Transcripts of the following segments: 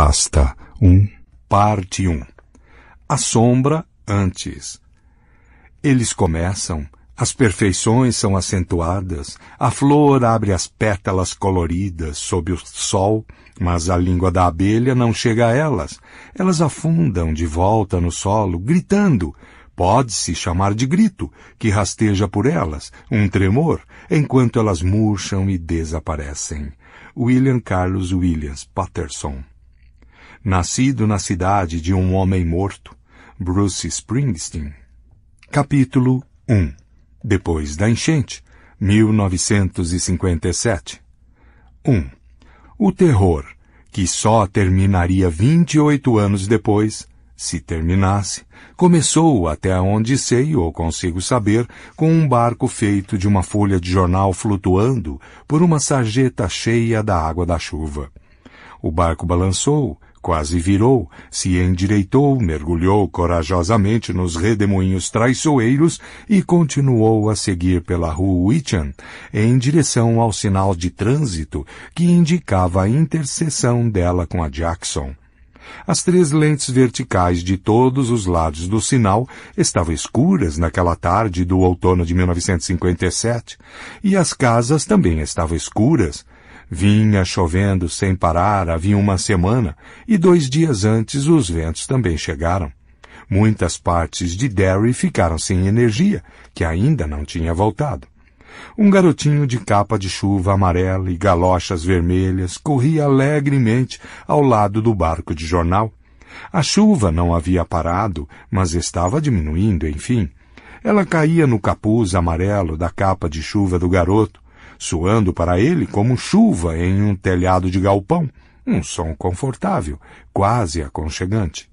Pasta 1, Parte 1 A sombra antes. Eles começam, as perfeições são acentuadas, a flor abre as pétalas coloridas sob o sol, mas a língua da abelha não chega a elas. Elas afundam de volta no solo, gritando. Pode-se chamar de grito, que rasteja por elas, um tremor, enquanto elas murcham e desaparecem. William Carlos Williams Patterson Nascido na cidade de um homem morto, Bruce Springsteen. Capítulo 1 Depois da enchente, 1957 1. O terror, que só terminaria 28 anos depois, se terminasse, começou, até onde sei ou consigo saber, com um barco feito de uma folha de jornal flutuando por uma sarjeta cheia da água da chuva. O barco balançou, quase virou, se endireitou, mergulhou corajosamente nos redemoinhos traiçoeiros e continuou a seguir pela rua Wichan em direção ao sinal de trânsito que indicava a interseção dela com a Jackson. As três lentes verticais de todos os lados do sinal estavam escuras naquela tarde do outono de 1957, e as casas também estavam escuras, Vinha chovendo sem parar havia uma semana, e dois dias antes os ventos também chegaram. Muitas partes de Derry ficaram sem energia, que ainda não tinha voltado. Um garotinho de capa de chuva amarela e galochas vermelhas corria alegremente ao lado do barco de jornal. A chuva não havia parado, mas estava diminuindo, enfim. Ela caía no capuz amarelo da capa de chuva do garoto, Suando para ele como chuva em um telhado de galpão, um som confortável, quase aconchegante.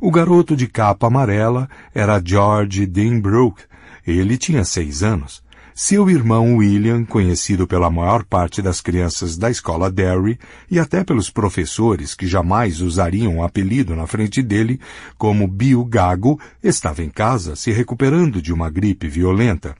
O garoto de capa amarela era George Dinbrook. Ele tinha seis anos. Seu irmão William, conhecido pela maior parte das crianças da escola Derry e até pelos professores que jamais usariam o apelido na frente dele, como Bill Gago, estava em casa se recuperando de uma gripe violenta.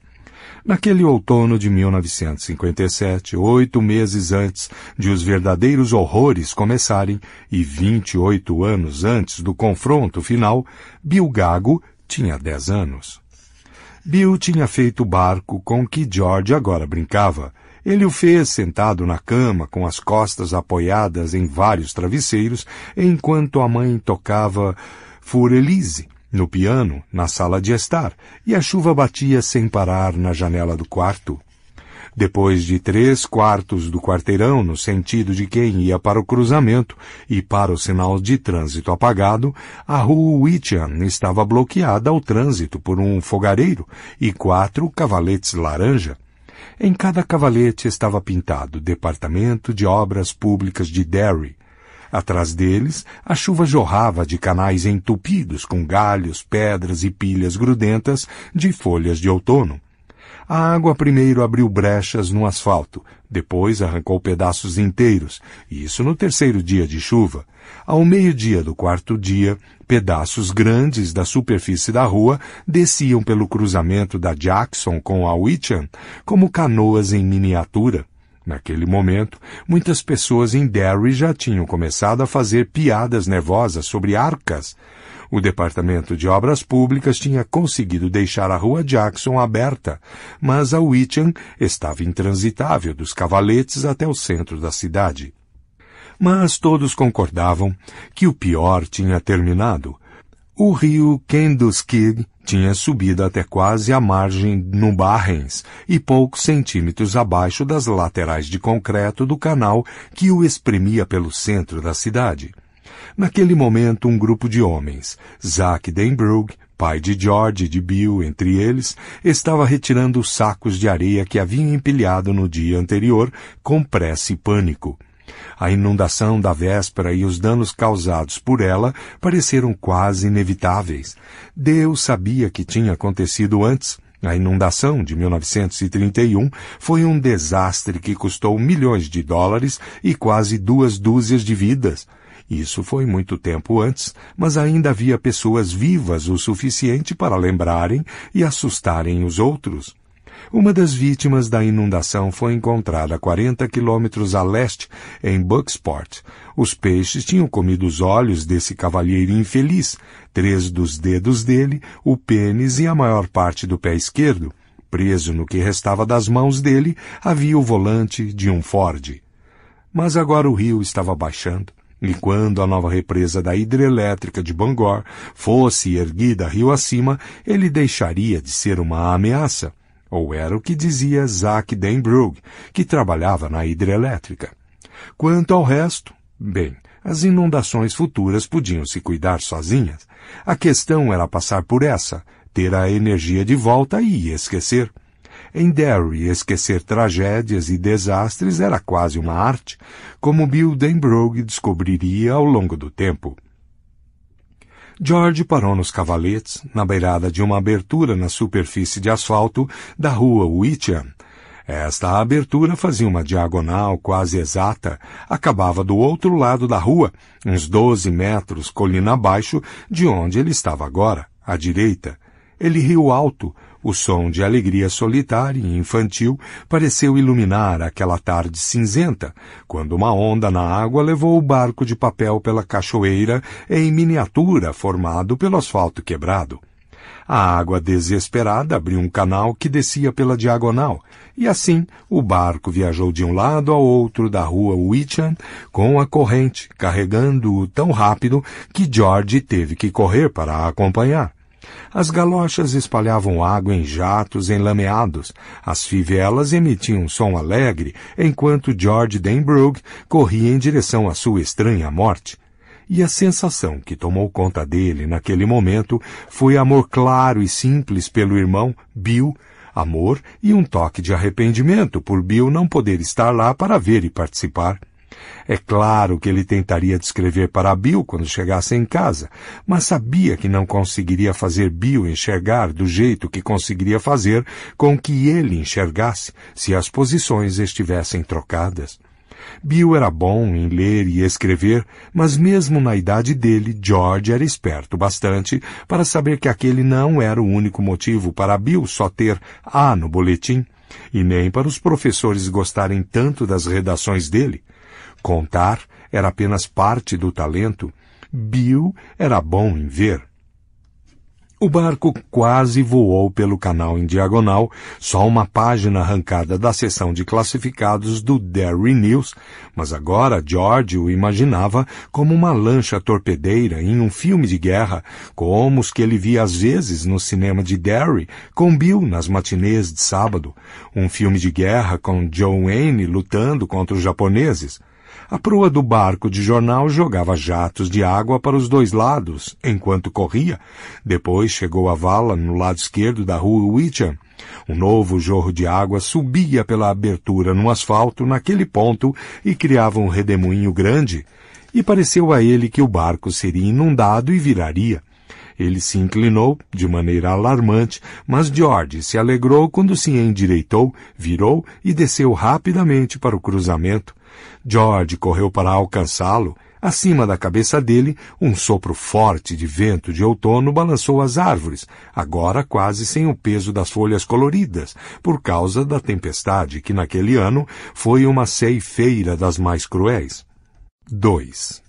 Naquele outono de 1957, oito meses antes de os verdadeiros horrores começarem e 28 anos antes do confronto final, Bill Gago tinha 10 anos. Bill tinha feito o barco com que George agora brincava. Ele o fez sentado na cama, com as costas apoiadas em vários travesseiros, enquanto a mãe tocava Elise" no piano, na sala de estar, e a chuva batia sem parar na janela do quarto. Depois de três quartos do quarteirão, no sentido de quem ia para o cruzamento e para o sinal de trânsito apagado, a rua Wichan estava bloqueada ao trânsito por um fogareiro e quatro cavaletes laranja. Em cada cavalete estava pintado Departamento de Obras Públicas de Derry, Atrás deles, a chuva jorrava de canais entupidos com galhos, pedras e pilhas grudentas de folhas de outono. A água primeiro abriu brechas no asfalto, depois arrancou pedaços inteiros, e isso no terceiro dia de chuva. Ao meio-dia do quarto dia, pedaços grandes da superfície da rua desciam pelo cruzamento da Jackson com a Wichan como canoas em miniatura. Naquele momento, muitas pessoas em Derry já tinham começado a fazer piadas nervosas sobre arcas. O Departamento de Obras Públicas tinha conseguido deixar a Rua Jackson aberta, mas a Witchem estava intransitável dos cavaletes até o centro da cidade. Mas todos concordavam que o pior tinha terminado o rio Kenduskig tinha subido até quase a margem no Barrens e poucos centímetros abaixo das laterais de concreto do canal que o espremia pelo centro da cidade. Naquele momento, um grupo de homens, Zack Denbrug, pai de George e de Bill, entre eles, estava retirando os sacos de areia que haviam empilhado no dia anterior com pressa e pânico. A inundação da véspera e os danos causados por ela pareceram quase inevitáveis. Deus sabia que tinha acontecido antes. A inundação de 1931 foi um desastre que custou milhões de dólares e quase duas dúzias de vidas. Isso foi muito tempo antes, mas ainda havia pessoas vivas o suficiente para lembrarem e assustarem os outros. Uma das vítimas da inundação foi encontrada a 40 quilômetros a leste, em Bucksport. Os peixes tinham comido os olhos desse cavalheiro infeliz, três dos dedos dele, o pênis e a maior parte do pé esquerdo. Preso no que restava das mãos dele, havia o volante de um Ford. Mas agora o rio estava baixando. E quando a nova represa da hidrelétrica de Bangor fosse erguida rio acima, ele deixaria de ser uma ameaça. Ou era o que dizia Zack Denbrug, que trabalhava na hidrelétrica. Quanto ao resto, bem, as inundações futuras podiam se cuidar sozinhas. A questão era passar por essa, ter a energia de volta e esquecer. Em Derry, esquecer tragédias e desastres era quase uma arte, como Bill Denbrough descobriria ao longo do tempo. George parou nos cavaletes, na beirada de uma abertura na superfície de asfalto da rua Whittier. Esta abertura fazia uma diagonal quase exata, acabava do outro lado da rua, uns doze metros colina abaixo de onde ele estava agora, à direita. Ele riu alto, o som de alegria solitária e infantil pareceu iluminar aquela tarde cinzenta, quando uma onda na água levou o barco de papel pela cachoeira em miniatura formado pelo asfalto quebrado. A água desesperada abriu um canal que descia pela diagonal, e assim o barco viajou de um lado ao outro da rua Wichan com a corrente, carregando-o tão rápido que George teve que correr para acompanhar. As galochas espalhavam água em jatos enlameados. As fivelas emitiam um som alegre, enquanto George Denbrook corria em direção à sua estranha morte. E a sensação que tomou conta dele naquele momento foi amor claro e simples pelo irmão Bill, amor e um toque de arrependimento por Bill não poder estar lá para ver e participar. É claro que ele tentaria descrever para Bill quando chegasse em casa, mas sabia que não conseguiria fazer Bill enxergar do jeito que conseguiria fazer com que ele enxergasse se as posições estivessem trocadas. Bill era bom em ler e escrever, mas mesmo na idade dele, George era esperto bastante para saber que aquele não era o único motivo para Bill só ter A no boletim, e nem para os professores gostarem tanto das redações dele. Contar era apenas parte do talento. Bill era bom em ver. O barco quase voou pelo canal em diagonal, só uma página arrancada da seção de classificados do Derry News, mas agora George o imaginava como uma lancha torpedeira em um filme de guerra, como os que ele via às vezes no cinema de Derry, com Bill nas matinês de sábado. Um filme de guerra com John Wayne lutando contra os japoneses. A proa do barco de jornal jogava jatos de água para os dois lados, enquanto corria. Depois chegou a vala no lado esquerdo da rua Wickham. Um novo jorro de água subia pela abertura no asfalto naquele ponto e criava um redemoinho grande, e pareceu a ele que o barco seria inundado e viraria. Ele se inclinou de maneira alarmante, mas George se alegrou quando se endireitou, virou e desceu rapidamente para o cruzamento. George correu para alcançá-lo. Acima da cabeça dele, um sopro forte de vento de outono balançou as árvores, agora quase sem o peso das folhas coloridas, por causa da tempestade que naquele ano foi uma ceifeira das mais cruéis. 2.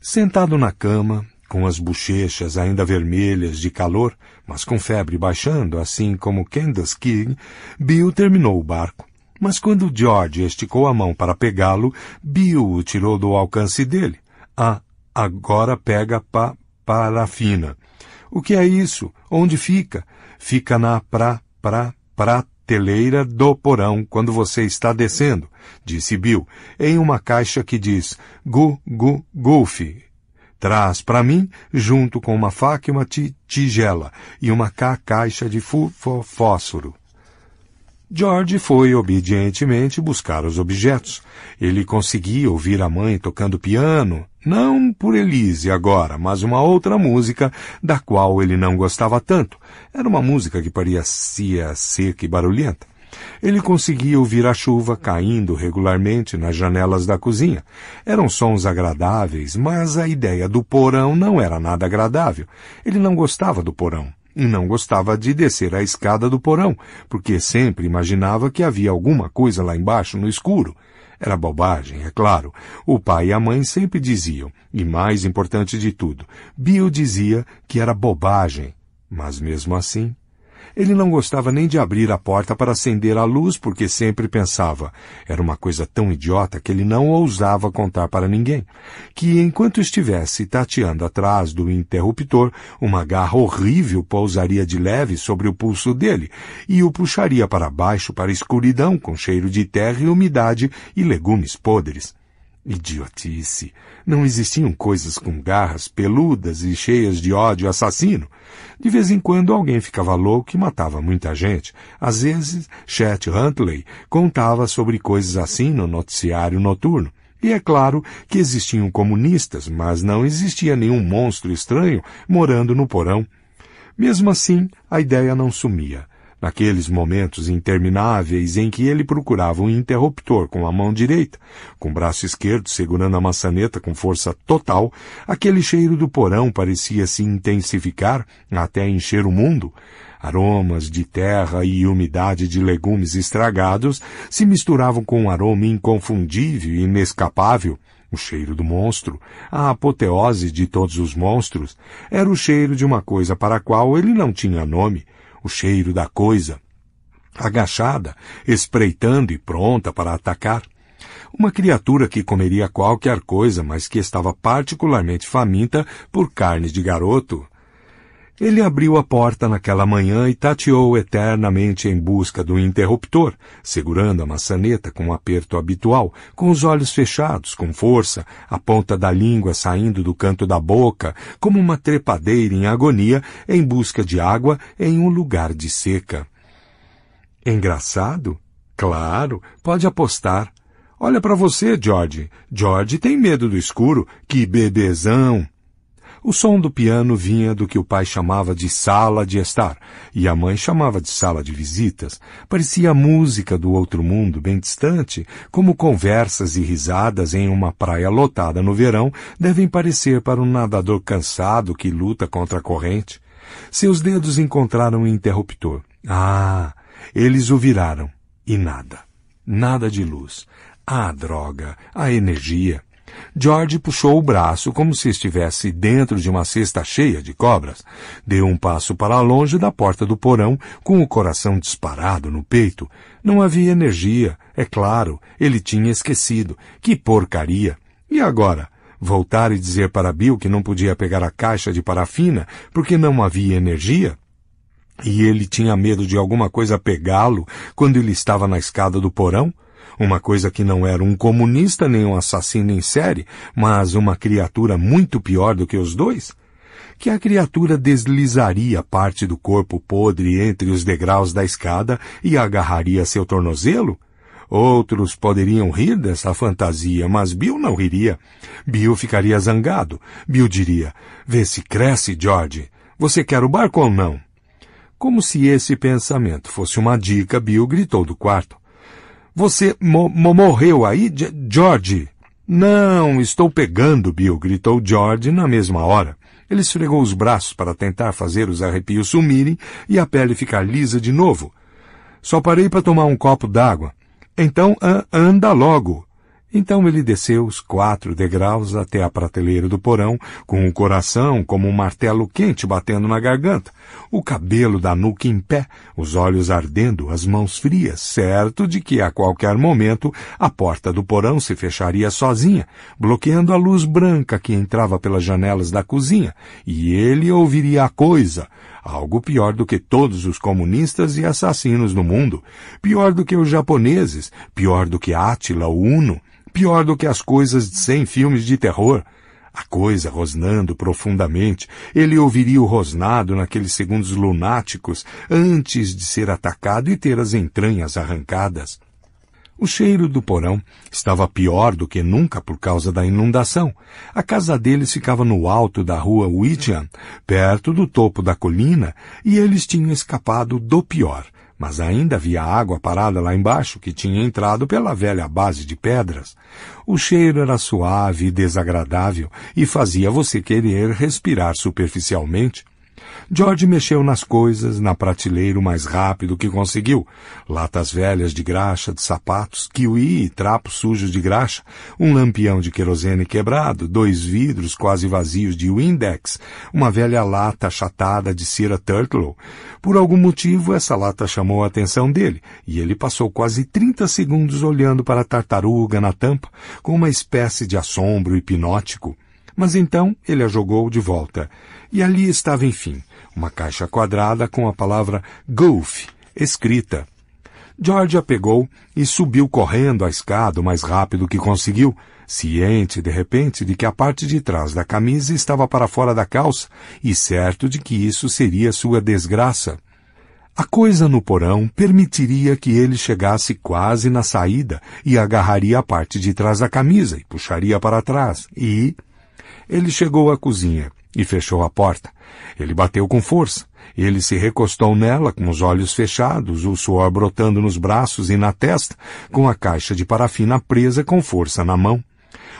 Sentado na cama, com as bochechas ainda vermelhas de calor, mas com febre baixando, assim como Candace King, Bill terminou o barco. Mas quando George esticou a mão para pegá-lo, Bill o tirou do alcance dele. Ah, agora pega pa parafina. O que é isso? Onde fica? Fica na pra pra prateleira do porão quando você está descendo, disse Bill, em uma caixa que diz gu gu golfe. Traz para mim, junto com uma faca e uma tigela, e uma ca caixa de fósforo. George foi obedientemente buscar os objetos. Ele conseguia ouvir a mãe tocando piano, não por Elise agora, mas uma outra música da qual ele não gostava tanto. Era uma música que parecia seca e barulhenta. Ele conseguia ouvir a chuva caindo regularmente nas janelas da cozinha. Eram sons agradáveis, mas a ideia do porão não era nada agradável. Ele não gostava do porão e não gostava de descer a escada do porão, porque sempre imaginava que havia alguma coisa lá embaixo no escuro. Era bobagem, é claro. O pai e a mãe sempre diziam, e mais importante de tudo, Bill dizia que era bobagem. Mas mesmo assim, ele não gostava nem de abrir a porta para acender a luz porque sempre pensava, era uma coisa tão idiota que ele não ousava contar para ninguém, que enquanto estivesse tateando atrás do interruptor, uma garra horrível pousaria de leve sobre o pulso dele e o puxaria para baixo para a escuridão com cheiro de terra e umidade e legumes podres. Idiotice! Não existiam coisas com garras peludas e cheias de ódio assassino. De vez em quando alguém ficava louco e matava muita gente. Às vezes, Chet Huntley contava sobre coisas assim no noticiário noturno. E é claro que existiam comunistas, mas não existia nenhum monstro estranho morando no porão. Mesmo assim, a ideia não sumia. Naqueles momentos intermináveis em que ele procurava um interruptor com a mão direita, com o braço esquerdo segurando a maçaneta com força total, aquele cheiro do porão parecia se intensificar até encher o mundo. Aromas de terra e umidade de legumes estragados se misturavam com um aroma inconfundível e inescapável. O cheiro do monstro, a apoteose de todos os monstros, era o cheiro de uma coisa para a qual ele não tinha nome o cheiro da coisa, agachada, espreitando e pronta para atacar. Uma criatura que comeria qualquer coisa, mas que estava particularmente faminta por carne de garoto, ele abriu a porta naquela manhã e tateou eternamente em busca do interruptor, segurando a maçaneta com o um aperto habitual, com os olhos fechados, com força, a ponta da língua saindo do canto da boca, como uma trepadeira em agonia, em busca de água em um lugar de seca. Engraçado? Claro, pode apostar. Olha para você, George. George tem medo do escuro. Que bebezão! O som do piano vinha do que o pai chamava de sala de estar e a mãe chamava de sala de visitas. Parecia música do outro mundo, bem distante, como conversas e risadas em uma praia lotada no verão devem parecer para um nadador cansado que luta contra a corrente. Seus dedos encontraram o um interruptor. Ah! Eles o viraram. E nada. Nada de luz. Ah, droga, a ah, energia. George puxou o braço como se estivesse dentro de uma cesta cheia de cobras. Deu um passo para longe da porta do porão, com o coração disparado no peito. Não havia energia, é claro, ele tinha esquecido. Que porcaria! E agora? Voltar e dizer para Bill que não podia pegar a caixa de parafina porque não havia energia? E ele tinha medo de alguma coisa pegá-lo quando ele estava na escada do porão? Uma coisa que não era um comunista nem um assassino em série, mas uma criatura muito pior do que os dois? Que a criatura deslizaria parte do corpo podre entre os degraus da escada e agarraria seu tornozelo? Outros poderiam rir dessa fantasia, mas Bill não riria. Bill ficaria zangado. Bill diria, vê se cresce, George. Você quer o barco ou não? Como se esse pensamento fosse uma dica, Bill gritou do quarto. Você mo morreu aí, George? Não, estou pegando, Bill, gritou George na mesma hora. Ele esfregou os braços para tentar fazer os arrepios sumirem e a pele ficar lisa de novo. Só parei para tomar um copo d'água. Então an ah, anda logo. Então ele desceu os quatro degraus até a prateleira do porão, com o coração como um martelo quente batendo na garganta, o cabelo da nuca em pé, os olhos ardendo, as mãos frias, certo de que a qualquer momento a porta do porão se fecharia sozinha, bloqueando a luz branca que entrava pelas janelas da cozinha, e ele ouviria a coisa, algo pior do que todos os comunistas e assassinos no mundo, pior do que os japoneses, pior do que Átila o Uno, pior do que as coisas de cem filmes de terror. A coisa rosnando profundamente, ele ouviria o rosnado naqueles segundos lunáticos antes de ser atacado e ter as entranhas arrancadas. O cheiro do porão estava pior do que nunca por causa da inundação. A casa deles ficava no alto da rua Wijan, perto do topo da colina, e eles tinham escapado do pior mas ainda havia água parada lá embaixo que tinha entrado pela velha base de pedras. O cheiro era suave e desagradável e fazia você querer respirar superficialmente. George mexeu nas coisas na prateleira o mais rápido que conseguiu. Latas velhas de graxa, de sapatos, kiwi e trapos sujos de graxa, um lampião de querosene quebrado, dois vidros quase vazios de Windex, uma velha lata achatada de cera Turtle. Por algum motivo, essa lata chamou a atenção dele, e ele passou quase 30 segundos olhando para a tartaruga na tampa, com uma espécie de assombro hipnótico. Mas então ele a jogou de volta. E ali estava, enfim, uma caixa quadrada com a palavra Golf escrita. George a pegou e subiu correndo a escada o mais rápido que conseguiu, ciente de repente de que a parte de trás da camisa estava para fora da calça e certo de que isso seria sua desgraça. A coisa no porão permitiria que ele chegasse quase na saída e agarraria a parte de trás da camisa e puxaria para trás. E ele chegou à cozinha e fechou a porta. Ele bateu com força. Ele se recostou nela com os olhos fechados, o suor brotando nos braços e na testa, com a caixa de parafina presa com força na mão.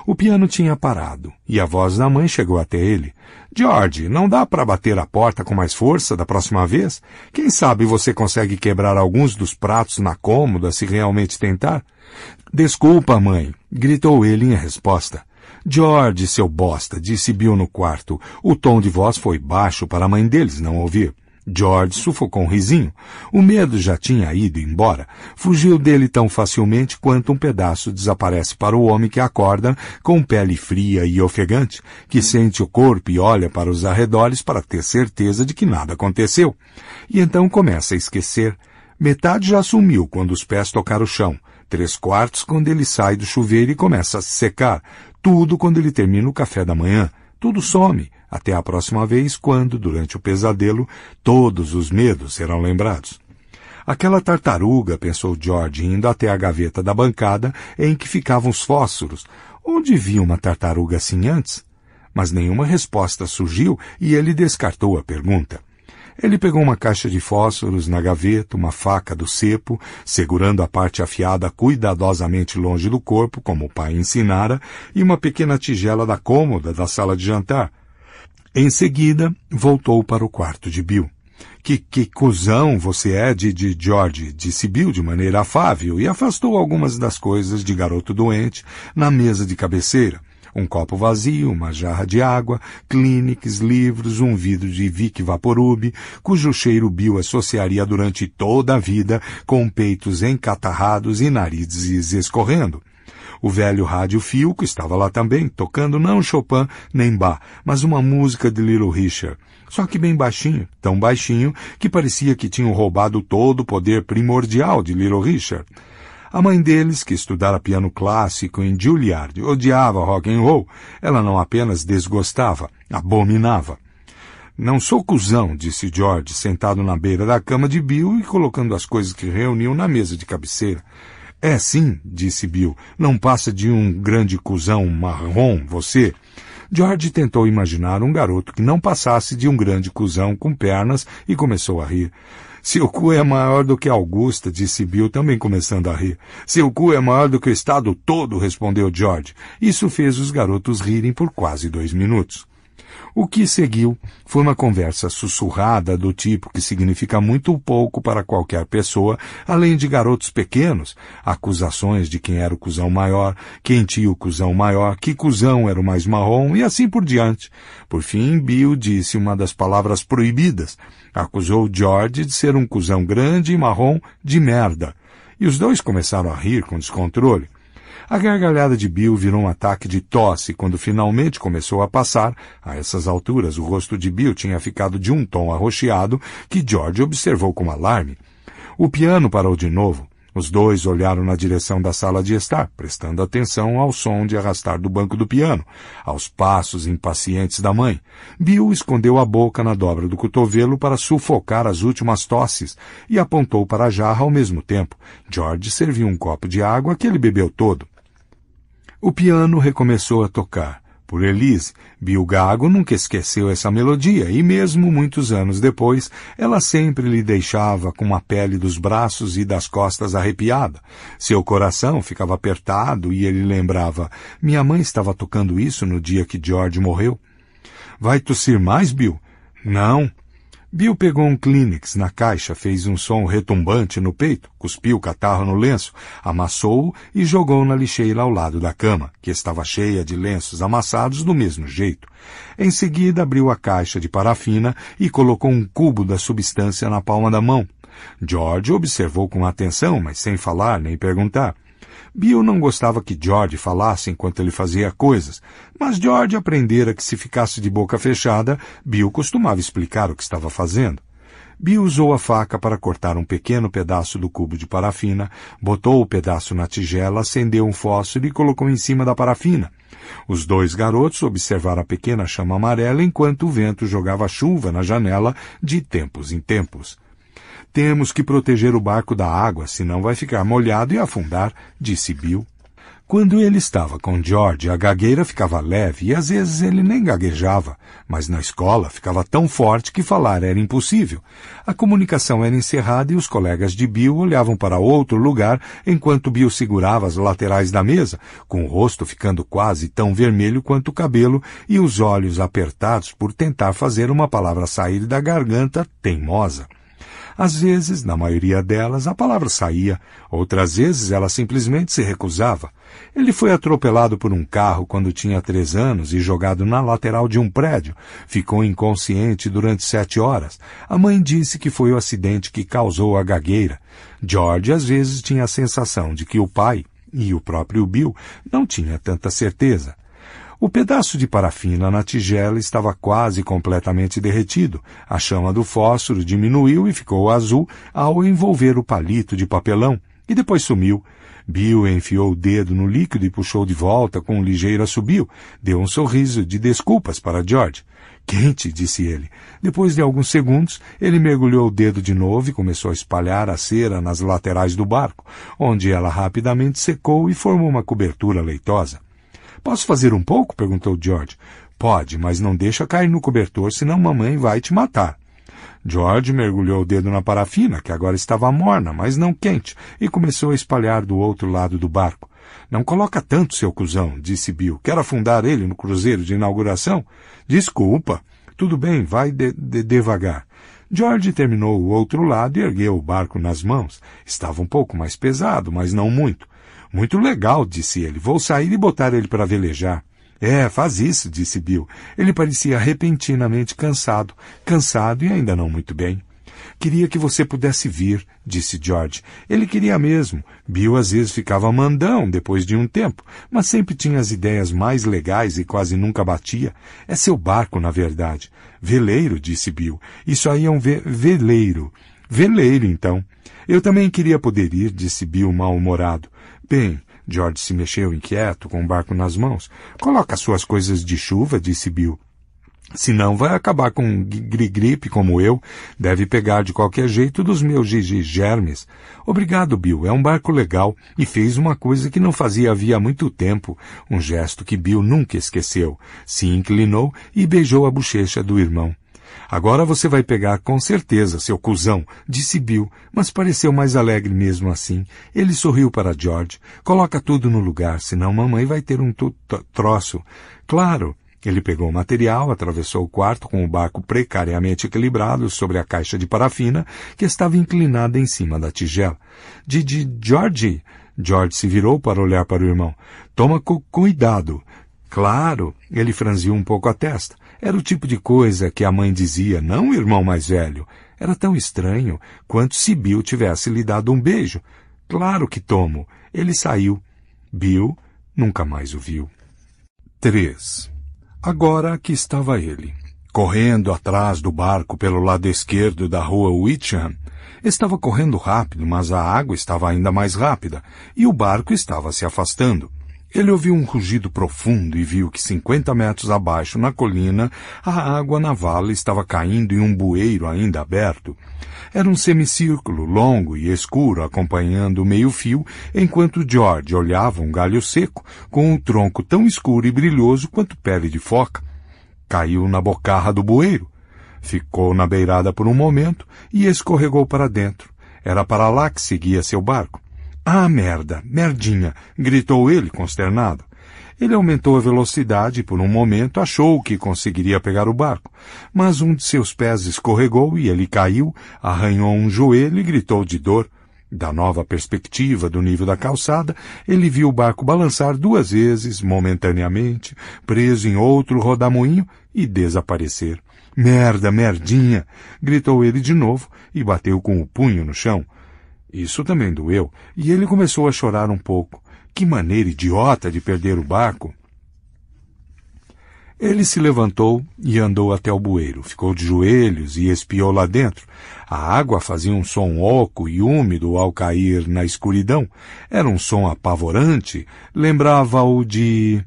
O piano tinha parado e a voz da mãe chegou até ele. George, não dá para bater a porta com mais força da próxima vez? Quem sabe você consegue quebrar alguns dos pratos na cômoda se realmente tentar? Desculpa, mãe, gritou ele em resposta. George, seu bosta, disse Bill no quarto. O tom de voz foi baixo para a mãe deles não ouvir. George sufocou um risinho. O medo já tinha ido embora. Fugiu dele tão facilmente quanto um pedaço desaparece para o homem que acorda com pele fria e ofegante, que sente o corpo e olha para os arredores para ter certeza de que nada aconteceu. E então começa a esquecer. Metade já sumiu quando os pés tocaram o chão. Três quartos quando ele sai do chuveiro e começa a se secar tudo quando ele termina o café da manhã. Tudo some, até a próxima vez, quando, durante o pesadelo, todos os medos serão lembrados. Aquela tartaruga, pensou George, indo até a gaveta da bancada em que ficavam os fósforos. Onde vi uma tartaruga assim antes? Mas nenhuma resposta surgiu e ele descartou a pergunta. Ele pegou uma caixa de fósforos na gaveta, uma faca do cepo, segurando a parte afiada cuidadosamente longe do corpo, como o pai ensinara, e uma pequena tigela da cômoda da sala de jantar. Em seguida, voltou para o quarto de Bill. Que, que cuzão você é de, de George, disse Bill de maneira afável e afastou algumas das coisas de garoto doente na mesa de cabeceira um copo vazio, uma jarra de água, clínicas, livros, um vidro de vick Vaporub, cujo cheiro Bill associaria durante toda a vida com peitos encatarrados e narizes escorrendo. O velho rádio Fiuco estava lá também, tocando não Chopin nem Bach, mas uma música de Little Richard. Só que bem baixinho, tão baixinho, que parecia que tinham roubado todo o poder primordial de Little Richard. A mãe deles, que estudara piano clássico em Juilliard, odiava rock and roll. Ela não apenas desgostava, abominava. Não sou cuzão, disse George, sentado na beira da cama de Bill e colocando as coisas que reuniu na mesa de cabeceira. É sim, disse Bill. Não passa de um grande cuzão marrom, você. George tentou imaginar um garoto que não passasse de um grande cuzão com pernas e começou a rir. Seu cu é maior do que Augusta, disse Bill, também começando a rir. Seu cu é maior do que o estado todo, respondeu George. Isso fez os garotos rirem por quase dois minutos. O que seguiu foi uma conversa sussurrada do tipo que significa muito pouco para qualquer pessoa, além de garotos pequenos, acusações de quem era o cuzão maior, quem tinha o cuzão maior, que cuzão era o mais marrom e assim por diante. Por fim, Bill disse uma das palavras proibidas, acusou George de ser um cuzão grande e marrom de merda, e os dois começaram a rir com descontrole. A gargalhada de Bill virou um ataque de tosse quando finalmente começou a passar. A essas alturas, o rosto de Bill tinha ficado de um tom arroxeado que George observou com alarme. O piano parou de novo. Os dois olharam na direção da sala de estar, prestando atenção ao som de arrastar do banco do piano, aos passos impacientes da mãe. Bill escondeu a boca na dobra do cotovelo para sufocar as últimas tosses e apontou para a jarra ao mesmo tempo. George serviu um copo de água que ele bebeu todo. O piano recomeçou a tocar por Elis, Gago nunca esqueceu essa melodia e mesmo muitos anos depois, ela sempre lhe deixava com a pele dos braços e das costas arrepiada. Seu coração ficava apertado e ele lembrava, minha mãe estava tocando isso no dia que George morreu. Vai tossir mais, Bill? Não, Bill pegou um Kleenex na caixa, fez um som retumbante no peito, cuspiu o catarro no lenço, amassou-o e jogou na lixeira ao lado da cama, que estava cheia de lenços amassados do mesmo jeito. Em seguida, abriu a caixa de parafina e colocou um cubo da substância na palma da mão. George observou com atenção, mas sem falar nem perguntar. Bill não gostava que George falasse enquanto ele fazia coisas, mas George aprendera que se ficasse de boca fechada, Bill costumava explicar o que estava fazendo. Bill usou a faca para cortar um pequeno pedaço do cubo de parafina, botou o pedaço na tigela, acendeu um fósforo e colocou em cima da parafina. Os dois garotos observaram a pequena chama amarela enquanto o vento jogava chuva na janela de tempos em tempos. Temos que proteger o barco da água, senão vai ficar molhado e afundar, disse Bill. Quando ele estava com George, a gagueira ficava leve e às vezes ele nem gaguejava, mas na escola ficava tão forte que falar era impossível. A comunicação era encerrada e os colegas de Bill olhavam para outro lugar enquanto Bill segurava as laterais da mesa, com o rosto ficando quase tão vermelho quanto o cabelo e os olhos apertados por tentar fazer uma palavra sair da garganta teimosa. Às vezes, na maioria delas, a palavra saía, outras vezes ela simplesmente se recusava. Ele foi atropelado por um carro quando tinha três anos e jogado na lateral de um prédio. Ficou inconsciente durante sete horas. A mãe disse que foi o acidente que causou a gagueira. George às vezes tinha a sensação de que o pai, e o próprio Bill não tinha tanta certeza. O pedaço de parafina na tigela estava quase completamente derretido. A chama do fósforo diminuiu e ficou azul ao envolver o palito de papelão e depois sumiu. Bill enfiou o dedo no líquido e puxou de volta com um ligeiro assobio. Deu um sorriso de desculpas para George. Quente, disse ele. Depois de alguns segundos, ele mergulhou o dedo de novo e começou a espalhar a cera nas laterais do barco, onde ela rapidamente secou e formou uma cobertura leitosa. Posso fazer um pouco? perguntou George. Pode, mas não deixa cair no cobertor, senão mamãe vai te matar. George mergulhou o dedo na parafina, que agora estava morna, mas não quente, e começou a espalhar do outro lado do barco. Não coloca tanto, seu cuzão, disse Bill. Quer afundar ele no cruzeiro de inauguração? Desculpa. Tudo bem, vai de, de devagar. George terminou o outro lado e ergueu o barco nas mãos. Estava um pouco mais pesado, mas não muito. Muito legal, disse ele. Vou sair e botar ele para velejar. É, faz isso, disse Bill. Ele parecia repentinamente cansado, cansado e ainda não muito bem. Queria que você pudesse vir, disse George. Ele queria mesmo. Bill às vezes ficava mandão depois de um tempo, mas sempre tinha as ideias mais legais e quase nunca batia. É seu barco, na verdade. Veleiro, disse Bill. Isso aí é um ve veleiro. Veleiro, então. Eu também queria poder ir, disse Bill mal-humorado. Bem, George se mexeu inquieto, com o barco nas mãos. Coloca suas coisas de chuva, disse Bill. Senão vai acabar com gri gripe como eu. Deve pegar de qualquer jeito dos meus gigi germes. Obrigado, Bill. É um barco legal. E fez uma coisa que não fazia havia muito tempo. Um gesto que Bill nunca esqueceu. Se inclinou e beijou a bochecha do irmão. Agora você vai pegar com certeza, seu cuzão, disse Bill, mas pareceu mais alegre mesmo assim. Ele sorriu para George. Coloca tudo no lugar, senão mamãe vai ter um troço. Claro. Ele pegou o material, atravessou o quarto com o barco precariamente equilibrado sobre a caixa de parafina que estava inclinada em cima da tigela. De, de George, George se virou para olhar para o irmão. Toma cu cuidado. Claro, ele franziu um pouco a testa. Era o tipo de coisa que a mãe dizia, não, irmão mais velho. Era tão estranho quanto se Bill tivesse lhe dado um beijo. Claro que tomo. Ele saiu. Bill nunca mais o viu. 3. Agora que estava ele. Correndo atrás do barco pelo lado esquerdo da rua Whitcham, estava correndo rápido, mas a água estava ainda mais rápida e o barco estava se afastando. Ele ouviu um rugido profundo e viu que cinquenta metros abaixo, na colina, a água na vala estava caindo em um bueiro ainda aberto. Era um semicírculo longo e escuro acompanhando o meio-fio, enquanto George olhava um galho seco com um tronco tão escuro e brilhoso quanto pele de foca. Caiu na bocarra do bueiro. Ficou na beirada por um momento e escorregou para dentro. Era para lá que seguia seu barco. Ah, merda, merdinha! gritou ele, consternado. Ele aumentou a velocidade e, por um momento, achou que conseguiria pegar o barco, mas um de seus pés escorregou e ele caiu, arranhou um joelho e gritou de dor. Da nova perspectiva do nível da calçada, ele viu o barco balançar duas vezes, momentaneamente, preso em outro rodamoinho e desaparecer. Merda, merdinha! gritou ele de novo e bateu com o punho no chão. Isso também doeu, e ele começou a chorar um pouco. Que maneira idiota de perder o barco! Ele se levantou e andou até o bueiro. Ficou de joelhos e espiou lá dentro. A água fazia um som oco e úmido ao cair na escuridão. Era um som apavorante. Lembrava-o de...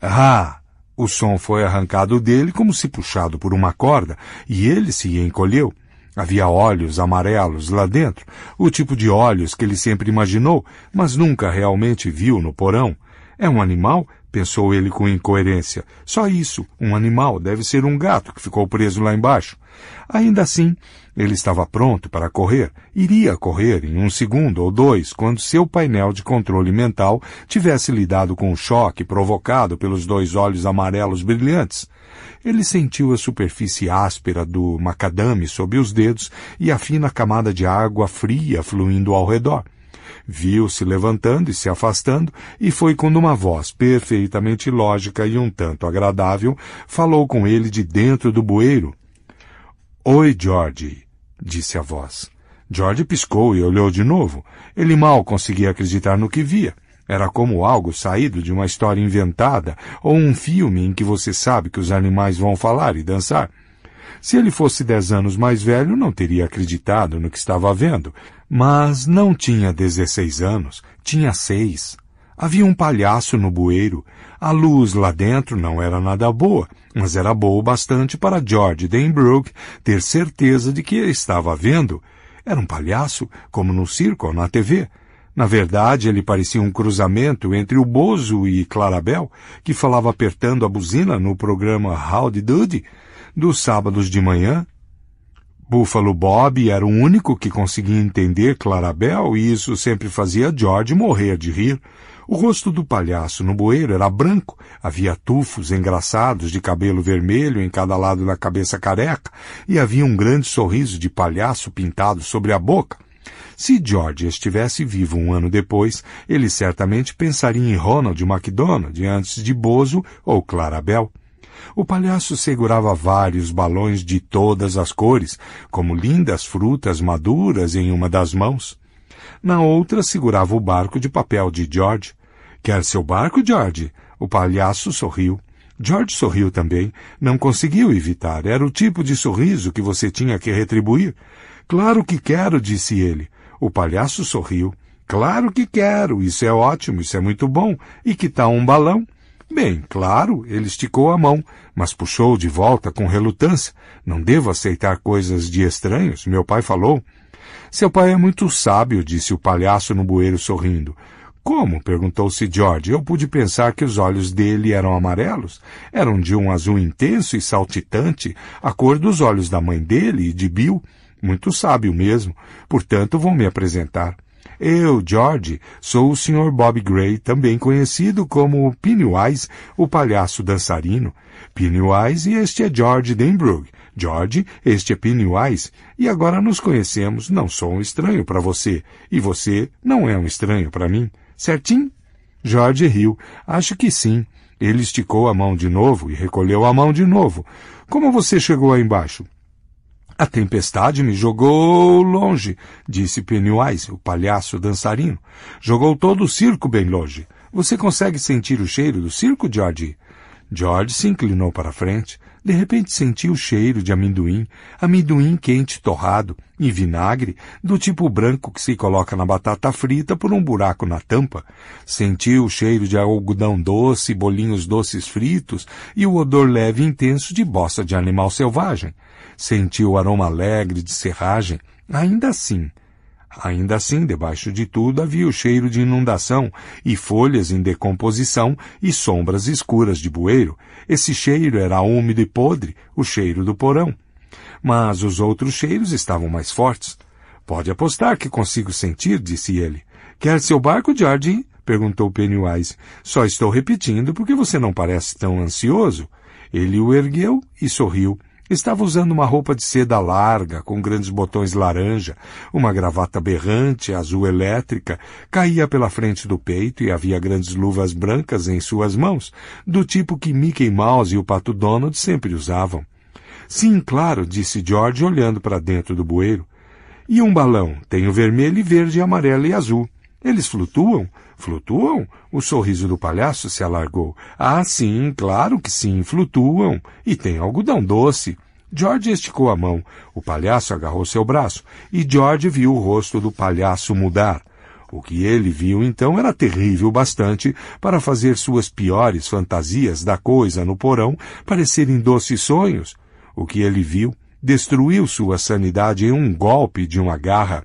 Ah! O som foi arrancado dele como se puxado por uma corda, e ele se encolheu. Havia olhos amarelos lá dentro, o tipo de olhos que ele sempre imaginou, mas nunca realmente viu no porão. É um animal? pensou ele com incoerência. Só isso, um animal, deve ser um gato que ficou preso lá embaixo. Ainda assim, ele estava pronto para correr. Iria correr em um segundo ou dois, quando seu painel de controle mental tivesse lidado com o choque provocado pelos dois olhos amarelos brilhantes. Ele sentiu a superfície áspera do macadame sob os dedos e a fina camada de água fria fluindo ao redor. Viu-se levantando e se afastando e foi quando uma voz perfeitamente lógica e um tanto agradável falou com ele de dentro do bueiro. Oi, George, disse a voz. George piscou e olhou de novo. Ele mal conseguia acreditar no que via. Era como algo saído de uma história inventada ou um filme em que você sabe que os animais vão falar e dançar. Se ele fosse dez anos mais velho, não teria acreditado no que estava vendo. Mas não tinha dezesseis anos, tinha seis. Havia um palhaço no bueiro. A luz lá dentro não era nada boa, mas era boa o bastante para George Denbrook ter certeza de que estava vendo. Era um palhaço, como no circo ou na TV. Na verdade, ele parecia um cruzamento entre o Bozo e Clarabel, que falava apertando a buzina no programa Howdy Doody dos sábados de manhã. Buffalo Bob era o único que conseguia entender Clarabel e isso sempre fazia George morrer de rir. O rosto do palhaço no bueiro era branco, havia tufos engraçados de cabelo vermelho em cada lado da cabeça careca e havia um grande sorriso de palhaço pintado sobre a boca. Se George estivesse vivo um ano depois, ele certamente pensaria em Ronald McDonald antes de Bozo ou Clarabel. O palhaço segurava vários balões de todas as cores, como lindas frutas maduras em uma das mãos. Na outra segurava o barco de papel de George. Quer seu barco, George? O palhaço sorriu. George sorriu também. Não conseguiu evitar. Era o tipo de sorriso que você tinha que retribuir. Claro que quero, disse ele. O palhaço sorriu. Claro que quero, isso é ótimo, isso é muito bom. E que tal um balão? Bem, claro, ele esticou a mão, mas puxou de volta com relutância. Não devo aceitar coisas de estranhos, meu pai falou. Seu pai é muito sábio, disse o palhaço no bueiro sorrindo. Como? perguntou-se George. Eu pude pensar que os olhos dele eram amarelos. Eram de um azul intenso e saltitante, a cor dos olhos da mãe dele e de Bill muito sábio mesmo, portanto vou me apresentar. Eu, George, sou o Sr. Bob Gray, também conhecido como Pennywise, o palhaço dançarino. Pennywise e este é George Denbrug. George, este é Pennywise. E agora nos conhecemos, não sou um estranho para você, e você não é um estranho para mim, certinho? George riu. Acho que sim. Ele esticou a mão de novo e recolheu a mão de novo. Como você chegou aí embaixo? A tempestade me jogou longe, disse Pennywise, o palhaço dançarino. Jogou todo o circo bem longe. Você consegue sentir o cheiro do circo, George? George se inclinou para frente. De repente sentiu o cheiro de amendoim, amendoim quente torrado, e vinagre, do tipo branco que se coloca na batata frita por um buraco na tampa. Sentiu o cheiro de algodão doce, bolinhos doces fritos e o odor leve e intenso de bosta de animal selvagem. Sentiu o aroma alegre de serragem. Ainda assim, Ainda assim, debaixo de tudo havia o cheiro de inundação, e folhas em decomposição e sombras escuras de bueiro. Esse cheiro era úmido e podre, o cheiro do porão. Mas os outros cheiros estavam mais fortes. Pode apostar que consigo sentir, disse ele. Quer seu barco, George? perguntou Pennywise. Só estou repetindo porque você não parece tão ansioso. Ele o ergueu e sorriu. Estava usando uma roupa de seda larga, com grandes botões laranja, uma gravata berrante, azul elétrica, caía pela frente do peito e havia grandes luvas brancas em suas mãos, do tipo que Mickey Mouse e o Pato Donald sempre usavam. Sim, claro, disse George olhando para dentro do bueiro. E um balão? Tenho vermelho verde amarelo e azul. Eles flutuam? Flutuam? O sorriso do palhaço se alargou. Ah, sim, claro que sim, flutuam. E tem algodão doce. George esticou a mão. O palhaço agarrou seu braço e George viu o rosto do palhaço mudar. O que ele viu então era terrível bastante para fazer suas piores fantasias da coisa no porão parecerem doces sonhos. O que ele viu destruiu sua sanidade em um golpe de uma garra.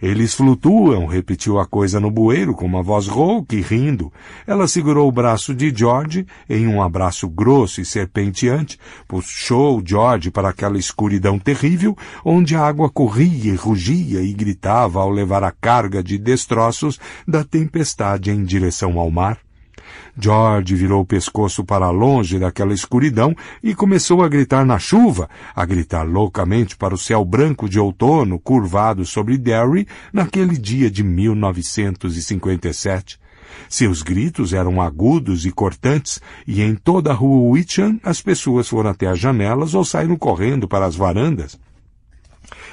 Eles flutuam, repetiu a coisa no bueiro com uma voz rouca e rindo. Ela segurou o braço de George em um abraço grosso e serpenteante, puxou George para aquela escuridão terrível onde a água corria e rugia e gritava ao levar a carga de destroços da tempestade em direção ao mar. George virou o pescoço para longe daquela escuridão e começou a gritar na chuva, a gritar loucamente para o céu branco de outono curvado sobre Derry naquele dia de 1957. Seus gritos eram agudos e cortantes, e em toda a rua Wichan as pessoas foram até as janelas ou saíram correndo para as varandas.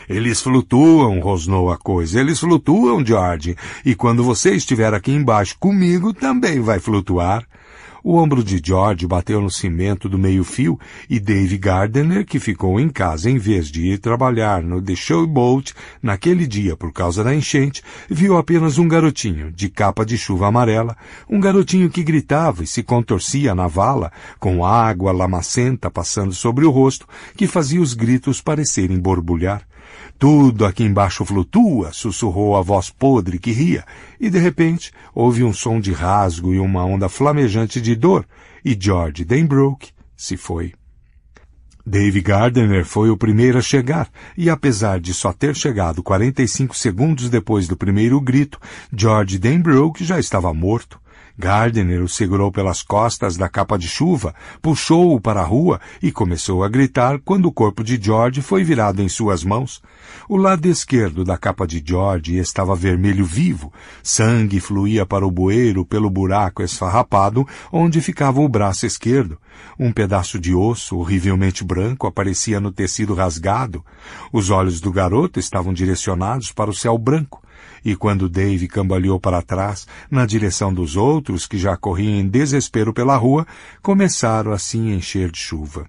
Eles flutuam, rosnou a coisa. Eles flutuam, George. E quando você estiver aqui embaixo comigo, também vai flutuar. O ombro de George bateu no cimento do meio-fio e Dave Gardner, que ficou em casa em vez de ir trabalhar no The Showboat naquele dia por causa da enchente, viu apenas um garotinho, de capa de chuva amarela, um garotinho que gritava e se contorcia na vala, com água lamacenta passando sobre o rosto, que fazia os gritos parecerem borbulhar. Tudo aqui embaixo flutua, sussurrou a voz podre que ria, e de repente houve um som de rasgo e uma onda flamejante de dor, e George Denbrook se foi. Dave Gardner foi o primeiro a chegar, e apesar de só ter chegado 45 segundos depois do primeiro grito, George Denbrook já estava morto. Gardner o segurou pelas costas da capa de chuva, puxou-o para a rua e começou a gritar quando o corpo de George foi virado em suas mãos. O lado esquerdo da capa de George estava vermelho vivo. Sangue fluía para o bueiro pelo buraco esfarrapado onde ficava o braço esquerdo. Um pedaço de osso horrivelmente branco aparecia no tecido rasgado. Os olhos do garoto estavam direcionados para o céu branco. E quando Dave cambaleou para trás, na direção dos outros que já corriam em desespero pela rua, começaram a se encher de chuva.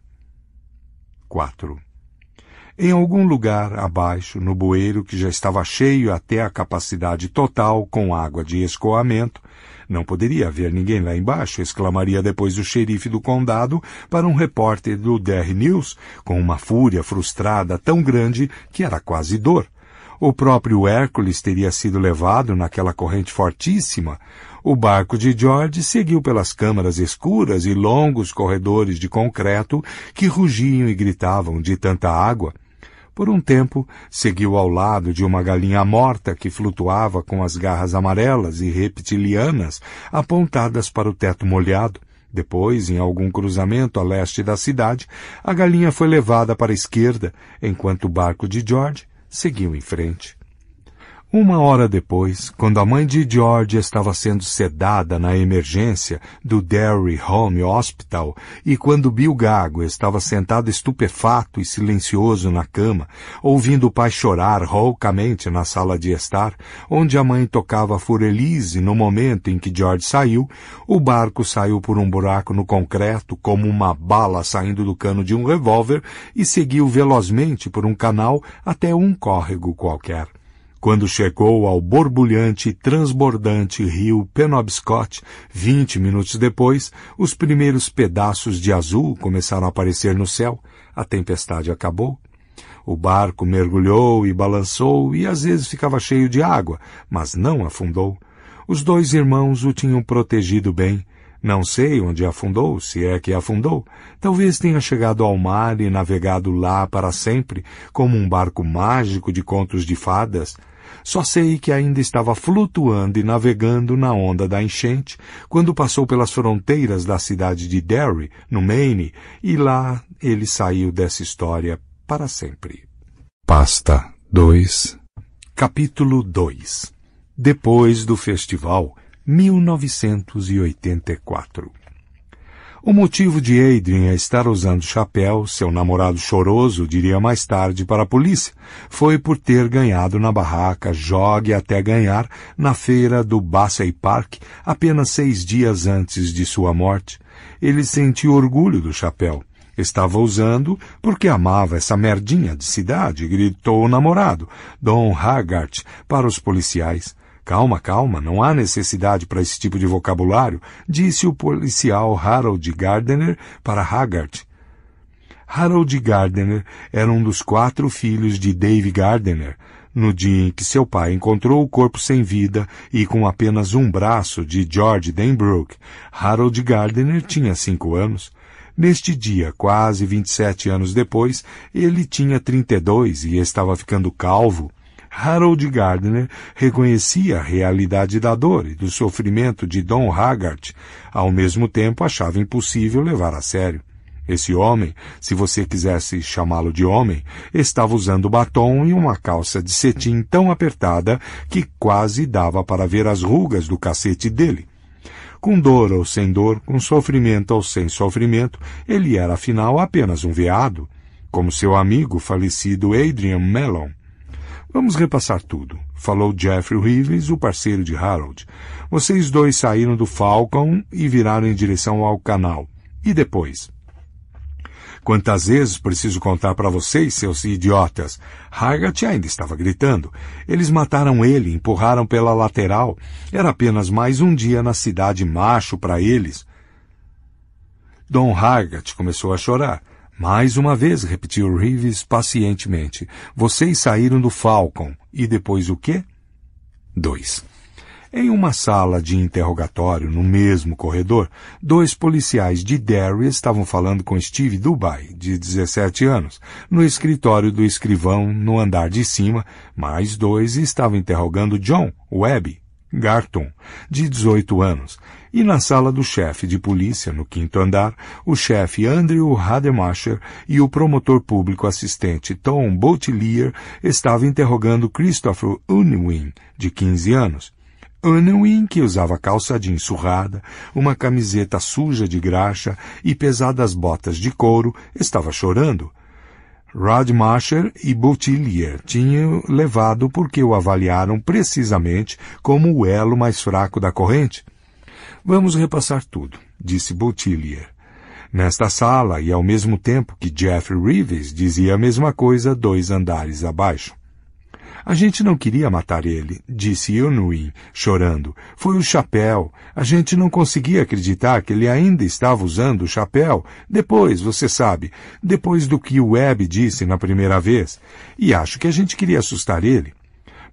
4. Em algum lugar abaixo, no bueiro que já estava cheio até a capacidade total com água de escoamento, não poderia haver ninguém lá embaixo, exclamaria depois o xerife do condado para um repórter do DR News, com uma fúria frustrada tão grande que era quase dor. O próprio Hércules teria sido levado naquela corrente fortíssima. O barco de George seguiu pelas câmaras escuras e longos corredores de concreto que rugiam e gritavam de tanta água. Por um tempo, seguiu ao lado de uma galinha morta que flutuava com as garras amarelas e reptilianas apontadas para o teto molhado. Depois, em algum cruzamento a leste da cidade, a galinha foi levada para a esquerda, enquanto o barco de George seguiu em frente uma hora depois, quando a mãe de George estava sendo sedada na emergência do Derry Home Hospital e quando Bill Gago estava sentado estupefato e silencioso na cama, ouvindo o pai chorar roucamente na sala de estar, onde a mãe tocava Furelise no momento em que George saiu, o barco saiu por um buraco no concreto como uma bala saindo do cano de um revólver e seguiu velozmente por um canal até um córrego qualquer. Quando chegou ao borbulhante e transbordante rio Penobscot, vinte minutos depois, os primeiros pedaços de azul começaram a aparecer no céu. A tempestade acabou. O barco mergulhou e balançou e às vezes ficava cheio de água, mas não afundou. Os dois irmãos o tinham protegido bem. Não sei onde afundou, se é que afundou. Talvez tenha chegado ao mar e navegado lá para sempre, como um barco mágico de contos de fadas. Só sei que ainda estava flutuando e navegando na onda da enchente quando passou pelas fronteiras da cidade de Derry, no Maine, e lá ele saiu dessa história para sempre. Pasta 2 Capítulo 2 Depois do Festival 1984 o motivo de Adrian é estar usando chapéu, seu namorado choroso diria mais tarde para a polícia, foi por ter ganhado na barraca Jogue até ganhar na feira do Bassey Park apenas seis dias antes de sua morte. Ele sentiu orgulho do chapéu. Estava usando porque amava essa merdinha de cidade, gritou o namorado, Don Haggart, para os policiais. Calma, calma, não há necessidade para esse tipo de vocabulário, disse o policial Harold Gardner para Haggard. Harold Gardner era um dos quatro filhos de Dave Gardner, no dia em que seu pai encontrou o corpo sem vida e com apenas um braço de George Denbrook, Harold Gardner tinha cinco anos. Neste dia, quase 27 anos depois, ele tinha 32 e estava ficando calvo Harold Gardner reconhecia a realidade da dor e do sofrimento de Don Haggart, ao mesmo tempo achava impossível levar a sério. Esse homem, se você quisesse chamá-lo de homem, estava usando batom e uma calça de cetim tão apertada que quase dava para ver as rugas do cacete dele. Com dor ou sem dor, com sofrimento ou sem sofrimento, ele era afinal apenas um veado, como seu amigo falecido Adrian Mellon. Vamos repassar tudo, falou Jeffrey Rivers, o parceiro de Harold. Vocês dois saíram do Falcon e viraram em direção ao canal. E depois? Quantas vezes preciso contar para vocês, seus idiotas? Haggart ainda estava gritando. Eles mataram ele, empurraram pela lateral. Era apenas mais um dia na cidade macho para eles. Don Haggart começou a chorar. Mais uma vez, repetiu Reeves pacientemente. Vocês saíram do Falcon. E depois o quê? 2. Em uma sala de interrogatório, no mesmo corredor, dois policiais de Derry estavam falando com Steve Dubai, de 17 anos, no escritório do escrivão no andar de cima, mais dois estavam interrogando John Webb Garton, de 18 anos, e na sala do chefe de polícia, no quinto andar, o chefe Andrew Hademacher e o promotor público assistente Tom Boutelier estavam interrogando Christopher Unwin, de 15 anos. Unwin, que usava calça de ensurrada, uma camiseta suja de graxa e pesadas botas de couro, estava chorando. Radmacher e Boutillier tinham levado porque o avaliaram precisamente como o elo mais fraco da corrente. Vamos repassar tudo, disse Boutillier. Nesta sala, e ao mesmo tempo que Jeff Reeves dizia a mesma coisa dois andares abaixo. A gente não queria matar ele, disse Yunuin, chorando. Foi o chapéu. A gente não conseguia acreditar que ele ainda estava usando o chapéu. Depois, você sabe, depois do que o Webb disse na primeira vez. E acho que a gente queria assustar ele.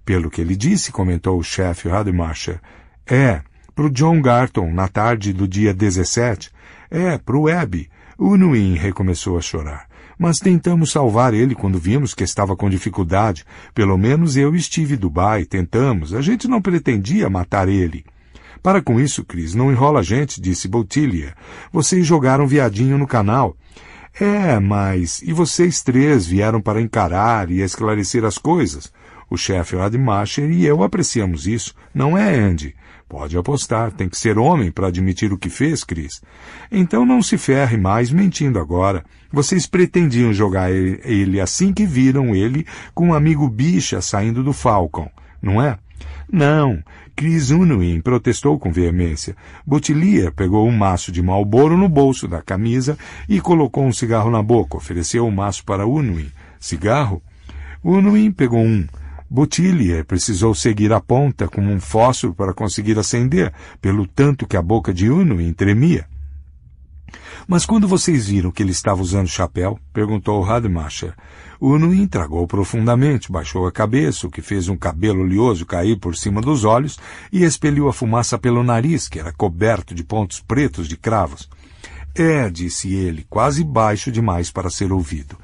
Pelo que ele disse, comentou o chefe Rademacher. É, para o John Garton na tarde do dia 17. É, para o Webb. O Nguyen recomeçou a chorar. Mas tentamos salvar ele quando vimos que estava com dificuldade. Pelo menos eu estive em Dubai, tentamos. A gente não pretendia matar ele. Para com isso, Cris, não enrola a gente, disse Botilha. Vocês jogaram viadinho no canal. É, mas. E vocês três vieram para encarar e esclarecer as coisas? O chefe Admasher e eu apreciamos isso, não é, Andy? Pode apostar, tem que ser homem para admitir o que fez, Cris. Então não se ferre mais mentindo agora. Vocês pretendiam jogar ele assim que viram ele com um amigo bicha saindo do Falcon, não é? Não. Cris Unwin protestou com veemência. Botilia pegou um maço de malboro no bolso da camisa e colocou um cigarro na boca. Ofereceu o um maço para Unwin. Cigarro? Unwin pegou um Bottiglier eh, precisou seguir a ponta com um fósforo para conseguir acender, pelo tanto que a boca de Uno tremia. Mas quando vocês viram que ele estava usando chapéu, perguntou Radmacher. Uno intragou profundamente, baixou a cabeça, o que fez um cabelo oleoso cair por cima dos olhos e expeliu a fumaça pelo nariz, que era coberto de pontos pretos de cravos. É, disse ele, quase baixo demais para ser ouvido.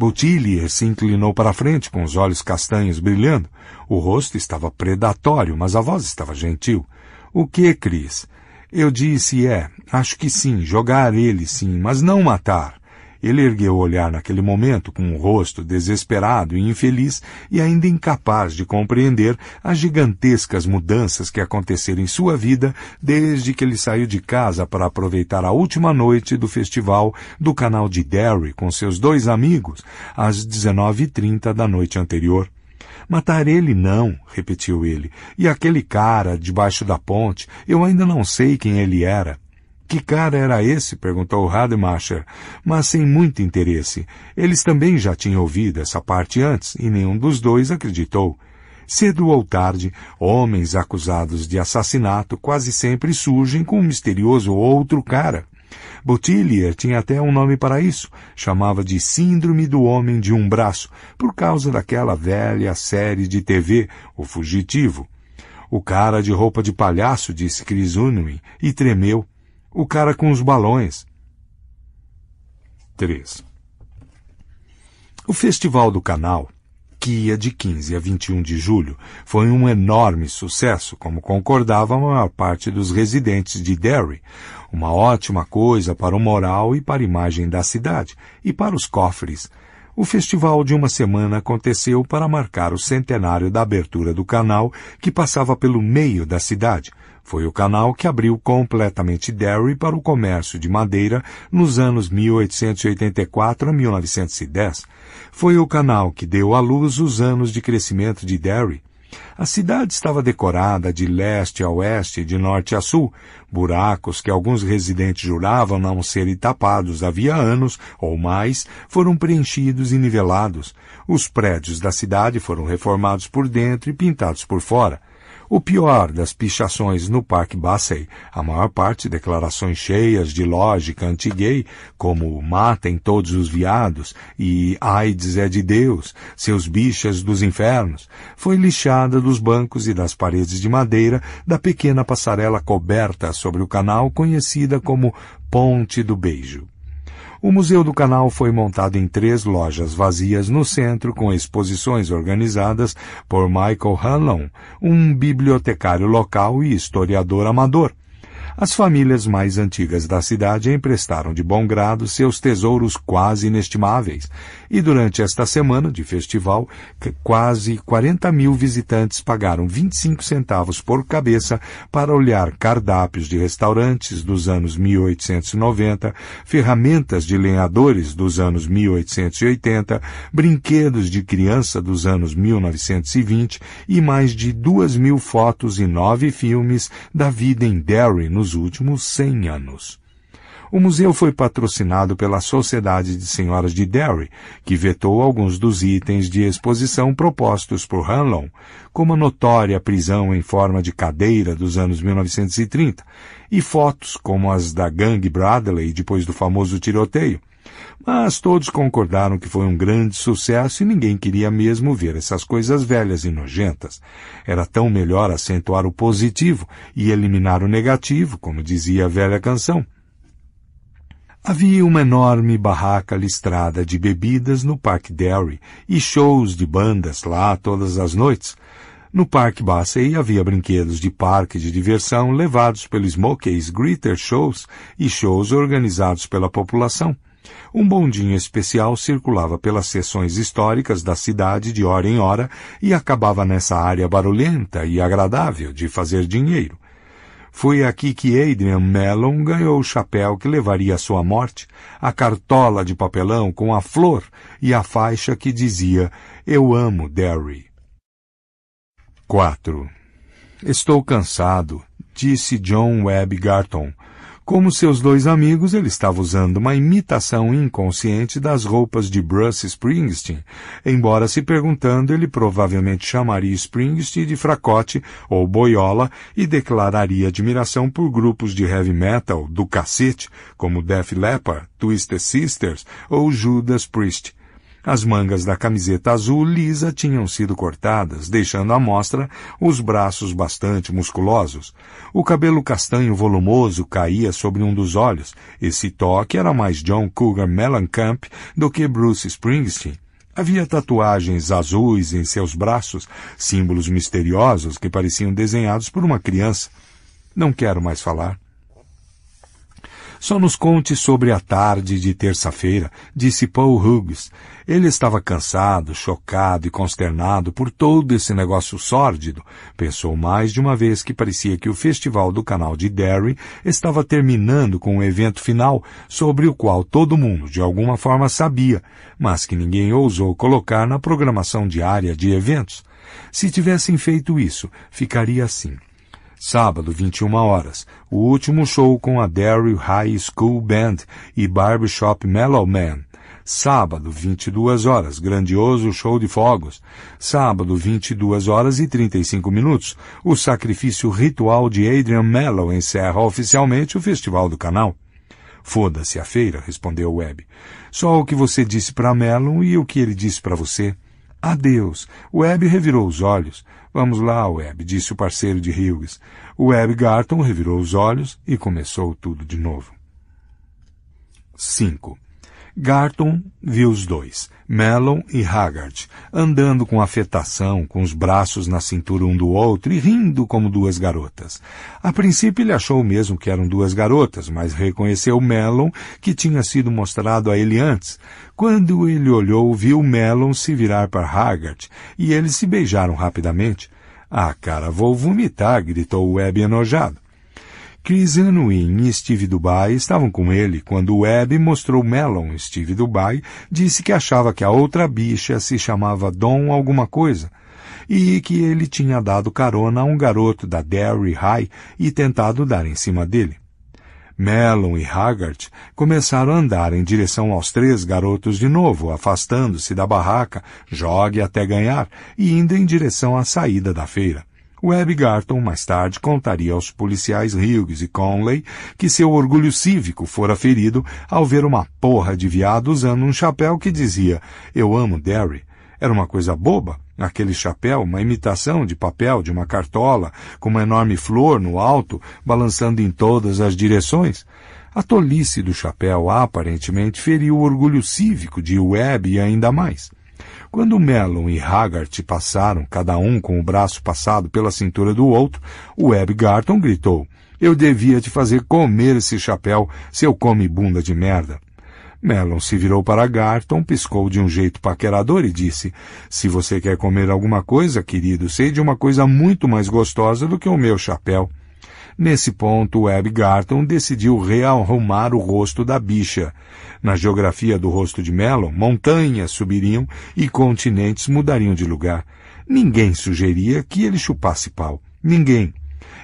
Boutillier se inclinou para frente com os olhos castanhos brilhando. O rosto estava predatório, mas a voz estava gentil. O que, Cris? Eu disse é, acho que sim, jogar ele sim, mas não matar. Ele ergueu o olhar naquele momento com um rosto desesperado e infeliz e ainda incapaz de compreender as gigantescas mudanças que aconteceram em sua vida desde que ele saiu de casa para aproveitar a última noite do festival do canal de Derry com seus dois amigos às 19h30 da noite anterior. Matar ele não, repetiu ele. E aquele cara debaixo da ponte, eu ainda não sei quem ele era. Que cara era esse? perguntou Rademacher, mas sem muito interesse. Eles também já tinham ouvido essa parte antes e nenhum dos dois acreditou. Cedo ou tarde, homens acusados de assassinato quase sempre surgem com um misterioso outro cara. Bottiglier tinha até um nome para isso, chamava de Síndrome do Homem de um Braço, por causa daquela velha série de TV, O Fugitivo. O cara de roupa de palhaço disse Chris Unwin e tremeu. O cara com os balões. 3. O Festival do Canal, que ia de 15 a 21 de julho, foi um enorme sucesso, como concordava a maior parte dos residentes de Derry. Uma ótima coisa para o moral e para a imagem da cidade, e para os cofres. O festival de uma semana aconteceu para marcar o centenário da abertura do canal que passava pelo meio da cidade, foi o canal que abriu completamente Derry para o comércio de madeira nos anos 1884 a 1910. Foi o canal que deu à luz os anos de crescimento de Derry. A cidade estava decorada de leste a oeste e de norte a sul, buracos que alguns residentes juravam não serem tapados havia anos ou mais, foram preenchidos e nivelados. Os prédios da cidade foram reformados por dentro e pintados por fora. O pior das pichações no Parque Bassey, a maior parte declarações cheias de lógica anti-gay, como matem todos os viados e AIDS é de Deus, seus bichas dos infernos, foi lixada dos bancos e das paredes de madeira da pequena passarela coberta sobre o canal conhecida como Ponte do Beijo. O Museu do Canal foi montado em três lojas vazias no centro com exposições organizadas por Michael Hanlon, um bibliotecário local e historiador amador. As famílias mais antigas da cidade emprestaram de bom grado seus tesouros quase inestimáveis, e durante esta semana de festival, quase 40 mil visitantes pagaram 25 centavos por cabeça para olhar cardápios de restaurantes dos anos 1890, ferramentas de lenhadores dos anos 1880, brinquedos de criança dos anos 1920 e mais de duas mil fotos e nove filmes da vida em Derry, no nos últimos 100 anos. O museu foi patrocinado pela Sociedade de Senhoras de Derry, que vetou alguns dos itens de exposição propostos por Hanlon, como a notória prisão em forma de cadeira dos anos 1930 e fotos como as da gangue Bradley depois do famoso tiroteio, mas todos concordaram que foi um grande sucesso e ninguém queria mesmo ver essas coisas velhas e nojentas. Era tão melhor acentuar o positivo e eliminar o negativo, como dizia a velha canção. Havia uma enorme barraca listrada de bebidas no Parque Derry e shows de bandas lá todas as noites. No Parque Bassey havia brinquedos de parque de diversão levados pelos Smokey's Greeter Shows e shows organizados pela população. Um bondinho especial circulava pelas seções históricas da cidade de hora em hora e acabava nessa área barulhenta e agradável de fazer dinheiro. Foi aqui que Adrian Mellon ganhou o chapéu que levaria à sua morte, a cartola de papelão com a flor e a faixa que dizia Eu amo Derry. 4. Estou cansado, disse John Webb Garton, como seus dois amigos, ele estava usando uma imitação inconsciente das roupas de Bruce Springsteen, embora se perguntando ele provavelmente chamaria Springsteen de fracote ou boiola e declararia admiração por grupos de heavy metal do cacete, como Def Leppard, Twisted Sisters ou Judas Priest, as mangas da camiseta azul lisa tinham sido cortadas, deixando à mostra os braços bastante musculosos. O cabelo castanho volumoso caía sobre um dos olhos. Esse toque era mais John Cougar Mellencamp do que Bruce Springsteen. Havia tatuagens azuis em seus braços, símbolos misteriosos que pareciam desenhados por uma criança. Não quero mais falar. Só nos conte sobre a tarde de terça-feira, disse Paul Hughes. Ele estava cansado, chocado e consternado por todo esse negócio sórdido. Pensou mais de uma vez que parecia que o festival do canal de Derry estava terminando com um evento final sobre o qual todo mundo de alguma forma sabia, mas que ninguém ousou colocar na programação diária de eventos. Se tivessem feito isso, ficaria assim. Sábado, 21 horas, o último show com a Derry High School Band e Barbershop Mellow Man. Sábado, 22 horas, grandioso show de fogos. Sábado, 22 horas e 35 minutos, o sacrifício ritual de Adrian Mellow encerra oficialmente o festival do canal. Foda-se a feira, respondeu Webb. Só o que você disse para Melon e o que ele disse para você. Adeus. Webb revirou os olhos. Vamos lá, Webb, disse o parceiro de Hughes. O Webb Garton revirou os olhos e começou tudo de novo. 5. Garton viu os dois, Mellon e Haggard, andando com afetação, com os braços na cintura um do outro e rindo como duas garotas. A princípio ele achou mesmo que eram duas garotas, mas reconheceu Mellon, que tinha sido mostrado a ele antes. Quando ele olhou, viu Melon se virar para Haggard e eles se beijaram rapidamente. Ah, cara, vou vomitar, gritou Webb enojado. Chris Anuin e Steve Dubai estavam com ele quando Webb mostrou Melon. Steve Dubai disse que achava que a outra bicha se chamava Dom alguma coisa e que ele tinha dado carona a um garoto da Derry High e tentado dar em cima dele. Melon e Haggart começaram a andar em direção aos três garotos de novo, afastando-se da barraca, jogue até ganhar, e indo em direção à saída da feira. Webb Garton mais tarde contaria aos policiais Hughes e Conley que seu orgulho cívico fora ferido ao ver uma porra de viado usando um chapéu que dizia Eu amo Derry. Era uma coisa boba, Aquele chapéu, uma imitação de papel de uma cartola, com uma enorme flor no alto, balançando em todas as direções. A tolice do chapéu aparentemente feriu o orgulho cívico de Webb e ainda mais. Quando Mellon e Haggart passaram, cada um com o braço passado pela cintura do outro, Webb Garton gritou, Eu devia te fazer comer esse chapéu, seu come bunda de merda. Melon se virou para Garton, piscou de um jeito paquerador e disse: Se você quer comer alguma coisa, querido, sei de uma coisa muito mais gostosa do que o meu chapéu. Nesse ponto, Webb Garton decidiu rearrumar o rosto da bicha. Na geografia do rosto de Melon, montanhas subiriam e continentes mudariam de lugar. Ninguém sugeria que ele chupasse pau. Ninguém.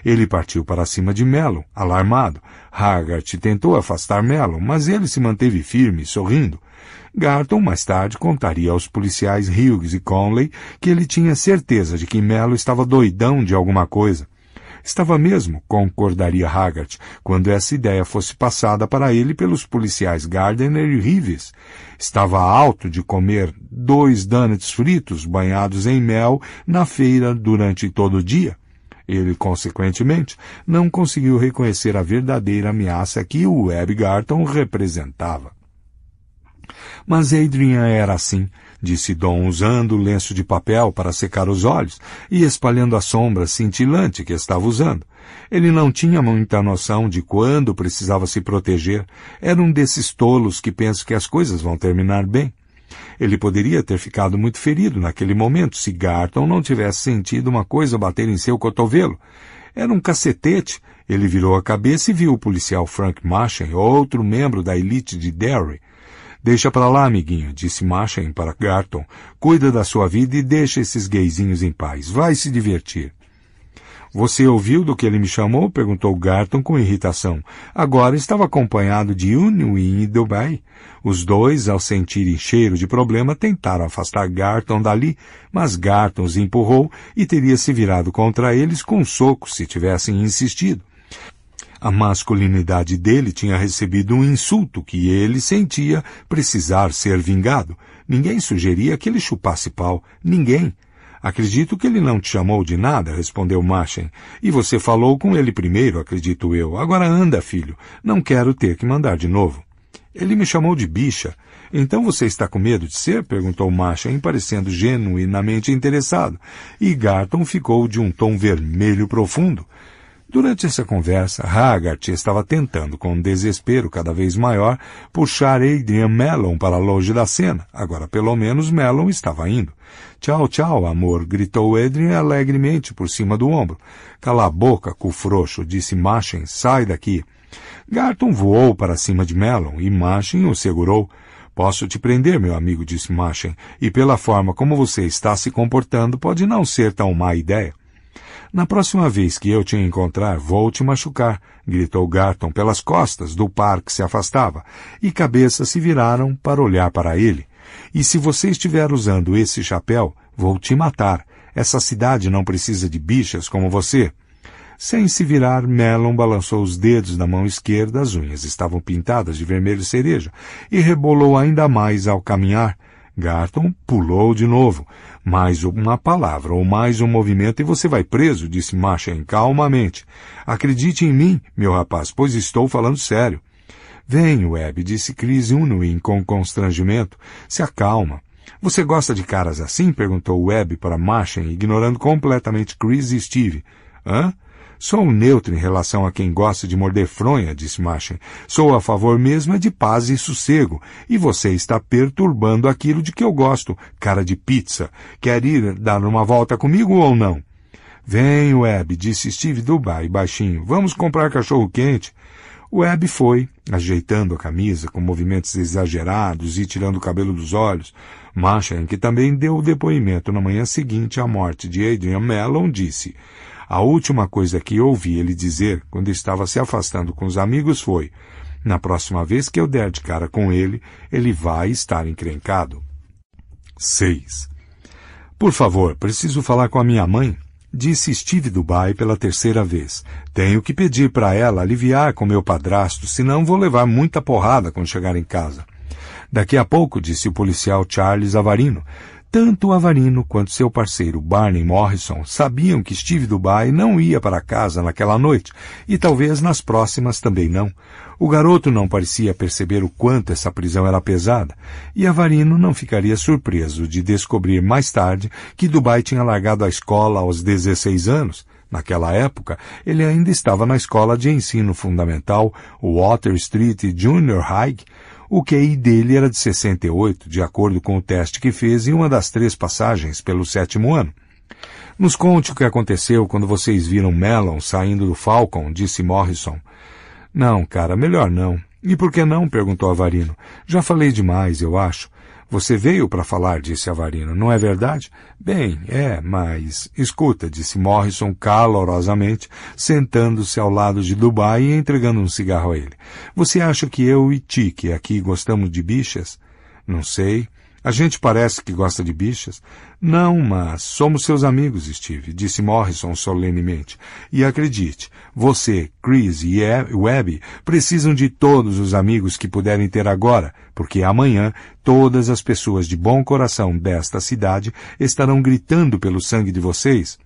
Ele partiu para cima de Melon, alarmado, Haggart tentou afastar Mellon, mas ele se manteve firme, sorrindo. Garton mais tarde contaria aos policiais Hughes e Conley que ele tinha certeza de que Mellon estava doidão de alguma coisa. Estava mesmo, concordaria Haggart, quando essa ideia fosse passada para ele pelos policiais Gardner e Reeves. Estava alto de comer dois donuts fritos banhados em mel na feira durante todo o dia. Ele, consequentemente, não conseguiu reconhecer a verdadeira ameaça que o Webb Garton representava. Mas Adrian era assim, disse Dom, usando o lenço de papel para secar os olhos e espalhando a sombra cintilante que estava usando. Ele não tinha muita noção de quando precisava se proteger. Era um desses tolos que pensam que as coisas vão terminar bem. Ele poderia ter ficado muito ferido naquele momento se Garton não tivesse sentido uma coisa bater em seu cotovelo. Era um cacetete. Ele virou a cabeça e viu o policial Frank Machen, outro membro da elite de Derry. Deixa para lá, amiguinho, disse Machen para Garton. Cuida da sua vida e deixa esses gaysinhos em paz. Vai se divertir. Você ouviu do que ele me chamou? perguntou Garton com irritação. Agora estava acompanhado de Unwin e Dubai. Os dois, ao sentirem cheiro de problema, tentaram afastar Garton dali, mas Garton os empurrou e teria se virado contra eles com um socos se tivessem insistido. A masculinidade dele tinha recebido um insulto que ele sentia precisar ser vingado. Ninguém sugeria que ele chupasse pau. Ninguém. Acredito que ele não te chamou de nada, respondeu Machen. E você falou com ele primeiro, acredito eu. Agora anda, filho. Não quero ter que mandar de novo. Ele me chamou de bicha. Então você está com medo de ser? perguntou Machen, parecendo genuinamente interessado. E Garton ficou de um tom vermelho profundo. Durante essa conversa, Haggart estava tentando, com um desespero cada vez maior, puxar Adrian Mellon para longe da cena. Agora, pelo menos, Mellon estava indo. Tchau, tchau, amor, gritou Edrin alegremente por cima do ombro. Cala a boca, cu frouxo, disse Machen, sai daqui. Garton voou para cima de Melon e Machen o segurou. Posso te prender, meu amigo, disse Machen, e pela forma como você está se comportando pode não ser tão má ideia. Na próxima vez que eu te encontrar, vou te machucar, gritou Garton pelas costas do par que se afastava, e cabeças se viraram para olhar para ele. E se você estiver usando esse chapéu, vou te matar. Essa cidade não precisa de bichas como você. Sem se virar, Melon balançou os dedos da mão esquerda, as unhas estavam pintadas de vermelho cereja, e rebolou ainda mais ao caminhar. Garton pulou de novo. Mais uma palavra ou mais um movimento e você vai preso, disse Machen calmamente. Acredite em mim, meu rapaz, pois estou falando sério. Vem, Webb, disse Chris Unwin com constrangimento. Se acalma. Você gosta de caras assim? perguntou Webb para Marchen, ignorando completamente Chris e Steve. Hã? Sou neutro em relação a quem gosta de morder fronha, disse Marchen. Sou a favor mesmo é de paz e sossego, e você está perturbando aquilo de que eu gosto, cara de pizza. Quer ir dar uma volta comigo ou não? Vem, Webb, disse Steve Dubai baixinho. Vamos comprar cachorro quente. Webb foi, ajeitando a camisa com movimentos exagerados e tirando o cabelo dos olhos. Machen, que também deu o depoimento na manhã seguinte à morte de Adrian Mellon, disse A última coisa que ouvi ele dizer quando estava se afastando com os amigos foi Na próxima vez que eu der de cara com ele, ele vai estar encrencado. 6. Por favor, preciso falar com a minha mãe, disse Steve Dubai pela terceira vez. Tenho que pedir para ela aliviar com meu padrasto, senão vou levar muita porrada quando chegar em casa. Daqui a pouco, disse o policial Charles Avarino, tanto Avarino quanto seu parceiro Barney Morrison sabiam que Steve Dubai não ia para casa naquela noite e talvez nas próximas também não. O garoto não parecia perceber o quanto essa prisão era pesada e Avarino não ficaria surpreso de descobrir mais tarde que Dubai tinha largado a escola aos 16 anos. Naquela época, ele ainda estava na escola de ensino fundamental Water Street Junior High o QI dele era de 68, de acordo com o teste que fez em uma das três passagens pelo sétimo ano. Nos conte o que aconteceu quando vocês viram Mellon saindo do Falcon, disse Morrison. Não, cara, melhor não. E por que não? perguntou Avarino. Já falei demais, eu acho. Você veio para falar, disse Avarino, não é verdade? Bem, é, mas. Escuta, disse Morrison calorosamente, sentando-se ao lado de Dubai e entregando um cigarro a ele. Você acha que eu e Tique aqui gostamos de bichas? Não sei. A gente parece que gosta de bichas. Não, mas somos seus amigos, Steve, disse Morrison solenemente. E acredite, você, Chris e Webb precisam de todos os amigos que puderem ter agora, porque amanhã todas as pessoas de bom coração desta cidade estarão gritando pelo sangue de vocês.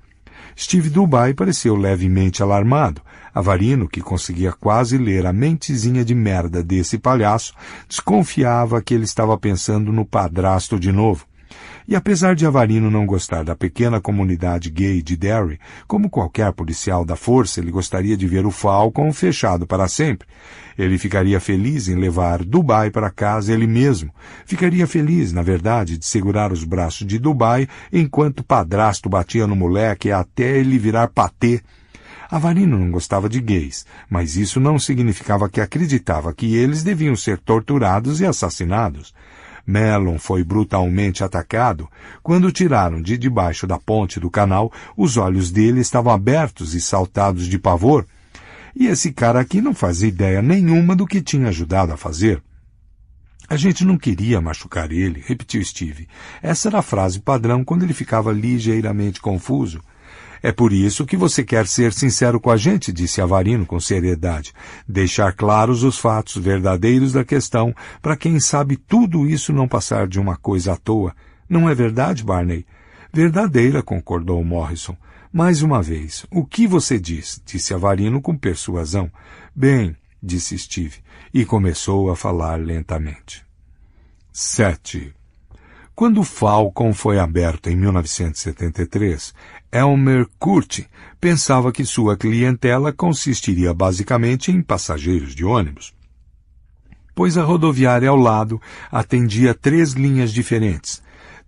Steve Dubai pareceu levemente alarmado. Avarino, que conseguia quase ler a mentezinha de merda desse palhaço, desconfiava que ele estava pensando no padrasto de novo. E apesar de Avarino não gostar da pequena comunidade gay de Derry, como qualquer policial da força, ele gostaria de ver o Falcon fechado para sempre. Ele ficaria feliz em levar Dubai para casa ele mesmo. Ficaria feliz, na verdade, de segurar os braços de Dubai enquanto o padrasto batia no moleque até ele virar patê. Avarino não gostava de gays, mas isso não significava que acreditava que eles deviam ser torturados e assassinados. Mellon foi brutalmente atacado quando tiraram de debaixo da ponte do canal, os olhos dele estavam abertos e saltados de pavor, e esse cara aqui não fazia ideia nenhuma do que tinha ajudado a fazer. A gente não queria machucar ele, repetiu Steve. Essa era a frase padrão quando ele ficava ligeiramente confuso, é por isso que você quer ser sincero com a gente, disse Avarino com seriedade. Deixar claros os fatos verdadeiros da questão para quem sabe tudo isso não passar de uma coisa à toa. Não é verdade, Barney? Verdadeira, concordou Morrison. Mais uma vez, o que você diz? disse Avarino com persuasão. Bem, disse Steve, e começou a falar lentamente. 7. Quando Falcon foi aberto em 1973, Elmer Kurt pensava que sua clientela consistiria basicamente em passageiros de ônibus. Pois a rodoviária ao lado atendia três linhas diferentes,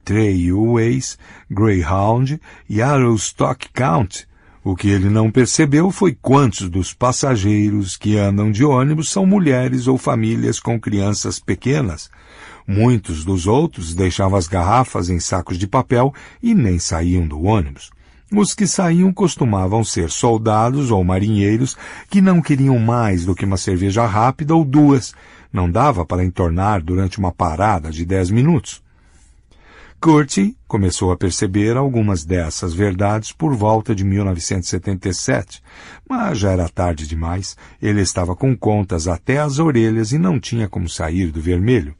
Trailways, Greyhound e Arrowstock Count. O que ele não percebeu foi quantos dos passageiros que andam de ônibus são mulheres ou famílias com crianças pequenas. Muitos dos outros deixavam as garrafas em sacos de papel e nem saíam do ônibus. Os que saíam costumavam ser soldados ou marinheiros que não queriam mais do que uma cerveja rápida ou duas. Não dava para entornar durante uma parada de dez minutos. Kurt começou a perceber algumas dessas verdades por volta de 1977, mas já era tarde demais. Ele estava com contas até as orelhas e não tinha como sair do vermelho.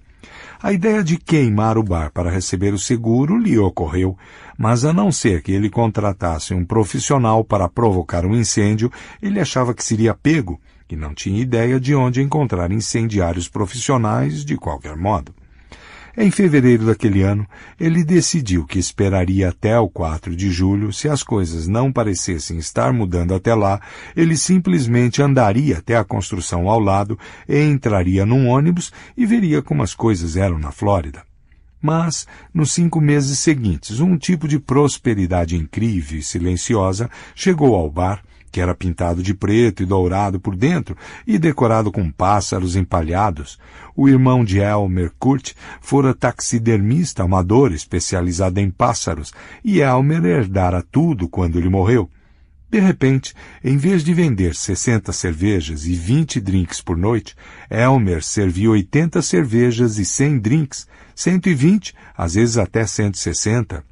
A ideia de queimar o bar para receber o seguro lhe ocorreu, mas a não ser que ele contratasse um profissional para provocar um incêndio, ele achava que seria pego e não tinha ideia de onde encontrar incendiários profissionais de qualquer modo. Em fevereiro daquele ano, ele decidiu que esperaria até o 4 de julho. Se as coisas não parecessem estar mudando até lá, ele simplesmente andaria até a construção ao lado, entraria num ônibus e veria como as coisas eram na Flórida. Mas, nos cinco meses seguintes, um tipo de prosperidade incrível e silenciosa chegou ao bar que era pintado de preto e dourado por dentro e decorado com pássaros empalhados. O irmão de Elmer Kurt fora taxidermista amador especializado em pássaros e Elmer herdara tudo quando ele morreu. De repente, em vez de vender 60 cervejas e 20 drinks por noite, Elmer serviu 80 cervejas e 100 drinks, 120, às vezes até 160.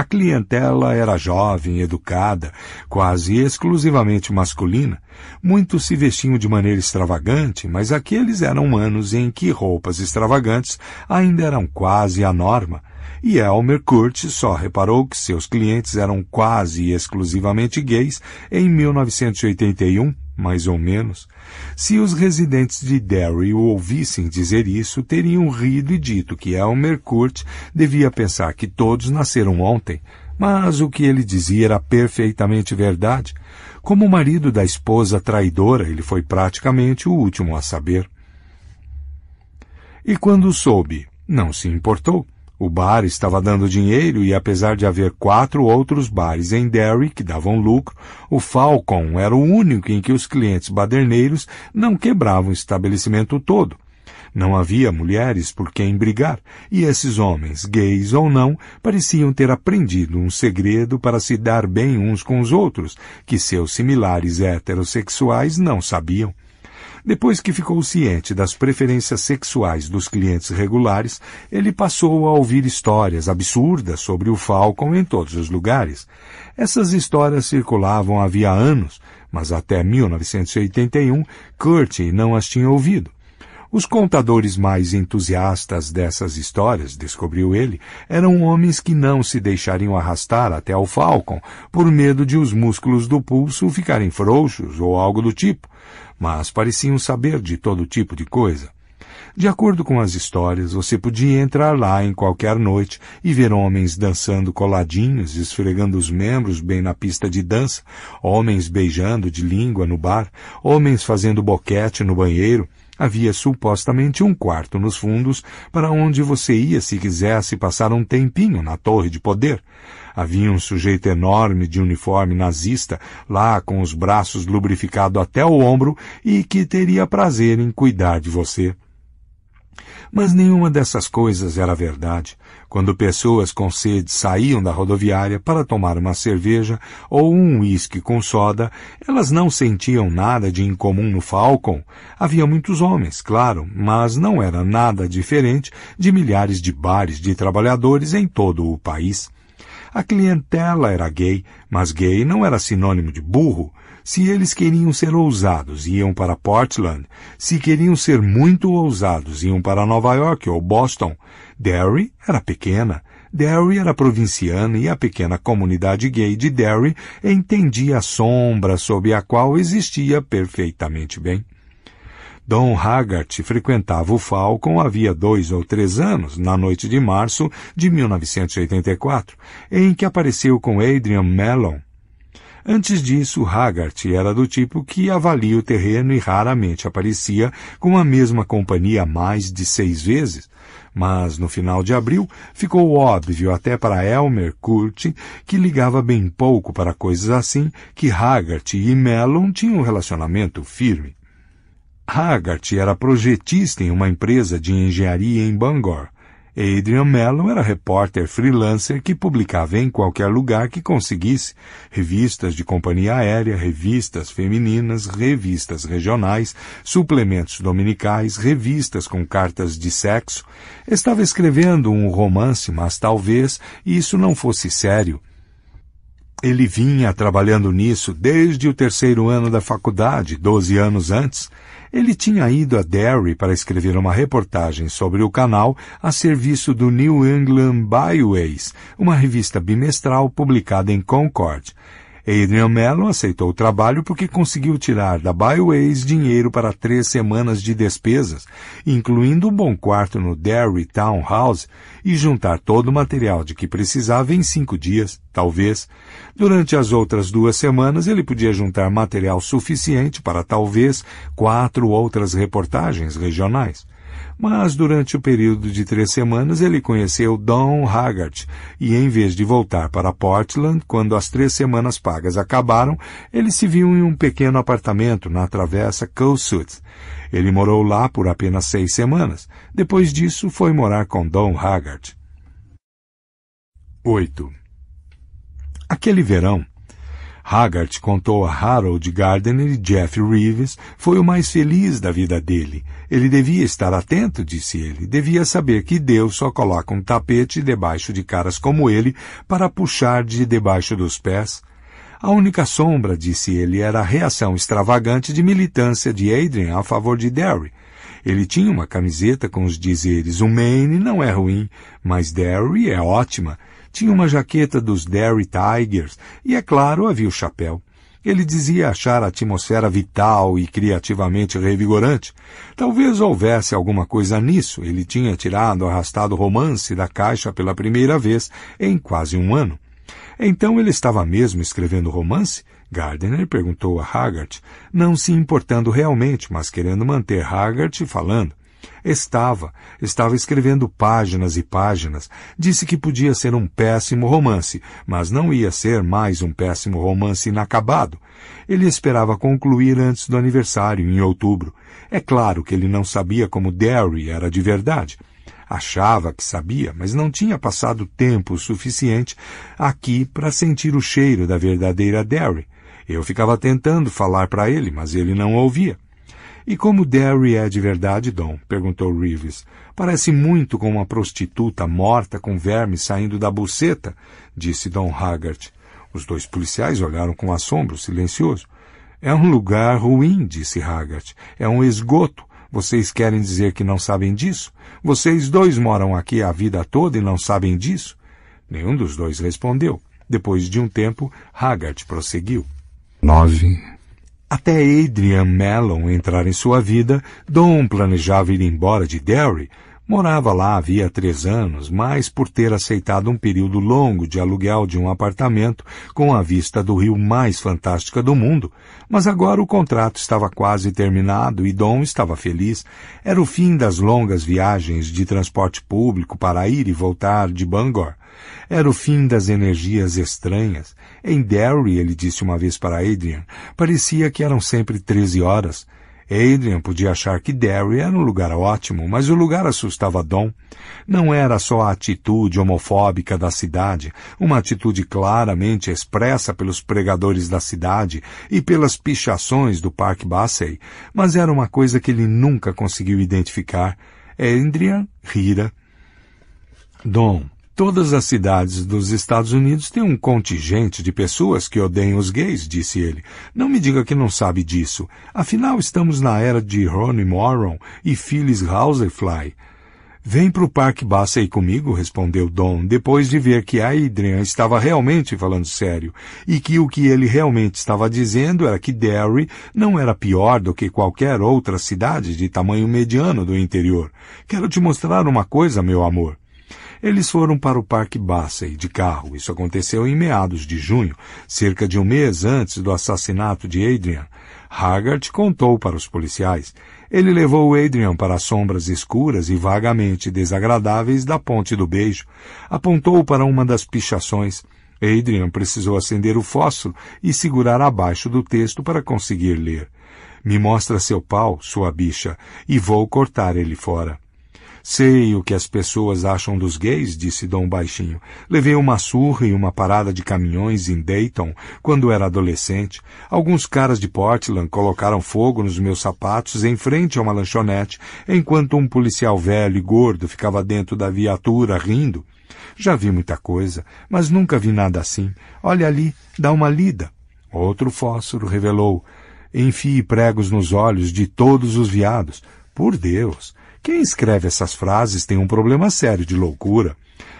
A clientela era jovem, educada, quase exclusivamente masculina. Muitos se vestiam de maneira extravagante, mas aqueles eram anos em que roupas extravagantes ainda eram quase a norma e Elmer Kurt só reparou que seus clientes eram quase exclusivamente gays em 1981, mais ou menos. Se os residentes de Derry o ouvissem dizer isso, teriam rido e dito que Elmer Kurt devia pensar que todos nasceram ontem, mas o que ele dizia era perfeitamente verdade. Como marido da esposa traidora, ele foi praticamente o último a saber. E quando soube, não se importou. O bar estava dando dinheiro e apesar de haver quatro outros bares em Derry que davam lucro, o Falcon era o único em que os clientes baderneiros não quebravam o estabelecimento todo. Não havia mulheres por quem brigar, e esses homens, gays ou não, pareciam ter aprendido um segredo para se dar bem uns com os outros, que seus similares heterossexuais não sabiam. Depois que ficou ciente das preferências sexuais dos clientes regulares, ele passou a ouvir histórias absurdas sobre o Falcon em todos os lugares. Essas histórias circulavam havia anos, mas até 1981 Kurt não as tinha ouvido. Os contadores mais entusiastas dessas histórias, descobriu ele, eram homens que não se deixariam arrastar até o Falcon por medo de os músculos do pulso ficarem frouxos ou algo do tipo mas pareciam saber de todo tipo de coisa. De acordo com as histórias, você podia entrar lá em qualquer noite e ver homens dançando coladinhos, esfregando os membros bem na pista de dança, homens beijando de língua no bar, homens fazendo boquete no banheiro. Havia supostamente um quarto nos fundos para onde você ia se quisesse passar um tempinho na torre de poder. Havia um sujeito enorme de uniforme nazista, lá com os braços lubrificados até o ombro e que teria prazer em cuidar de você. Mas nenhuma dessas coisas era verdade. Quando pessoas com sede saíam da rodoviária para tomar uma cerveja ou um uísque com soda, elas não sentiam nada de incomum no Falcon. Havia muitos homens, claro, mas não era nada diferente de milhares de bares de trabalhadores em todo o país. A clientela era gay, mas gay não era sinônimo de burro. Se eles queriam ser ousados, iam para Portland. Se queriam ser muito ousados, iam para Nova York ou Boston. Derry era pequena. Derry era provinciana e a pequena comunidade gay de Derry entendia a sombra sob a qual existia perfeitamente bem. Dom Haggart frequentava o Falcon havia dois ou três anos, na noite de março de 1984, em que apareceu com Adrian Mellon. Antes disso, Haggart era do tipo que avalia o terreno e raramente aparecia com a mesma companhia mais de seis vezes, mas no final de abril ficou óbvio até para Elmer Kurt que ligava bem pouco para coisas assim que Haggart e Mellon tinham um relacionamento firme. Haggart era projetista em uma empresa de engenharia em Bangor. Adrian Mellon era repórter freelancer que publicava em qualquer lugar que conseguisse revistas de companhia aérea, revistas femininas, revistas regionais, suplementos dominicais, revistas com cartas de sexo. Estava escrevendo um romance, mas talvez isso não fosse sério. Ele vinha trabalhando nisso desde o terceiro ano da faculdade, doze anos antes. Ele tinha ido a Derry para escrever uma reportagem sobre o canal a serviço do New England Byways, uma revista bimestral publicada em Concord. Adrian Mello aceitou o trabalho porque conseguiu tirar da Byways dinheiro para três semanas de despesas, incluindo um bom quarto no Derry Town House, e juntar todo o material de que precisava em cinco dias, talvez. Durante as outras duas semanas, ele podia juntar material suficiente para talvez quatro outras reportagens regionais. Mas durante o período de três semanas ele conheceu Don Haggart e em vez de voltar para Portland, quando as três semanas pagas acabaram, ele se viu em um pequeno apartamento na travessa Cosuth. Ele morou lá por apenas seis semanas. Depois disso foi morar com Don Haggart. 8. Aquele verão, Haggart contou a Harold Gardner e Jeff Reeves foi o mais feliz da vida dele. Ele devia estar atento, disse ele. Devia saber que Deus só coloca um tapete debaixo de caras como ele para puxar de debaixo dos pés. A única sombra, disse ele, era a reação extravagante de militância de Adrian a favor de Derry. Ele tinha uma camiseta com os dizeres: O Maine não é ruim, mas Derry é ótima. Tinha uma jaqueta dos Derry Tigers e, é claro, havia o chapéu. Ele dizia achar a atmosfera vital e criativamente revigorante. Talvez houvesse alguma coisa nisso. Ele tinha tirado arrastado romance da caixa pela primeira vez em quase um ano. Então ele estava mesmo escrevendo romance? Gardner perguntou a Haggart, não se importando realmente, mas querendo manter Haggart falando. Estava, estava escrevendo páginas e páginas. Disse que podia ser um péssimo romance, mas não ia ser mais um péssimo romance inacabado. Ele esperava concluir antes do aniversário, em outubro. É claro que ele não sabia como Derry era de verdade. Achava que sabia, mas não tinha passado tempo suficiente aqui para sentir o cheiro da verdadeira Derry. Eu ficava tentando falar para ele, mas ele não ouvia. E como Derry é de verdade, Dom? perguntou Reeves. Parece muito com uma prostituta morta com vermes saindo da buceta, disse Dom Haggart. Os dois policiais olharam com assombro, silencioso. É um lugar ruim, disse Haggart. É um esgoto. Vocês querem dizer que não sabem disso? Vocês dois moram aqui a vida toda e não sabem disso? Nenhum dos dois respondeu. Depois de um tempo, Haggart prosseguiu. Nove até Adrian Mellon entrar em sua vida, Dom planejava ir embora de Derry. Morava lá havia três anos, mas por ter aceitado um período longo de aluguel de um apartamento com a vista do rio mais fantástica do mundo. Mas agora o contrato estava quase terminado e Dom estava feliz. Era o fim das longas viagens de transporte público para ir e voltar de Bangor. Era o fim das energias estranhas. Em Derry, ele disse uma vez para Adrian, parecia que eram sempre treze horas. Adrian podia achar que Derry era um lugar ótimo, mas o lugar assustava Dom. Não era só a atitude homofóbica da cidade, uma atitude claramente expressa pelos pregadores da cidade e pelas pichações do Parque Bassey, mas era uma coisa que ele nunca conseguiu identificar. Adrian rira. Dom, Todas as cidades dos Estados Unidos têm um contingente de pessoas que odeiam os gays, disse ele. Não me diga que não sabe disso. Afinal, estamos na era de Ronnie Moron e Phyllis Housefly. Vem para o Parque Bassey comigo, respondeu Dom, depois de ver que a Adrian estava realmente falando sério e que o que ele realmente estava dizendo era que Derry não era pior do que qualquer outra cidade de tamanho mediano do interior. Quero te mostrar uma coisa, meu amor. Eles foram para o Parque Bassey de carro. Isso aconteceu em meados de junho, cerca de um mês antes do assassinato de Adrian. Haggard contou para os policiais. Ele levou Adrian para as sombras escuras e vagamente desagradáveis da Ponte do Beijo. Apontou para uma das pichações. Adrian precisou acender o fósforo e segurar abaixo do texto para conseguir ler. Me mostra seu pau, sua bicha, e vou cortar ele fora. Sei o que as pessoas acham dos gays, disse Dom baixinho. Levei uma surra e uma parada de caminhões em Dayton quando era adolescente. Alguns caras de Portland colocaram fogo nos meus sapatos em frente a uma lanchonete, enquanto um policial velho e gordo ficava dentro da viatura rindo. Já vi muita coisa, mas nunca vi nada assim. Olha ali, dá uma lida. Outro fósforo revelou. Enfie pregos nos olhos de todos os viados. Por Deus, quem escreve essas frases tem um problema sério de loucura.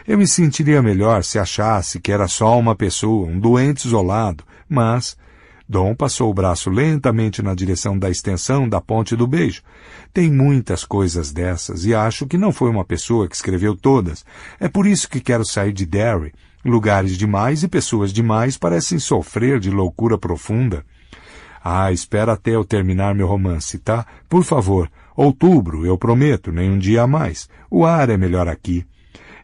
Eu me sentiria melhor se achasse que era só uma pessoa, um doente isolado, mas Dom passou o braço lentamente na direção da extensão da ponte do beijo. Tem muitas coisas dessas e acho que não foi uma pessoa que escreveu todas. É por isso que quero sair de Derry. Lugares demais e pessoas demais parecem sofrer de loucura profunda. Ah, espera até eu terminar meu romance, tá? Por favor, Outubro, eu prometo, nem um dia a mais. O ar é melhor aqui.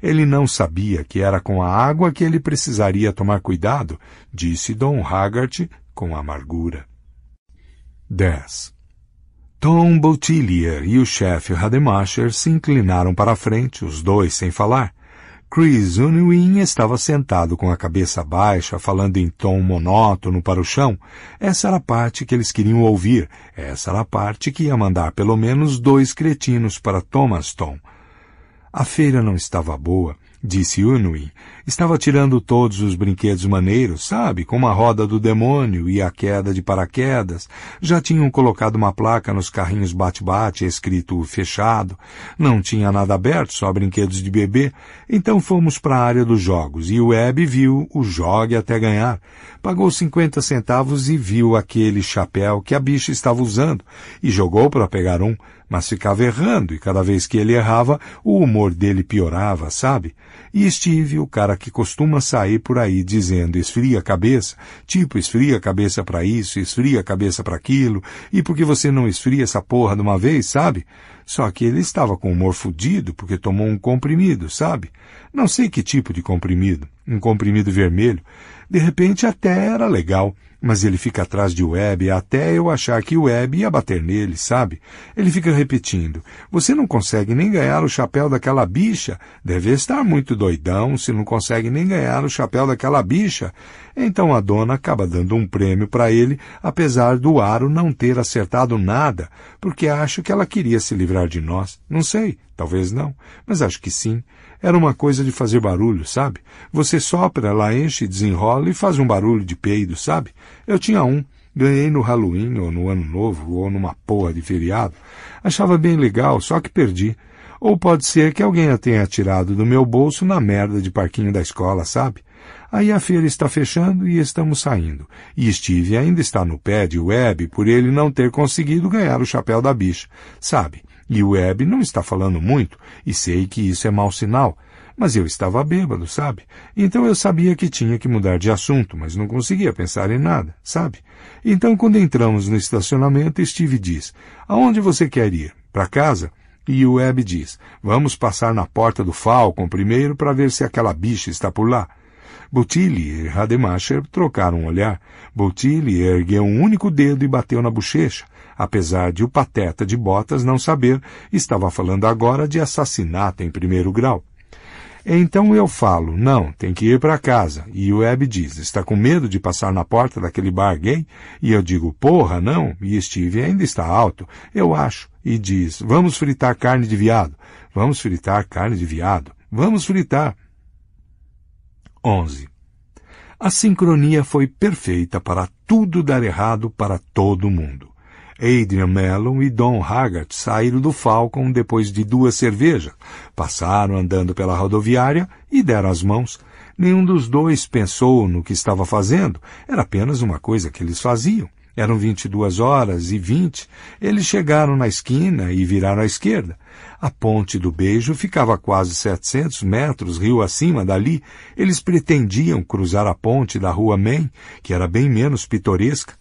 Ele não sabia que era com a água que ele precisaria tomar cuidado, disse Dom Haggart com amargura. 10. Tom Boutilier e o chefe Rademacher se inclinaram para a frente, os dois sem falar, Chris Unwin estava sentado com a cabeça baixa, falando em tom monótono para o chão. Essa era a parte que eles queriam ouvir. Essa era a parte que ia mandar pelo menos dois cretinos para Thomaston. A feira não estava boa, disse Unwin, Estava tirando todos os brinquedos maneiros, sabe, como a roda do demônio e a queda de paraquedas. Já tinham colocado uma placa nos carrinhos bate-bate escrito fechado. Não tinha nada aberto, só brinquedos de bebê. Então fomos para a área dos jogos e o Web viu o jogue até ganhar. Pagou 50 centavos e viu aquele chapéu que a bicha estava usando e jogou para pegar um, mas ficava errando e cada vez que ele errava, o humor dele piorava, sabe? E Steve, o cara que costuma sair por aí dizendo esfria a cabeça, tipo esfria a cabeça para isso, esfria a cabeça para aquilo, e porque você não esfria essa porra de uma vez, sabe? Só que ele estava com o humor fudido porque tomou um comprimido, sabe? Não sei que tipo de comprimido, um comprimido vermelho. De repente até era legal, mas ele fica atrás de Web até eu achar que Web ia bater nele, sabe? Ele fica repetindo: Você não consegue nem ganhar o chapéu daquela bicha. Deve estar muito doidão se não consegue nem ganhar o chapéu daquela bicha. Então a dona acaba dando um prêmio para ele, apesar do Aro não ter acertado nada, porque acho que ela queria se livrar de nós. Não sei, talvez não, mas acho que sim. Era uma coisa de fazer barulho, sabe? Você sopra, lá enche, desenrola e faz um barulho de peido, sabe? Eu tinha um. Ganhei no Halloween, ou no Ano Novo, ou numa porra de feriado. Achava bem legal, só que perdi. Ou pode ser que alguém a tenha tirado do meu bolso na merda de parquinho da escola, sabe? Aí a feira está fechando e estamos saindo. E Steve ainda está no pé de Web por ele não ter conseguido ganhar o chapéu da bicha. Sabe, e o Webb não está falando muito, e sei que isso é mau sinal, mas eu estava bêbado, sabe? Então eu sabia que tinha que mudar de assunto, mas não conseguia pensar em nada, sabe? Então quando entramos no estacionamento, Steve diz: Aonde você quer ir? Para casa? E o Webb diz: Vamos passar na porta do Falcon primeiro para ver se aquela bicha está por lá. Boutilier e Rademacher trocaram um olhar. Boutilier ergueu um único dedo e bateu na bochecha, apesar de o pateta de botas não saber, estava falando agora de assassinato em primeiro grau. Então eu falo, não, tem que ir para casa. E o Web diz, está com medo de passar na porta daquele bar gay? E eu digo, porra, não. E Steve ainda está alto, eu acho. E diz, vamos fritar carne de viado. Vamos fritar carne de viado. Vamos fritar. 11. A sincronia foi perfeita para tudo dar errado para todo mundo. Adrian Mellon e Don Haggart saíram do Falcon depois de duas cervejas, passaram andando pela rodoviária e deram as mãos. Nenhum dos dois pensou no que estava fazendo, era apenas uma coisa que eles faziam. Eram 22 horas e 20. Eles chegaram na esquina e viraram à esquerda. A ponte do beijo ficava a quase 700 metros rio acima dali. Eles pretendiam cruzar a ponte da rua Main, que era bem menos pitoresca.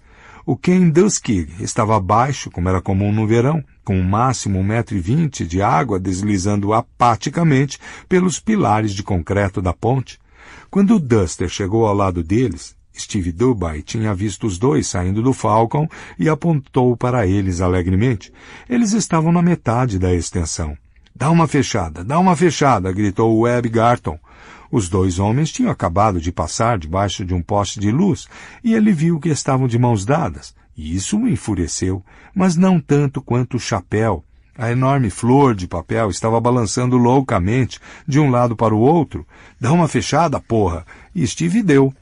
O Kendusky estava baixo, como era comum no verão, com o um máximo 120 vinte de água deslizando apaticamente pelos pilares de concreto da ponte. Quando o Duster chegou ao lado deles, Steve Dubai tinha visto os dois saindo do Falcon e apontou para eles alegremente. Eles estavam na metade da extensão. Dá uma fechada, dá uma fechada, gritou Webb Garton. Os dois homens tinham acabado de passar debaixo de um poste de luz e ele viu que estavam de mãos dadas. Isso o enfureceu, mas não tanto quanto o chapéu. A enorme flor de papel estava balançando loucamente de um lado para o outro. Dá uma fechada, porra! E Steve deu.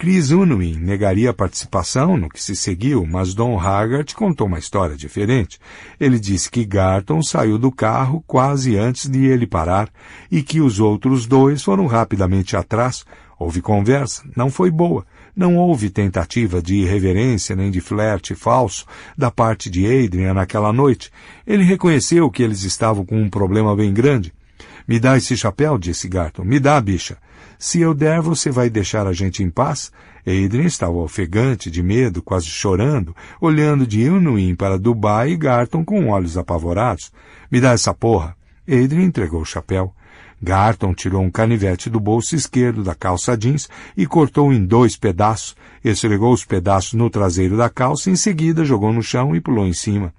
Chris Unwin negaria a participação no que se seguiu, mas Don Haggard contou uma história diferente. Ele disse que Garton saiu do carro quase antes de ele parar e que os outros dois foram rapidamente atrás. Houve conversa, não foi boa. Não houve tentativa de irreverência nem de flerte falso da parte de Adrian naquela noite. Ele reconheceu que eles estavam com um problema bem grande. Me dá esse chapéu, disse Garton. Me dá, bicha. Se eu der, você vai deixar a gente em paz? Adrian estava ofegante, de medo, quase chorando, olhando de Inuin para Dubai e Garton com olhos apavorados. Me dá essa porra. Adrian entregou o chapéu. Garton tirou um canivete do bolso esquerdo da calça jeans e cortou em dois pedaços, esfregou os pedaços no traseiro da calça, em seguida jogou no chão e pulou em cima.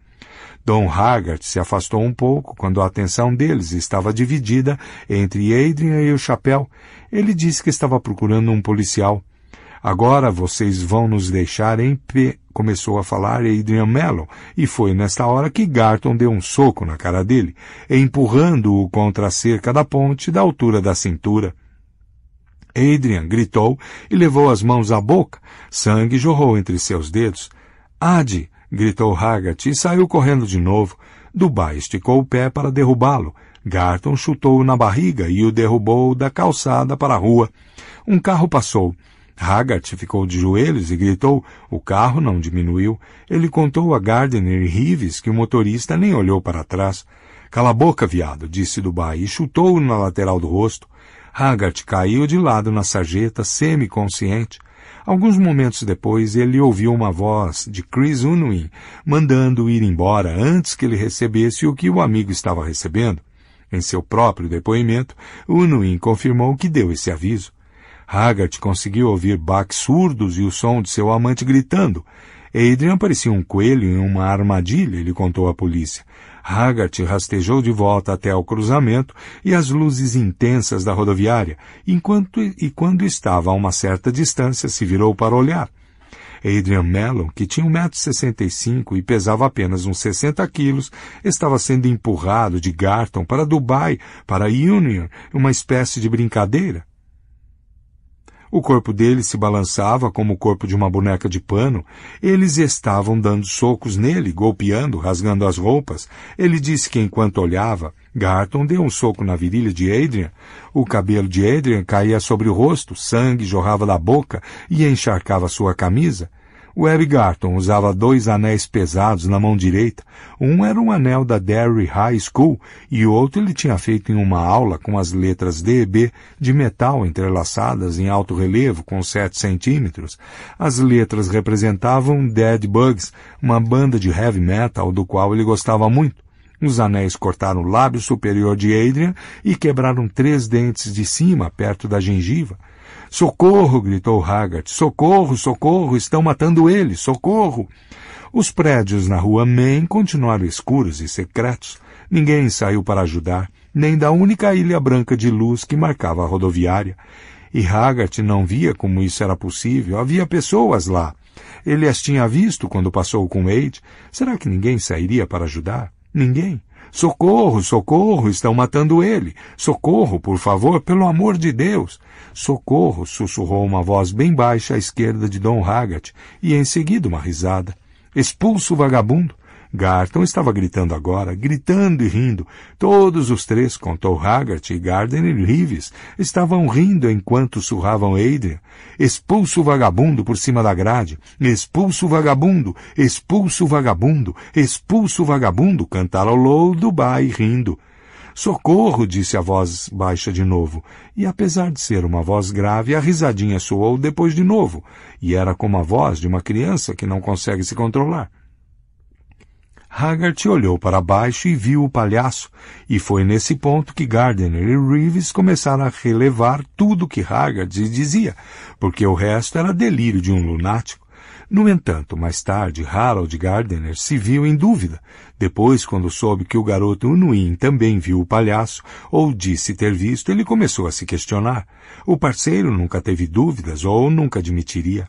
Don Haggart se afastou um pouco quando a atenção deles estava dividida entre Adrian e o chapéu. Ele disse que estava procurando um policial. Agora vocês vão nos deixar em pé, começou a falar Adrian Mello, e foi nesta hora que Garton deu um soco na cara dele, empurrando-o contra a cerca da ponte da altura da cintura. Adrian gritou e levou as mãos à boca. Sangue jorrou entre seus dedos. Adi! gritou Haggart e saiu correndo de novo. Dubai esticou o pé para derrubá-lo. Garton chutou-o na barriga e o derrubou da calçada para a rua. Um carro passou. Haggart ficou de joelhos e gritou. O carro não diminuiu. Ele contou a Gardner e Reeves que o motorista nem olhou para trás. Cala a boca, viado, disse Dubai e chutou-o na lateral do rosto. Haggart caiu de lado na sarjeta, semi-consciente. Alguns momentos depois, ele ouviu uma voz de Chris Unwin mandando ir embora antes que ele recebesse o que o amigo estava recebendo. Em seu próprio depoimento, Unuin confirmou que deu esse aviso. Haggart conseguiu ouvir baques surdos e o som de seu amante gritando. Adrian parecia um coelho em uma armadilha, ele contou à polícia. Haggart rastejou de volta até ao cruzamento e as luzes intensas da rodoviária, enquanto e quando estava a uma certa distância se virou para olhar. Adrian Mellon, que tinha 1,65m e pesava apenas uns 60 quilos, estava sendo empurrado de Garton para Dubai, para Union, uma espécie de brincadeira. O corpo dele se balançava como o corpo de uma boneca de pano. Eles estavam dando socos nele, golpeando, rasgando as roupas. Ele disse que enquanto olhava, Garton deu um soco na virilha de Adrian. O cabelo de Adrian caía sobre o rosto, sangue jorrava da boca e encharcava sua camisa. Webb Garton usava dois anéis pesados na mão direita. Um era um anel da Derry High School e outro ele tinha feito em uma aula com as letras D e B de metal entrelaçadas em alto relevo com 7 centímetros. As letras representavam Dead Bugs, uma banda de heavy metal do qual ele gostava muito. Os anéis cortaram o lábio superior de Adrian e quebraram três dentes de cima, perto da gengiva. Socorro! gritou Haggard. Socorro, socorro! Estão matando ele! Socorro! Os prédios na rua Main continuaram escuros e secretos. Ninguém saiu para ajudar, nem da única ilha branca de luz que marcava a rodoviária. E Haggard não via como isso era possível. Havia pessoas lá. Ele as tinha visto quando passou com Wade. Será que ninguém sairia para ajudar? Ninguém. Socorro, socorro, estão matando ele. Socorro, por favor, pelo amor de Deus. Socorro! sussurrou uma voz bem baixa à esquerda de Dom Haggart, e em seguida uma risada. Expulso o vagabundo! Garton estava gritando agora, gritando e rindo. Todos os três, contou Haggart e Garden e Reeves, estavam rindo enquanto surravam Adrian. Expulso o vagabundo por cima da grade. Expulso o vagabundo. Expulso o vagabundo. Expulso o vagabundo. Cantarolou Dubai rindo. Socorro! disse a voz baixa de novo, e apesar de ser uma voz grave, a risadinha soou depois de novo, e era como a voz de uma criança que não consegue se controlar. Haggart olhou para baixo e viu o palhaço, e foi nesse ponto que Gardner e Reeves começaram a relevar tudo que Haggard dizia, porque o resto era delírio de um lunático. No entanto, mais tarde, Harold Gardner se viu em dúvida, depois quando soube que o garoto Unuin também viu o palhaço, ou disse ter visto, ele começou a se questionar. O parceiro nunca teve dúvidas ou nunca admitiria.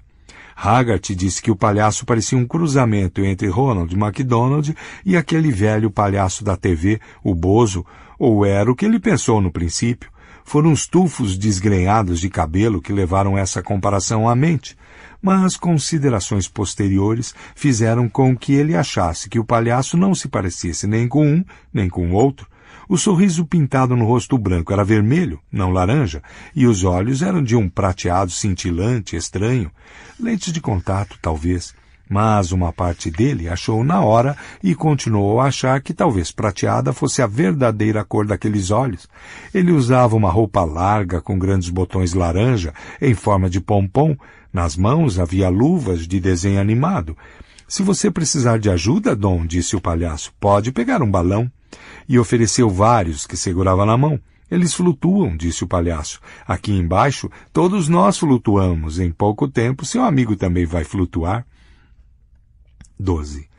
Haggart disse que o palhaço parecia um cruzamento entre Ronald MacDonald e aquele velho palhaço da TV, o Bozo, ou era o que ele pensou no princípio. Foram os tufos desgrenhados de cabelo que levaram essa comparação à mente mas considerações posteriores fizeram com que ele achasse que o palhaço não se parecesse nem com um nem com o outro. O sorriso pintado no rosto branco era vermelho, não laranja, e os olhos eram de um prateado cintilante, estranho. Lentes de contato, talvez. Mas uma parte dele achou na hora e continuou a achar que talvez prateada fosse a verdadeira cor daqueles olhos. Ele usava uma roupa larga com grandes botões laranja, em forma de pompom, nas mãos havia luvas de desenho animado. Se você precisar de ajuda, Dom, disse o palhaço, pode pegar um balão. E ofereceu vários que segurava na mão. Eles flutuam, disse o palhaço. Aqui embaixo, todos nós flutuamos. Em pouco tempo, seu amigo também vai flutuar. 12.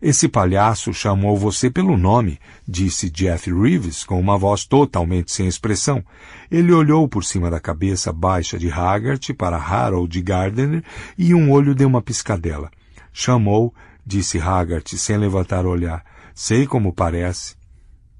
Esse palhaço chamou você pelo nome, disse Jeff Reeves com uma voz totalmente sem expressão. Ele olhou por cima da cabeça baixa de Haggart para Harold Gardner e um olho deu uma piscadela. Chamou, disse Haggart sem levantar o olhar. Sei como parece.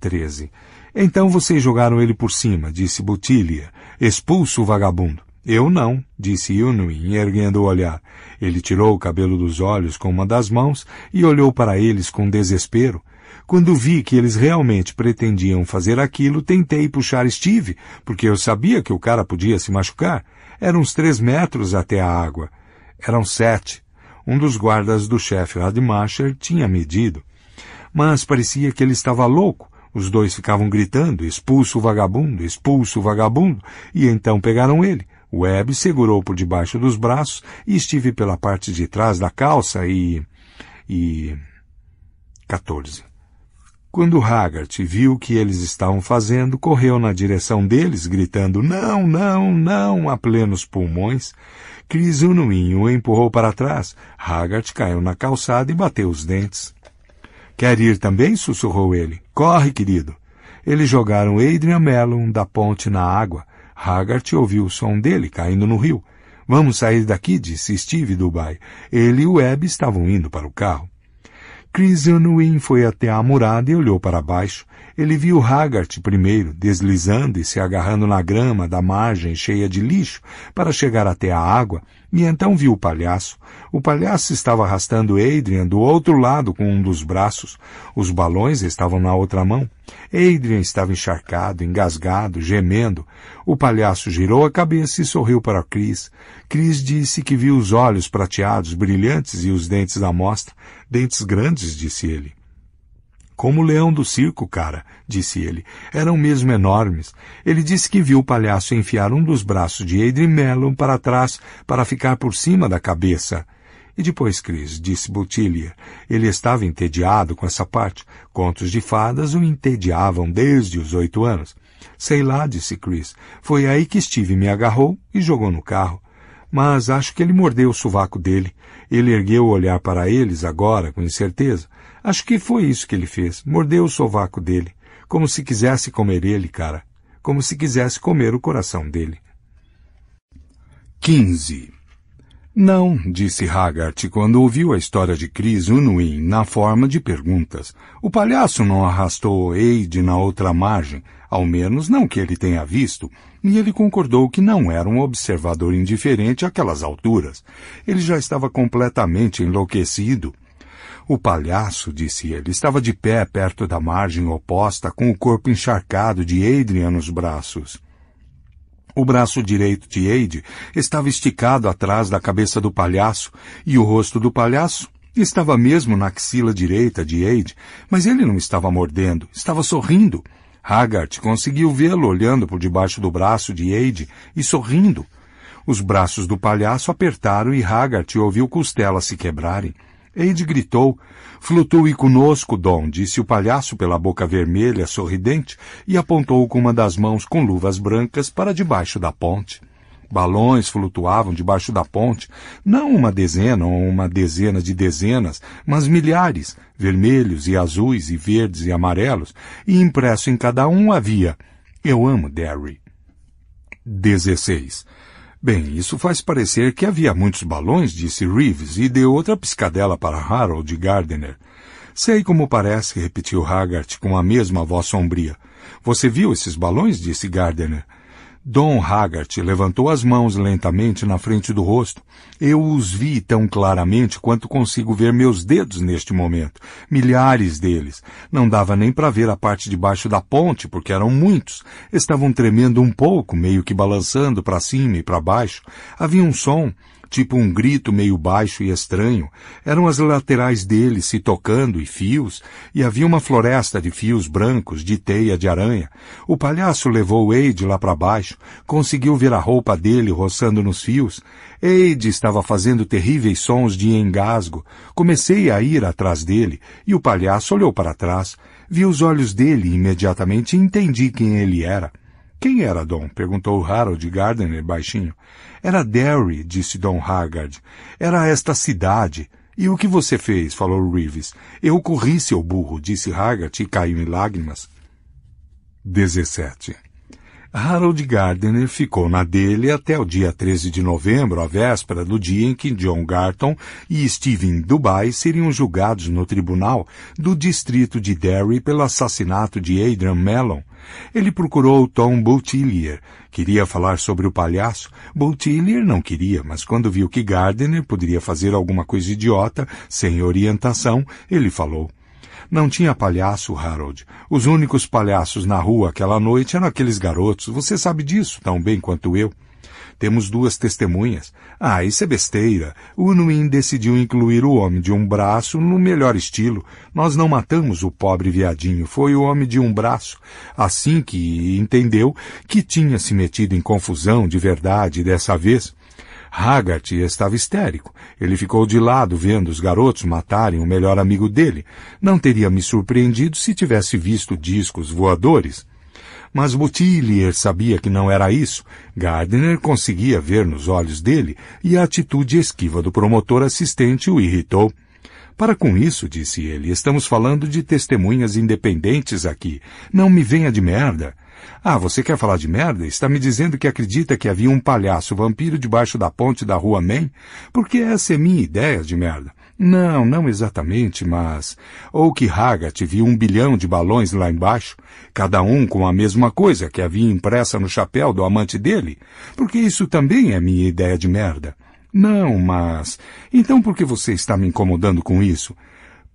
13. Então vocês jogaram ele por cima, disse Butilia. Expulso o vagabundo. Eu não, disse Unwin, erguendo o olhar. Ele tirou o cabelo dos olhos com uma das mãos e olhou para eles com desespero. Quando vi que eles realmente pretendiam fazer aquilo, tentei puxar Steve, porque eu sabia que o cara podia se machucar. Eram uns três metros até a água. Eram sete. Um dos guardas do chefe Radmacher tinha medido. Mas parecia que ele estava louco. Os dois ficavam gritando, expulso o vagabundo, expulso o vagabundo, e então pegaram ele. Webb segurou por debaixo dos braços e estive pela parte de trás da calça e... e... 14. Quando Haggart viu o que eles estavam fazendo, correu na direção deles, gritando não, não, não, a plenos pulmões. Cris Unuin o empurrou para trás. Haggart caiu na calçada e bateu os dentes. Quer ir também? sussurrou ele. Corre, querido. Eles jogaram Adrian Mellon da ponte na água. Haggart ouviu o som dele caindo no rio. Vamos sair daqui, disse Steve Dubai. Ele e o Webb estavam indo para o carro. Chris Unwin foi até a murada e olhou para baixo. Ele viu Haggart primeiro, deslizando e se agarrando na grama da margem cheia de lixo para chegar até a água, e então viu o palhaço. O palhaço estava arrastando Adrian do outro lado com um dos braços. Os balões estavam na outra mão. Adrian estava encharcado, engasgado, gemendo. O palhaço girou a cabeça e sorriu para Chris. Chris disse que viu os olhos prateados, brilhantes e os dentes à mostra. Dentes grandes, disse ele. Como o leão do circo, cara, disse ele. Eram mesmo enormes. Ele disse que viu o palhaço enfiar um dos braços de Adrian Mellon para trás para ficar por cima da cabeça. E depois, Cris, disse Botilha, Ele estava entediado com essa parte. Contos de fadas o entediavam desde os oito anos. Sei lá, disse Chris. Foi aí que Steve me agarrou e jogou no carro. Mas acho que ele mordeu o sovaco dele. Ele ergueu o olhar para eles agora, com incerteza. Acho que foi isso que ele fez. Mordeu o sovaco dele, como se quisesse comer ele, cara. Como se quisesse comer o coração dele. 15. Não, disse Haggart quando ouviu a história de Chris Unwin na forma de perguntas. O palhaço não arrastou Eide na outra margem, ao menos não que ele tenha visto, e ele concordou que não era um observador indiferente àquelas alturas. Ele já estava completamente enlouquecido o palhaço, disse ele, estava de pé perto da margem oposta, com o corpo encharcado de Adrian nos braços. O braço direito de Eide estava esticado atrás da cabeça do palhaço, e o rosto do palhaço estava mesmo na axila direita de Eide, mas ele não estava mordendo, estava sorrindo. Haggart conseguiu vê-lo olhando por debaixo do braço de Eide e sorrindo. Os braços do palhaço apertaram e Haggart ouviu costelas se quebrarem. Eide gritou. Flutue conosco, Dom, disse o palhaço pela boca vermelha, sorridente, e apontou com uma das mãos com luvas brancas para debaixo da ponte. Balões flutuavam debaixo da ponte, não uma dezena ou uma dezena de dezenas, mas milhares, vermelhos e azuis e verdes e amarelos, e impresso em cada um havia Eu amo Derry. 16. Bem, isso faz parecer que havia muitos balões, disse Reeves e deu outra piscadela para Harold Gardner. Sei como parece, repetiu Haggart com a mesma voz sombria. Você viu esses balões? disse Gardner. Don Haggart levantou as mãos lentamente na frente do rosto. Eu os vi tão claramente quanto consigo ver meus dedos neste momento. Milhares deles. Não dava nem para ver a parte de baixo da ponte, porque eram muitos. Estavam tremendo um pouco, meio que balançando para cima e para baixo. Havia um som, tipo um grito meio baixo e estranho, eram as laterais dele se tocando e fios, e havia uma floresta de fios brancos de teia de aranha. O palhaço levou Eide lá para baixo, conseguiu ver a roupa dele roçando nos fios. Eide estava fazendo terríveis sons de engasgo. Comecei a ir atrás dele, e o palhaço olhou para trás, vi os olhos dele e imediatamente entendi quem ele era. Quem era Dom? perguntou Harold Gardner baixinho. Era Derry, disse Dom Haggard. Era esta cidade. E o que você fez? falou Reeves. Eu corri, seu burro, disse Haggard e caiu em lágrimas. 17. Harold Gardner ficou na dele até o dia 13 de novembro, a véspera do dia em que John Garton e Steven Dubai seriam julgados no tribunal do distrito de Derry pelo assassinato de Adrian Mellon, ele procurou Tom Boutillier. Queria falar sobre o palhaço. Boutillier não queria, mas quando viu que Gardner poderia fazer alguma coisa idiota, sem orientação, ele falou. Não tinha palhaço, Harold. Os únicos palhaços na rua aquela noite eram aqueles garotos. Você sabe disso tão bem quanto eu. Temos duas testemunhas. Ah, isso é besteira. O Nuin decidiu incluir o homem de um braço no melhor estilo. Nós não matamos o pobre viadinho, foi o homem de um braço. Assim que entendeu que tinha se metido em confusão de verdade dessa vez. Haggart estava histérico. Ele ficou de lado vendo os garotos matarem o melhor amigo dele. Não teria me surpreendido se tivesse visto discos voadores. Mas Butilier sabia que não era isso. Gardner conseguia ver nos olhos dele e a atitude esquiva do promotor assistente o irritou. Para com isso, disse ele, estamos falando de testemunhas independentes aqui. Não me venha de merda. Ah, você quer falar de merda? Está me dizendo que acredita que havia um palhaço vampiro debaixo da ponte da rua Main? Porque essa é minha ideia de merda. Não, não exatamente, mas... Ou que Haggart viu um bilhão de balões lá embaixo, cada um com a mesma coisa que havia impressa no chapéu do amante dele, porque isso também é minha ideia de merda. Não, mas... Então por que você está me incomodando com isso?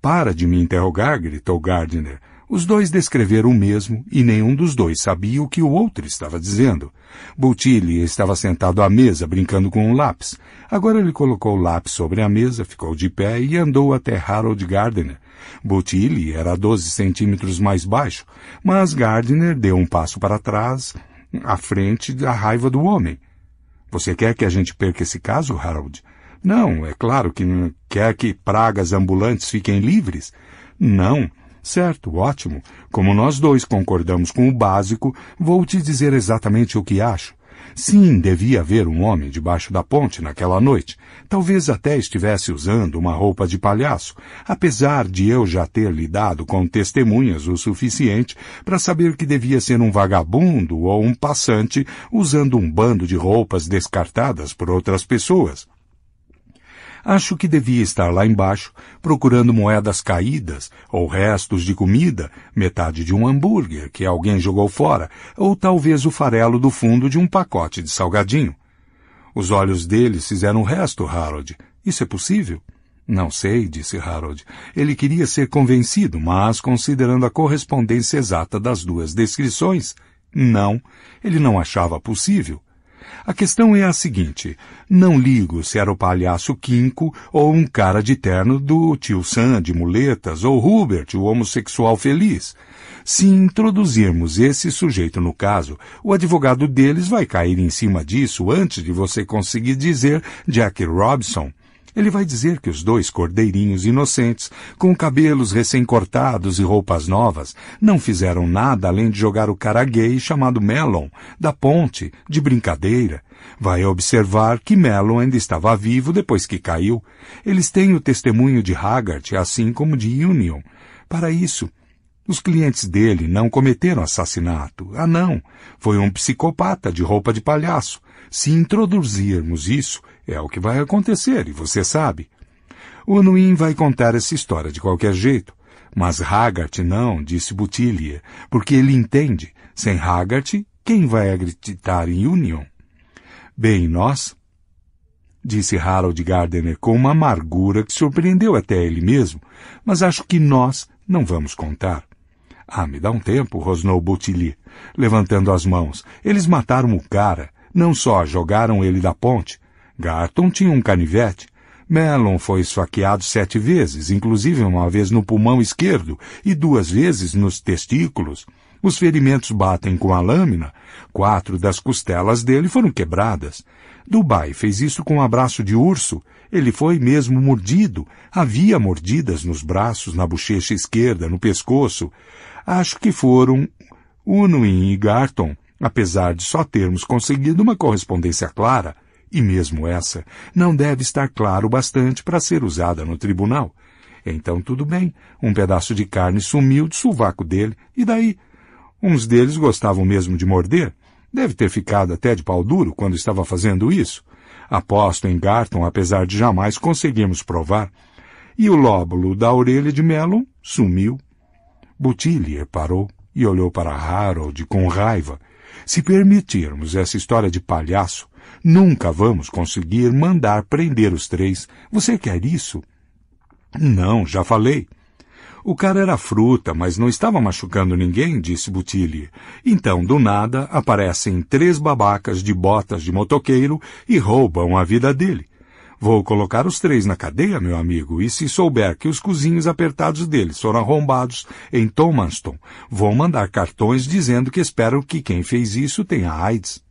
Para de me interrogar, gritou Gardner. Os dois descreveram o mesmo e nenhum dos dois sabia o que o outro estava dizendo. Boutilli estava sentado à mesa brincando com um lápis. Agora ele colocou o lápis sobre a mesa, ficou de pé e andou até Harold Gardner. Boutilli era 12 centímetros mais baixo, mas Gardner deu um passo para trás, à frente da raiva do homem. Você quer que a gente perca esse caso, Harold? Não, é claro que quer que pragas ambulantes fiquem livres. Não. Certo, ótimo. Como nós dois concordamos com o básico, vou te dizer exatamente o que acho. Sim, devia haver um homem debaixo da ponte naquela noite. Talvez até estivesse usando uma roupa de palhaço, apesar de eu já ter lidado com testemunhas o suficiente para saber que devia ser um vagabundo ou um passante usando um bando de roupas descartadas por outras pessoas. Acho que devia estar lá embaixo, procurando moedas caídas ou restos de comida, metade de um hambúrguer que alguém jogou fora, ou talvez o farelo do fundo de um pacote de salgadinho. Os olhos dele fizeram o resto, Harold. Isso é possível? Não sei, disse Harold. Ele queria ser convencido, mas, considerando a correspondência exata das duas descrições, não, ele não achava possível. A questão é a seguinte, não ligo se era o palhaço Quinco ou um cara de terno do tio Sam de muletas ou Hubert, o homossexual feliz. Se introduzirmos esse sujeito no caso, o advogado deles vai cair em cima disso antes de você conseguir dizer Jack Robson, ele vai dizer que os dois cordeirinhos inocentes, com cabelos recém-cortados e roupas novas, não fizeram nada além de jogar o cara gay chamado Melon da ponte, de brincadeira. Vai observar que Melon ainda estava vivo depois que caiu. Eles têm o testemunho de Haggart, assim como de Union. Para isso, os clientes dele não cometeram assassinato. Ah, não. Foi um psicopata de roupa de palhaço. Se introduzirmos isso, é o que vai acontecer, e você sabe. O Nuin vai contar essa história de qualquer jeito. Mas Haggart não, disse Butília, porque ele entende. Sem Haggart, quem vai acreditar em Union? Bem, nós? Disse Harold Gardner com uma amargura que surpreendeu até ele mesmo, mas acho que nós não vamos contar. Ah, me dá um tempo, rosnou Boutilly, levantando as mãos. Eles mataram o cara, não só jogaram ele da ponte, Garton tinha um canivete. Mellon foi esfaqueado sete vezes, inclusive uma vez no pulmão esquerdo e duas vezes nos testículos. Os ferimentos batem com a lâmina. Quatro das costelas dele foram quebradas. Dubai fez isso com um abraço de urso. Ele foi mesmo mordido. Havia mordidas nos braços, na bochecha esquerda, no pescoço. Acho que foram Unwin e Garton, apesar de só termos conseguido uma correspondência clara e mesmo essa não deve estar claro o bastante para ser usada no tribunal. Então tudo bem, um pedaço de carne sumiu de sovaco dele, e daí? Uns deles gostavam mesmo de morder. Deve ter ficado até de pau duro quando estava fazendo isso. Aposto em Garton, apesar de jamais conseguirmos provar. E o lóbulo da orelha de Melon sumiu. Butilier parou e olhou para Harold com raiva. Se permitirmos essa história de palhaço, Nunca vamos conseguir mandar prender os três. Você quer isso? Não, já falei. O cara era fruta, mas não estava machucando ninguém, disse Butilli. Então, do nada, aparecem três babacas de botas de motoqueiro e roubam a vida dele. Vou colocar os três na cadeia, meu amigo, e se souber que os cozinhos apertados deles foram arrombados em Thomaston, vou mandar cartões dizendo que espero que quem fez isso tenha AIDS.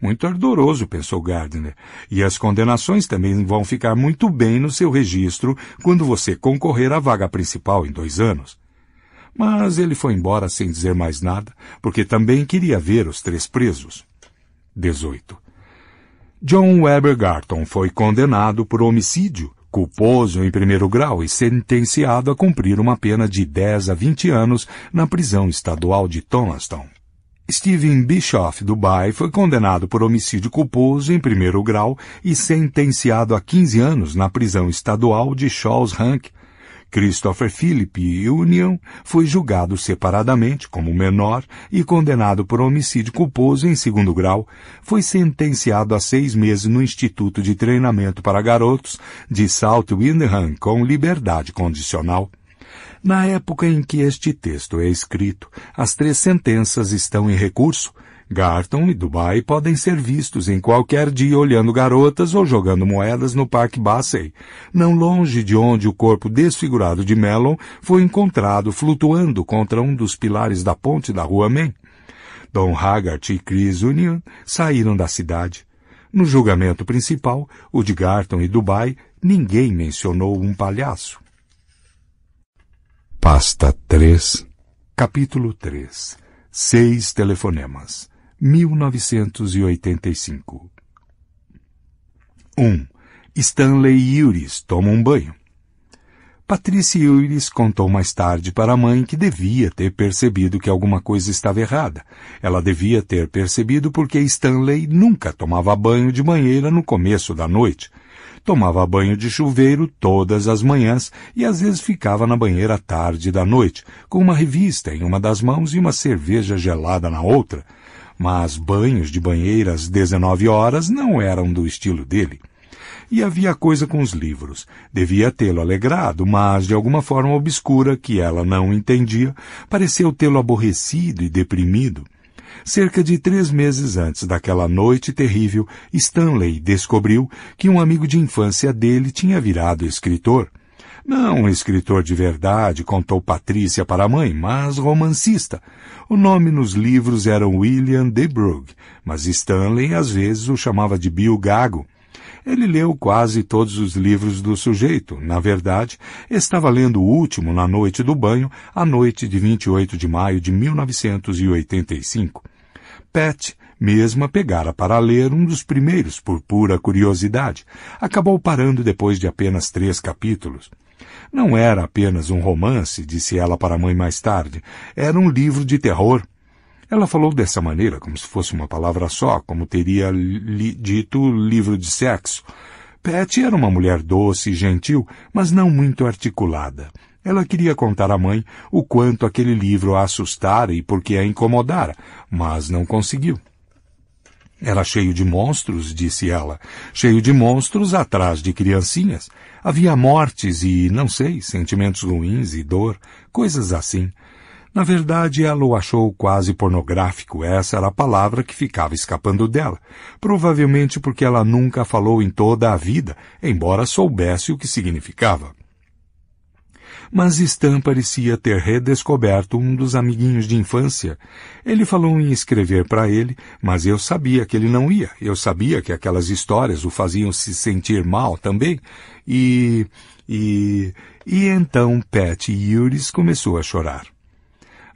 Muito ardoroso, pensou Gardner. E as condenações também vão ficar muito bem no seu registro quando você concorrer à vaga principal em dois anos. Mas ele foi embora sem dizer mais nada, porque também queria ver os três presos. 18. John Weber Garton foi condenado por homicídio, culposo em primeiro grau e sentenciado a cumprir uma pena de 10 a 20 anos na prisão estadual de Thomastown. Steven Bischoff, do Bay foi condenado por homicídio culposo em primeiro grau e sentenciado a 15 anos na prisão estadual de Shaw's Rank. Christopher Philip Union foi julgado separadamente como menor e condenado por homicídio culposo em segundo grau. Foi sentenciado a seis meses no Instituto de Treinamento para Garotos de South Windham com liberdade condicional. Na época em que este texto é escrito, as três sentenças estão em recurso. Garton e Dubai podem ser vistos em qualquer dia olhando garotas ou jogando moedas no Parque Bassey, não longe de onde o corpo desfigurado de Mellon foi encontrado flutuando contra um dos pilares da ponte da Rua Main. Don Haggart e Chris Union saíram da cidade. No julgamento principal, o de Garton e Dubai, ninguém mencionou um palhaço. Pasta 3, Capítulo 3 Seis Telefonemas 1985 1. Stanley e Iuris tomam um banho. Patrícia Iuris contou mais tarde para a mãe que devia ter percebido que alguma coisa estava errada. Ela devia ter percebido porque Stanley nunca tomava banho de banheira no começo da noite, Tomava banho de chuveiro todas as manhãs e às vezes ficava na banheira à tarde da noite, com uma revista em uma das mãos e uma cerveja gelada na outra. Mas banhos de banheira às 19 horas não eram do estilo dele e havia coisa com os livros. Devia tê-lo alegrado, mas de alguma forma obscura que ela não entendia, pareceu tê-lo aborrecido e deprimido. Cerca de três meses antes daquela noite terrível, Stanley descobriu que um amigo de infância dele tinha virado escritor. Não um escritor de verdade, contou Patrícia para a mãe, mas romancista. O nome nos livros era William de Brugh, mas Stanley às vezes o chamava de Bill Gago. Ele leu quase todos os livros do sujeito. Na verdade, estava lendo o último na noite do banho, à noite de 28 de maio de 1985. Pat mesma pegara para ler um dos primeiros por pura curiosidade. Acabou parando depois de apenas três capítulos. Não era apenas um romance, disse ela para a mãe mais tarde. Era um livro de terror. Ela falou dessa maneira, como se fosse uma palavra só, como teria li dito livro de sexo. Pet era uma mulher doce e gentil, mas não muito articulada. Ela queria contar à mãe o quanto aquele livro a assustara e porque a incomodara, mas não conseguiu. Era cheio de monstros, disse ela. Cheio de monstros atrás de criancinhas. Havia mortes e, não sei, sentimentos ruins e dor, coisas assim. Na verdade, ela o achou quase pornográfico, essa era a palavra que ficava escapando dela, provavelmente porque ela nunca falou em toda a vida, embora soubesse o que significava. Mas Stan parecia ter redescoberto um dos amiguinhos de infância. Ele falou em escrever para ele, mas eu sabia que ele não ia. Eu sabia que aquelas histórias o faziam se sentir mal também. E. e. e então Pat Yuris começou a chorar.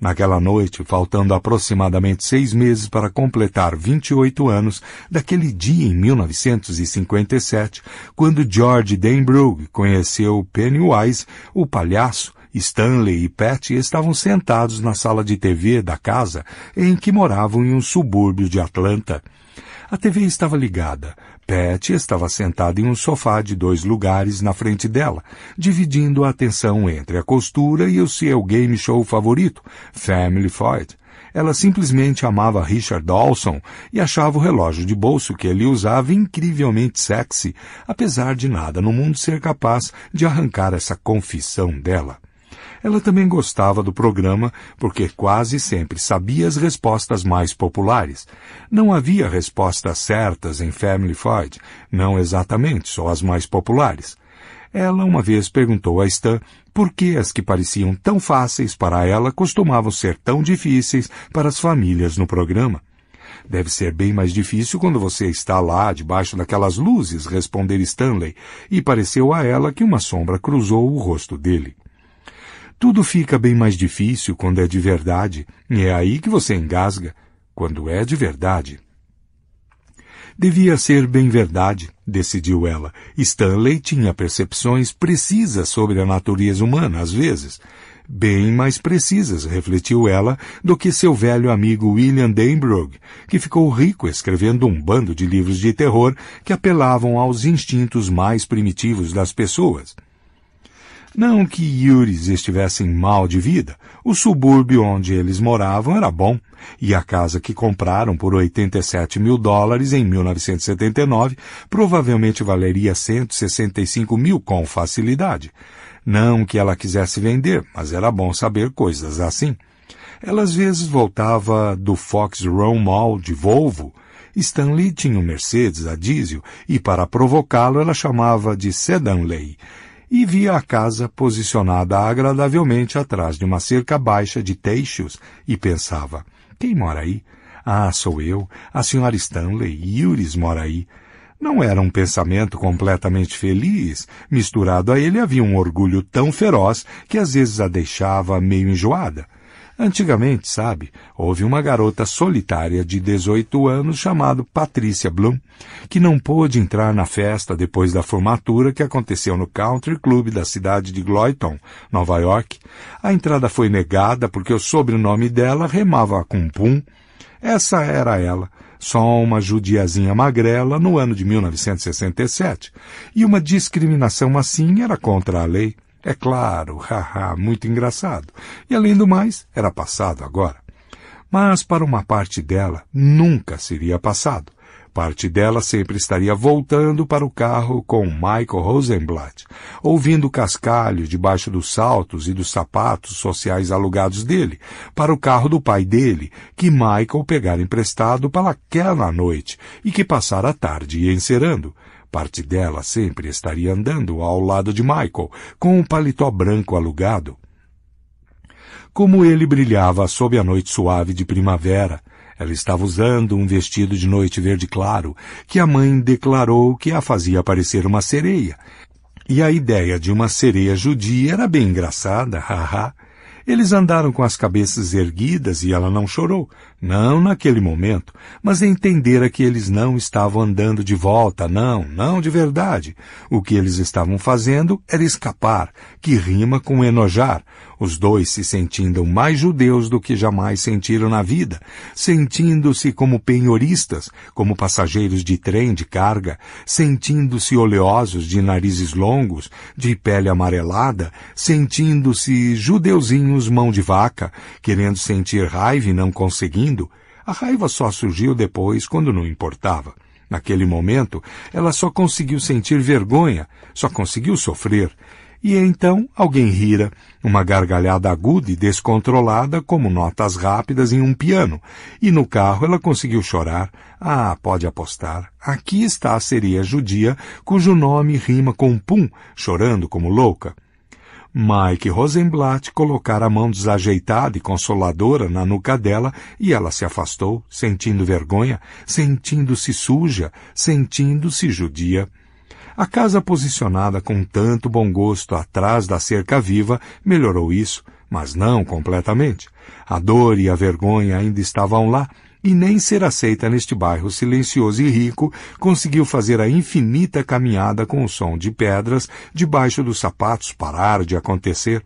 Naquela noite, faltando aproximadamente seis meses para completar 28 anos, daquele dia em 1957, quando George Denbrug conheceu Pennywise, o palhaço, Stanley e Patty estavam sentados na sala de TV da casa em que moravam em um subúrbio de Atlanta. A TV estava ligada, Pat estava sentada em um sofá de dois lugares na frente dela, dividindo a atenção entre a costura e o seu game show favorito, Family Fight. Ela simplesmente amava Richard Dawson e achava o relógio de bolso que ele usava incrivelmente sexy, apesar de nada no mundo ser capaz de arrancar essa confissão dela. Ela também gostava do programa porque quase sempre sabia as respostas mais populares. Não havia respostas certas em Family Feud, não exatamente, só as mais populares. Ela uma vez perguntou a Stan por que as que pareciam tão fáceis para ela costumavam ser tão difíceis para as famílias no programa. Deve ser bem mais difícil quando você está lá debaixo daquelas luzes, responder Stanley, e pareceu a ela que uma sombra cruzou o rosto dele. Tudo fica bem mais difícil quando é de verdade, e é aí que você engasga, quando é de verdade. Devia ser bem verdade, decidiu ela. Stanley tinha percepções precisas sobre a natureza humana, às vezes. Bem mais precisas, refletiu ela, do que seu velho amigo William Danbrook, que ficou rico escrevendo um bando de livros de terror que apelavam aos instintos mais primitivos das pessoas. Não que Yuris estivessem mal de vida. O subúrbio onde eles moravam era bom, e a casa que compraram por 87 mil dólares em 1979 provavelmente valeria 165 mil com facilidade. Não que ela quisesse vender, mas era bom saber coisas assim. Ela às vezes voltava do Fox Row Mall de Volvo. Stanley tinha um Mercedes a diesel e para provocá-lo ela chamava de Sedanley e via a casa posicionada agradavelmente atrás de uma cerca baixa de teixos e pensava, quem mora aí? Ah, sou eu, a senhora Stanley, Iuris mora aí. Não era um pensamento completamente feliz, misturado a ele havia um orgulho tão feroz que às vezes a deixava meio enjoada. Antigamente, sabe, houve uma garota solitária de 18 anos chamada Patrícia Bloom, que não pôde entrar na festa depois da formatura que aconteceu no Country Club da cidade de Gloyton, Nova York. A entrada foi negada porque o sobrenome dela remava com pum. Essa era ela, só uma judiazinha magrela no ano de 1967. E uma discriminação assim era contra a lei. É claro, haha, muito engraçado. E além do mais, era passado agora. Mas para uma parte dela, nunca seria passado. Parte dela sempre estaria voltando para o carro com Michael Rosenblatt, ouvindo o cascalho debaixo dos saltos e dos sapatos sociais alugados dele, para o carro do pai dele, que Michael pegara emprestado para aquela noite e que passara a tarde encerando. Parte dela sempre estaria andando ao lado de Michael, com um paletó branco alugado. Como ele brilhava sob a noite suave de primavera, ela estava usando um vestido de noite verde claro, que a mãe declarou que a fazia parecer uma sereia. E a ideia de uma sereia judia era bem engraçada, haha. Eles andaram com as cabeças erguidas e ela não chorou, não naquele momento, mas entendera é que eles não estavam andando de volta, não, não de verdade. O que eles estavam fazendo era escapar, que rima com enojar. Os dois se sentindo mais judeus do que jamais sentiram na vida, sentindo-se como penhoristas, como passageiros de trem de carga, sentindo-se oleosos de narizes longos, de pele amarelada, sentindo-se judeuzinhos mão de vaca, querendo sentir raiva e não conseguindo, a raiva só surgiu depois, quando não importava. Naquele momento, ela só conseguiu sentir vergonha, só conseguiu sofrer. E então alguém rira, uma gargalhada aguda e descontrolada, como notas rápidas em um piano. E no carro ela conseguiu chorar. Ah, pode apostar. Aqui está a sereia judia, cujo nome rima com pum, chorando como louca. Mike Rosenblatt colocara a mão desajeitada e consoladora na nuca dela e ela se afastou, sentindo vergonha, sentindo-se suja, sentindo-se judia. A casa posicionada com tanto bom gosto atrás da cerca viva melhorou isso, mas não completamente. A dor e a vergonha ainda estavam lá, e nem ser aceita neste bairro silencioso e rico, conseguiu fazer a infinita caminhada com o som de pedras debaixo dos sapatos parar de acontecer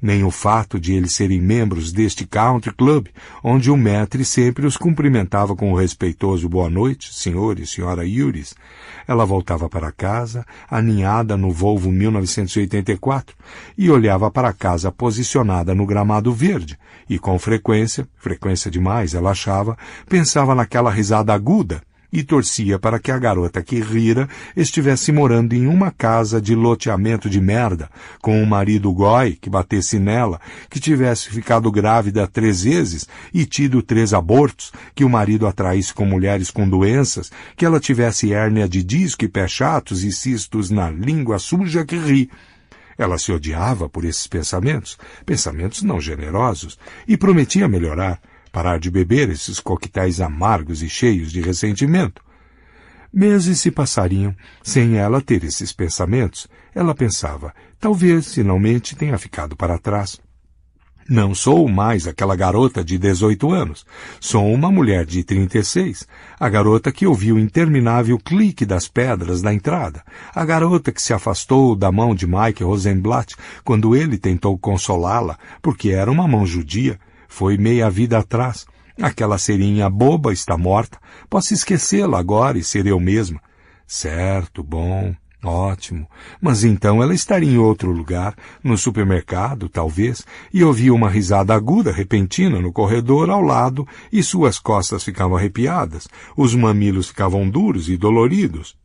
nem o fato de eles serem membros deste country club, onde o maître sempre os cumprimentava com o respeitoso boa noite, senhor e senhora Yuris. Ela voltava para casa, aninhada no Volvo 1984, e olhava para a casa posicionada no gramado verde, e com frequência, frequência demais, ela achava, pensava naquela risada aguda, e torcia para que a garota que rira estivesse morando em uma casa de loteamento de merda, com um marido goi que batesse nela, que tivesse ficado grávida três vezes e tido três abortos, que o marido atraísse com mulheres com doenças, que ela tivesse hérnia de disco e pé chatos e cistos na língua suja que ri. Ela se odiava por esses pensamentos, pensamentos não generosos, e prometia melhorar parar de beber esses coquetéis amargos e cheios de ressentimento. Meses se passariam sem ela ter esses pensamentos. Ela pensava, talvez finalmente tenha ficado para trás. Não sou mais aquela garota de 18 anos. Sou uma mulher de 36. A garota que ouviu o interminável clique das pedras na entrada. A garota que se afastou da mão de Mike Rosenblatt quando ele tentou consolá-la, porque era uma mão judia. Foi meia vida atrás. Aquela serinha boba está morta. Posso esquecê-la agora e ser eu mesma. Certo, bom, ótimo. Mas então ela estaria em outro lugar, no supermercado, talvez, e ouvi uma risada aguda, repentina, no corredor ao lado, e suas costas ficavam arrepiadas, os mamilos ficavam duros e doloridos.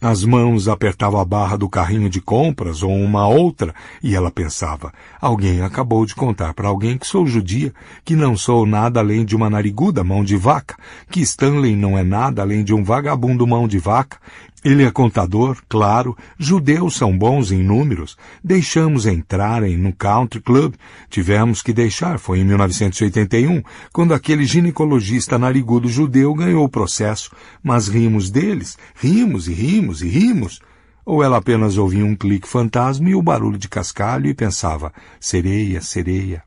As mãos apertavam a barra do carrinho de compras ou uma outra, e ela pensava: alguém acabou de contar para alguém que sou judia, que não sou nada além de uma nariguda mão de vaca, que Stanley não é nada além de um vagabundo mão de vaca, ele é contador, claro, judeus são bons em números, deixamos entrarem no country club, tivemos que deixar, foi em 1981, quando aquele ginecologista narigudo judeu ganhou o processo, mas rimos deles, rimos e rimos e rimos. Ou ela apenas ouvia um clique fantasma e o barulho de cascalho e pensava, sereia, sereia,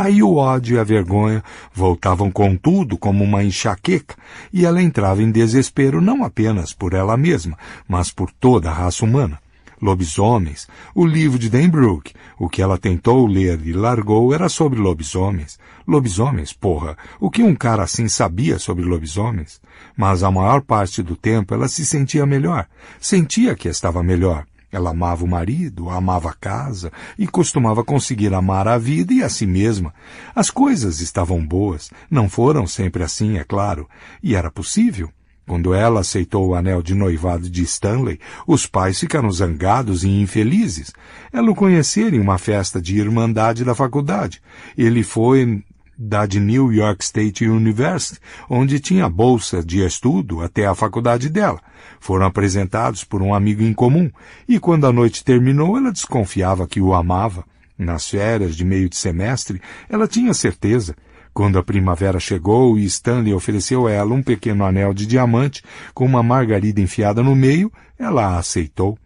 Aí o ódio e a vergonha voltavam contudo como uma enxaqueca, e ela entrava em desespero não apenas por ela mesma, mas por toda a raça humana. Lobisomens, o livro de Denbrook, o que ela tentou ler e largou era sobre lobisomens. Lobisomens, porra, o que um cara assim sabia sobre lobisomens? Mas a maior parte do tempo ela se sentia melhor, sentia que estava melhor. Ela amava o marido, amava a casa e costumava conseguir amar a vida e a si mesma. As coisas estavam boas, não foram sempre assim, é claro, e era possível. Quando ela aceitou o anel de noivado de Stanley, os pais ficaram zangados e infelizes. Ela é o conhecera em uma festa de irmandade da faculdade. Ele foi da New York State University, onde tinha bolsa de estudo até a faculdade dela. Foram apresentados por um amigo em comum, e quando a noite terminou, ela desconfiava que o amava. Nas férias de meio de semestre, ela tinha certeza. Quando a primavera chegou e Stanley ofereceu a ela um pequeno anel de diamante com uma margarida enfiada no meio, ela a aceitou.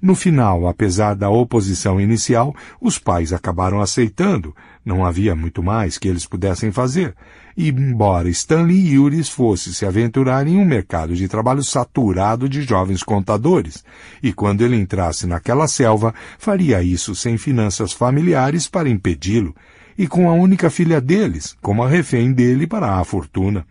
No final, apesar da oposição inicial, os pais acabaram aceitando, não havia muito mais que eles pudessem fazer, e embora Stanley e Yuris fosse se aventurar em um mercado de trabalho saturado de jovens contadores, e quando ele entrasse naquela selva, faria isso sem finanças familiares para impedi-lo, e com a única filha deles, como a refém dele para a fortuna.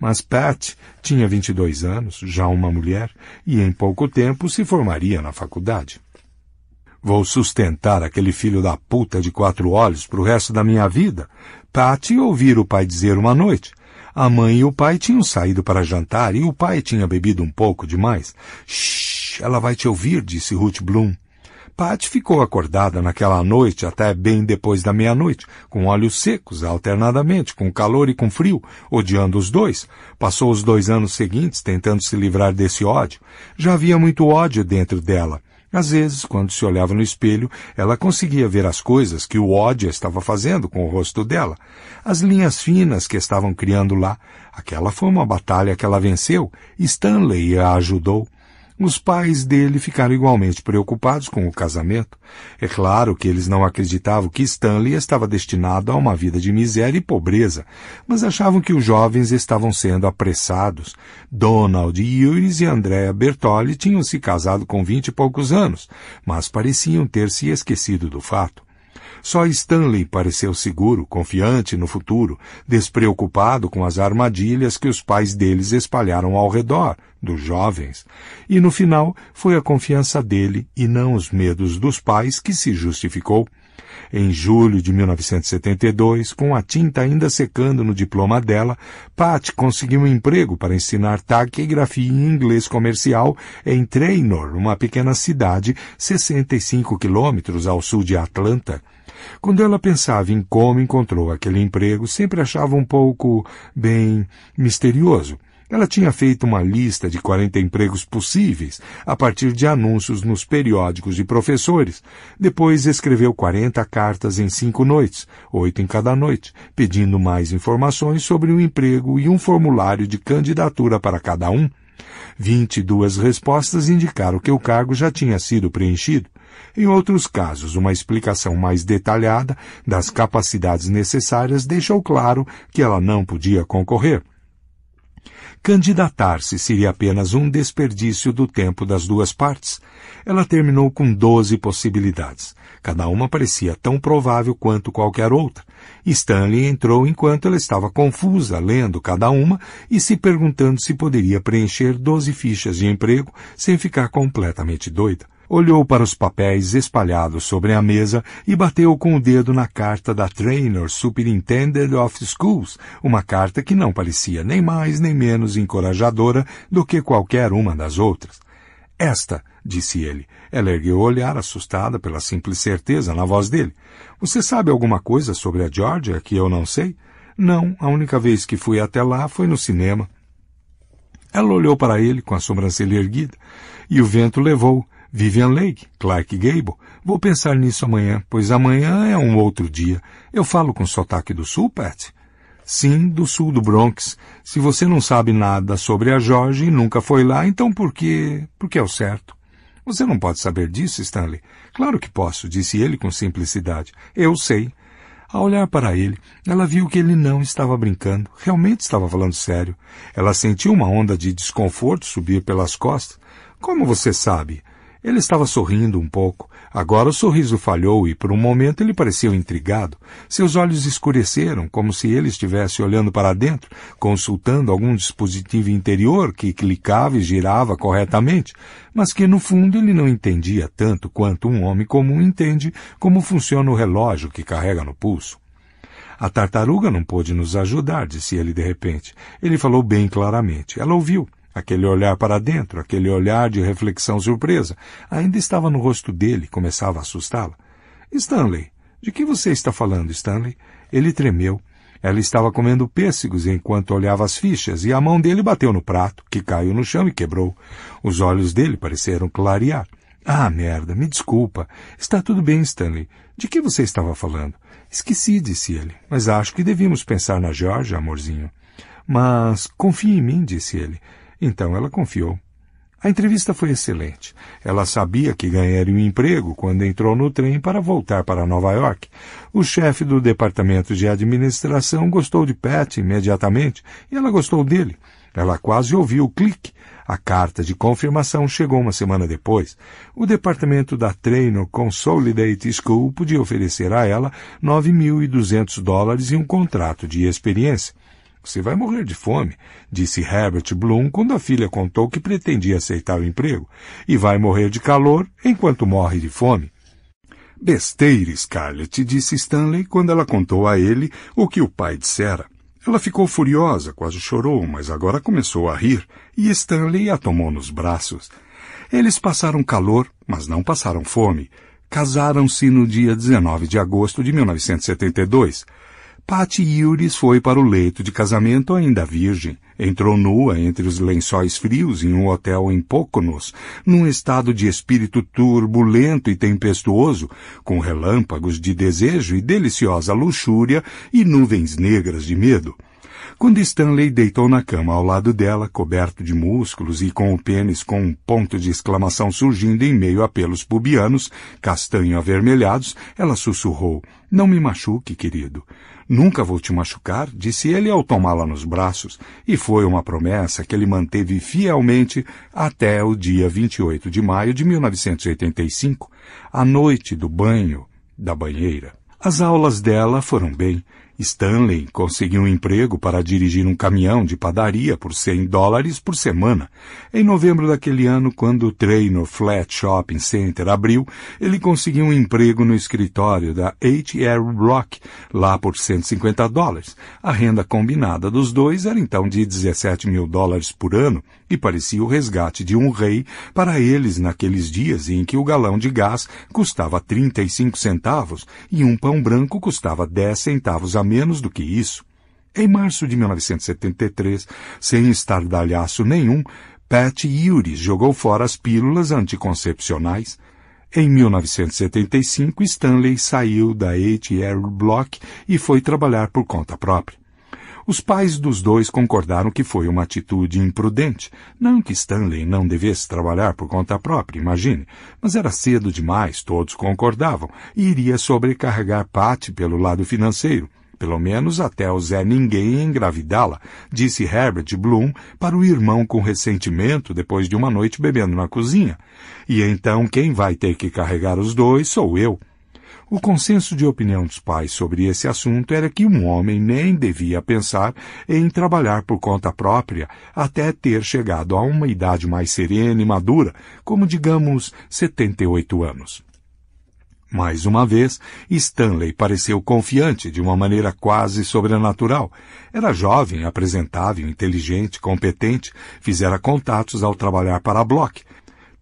Mas Pat tinha 22 anos, já uma mulher, e em pouco tempo se formaria na faculdade. Vou sustentar aquele filho da puta de quatro olhos pro resto da minha vida. Pati ouvir o pai dizer uma noite. A mãe e o pai tinham saído para jantar e o pai tinha bebido um pouco demais. Shh, ela vai te ouvir, disse Ruth Bloom. Pat ficou acordada naquela noite até bem depois da meia-noite, com olhos secos alternadamente, com calor e com frio, odiando os dois. Passou os dois anos seguintes tentando se livrar desse ódio. Já havia muito ódio dentro dela. Às vezes, quando se olhava no espelho, ela conseguia ver as coisas que o ódio estava fazendo com o rosto dela, as linhas finas que estavam criando lá. Aquela foi uma batalha que ela venceu. Stanley a ajudou. Os pais dele ficaram igualmente preocupados com o casamento. É claro que eles não acreditavam que Stanley estava destinado a uma vida de miséria e pobreza, mas achavam que os jovens estavam sendo apressados. Donald Yures e Andrea Bertoli tinham se casado com vinte e poucos anos, mas pareciam ter se esquecido do fato. Só Stanley pareceu seguro, confiante no futuro, despreocupado com as armadilhas que os pais deles espalharam ao redor, dos jovens. E no final foi a confiança dele e não os medos dos pais que se justificou. Em julho de 1972, com a tinta ainda secando no diploma dela, Pat conseguiu um emprego para ensinar taquigrafia em inglês comercial em Traynor, uma pequena cidade 65 quilômetros ao sul de Atlanta. Quando ela pensava em como encontrou aquele emprego, sempre achava um pouco, bem, misterioso. Ela tinha feito uma lista de 40 empregos possíveis a partir de anúncios nos periódicos de professores. Depois escreveu 40 cartas em cinco noites, oito em cada noite, pedindo mais informações sobre o emprego e um formulário de candidatura para cada um. 22 respostas indicaram que o cargo já tinha sido preenchido. Em outros casos, uma explicação mais detalhada das capacidades necessárias deixou claro que ela não podia concorrer. Candidatar-se seria apenas um desperdício do tempo das duas partes. Ela terminou com doze possibilidades. Cada uma parecia tão provável quanto qualquer outra. Stanley entrou enquanto ela estava confusa, lendo cada uma e se perguntando se poderia preencher doze fichas de emprego sem ficar completamente doida olhou para os papéis espalhados sobre a mesa e bateu com o dedo na carta da Trainer Superintendent of Schools, uma carta que não parecia nem mais nem menos encorajadora do que qualquer uma das outras. Esta, disse ele. Ela ergueu o olhar, assustada pela simples certeza na voz dele. Você sabe alguma coisa sobre a Georgia que eu não sei? Não, a única vez que fui até lá foi no cinema. Ela olhou para ele com a sobrancelha erguida, e o vento levou, Vivian Lake, Clark Gable. Vou pensar nisso amanhã, pois amanhã é um outro dia. Eu falo com sotaque do sul, Pat? Sim, do sul do Bronx. Se você não sabe nada sobre a George e nunca foi lá, então por que... Porque é o certo. Você não pode saber disso, Stanley. Claro que posso, disse ele com simplicidade. Eu sei. Ao olhar para ele, ela viu que ele não estava brincando, realmente estava falando sério. Ela sentiu uma onda de desconforto subir pelas costas. Como você sabe? Ele estava sorrindo um pouco. Agora o sorriso falhou e, por um momento, ele pareceu intrigado. Seus olhos escureceram, como se ele estivesse olhando para dentro, consultando algum dispositivo interior que clicava e girava corretamente, mas que, no fundo, ele não entendia tanto quanto um homem comum entende como funciona o relógio que carrega no pulso. A tartaruga não pôde nos ajudar, disse ele de repente. Ele falou bem claramente. Ela ouviu. Aquele olhar para dentro, aquele olhar de reflexão surpresa, ainda estava no rosto dele, começava a assustá-la. Stanley, de que você está falando, Stanley? Ele tremeu. Ela estava comendo pêssegos enquanto olhava as fichas e a mão dele bateu no prato, que caiu no chão e quebrou. Os olhos dele pareceram clarear. Ah, merda, me desculpa. Está tudo bem, Stanley. De que você estava falando? Esqueci, disse ele. Mas acho que devíamos pensar na Georgia, amorzinho. Mas confie em mim, disse ele. Então ela confiou. A entrevista foi excelente. Ela sabia que ganharia um emprego quando entrou no trem para voltar para Nova York. O chefe do departamento de administração gostou de Pat imediatamente e ela gostou dele. Ela quase ouviu o clique. A carta de confirmação chegou uma semana depois. O departamento da Treino Consolidate School podia oferecer a ela 9.200 dólares e um contrato de experiência. Você vai morrer de fome, disse Herbert Bloom quando a filha contou que pretendia aceitar o emprego, e vai morrer de calor enquanto morre de fome. Besteira, Scarlett, disse Stanley quando ela contou a ele o que o pai dissera. Ela ficou furiosa, quase chorou, mas agora começou a rir, e Stanley a tomou nos braços. Eles passaram calor, mas não passaram fome. Casaram-se no dia 19 de agosto de 1972. Patti Yuris foi para o leito de casamento ainda virgem. Entrou nua entre os lençóis frios em um hotel em Poconos, num estado de espírito turbulento e tempestuoso, com relâmpagos de desejo e deliciosa luxúria e nuvens negras de medo quando Stanley deitou na cama ao lado dela, coberto de músculos e com o pênis com um ponto de exclamação surgindo em meio a pelos pubianos, castanho avermelhados, ela sussurrou, Não me machuque, querido. Nunca vou te machucar, disse ele ao tomá-la nos braços, e foi uma promessa que ele manteve fielmente até o dia 28 de maio de 1985, a noite do banho da banheira. As aulas dela foram bem. Stanley conseguiu um emprego para dirigir um caminhão de padaria por 100 dólares por semana. Em novembro daquele ano, quando o Traynor Flat Shopping Center abriu, ele conseguiu um emprego no escritório da H.R. Rock, lá por 150 dólares. A renda combinada dos dois era então de 17 mil dólares por ano, e parecia o resgate de um rei para eles naqueles dias em que o galão de gás custava 35 centavos e um pão branco custava 10 centavos a menos do que isso. Em março de 1973, sem estardalhaço nenhum, Pat Yuris jogou fora as pílulas anticoncepcionais. Em 1975, Stanley saiu da Air Block e foi trabalhar por conta própria. Os pais dos dois concordaram que foi uma atitude imprudente. Não que Stanley não devesse trabalhar por conta própria, imagine. Mas era cedo demais, todos concordavam, e iria sobrecarregar Pat pelo lado financeiro. Pelo menos até o Zé Ninguém engravidá-la, disse Herbert Bloom para o irmão com ressentimento depois de uma noite bebendo na cozinha. E então quem vai ter que carregar os dois sou eu. O consenso de opinião dos pais sobre esse assunto era que um homem nem devia pensar em trabalhar por conta própria até ter chegado a uma idade mais serena e madura, como digamos 78 anos. Mais uma vez, Stanley pareceu confiante de uma maneira quase sobrenatural. Era jovem, apresentável, inteligente, competente, fizera contatos ao trabalhar para a Block,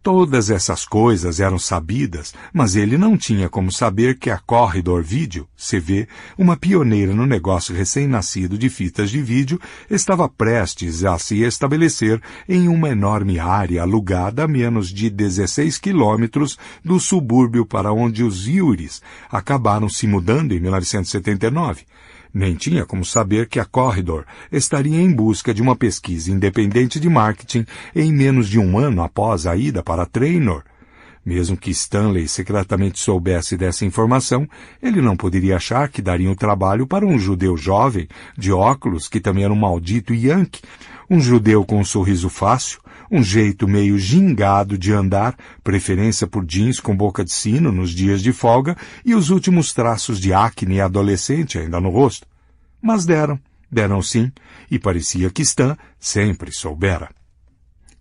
Todas essas coisas eram sabidas, mas ele não tinha como saber que a Corridor Video, CV, uma pioneira no negócio recém-nascido de fitas de vídeo, estava prestes a se estabelecer em uma enorme área alugada a menos de 16 quilômetros do subúrbio para onde os Iuris acabaram se mudando em 1979. Nem tinha como saber que a Corridor estaria em busca de uma pesquisa independente de marketing em menos de um ano após a ida para a Trainor. Mesmo que Stanley secretamente soubesse dessa informação, ele não poderia achar que daria o um trabalho para um judeu jovem, de óculos, que também era um maldito Yankee, um judeu com um sorriso fácil, um jeito meio gingado de andar, preferência por jeans com boca de sino nos dias de folga e os últimos traços de acne adolescente ainda no rosto. Mas deram, deram sim, e parecia que Stan sempre soubera.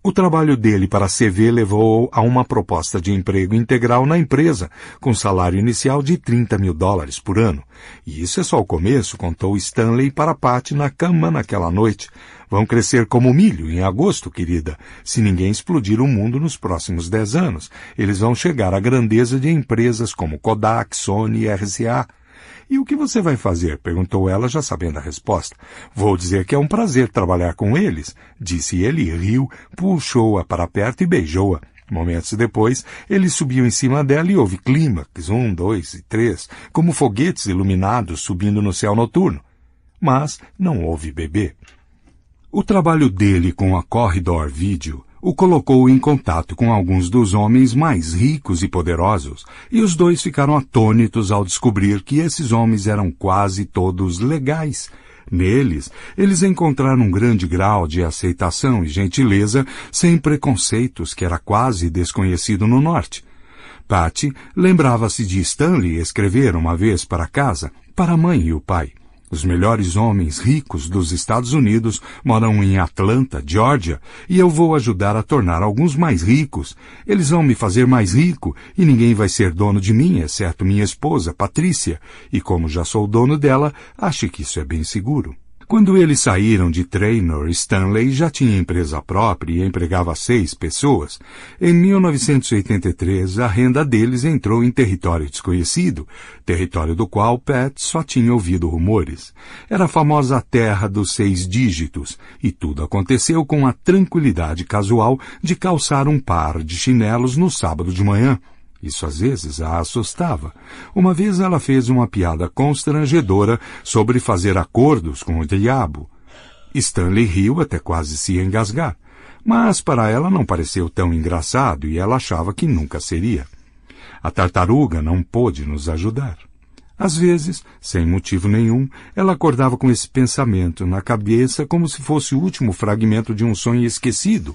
O trabalho dele para a CV levou a uma proposta de emprego integral na empresa, com salário inicial de 30 mil dólares por ano. E isso é só o começo, contou Stanley para Pat na cama naquela noite, Vão crescer como milho em agosto, querida, se ninguém explodir o mundo nos próximos dez anos. Eles vão chegar à grandeza de empresas como Kodak, Sony e RCA. E o que você vai fazer? perguntou ela, já sabendo a resposta. Vou dizer que é um prazer trabalhar com eles, disse ele, riu, puxou-a para perto e beijou-a. Momentos depois, ele subiu em cima dela e houve clímax, um, dois e três, como foguetes iluminados subindo no céu noturno. Mas não houve bebê. O trabalho dele com a Corridor Video o colocou em contato com alguns dos homens mais ricos e poderosos, e os dois ficaram atônitos ao descobrir que esses homens eram quase todos legais. Neles, eles encontraram um grande grau de aceitação e gentileza sem preconceitos que era quase desconhecido no Norte. Patty lembrava-se de Stanley escrever uma vez para casa, para a mãe e o pai. Os melhores homens ricos dos Estados Unidos moram em Atlanta, Georgia, e eu vou ajudar a tornar alguns mais ricos. Eles vão me fazer mais rico e ninguém vai ser dono de mim, exceto minha esposa, Patrícia, e como já sou dono dela, acho que isso é bem seguro. Quando eles saíram de Traynor, Stanley já tinha empresa própria e empregava seis pessoas. Em 1983, a renda deles entrou em território desconhecido, território do qual Pat só tinha ouvido rumores. Era a famosa terra dos seis dígitos, e tudo aconteceu com a tranquilidade casual de calçar um par de chinelos no sábado de manhã. Isso às vezes a assustava. Uma vez ela fez uma piada constrangedora sobre fazer acordos com o diabo. Stanley riu até quase se engasgar, mas para ela não pareceu tão engraçado e ela achava que nunca seria. A tartaruga não pôde nos ajudar. Às vezes, sem motivo nenhum, ela acordava com esse pensamento na cabeça como se fosse o último fragmento de um sonho esquecido,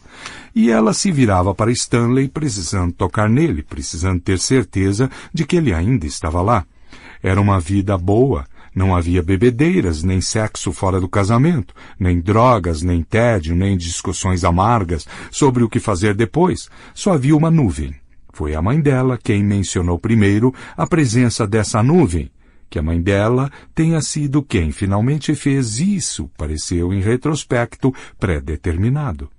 e ela se virava para Stanley precisando tocar nele, precisando ter certeza de que ele ainda estava lá. Era uma vida boa, não havia bebedeiras, nem sexo fora do casamento, nem drogas, nem tédio, nem discussões amargas sobre o que fazer depois. Só havia uma nuvem. Foi a mãe dela quem mencionou primeiro a presença dessa nuvem, que a mãe dela tenha sido quem finalmente fez isso, pareceu em retrospecto pré-determinado.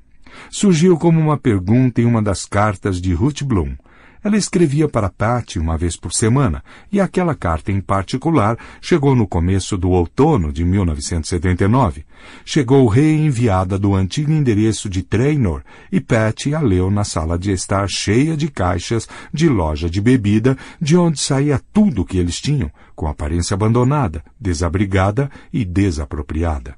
Surgiu como uma pergunta em uma das cartas de Ruth Bloom, ela escrevia para Patty uma vez por semana, e aquela carta em particular chegou no começo do outono de 1979. Chegou reenviada do antigo endereço de Trainor, e Patty a leu na sala de estar cheia de caixas de loja de bebida, de onde saía tudo o que eles tinham, com aparência abandonada, desabrigada e desapropriada.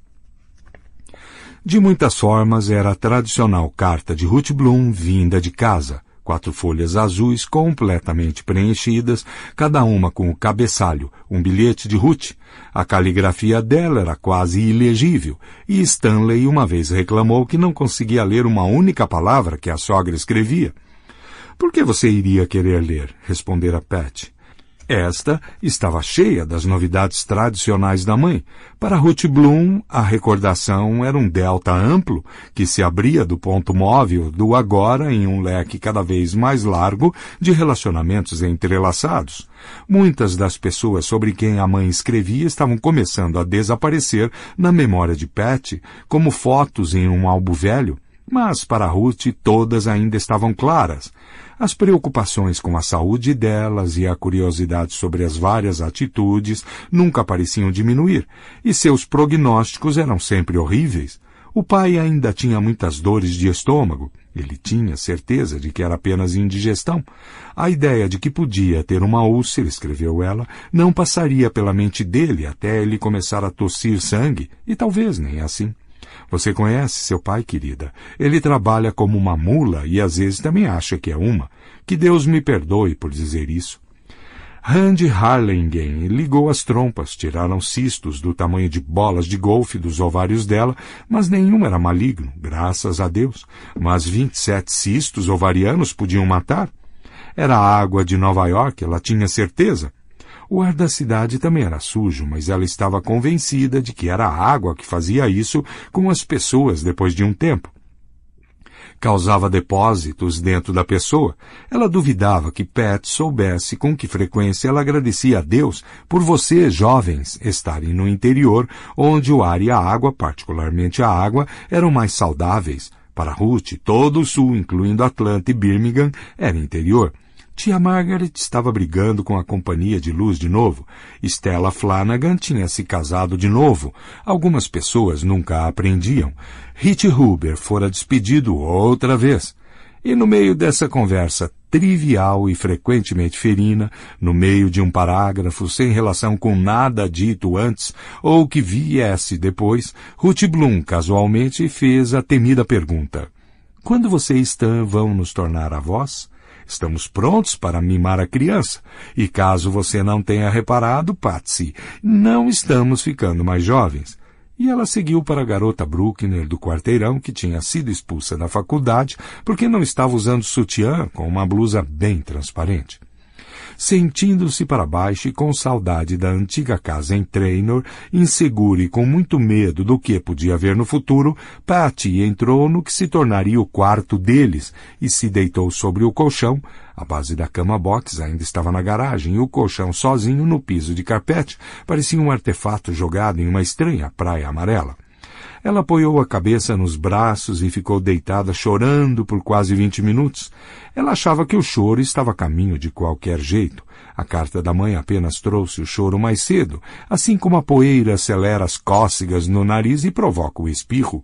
De muitas formas, era a tradicional carta de Ruth Bloom vinda de casa, quatro folhas azuis completamente preenchidas, cada uma com o cabeçalho, um bilhete de Ruth. A caligrafia dela era quase ilegível, e Stanley uma vez reclamou que não conseguia ler uma única palavra que a sogra escrevia. Por que você iria querer ler? respondera Pat. Esta estava cheia das novidades tradicionais da mãe. Para Ruth Bloom, a recordação era um delta amplo que se abria do ponto móvel do agora em um leque cada vez mais largo de relacionamentos entrelaçados. Muitas das pessoas sobre quem a mãe escrevia estavam começando a desaparecer na memória de Pat, como fotos em um álbum velho. Mas para Ruth todas ainda estavam claras. As preocupações com a saúde delas e a curiosidade sobre as várias atitudes nunca pareciam diminuir, e seus prognósticos eram sempre horríveis. O pai ainda tinha muitas dores de estômago. Ele tinha certeza de que era apenas indigestão. A ideia de que podia ter uma úlcera, escreveu ela, não passaria pela mente dele até ele começar a tossir sangue, e talvez nem assim. Você conhece seu pai, querida. Ele trabalha como uma mula e às vezes também acha que é uma. Que Deus me perdoe por dizer isso. Randy Harlingen ligou as trompas, tiraram cistos do tamanho de bolas de golfe dos ovários dela, mas nenhum era maligno, graças a Deus. Mas 27 cistos ovarianos podiam matar? Era a água de Nova York, ela tinha certeza. O ar da cidade também era sujo, mas ela estava convencida de que era a água que fazia isso com as pessoas depois de um tempo. Causava depósitos dentro da pessoa. Ela duvidava que Pat soubesse com que frequência ela agradecia a Deus por vocês, jovens, estarem no interior, onde o ar e a água, particularmente a água, eram mais saudáveis. Para Ruth, todo o sul, incluindo Atlanta e Birmingham, era interior. Tia Margaret estava brigando com a companhia de luz de novo. Stella Flanagan tinha se casado de novo. Algumas pessoas nunca aprendiam. Hit Huber fora despedido outra vez. E no meio dessa conversa trivial e frequentemente ferina, no meio de um parágrafo sem relação com nada dito antes ou que viesse depois, Ruth Bloom casualmente fez a temida pergunta: Quando você e Stan vão nos tornar avós? Estamos prontos para mimar a criança. E caso você não tenha reparado, Patsy, não estamos ficando mais jovens. E ela seguiu para a garota Bruckner do quarteirão, que tinha sido expulsa da faculdade porque não estava usando sutiã com uma blusa bem transparente sentindo-se para baixo e com saudade da antiga casa em Trainor, inseguro e com muito medo do que podia haver no futuro, Patty entrou no que se tornaria o quarto deles e se deitou sobre o colchão. A base da cama box ainda estava na garagem e o colchão sozinho no piso de carpete parecia um artefato jogado em uma estranha praia amarela. Ela apoiou a cabeça nos braços e ficou deitada chorando por quase vinte minutos. Ela achava que o choro estava a caminho de qualquer jeito. A carta da mãe apenas trouxe o choro mais cedo, assim como a poeira acelera as cócegas no nariz e provoca o espirro.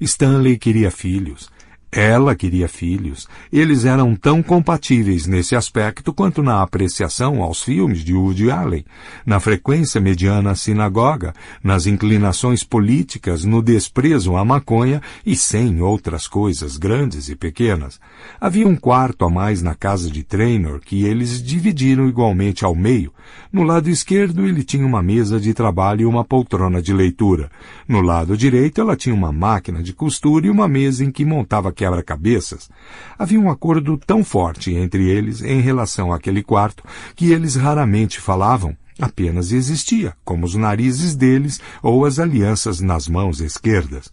Stanley queria filhos. Ela queria filhos. Eles eram tão compatíveis nesse aspecto quanto na apreciação aos filmes de Woody Allen, na frequência mediana à sinagoga, nas inclinações políticas, no desprezo à maconha e sem outras coisas grandes e pequenas. Havia um quarto a mais na casa de Traynor que eles dividiram igualmente ao meio, no lado esquerdo, ele tinha uma mesa de trabalho e uma poltrona de leitura. No lado direito, ela tinha uma máquina de costura e uma mesa em que montava quebra-cabeças. Havia um acordo tão forte entre eles em relação àquele quarto que eles raramente falavam, apenas existia, como os narizes deles ou as alianças nas mãos esquerdas.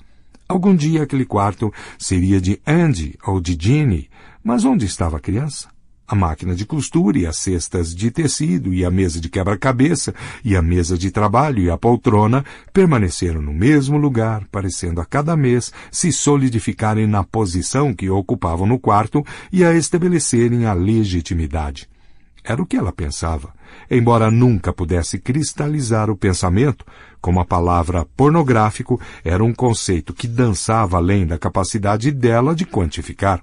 Algum dia aquele quarto seria de Andy ou de Ginny, mas onde estava a criança? a máquina de costura e as cestas de tecido e a mesa de quebra-cabeça e a mesa de trabalho e a poltrona permaneceram no mesmo lugar, parecendo a cada mês se solidificarem na posição que ocupavam no quarto e a estabelecerem a legitimidade. Era o que ela pensava, embora nunca pudesse cristalizar o pensamento, como a palavra pornográfico era um conceito que dançava além da capacidade dela de quantificar.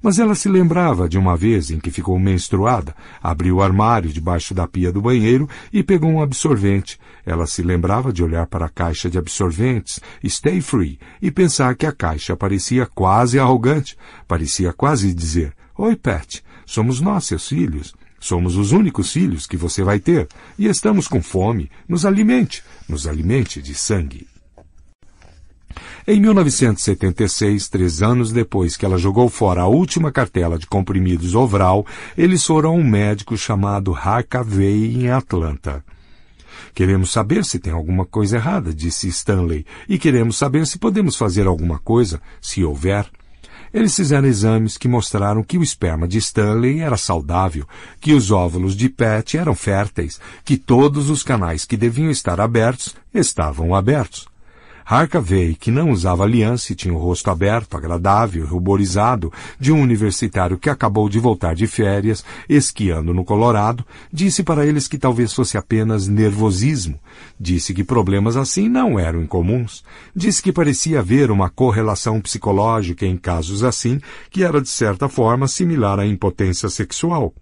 Mas ela se lembrava de uma vez em que ficou menstruada, abriu o armário debaixo da pia do banheiro e pegou um absorvente. Ela se lembrava de olhar para a caixa de absorventes Stay Free e pensar que a caixa parecia quase arrogante, parecia quase dizer: Oi, Pat, somos nós, seus filhos. Somos os únicos filhos que você vai ter e estamos com fome. Nos alimente, nos alimente de sangue. Em 1976, três anos depois que ela jogou fora a última cartela de comprimidos Ovral, eles foram a um médico chamado Harkavey em Atlanta. Queremos saber se tem alguma coisa errada, disse Stanley, e queremos saber se podemos fazer alguma coisa, se houver. Eles fizeram exames que mostraram que o esperma de Stanley era saudável, que os óvulos de Pat eram férteis, que todos os canais que deviam estar abertos estavam abertos. Harkavei, que não usava aliança e tinha o rosto aberto, agradável, ruborizado, de um universitário que acabou de voltar de férias, esquiando no Colorado, disse para eles que talvez fosse apenas nervosismo. Disse que problemas assim não eram incomuns. Disse que parecia haver uma correlação psicológica em casos assim, que era de certa forma similar à impotência sexual.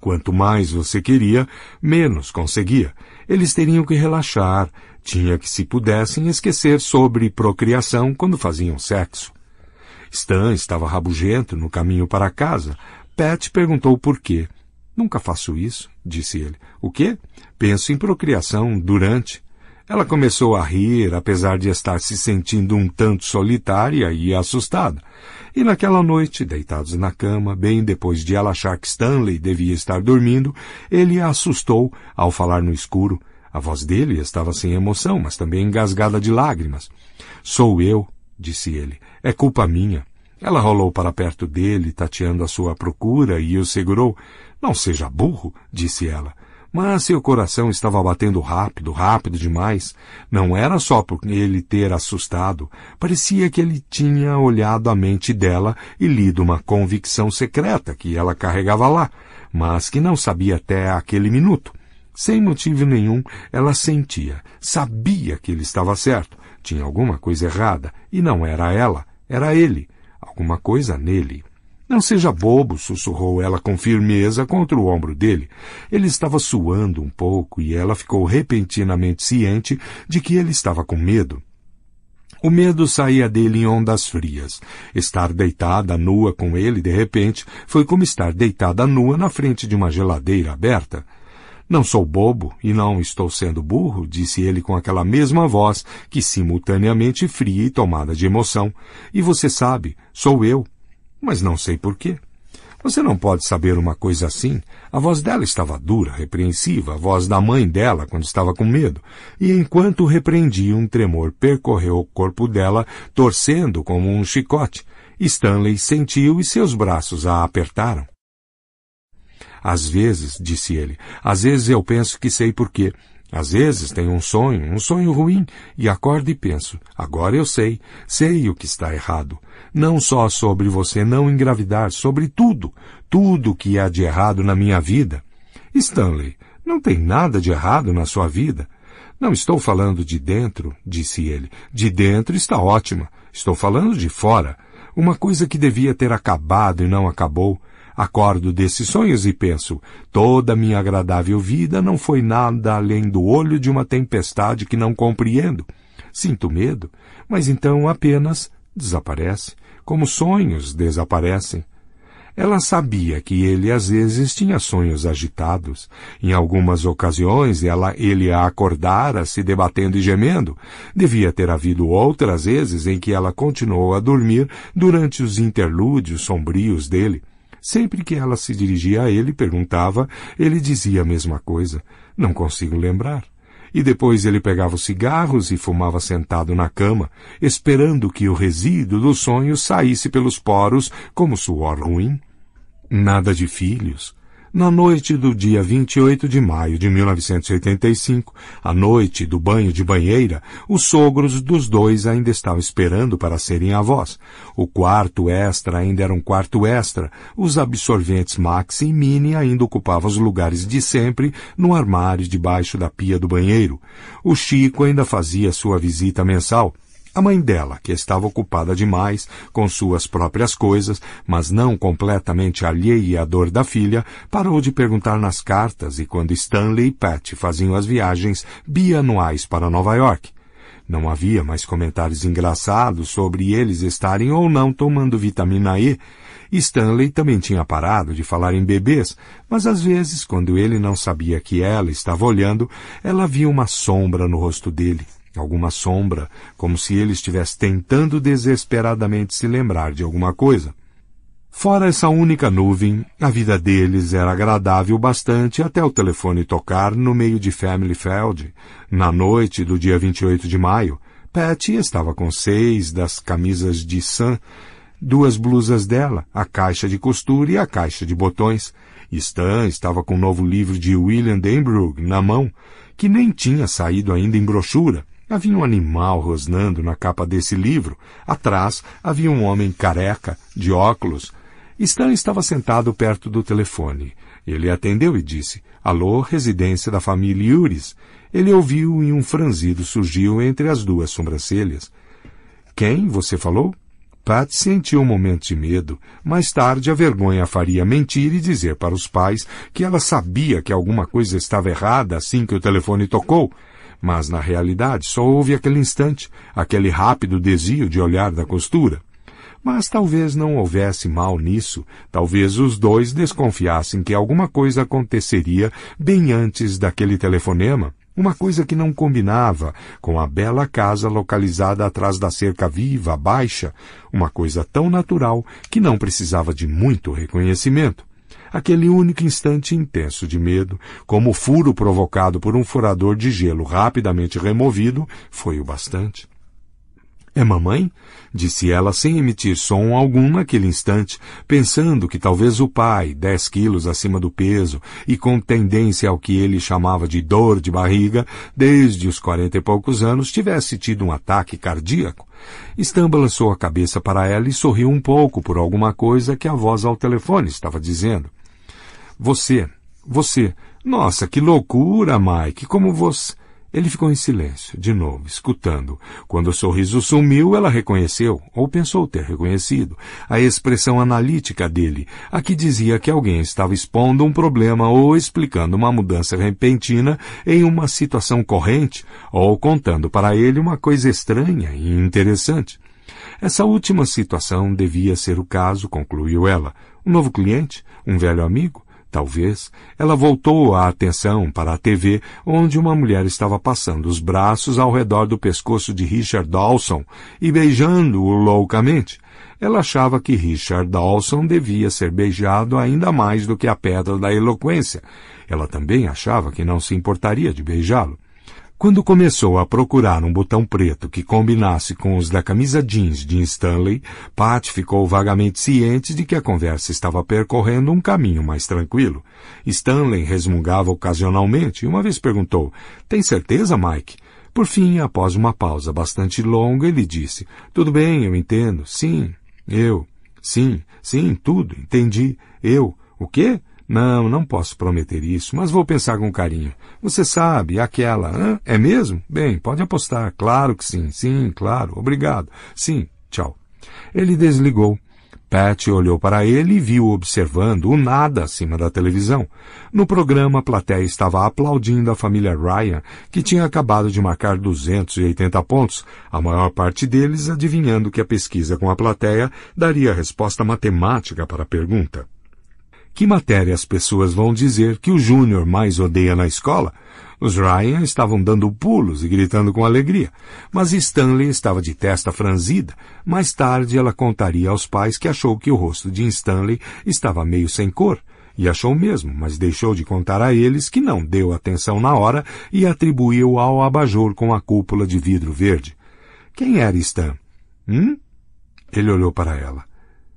Quanto mais você queria, menos conseguia. Eles teriam que relaxar, tinha que se pudessem esquecer sobre procriação quando faziam sexo. Stan estava rabugento no caminho para casa. Pat perguntou por quê. Nunca faço isso, disse ele. O quê? Penso em procriação durante. Ela começou a rir, apesar de estar se sentindo um tanto solitária e assustada. E naquela noite, deitados na cama, bem depois de ela achar que Stanley devia estar dormindo, ele a assustou ao falar no escuro. A voz dele estava sem emoção, mas também engasgada de lágrimas. Sou eu, disse ele. É culpa minha. Ela rolou para perto dele, tateando a sua procura, e o segurou. Não seja burro, disse ela. Mas seu coração estava batendo rápido, rápido demais. Não era só por ele ter assustado. Parecia que ele tinha olhado a mente dela e lido uma convicção secreta que ela carregava lá, mas que não sabia até aquele minuto. Sem motivo nenhum, ela sentia, sabia que ele estava certo, tinha alguma coisa errada, e não era ela, era ele, alguma coisa nele. Não seja bobo, sussurrou ela com firmeza contra o ombro dele. Ele estava suando um pouco e ela ficou repentinamente ciente de que ele estava com medo. O medo saía dele em ondas frias. Estar deitada nua com ele, de repente, foi como estar deitada nua na frente de uma geladeira aberta. Não sou bobo e não estou sendo burro, disse ele com aquela mesma voz, que simultaneamente fria e tomada de emoção. E você sabe, sou eu. Mas não sei por quê. Você não pode saber uma coisa assim. A voz dela estava dura, repreensiva, a voz da mãe dela quando estava com medo. E enquanto repreendia, um tremor percorreu o corpo dela, torcendo como um chicote. Stanley sentiu e seus braços a apertaram. Às vezes, disse ele, às vezes eu penso que sei porquê. Às vezes tenho um sonho, um sonho ruim, e acordo e penso, agora eu sei, sei o que está errado. Não só sobre você não engravidar, sobre tudo, tudo que há de errado na minha vida. Stanley, não tem nada de errado na sua vida. Não estou falando de dentro, disse ele. De dentro está ótima. Estou falando de fora. Uma coisa que devia ter acabado e não acabou. Acordo desses sonhos e penso: toda minha agradável vida não foi nada além do olho de uma tempestade que não compreendo. Sinto medo, mas então apenas desaparece, como sonhos desaparecem. Ela sabia que ele às vezes tinha sonhos agitados. Em algumas ocasiões ela ele a acordara se debatendo e gemendo. Devia ter havido outras vezes em que ela continuou a dormir durante os interlúdios sombrios dele. Sempre que ela se dirigia a ele e perguntava, ele dizia a mesma coisa. Não consigo lembrar. E depois ele pegava os cigarros e fumava sentado na cama, esperando que o resíduo do sonho saísse pelos poros como suor ruim. Nada de filhos, na noite do dia 28 de maio de 1985, a noite do banho de banheira, os sogros dos dois ainda estavam esperando para serem avós. O quarto extra ainda era um quarto extra. Os absorventes Max e Mini ainda ocupavam os lugares de sempre no armário debaixo da pia do banheiro. O Chico ainda fazia sua visita mensal a mãe dela, que estava ocupada demais com suas próprias coisas, mas não completamente alheia à dor da filha, parou de perguntar nas cartas e quando Stanley e Pat faziam as viagens bianuais para Nova York. Não havia mais comentários engraçados sobre eles estarem ou não tomando vitamina E. Stanley também tinha parado de falar em bebês, mas às vezes, quando ele não sabia que ela estava olhando, ela via uma sombra no rosto dele alguma sombra, como se ele estivesse tentando desesperadamente se lembrar de alguma coisa. Fora essa única nuvem, a vida deles era agradável bastante até o telefone tocar no meio de Family Feld. Na noite do dia 28 de maio, Patty estava com seis das camisas de Sam, duas blusas dela, a caixa de costura e a caixa de botões. Stan estava com o um novo livro de William Denbrook na mão, que nem tinha saído ainda em brochura. Havia um animal rosnando na capa desse livro. Atrás havia um homem careca, de óculos. Stan estava sentado perto do telefone. Ele atendeu e disse, Alô, residência da família Yuris. Ele ouviu e um franzido surgiu entre as duas sobrancelhas. Quem você falou? Pat sentiu um momento de medo. Mais tarde, a vergonha a faria mentir e dizer para os pais que ela sabia que alguma coisa estava errada assim que o telefone tocou mas na realidade só houve aquele instante, aquele rápido desvio de olhar da costura. Mas talvez não houvesse mal nisso, talvez os dois desconfiassem que alguma coisa aconteceria bem antes daquele telefonema, uma coisa que não combinava com a bela casa localizada atrás da cerca viva, baixa, uma coisa tão natural que não precisava de muito reconhecimento. Aquele único instante intenso de medo, como o furo provocado por um furador de gelo rapidamente removido, foi o bastante. É mamãe? Disse ela sem emitir som algum naquele instante, pensando que talvez o pai, dez quilos acima do peso e com tendência ao que ele chamava de dor de barriga, desde os quarenta e poucos anos, tivesse tido um ataque cardíaco. Estamba lançou a cabeça para ela e sorriu um pouco por alguma coisa que a voz ao telefone estava dizendo. Você, você. Nossa, que loucura, Mike, como você. Ele ficou em silêncio, de novo, escutando. Quando o sorriso sumiu, ela reconheceu, ou pensou ter reconhecido, a expressão analítica dele, a que dizia que alguém estava expondo um problema ou explicando uma mudança repentina em uma situação corrente, ou contando para ele uma coisa estranha e interessante. Essa última situação devia ser o caso, concluiu ela. Um novo cliente? Um velho amigo? Talvez ela voltou a atenção para a TV, onde uma mulher estava passando os braços ao redor do pescoço de Richard Dawson e beijando-o loucamente. Ela achava que Richard Dawson devia ser beijado ainda mais do que a pedra da eloquência. Ela também achava que não se importaria de beijá-lo. Quando começou a procurar um botão preto que combinasse com os da camisa jeans de Stanley, Pat ficou vagamente ciente de que a conversa estava percorrendo um caminho mais tranquilo. Stanley resmungava ocasionalmente e uma vez perguntou: Tem certeza, Mike? Por fim, após uma pausa bastante longa, ele disse: Tudo bem, eu entendo. Sim, eu. Sim, sim, tudo. Entendi. Eu. O quê? Não, não posso prometer isso, mas vou pensar com carinho. Você sabe, aquela, hã? é mesmo? Bem, pode apostar. Claro que sim, sim, claro, obrigado. Sim, tchau. Ele desligou. Pat olhou para ele e viu observando o nada acima da televisão. No programa, a plateia estava aplaudindo a família Ryan, que tinha acabado de marcar 280 pontos, a maior parte deles adivinhando que a pesquisa com a plateia daria resposta matemática para a pergunta que matéria as pessoas vão dizer que o Júnior mais odeia na escola? Os Ryan estavam dando pulos e gritando com alegria, mas Stanley estava de testa franzida. Mais tarde ela contaria aos pais que achou que o rosto de Stanley estava meio sem cor. E achou mesmo, mas deixou de contar a eles que não deu atenção na hora e atribuiu ao abajur com a cúpula de vidro verde. Quem era Stan? Hum? Ele olhou para ela.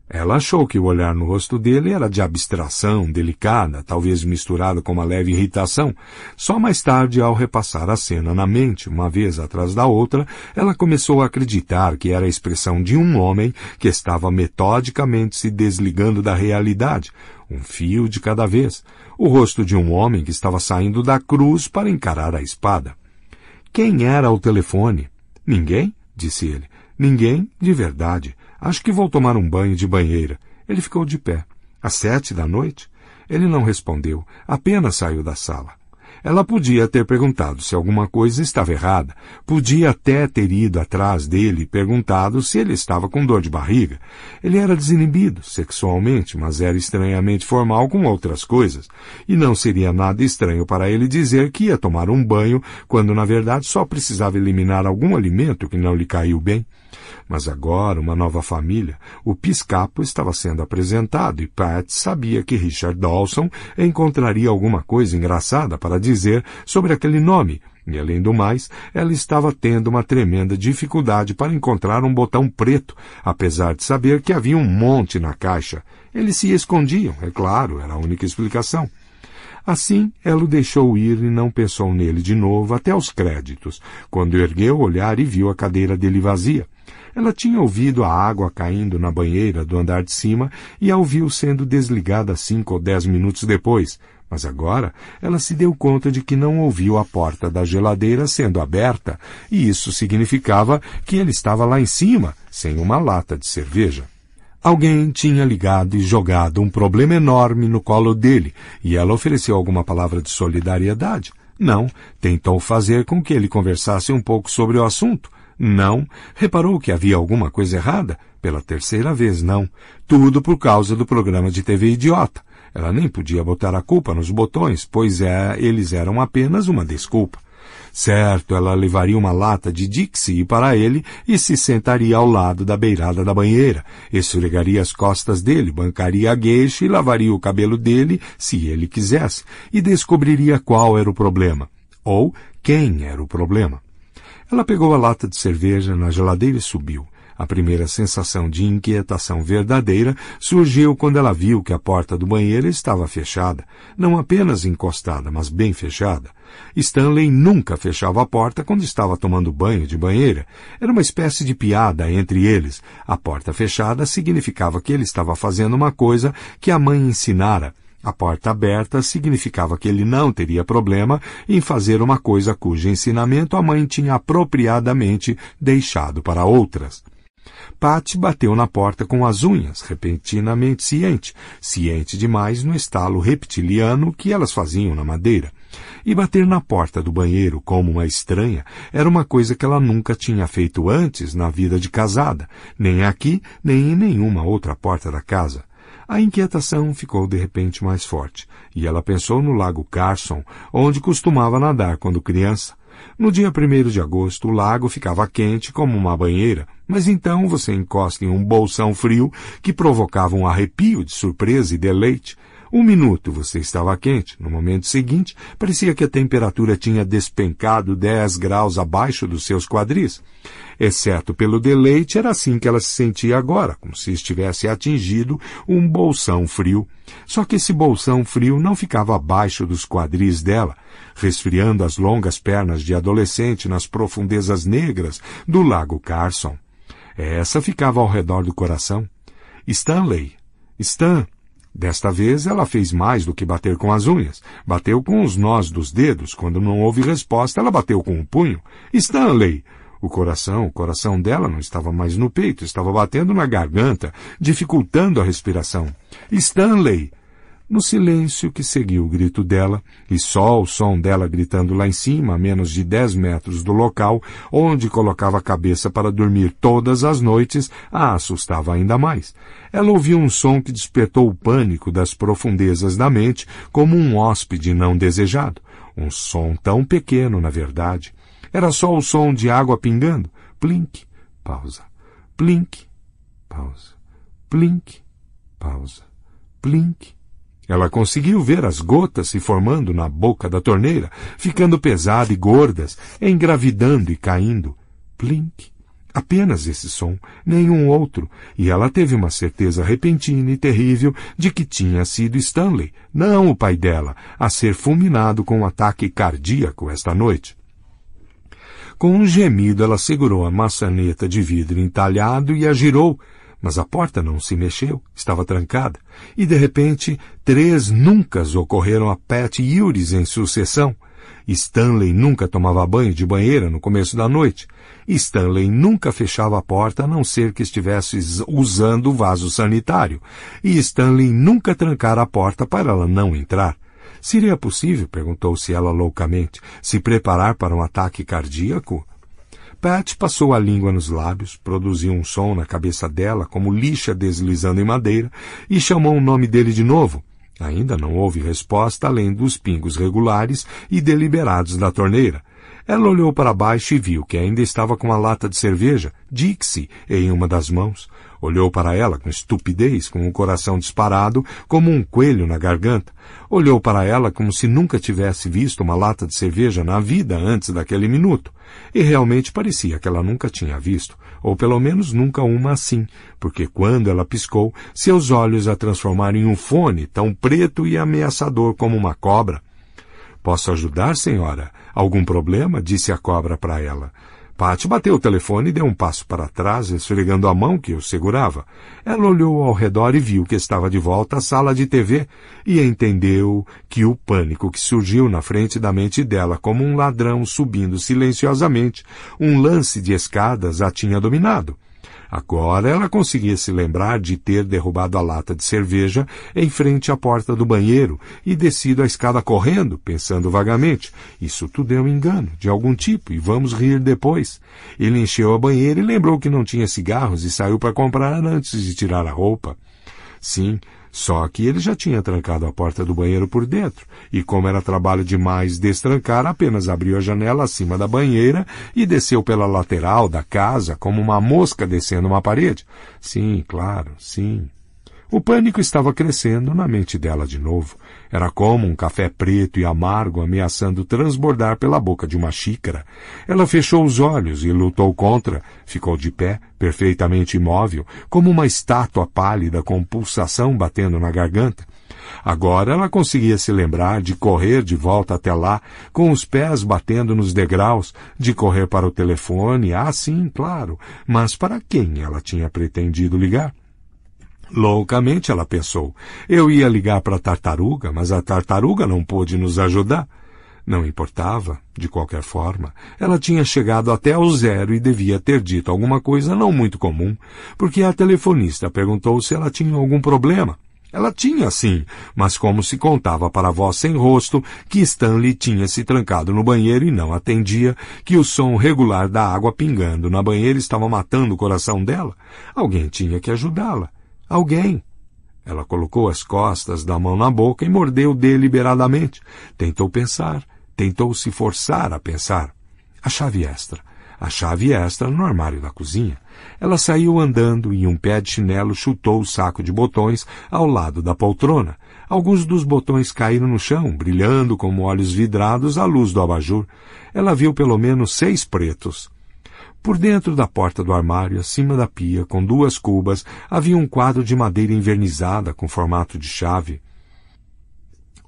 Ela achou que o olhar no rosto dele era de abstração, delicada, talvez misturado com uma leve irritação. Só mais tarde, ao repassar a cena na mente, uma vez atrás da outra, ela começou a acreditar que era a expressão de um homem que estava metodicamente se desligando da realidade, um fio de cada vez, o rosto de um homem que estava saindo da cruz para encarar a espada. Quem era o telefone? Ninguém, disse ele. Ninguém de verdade. Acho que vou tomar um banho de banheira. Ele ficou de pé. Às sete da noite? Ele não respondeu, apenas saiu da sala. Ela podia ter perguntado se alguma coisa estava errada, podia até ter ido atrás dele e perguntado se ele estava com dor de barriga. Ele era desinibido sexualmente, mas era estranhamente formal com outras coisas, e não seria nada estranho para ele dizer que ia tomar um banho quando na verdade só precisava eliminar algum alimento que não lhe caiu bem. Mas agora uma nova família, o Piscapo, estava sendo apresentado e Pat sabia que Richard Dawson encontraria alguma coisa engraçada para dizer sobre aquele nome. E além do mais, ela estava tendo uma tremenda dificuldade para encontrar um botão preto, apesar de saber que havia um monte na caixa. Eles se escondiam, é claro, era a única explicação. Assim, ela o deixou ir e não pensou nele de novo até os créditos, quando ergueu o olhar e viu a cadeira dele vazia. Ela tinha ouvido a água caindo na banheira do andar de cima e a ouviu sendo desligada cinco ou dez minutos depois, mas agora ela se deu conta de que não ouviu a porta da geladeira sendo aberta, e isso significava que ele estava lá em cima, sem uma lata de cerveja. Alguém tinha ligado e jogado um problema enorme no colo dele, e ela ofereceu alguma palavra de solidariedade. Não, tentou fazer com que ele conversasse um pouco sobre o assunto, não. Reparou que havia alguma coisa errada? Pela terceira vez, não. Tudo por causa do programa de TV idiota. Ela nem podia botar a culpa nos botões, pois é, eles eram apenas uma desculpa. Certo, ela levaria uma lata de Dixie para ele e se sentaria ao lado da beirada da banheira, esfregaria as costas dele, bancaria a gueixa e lavaria o cabelo dele, se ele quisesse, e descobriria qual era o problema. Ou quem era o problema. Ela pegou a lata de cerveja na geladeira e subiu. A primeira sensação de inquietação verdadeira surgiu quando ela viu que a porta do banheiro estava fechada, não apenas encostada, mas bem fechada. Stanley nunca fechava a porta quando estava tomando banho de banheira. Era uma espécie de piada entre eles. A porta fechada significava que ele estava fazendo uma coisa que a mãe ensinara a porta aberta significava que ele não teria problema em fazer uma coisa cujo ensinamento a mãe tinha apropriadamente deixado para outras. Pat bateu na porta com as unhas, repentinamente ciente, ciente demais no estalo reptiliano que elas faziam na madeira. E bater na porta do banheiro como uma estranha era uma coisa que ela nunca tinha feito antes na vida de casada, nem aqui, nem em nenhuma outra porta da casa. A inquietação ficou de repente mais forte, e ela pensou no Lago Carson, onde costumava nadar quando criança. No dia 1 de agosto, o lago ficava quente como uma banheira, mas então você encosta em um bolsão frio que provocava um arrepio de surpresa e deleite, um minuto você estava quente, no momento seguinte parecia que a temperatura tinha despencado 10 graus abaixo dos seus quadris. Exceto pelo deleite, era assim que ela se sentia agora, como se estivesse atingido um bolsão frio. Só que esse bolsão frio não ficava abaixo dos quadris dela, resfriando as longas pernas de adolescente nas profundezas negras do lago Carson. Essa ficava ao redor do coração. Stanley! Stan! Desta vez ela fez mais do que bater com as unhas. Bateu com os nós dos dedos. Quando não houve resposta, ela bateu com o punho. Stanley! O coração, o coração dela não estava mais no peito, estava batendo na garganta, dificultando a respiração. Stanley! No silêncio que seguiu o grito dela, e só o som dela gritando lá em cima, a menos de dez metros do local onde colocava a cabeça para dormir todas as noites, a assustava ainda mais. Ela ouviu um som que despertou o pânico das profundezas da mente como um hóspede não desejado. Um som tão pequeno, na verdade. Era só o som de água pingando. Plink, pausa. Plink, pausa. Plink, pausa. Plink, ela conseguiu ver as gotas se formando na boca da torneira, ficando pesada e gordas, engravidando e caindo. Plink. Apenas esse som, nenhum outro, e ela teve uma certeza repentina e terrível de que tinha sido Stanley, não o pai dela, a ser fulminado com um ataque cardíaco esta noite. Com um gemido, ela segurou a maçaneta de vidro entalhado e a girou, mas a porta não se mexeu, estava trancada, e de repente três nuncas ocorreram a Pat e Yures em sucessão. Stanley nunca tomava banho de banheira no começo da noite. Stanley nunca fechava a porta a não ser que estivesse usando o vaso sanitário. E Stanley nunca trancara a porta para ela não entrar. Seria possível, perguntou-se ela loucamente, se preparar para um ataque cardíaco? Pat passou a língua nos lábios, produziu um som na cabeça dela como lixa deslizando em madeira e chamou o nome dele de novo. Ainda não houve resposta além dos pingos regulares e deliberados da torneira. Ela olhou para baixo e viu que ainda estava com a lata de cerveja, Dixie, em uma das mãos. Olhou para ela com estupidez, com o coração disparado, como um coelho na garganta. Olhou para ela como se nunca tivesse visto uma lata de cerveja na vida antes daquele minuto. E realmente parecia que ela nunca tinha visto, ou pelo menos nunca uma assim, porque quando ela piscou, seus olhos a transformaram em um fone tão preto e ameaçador como uma cobra. Posso ajudar, senhora? Algum problema? disse a cobra para ela. Pátio bateu o telefone e deu um passo para trás, esfregando a mão que o segurava. Ela olhou ao redor e viu que estava de volta à sala de TV e entendeu que o pânico que surgiu na frente da mente dela como um ladrão subindo silenciosamente um lance de escadas a tinha dominado. Agora ela conseguia se lembrar de ter derrubado a lata de cerveja em frente à porta do banheiro e descido a escada correndo, pensando vagamente. Isso tudo é um engano, de algum tipo, e vamos rir depois. Ele encheu a banheira e lembrou que não tinha cigarros e saiu para comprar antes de tirar a roupa. Sim, só que ele já tinha trancado a porta do banheiro por dentro, e como era trabalho demais destrancar, apenas abriu a janela acima da banheira e desceu pela lateral da casa como uma mosca descendo uma parede. Sim, claro, sim. O pânico estava crescendo na mente dela de novo. Era como um café preto e amargo ameaçando transbordar pela boca de uma xícara. Ela fechou os olhos e lutou contra. Ficou de pé, perfeitamente imóvel, como uma estátua pálida com pulsação batendo na garganta. Agora ela conseguia se lembrar de correr de volta até lá, com os pés batendo nos degraus, de correr para o telefone, ah, sim, claro, mas para quem ela tinha pretendido ligar? Loucamente ela pensou. Eu ia ligar para a tartaruga, mas a tartaruga não pôde nos ajudar. Não importava, de qualquer forma. Ela tinha chegado até o zero e devia ter dito alguma coisa não muito comum, porque a telefonista perguntou se ela tinha algum problema. Ela tinha, sim, mas como se contava para a voz sem rosto que Stanley tinha se trancado no banheiro e não atendia, que o som regular da água pingando na banheira estava matando o coração dela, alguém tinha que ajudá-la. Alguém. Ela colocou as costas da mão na boca e mordeu deliberadamente. Tentou pensar, tentou se forçar a pensar. A chave extra. A chave extra no armário da cozinha. Ela saiu andando e um pé de chinelo chutou o saco de botões ao lado da poltrona. Alguns dos botões caíram no chão, brilhando como olhos vidrados à luz do abajur. Ela viu pelo menos seis pretos. Por dentro da porta do armário, acima da pia, com duas cubas, havia um quadro de madeira envernizada com formato de chave,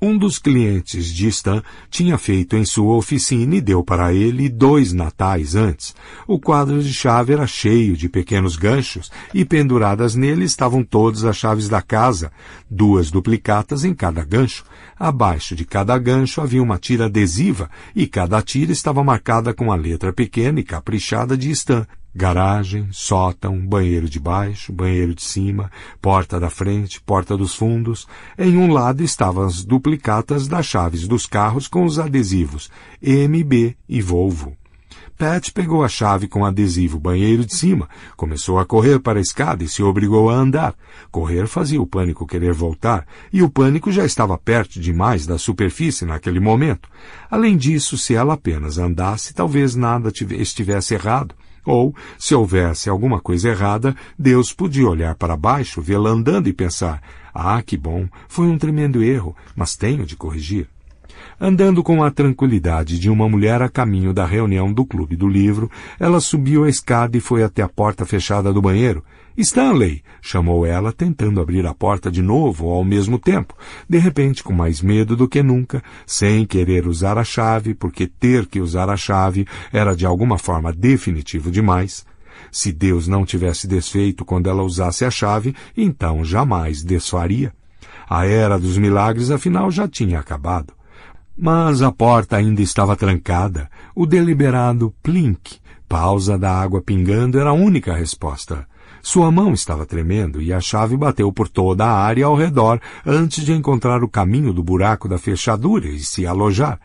um dos clientes de Stan tinha feito em sua oficina e deu para ele dois natais antes. O quadro de chave era cheio de pequenos ganchos e penduradas nele estavam todas as chaves da casa, duas duplicatas em cada gancho. Abaixo de cada gancho havia uma tira adesiva e cada tira estava marcada com a letra pequena e caprichada de Stan. Garagem, sótão, banheiro de baixo, banheiro de cima, porta da frente, porta dos fundos. Em um lado estavam as duplicatas das chaves dos carros com os adesivos MB e Volvo. Pat pegou a chave com adesivo banheiro de cima, começou a correr para a escada e se obrigou a andar. Correr fazia o pânico querer voltar, e o pânico já estava perto demais da superfície naquele momento. Além disso, se ela apenas andasse, talvez nada estivesse errado. Ou, se houvesse alguma coisa errada, Deus podia olhar para baixo, vê-la andando e pensar: Ah, que bom, foi um tremendo erro, mas tenho de corrigir. Andando com a tranquilidade de uma mulher a caminho da reunião do Clube do Livro, ela subiu a escada e foi até a porta fechada do banheiro, Stanley! chamou ela, tentando abrir a porta de novo ao mesmo tempo, de repente com mais medo do que nunca, sem querer usar a chave, porque ter que usar a chave era de alguma forma definitivo demais. Se Deus não tivesse desfeito quando ela usasse a chave, então jamais desfaria. A era dos milagres, afinal, já tinha acabado. Mas a porta ainda estava trancada. O deliberado plink, pausa da água pingando, era a única resposta. Sua mão estava tremendo e a chave bateu por toda a área ao redor antes de encontrar o caminho do buraco da fechadura e se alojar.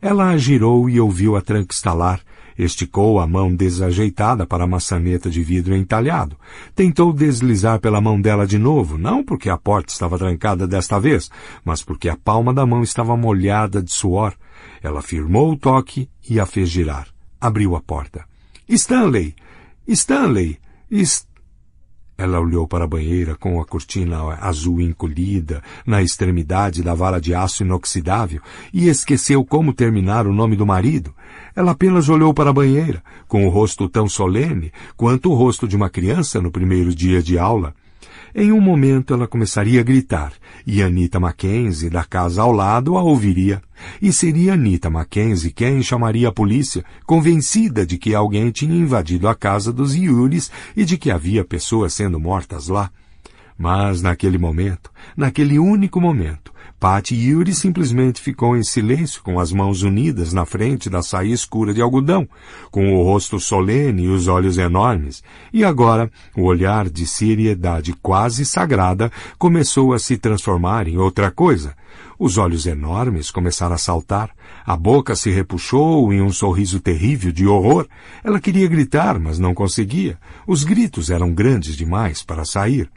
Ela a girou e ouviu a tranca estalar. Esticou a mão desajeitada para a maçaneta de vidro entalhado. Tentou deslizar pela mão dela de novo, não porque a porta estava trancada desta vez, mas porque a palma da mão estava molhada de suor. Ela firmou o toque e a fez girar. Abriu a porta. Stanley! Stanley! Stanley! Ela olhou para a banheira com a cortina azul encolhida na extremidade da vara de aço inoxidável e esqueceu como terminar o nome do marido. Ela apenas olhou para a banheira, com o rosto tão solene quanto o rosto de uma criança no primeiro dia de aula. Em um momento ela começaria a gritar, e Anita Mackenzie, da casa ao lado, a ouviria. E seria Anita Mackenzie quem chamaria a polícia, convencida de que alguém tinha invadido a casa dos Yuris e de que havia pessoas sendo mortas lá. Mas naquele momento, naquele único momento, Pat Yuri simplesmente ficou em silêncio com as mãos unidas na frente da saia escura de algodão, com o rosto solene e os olhos enormes, e agora o olhar de seriedade quase sagrada começou a se transformar em outra coisa. Os olhos enormes começaram a saltar, a boca se repuxou em um sorriso terrível de horror. Ela queria gritar, mas não conseguia. Os gritos eram grandes demais para sair.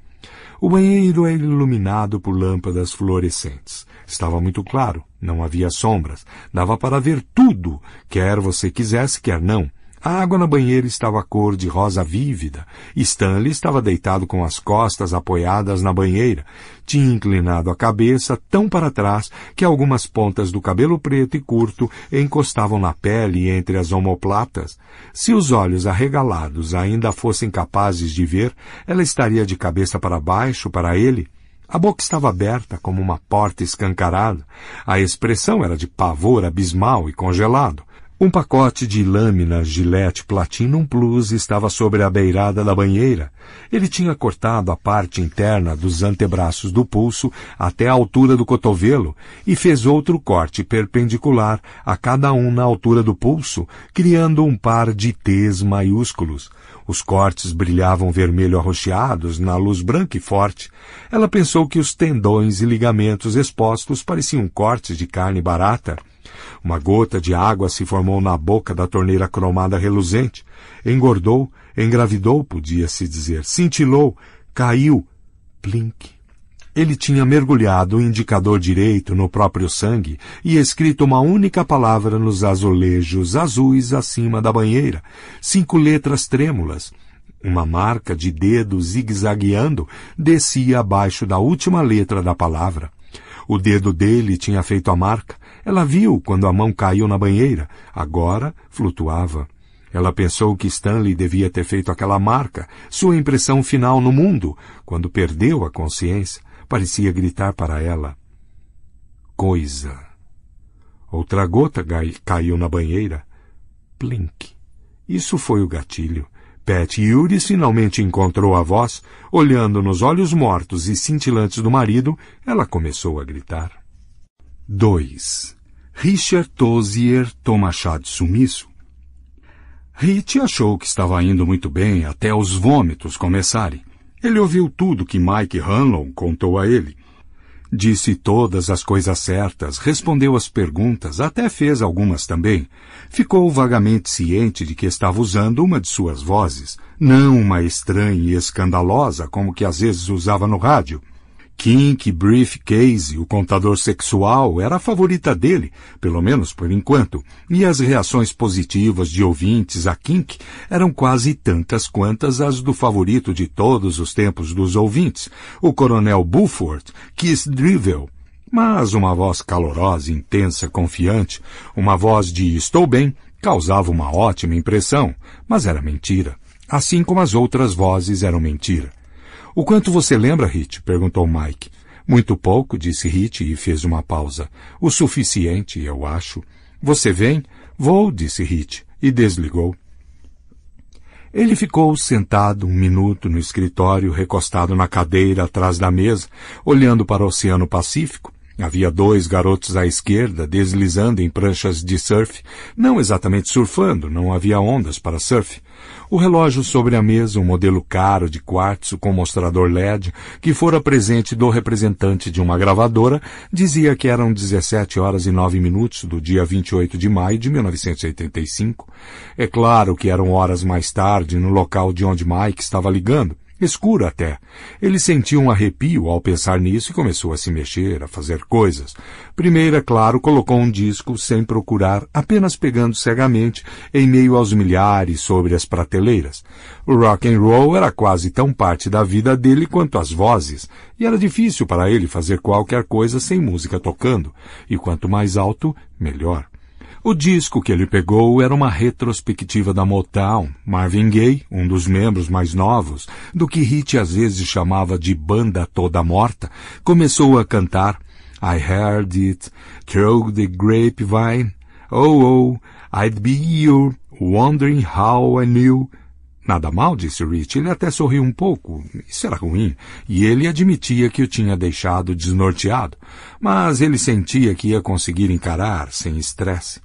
O banheiro era iluminado por lâmpadas fluorescentes. Estava muito claro, não havia sombras, dava para ver tudo, quer você quisesse, quer não. A água na banheira estava cor de rosa vívida. Stanley estava deitado com as costas apoiadas na banheira tinha inclinado a cabeça tão para trás que algumas pontas do cabelo preto e curto encostavam na pele entre as omoplatas. Se os olhos arregalados ainda fossem capazes de ver, ela estaria de cabeça para baixo para ele. A boca estava aberta como uma porta escancarada. A expressão era de pavor abismal e congelado. Um pacote de lâminas Gillette Platinum Plus estava sobre a beirada da banheira. Ele tinha cortado a parte interna dos antebraços do pulso até a altura do cotovelo e fez outro corte perpendicular a cada um na altura do pulso, criando um par de T's maiúsculos. Os cortes brilhavam vermelho arroxeados na luz branca e forte. Ela pensou que os tendões e ligamentos expostos pareciam cortes de carne barata. Uma gota de água se formou na boca da torneira cromada reluzente, engordou, engravidou, podia-se dizer, cintilou, caiu, plink. Ele tinha mergulhado o indicador direito no próprio sangue e escrito uma única palavra nos azulejos azuis acima da banheira, cinco letras trêmulas. Uma marca de dedo zigue-zagueando descia abaixo da última letra da palavra. O dedo dele tinha feito a marca, ela viu quando a mão caiu na banheira. Agora flutuava. Ela pensou que Stanley devia ter feito aquela marca, sua impressão final no mundo, quando perdeu a consciência, parecia gritar para ela. Coisa. Outra gota caiu na banheira. Plink. Isso foi o gatilho. Pat Yuri finalmente encontrou a voz. Olhando nos olhos mortos e cintilantes do marido, ela começou a gritar. 2. Richard Tozier toma chá de sumiço. Rich achou que estava indo muito bem até os vômitos começarem. Ele ouviu tudo que Mike Hanlon contou a ele. Disse todas as coisas certas, respondeu às perguntas, até fez algumas também. Ficou vagamente ciente de que estava usando uma de suas vozes, não uma estranha e escandalosa como que às vezes usava no rádio. Kink Briefcase, o contador sexual, era a favorita dele, pelo menos por enquanto, e as reações positivas de ouvintes a Kink eram quase tantas quantas as do favorito de todos os tempos dos ouvintes, o coronel Buford, Kiss Drivel. Mas uma voz calorosa, intensa, confiante, uma voz de estou bem, causava uma ótima impressão, mas era mentira. Assim como as outras vozes eram mentira. O quanto você lembra, Hit? perguntou Mike. Muito pouco, disse Hit e fez uma pausa. O suficiente, eu acho. Você vem? Vou, disse Hit, e desligou. Ele ficou sentado um minuto no escritório, recostado na cadeira atrás da mesa, olhando para o Oceano Pacífico. Havia dois garotos à esquerda deslizando em pranchas de surf, não exatamente surfando, não havia ondas para surf, o relógio sobre a mesa, um modelo caro de quartzo com mostrador LED, que fora presente do representante de uma gravadora, dizia que eram 17 horas e 9 minutos do dia 28 de maio de 1985. É claro que eram horas mais tarde no local de onde Mike estava ligando, escura até. Ele sentiu um arrepio ao pensar nisso e começou a se mexer, a fazer coisas. Primeiro, é claro, colocou um disco sem procurar, apenas pegando cegamente em meio aos milhares sobre as prateleiras. O rock and roll era quase tão parte da vida dele quanto as vozes, e era difícil para ele fazer qualquer coisa sem música tocando, e quanto mais alto, melhor. O disco que ele pegou era uma retrospectiva da Motown, Marvin Gaye, um dos membros mais novos, do que Hit às vezes chamava de banda toda morta, começou a cantar I heard it, through the grapevine, oh oh, I'd be you, wondering how I knew. Nada mal, disse Rich. Ele até sorriu um pouco. Isso era ruim. E ele admitia que o tinha deixado desnorteado. Mas ele sentia que ia conseguir encarar sem estresse.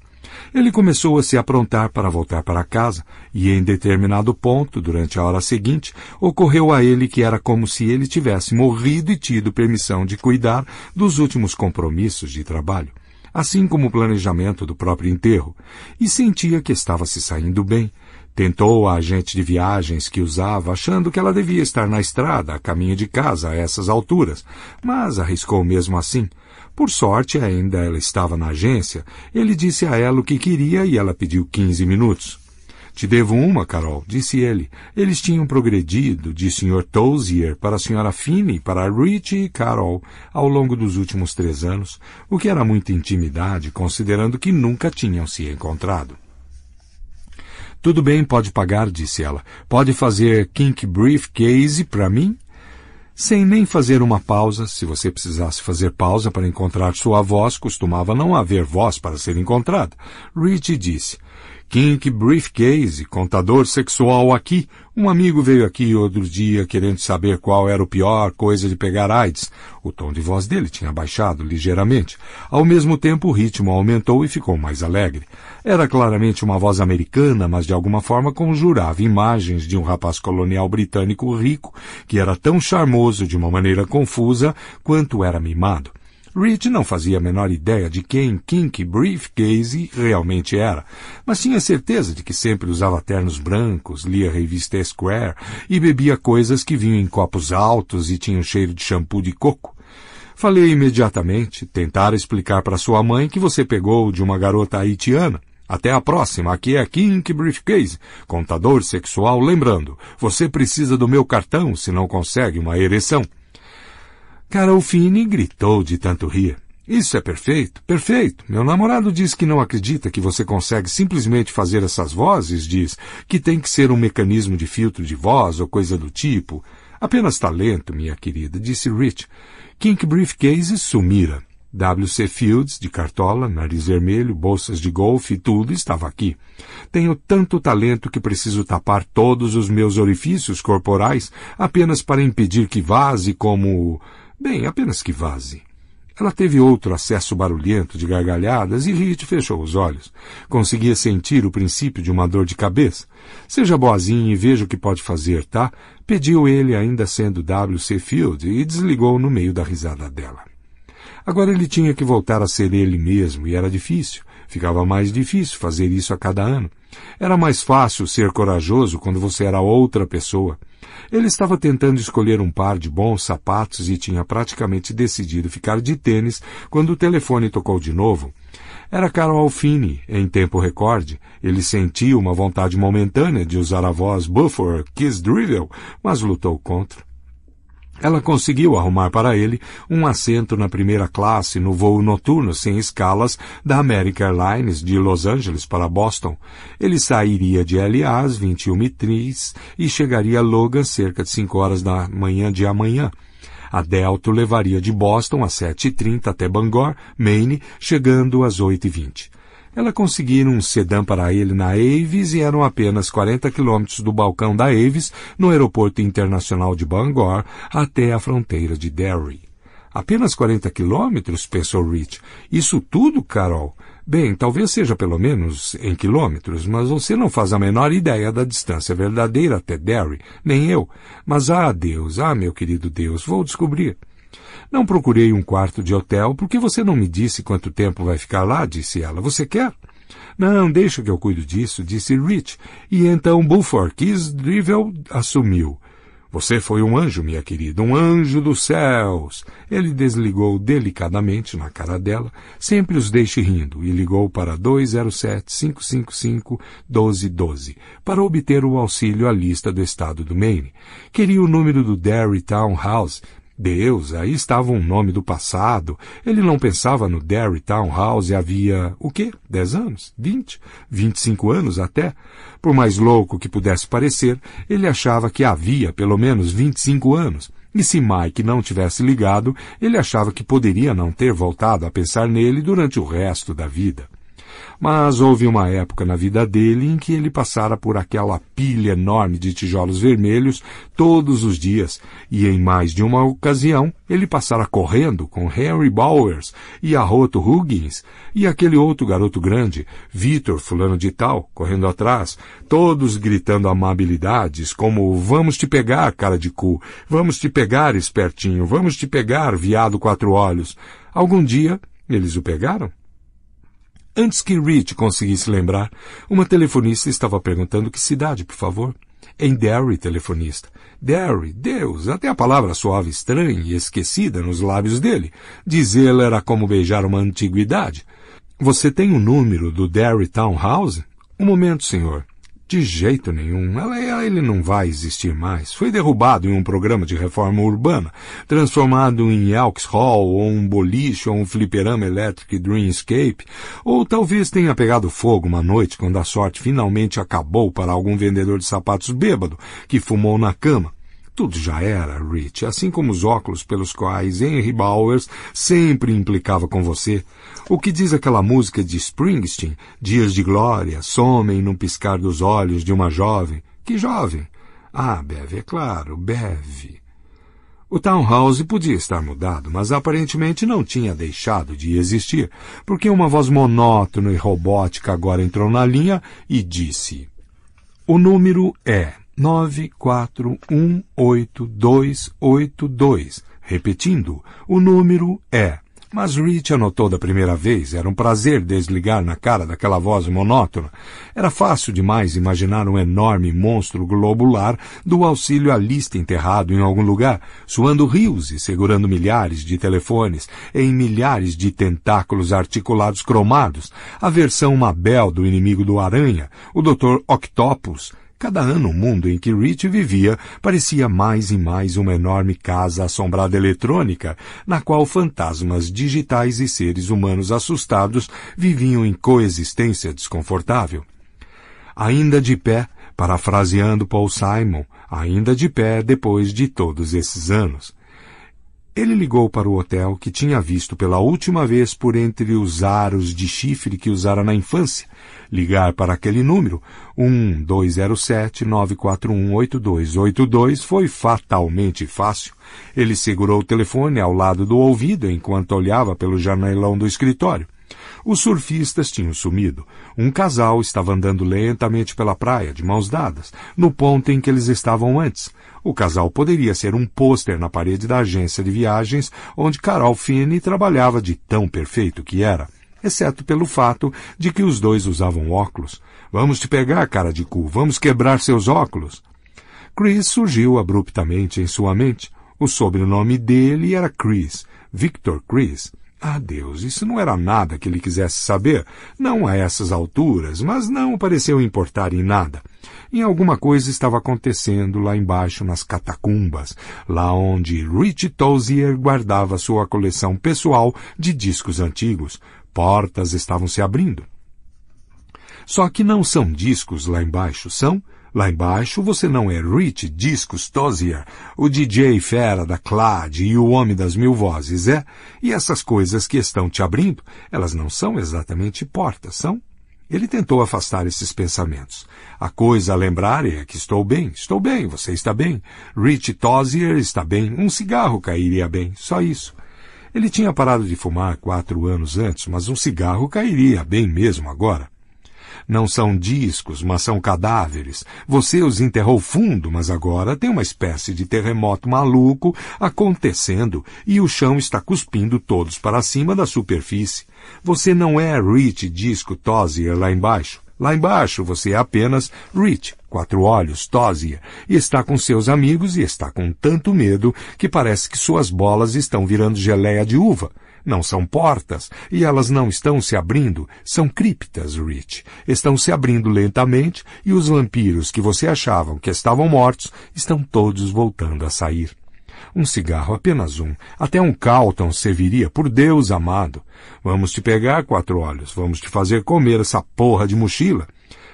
Ele começou a se aprontar para voltar para casa, e em determinado ponto, durante a hora seguinte, ocorreu a ele que era como se ele tivesse morrido e tido permissão de cuidar dos últimos compromissos de trabalho, assim como o planejamento do próprio enterro, e sentia que estava se saindo bem. Tentou a agente de viagens que usava, achando que ela devia estar na estrada, a caminho de casa, a essas alturas, mas arriscou mesmo assim. Por sorte, ainda ela estava na agência. Ele disse a ela o que queria e ela pediu 15 minutos. Te devo uma, Carol, disse ele. Eles tinham progredido de Sr. Tozier para a Sra. Finney, para Rich e Carol ao longo dos últimos três anos, o que era muita intimidade, considerando que nunca tinham se encontrado. Tudo bem, pode pagar, disse ela. Pode fazer kink briefcase para mim? sem nem fazer uma pausa, se você precisasse fazer pausa para encontrar sua voz, costumava não haver voz para ser encontrada. Reed disse, Kink Briefcase, contador sexual aqui. Um amigo veio aqui outro dia querendo saber qual era o pior coisa de pegar AIDS. O tom de voz dele tinha baixado ligeiramente. Ao mesmo tempo, o ritmo aumentou e ficou mais alegre. Era claramente uma voz americana, mas de alguma forma conjurava imagens de um rapaz colonial britânico rico que era tão charmoso de uma maneira confusa quanto era mimado. Rich não fazia a menor ideia de quem Kink Briefcase realmente era, mas tinha certeza de que sempre usava ternos brancos, lia a revista Square e bebia coisas que vinham em copos altos e tinham cheiro de shampoo de coco. Falei imediatamente, tentara explicar para sua mãe que você pegou de uma garota haitiana. Até a próxima, aqui é Kink Briefcase, contador sexual, lembrando, você precisa do meu cartão se não consegue uma ereção. Carolfine gritou de tanto rir. Isso é perfeito, perfeito. Meu namorado diz que não acredita que você consegue simplesmente fazer essas vozes, diz que tem que ser um mecanismo de filtro de voz ou coisa do tipo. Apenas talento, minha querida, disse Rich. Kink Briefcase sumira. W.C. Fields, de cartola, nariz vermelho, bolsas de golfe, tudo estava aqui. Tenho tanto talento que preciso tapar todos os meus orifícios corporais apenas para impedir que vaze como Bem, apenas que vaze. Ela teve outro acesso barulhento de gargalhadas e Rite fechou os olhos. Conseguia sentir o princípio de uma dor de cabeça. Seja boazinha e veja o que pode fazer, tá? Pediu ele, ainda sendo W.C. Field, e desligou no meio da risada dela. Agora ele tinha que voltar a ser ele mesmo, e era difícil. Ficava mais difícil fazer isso a cada ano. Era mais fácil ser corajoso quando você era outra pessoa. Ele estava tentando escolher um par de bons sapatos e tinha praticamente decidido ficar de tênis quando o telefone tocou de novo. Era Carol Alfini, em tempo recorde. Ele sentiu uma vontade momentânea de usar a voz Buffer Kiss Drivel, mas lutou contra. Ela conseguiu arrumar para ele um assento na primeira classe no voo noturno sem escalas da American Airlines de Los Angeles para Boston. Ele sairia de LA às 21h30 e chegaria a Logan cerca de 5 horas da manhã de amanhã. A Delta levaria de Boston às 7h30 até Bangor, Maine, chegando às 8h20. Ela conseguiu um sedã para ele na Avis e eram apenas 40 quilômetros do balcão da Avis, no aeroporto internacional de Bangor, até a fronteira de Derry. Apenas 40 quilômetros, pensou Rich. Isso tudo, Carol? Bem, talvez seja pelo menos em quilômetros, mas você não faz a menor ideia da distância verdadeira até Derry, nem eu. Mas ah, Deus, ah, meu querido Deus, vou descobrir. Não procurei um quarto de hotel porque você não me disse quanto tempo vai ficar lá, disse ela. Você quer? Não, deixa que eu cuido disso, disse Rich. E então Buford Kisdrivel assumiu. Você foi um anjo, minha querida, um anjo dos céus. Ele desligou delicadamente na cara dela, sempre os deixe rindo, e ligou para 207-555-1212 para obter o auxílio à lista do estado do Maine. Queria o número do Derry Town House, Deus, aí estava um nome do passado. Ele não pensava no Derry Townhouse havia, o quê? Dez anos? Vinte? Vinte e cinco anos até? Por mais louco que pudesse parecer, ele achava que havia pelo menos vinte e cinco anos. E se Mike não tivesse ligado, ele achava que poderia não ter voltado a pensar nele durante o resto da vida. Mas houve uma época na vida dele em que ele passara por aquela pilha enorme de tijolos vermelhos todos os dias, e em mais de uma ocasião ele passara correndo com Henry Bowers e Arroto Huggins e aquele outro garoto grande, Vitor fulano de tal, correndo atrás, todos gritando amabilidades como vamos te pegar, cara de cu, vamos te pegar, espertinho, vamos te pegar, viado quatro olhos. Algum dia eles o pegaram? Antes que Rich conseguisse lembrar, uma telefonista estava perguntando que cidade, por favor. Em Derry, telefonista. Derry, Deus, até a palavra suave estranha e esquecida nos lábios dele. Dizê-la era como beijar uma antiguidade. Você tem o número do Derry Town House? Um momento, senhor. De jeito nenhum. Ela, ele não vai existir mais. Foi derrubado em um programa de reforma urbana, transformado em Elks Hall, ou um boliche, ou um fliperama elétrico Dreamscape, ou talvez tenha pegado fogo uma noite quando a sorte finalmente acabou para algum vendedor de sapatos bêbado que fumou na cama, tudo já era, Rich, assim como os óculos pelos quais Henry Bowers sempre implicava com você. O que diz aquela música de Springsteen, Dias de Glória, somem num piscar dos olhos de uma jovem. Que jovem? Ah, beve, é claro, beve. O townhouse podia estar mudado, mas aparentemente não tinha deixado de existir, porque uma voz monótona e robótica agora entrou na linha e disse: O número é 9418282. Repetindo, o número é. Mas Rich anotou da primeira vez, era um prazer desligar na cara daquela voz monótona. Era fácil demais imaginar um enorme monstro globular do auxílio à lista enterrado em algum lugar, suando rios e segurando milhares de telefones em milhares de tentáculos articulados cromados, a versão Mabel do inimigo do Aranha, o Dr. Octopus, Cada ano, o mundo em que Rich vivia parecia mais e mais uma enorme casa assombrada eletrônica, na qual fantasmas digitais e seres humanos assustados viviam em coexistência desconfortável. Ainda de pé, parafraseando Paul Simon, ainda de pé depois de todos esses anos. Ele ligou para o hotel que tinha visto pela última vez por entre os aros de chifre que usara na infância, ligar para aquele número, 1207-941-8282, foi fatalmente fácil. Ele segurou o telefone ao lado do ouvido enquanto olhava pelo janelão do escritório. Os surfistas tinham sumido. Um casal estava andando lentamente pela praia, de mãos dadas, no ponto em que eles estavam antes. O casal poderia ser um pôster na parede da agência de viagens onde Carol Fini trabalhava de tão perfeito que era, exceto pelo fato de que os dois usavam óculos. Vamos te pegar, cara de cu, vamos quebrar seus óculos. Chris surgiu abruptamente em sua mente. O sobrenome dele era Chris, Victor Chris. Ah, Deus, isso não era nada que ele quisesse saber, não a essas alturas, mas não pareceu importar em nada. Em alguma coisa estava acontecendo lá embaixo nas catacumbas, lá onde Rich Tozier guardava sua coleção pessoal de discos antigos. Portas estavam se abrindo. Só que não são discos lá embaixo, são Lá embaixo você não é Rich Discos Tozier, o DJ fera da Clad e o homem das mil vozes, é? E essas coisas que estão te abrindo, elas não são exatamente portas, são? Ele tentou afastar esses pensamentos. A coisa a lembrar é que estou bem, estou bem, você está bem. Rich Tozier está bem, um cigarro cairia bem, só isso. Ele tinha parado de fumar quatro anos antes, mas um cigarro cairia bem mesmo agora. Não são discos, mas são cadáveres. Você os enterrou fundo, mas agora tem uma espécie de terremoto maluco acontecendo e o chão está cuspindo todos para cima da superfície. Você não é Rich Disco Tozier lá embaixo. Lá embaixo você é apenas Rich, quatro olhos, Tosia, e está com seus amigos e está com tanto medo que parece que suas bolas estão virando geleia de uva. Não são portas, e elas não estão se abrindo, são criptas, Rich. Estão se abrindo lentamente e os vampiros que você achavam que estavam mortos estão todos voltando a sair. Um cigarro, apenas um. Até um Calton serviria, por Deus amado. Vamos te pegar, quatro olhos. Vamos te fazer comer essa porra de mochila.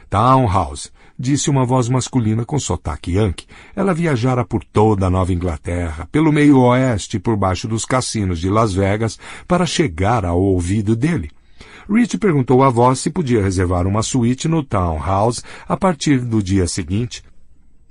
Townhouse disse uma voz masculina com sotaque yankee. Ela viajara por toda a Nova Inglaterra, pelo meio oeste e por baixo dos cassinos de Las Vegas para chegar ao ouvido dele. Rich perguntou à voz se podia reservar uma suíte no Townhouse a partir do dia seguinte.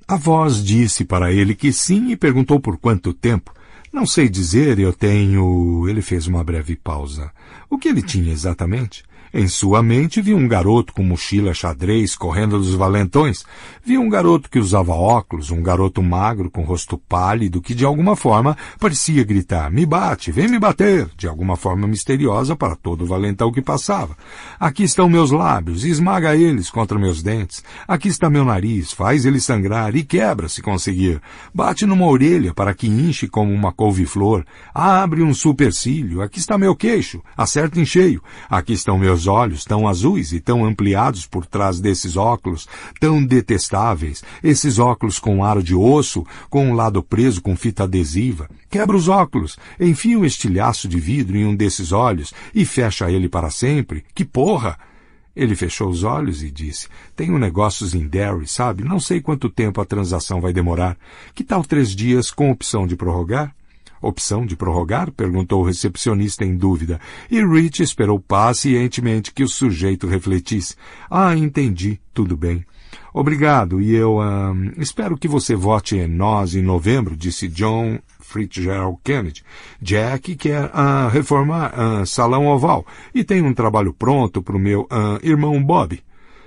A voz disse para ele que sim e perguntou por quanto tempo. Não sei dizer, eu tenho. Ele fez uma breve pausa. O que ele tinha exatamente? Em sua mente viu um garoto com mochila xadrez correndo dos valentões. Viu um garoto que usava óculos, um garoto magro com rosto pálido que de alguma forma parecia gritar: "Me bate, vem me bater", de alguma forma misteriosa para todo valentão que passava. "Aqui estão meus lábios, esmaga eles contra meus dentes. Aqui está meu nariz, faz ele sangrar e quebra se conseguir. Bate numa orelha para que inche como uma couve-flor. Abre um supercílio, aqui está meu queixo, acerta em cheio. Aqui estão meus meus olhos tão azuis e tão ampliados por trás desses óculos, tão detestáveis, esses óculos com aro de osso, com um lado preso com fita adesiva. Quebra os óculos, enfia um estilhaço de vidro em um desses olhos e fecha ele para sempre. Que porra! Ele fechou os olhos e disse: Tenho negócios em Derry, sabe? Não sei quanto tempo a transação vai demorar. Que tal três dias com opção de prorrogar? Opção de prorrogar? perguntou o recepcionista em dúvida, e Rich esperou pacientemente que o sujeito refletisse. Ah, entendi. Tudo bem. Obrigado, e eu um, espero que você vote em nós em novembro, disse John Fitzgerald Kennedy. Jack quer uh, reformar uh, Salão Oval e tem um trabalho pronto para o meu uh, irmão Bob.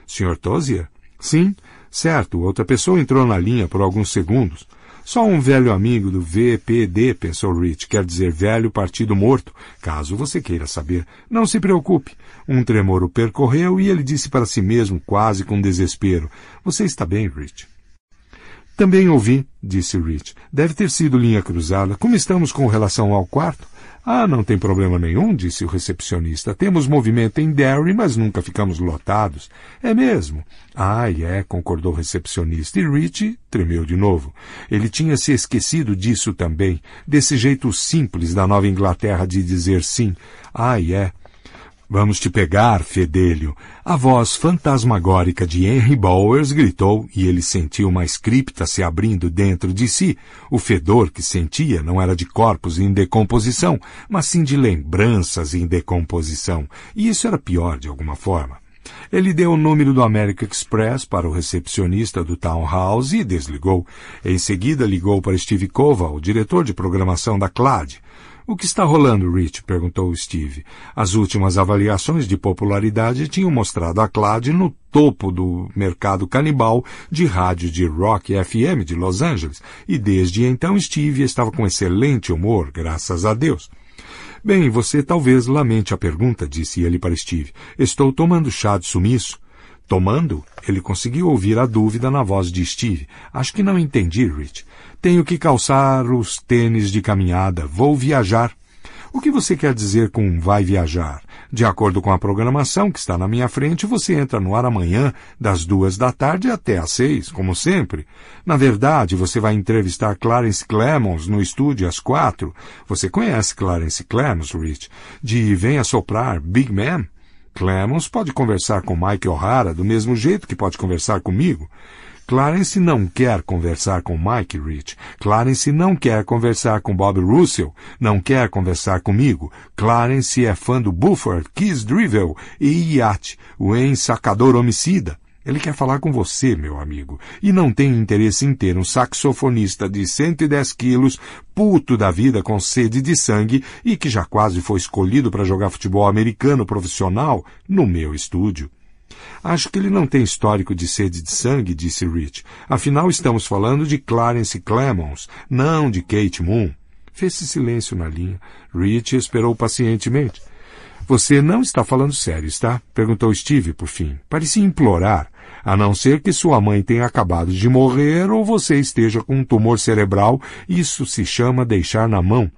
Sr. Tozier? Sim, certo. Outra pessoa entrou na linha por alguns segundos. Só um velho amigo do VPD, pensou Rich, quer dizer velho partido morto, caso você queira saber. Não se preocupe. Um tremor o percorreu e ele disse para si mesmo, quase com desespero, Você está bem, Rich? Também ouvi, disse Rich. Deve ter sido linha cruzada. Como estamos com relação ao quarto? Ah, não tem problema nenhum, disse o recepcionista. Temos movimento em Derry, mas nunca ficamos lotados. É mesmo? Ah, é, yeah, concordou o recepcionista. E Richie tremeu de novo. Ele tinha se esquecido disso também, desse jeito simples da Nova Inglaterra de dizer sim. Ah, é. Yeah. Vamos te pegar, fedelho! A voz fantasmagórica de Henry Bowers gritou e ele sentiu uma escripta se abrindo dentro de si. O fedor que sentia não era de corpos em decomposição, mas sim de lembranças em decomposição. E isso era pior de alguma forma. Ele deu o número do American Express para o recepcionista do townhouse e desligou. Em seguida, ligou para Steve Koval, o diretor de programação da CLAD. O que está rolando, Rich? perguntou Steve. As últimas avaliações de popularidade tinham mostrado a Clad no topo do mercado canibal de rádio de rock FM de Los Angeles, e desde então Steve estava com excelente humor, graças a Deus. Bem, você talvez lamente a pergunta, disse ele para Steve. Estou tomando chá de sumiço. Tomando, ele conseguiu ouvir a dúvida na voz de Steve. Acho que não entendi, Rich. Tenho que calçar os tênis de caminhada. Vou viajar. O que você quer dizer com vai viajar? De acordo com a programação que está na minha frente, você entra no ar amanhã, das duas da tarde até às seis, como sempre. Na verdade, você vai entrevistar Clarence Clemons no estúdio às quatro. Você conhece Clarence Clemons, Rich? De Venha Soprar, Big Man? Clemons pode conversar com Mike O'Hara do mesmo jeito que pode conversar comigo. Clarence não quer conversar com Mike Rich. Clarence não quer conversar com Bob Russell. Não quer conversar comigo. Clarence é fã do Buford, Kiss Drivel e Yacht, o ensacador homicida. Ele quer falar com você, meu amigo, e não tem interesse em ter um saxofonista de 110 quilos, puto da vida com sede de sangue e que já quase foi escolhido para jogar futebol americano profissional no meu estúdio. Acho que ele não tem histórico de sede de sangue, disse Rich. Afinal, estamos falando de Clarence Clemons, não de Kate Moon. Fez-se silêncio na linha. Rich esperou pacientemente. Você não está falando sério, está? Perguntou Steve, por fim. Parecia implorar. A não ser que sua mãe tenha acabado de morrer ou você esteja com um tumor cerebral. Isso se chama deixar na mão.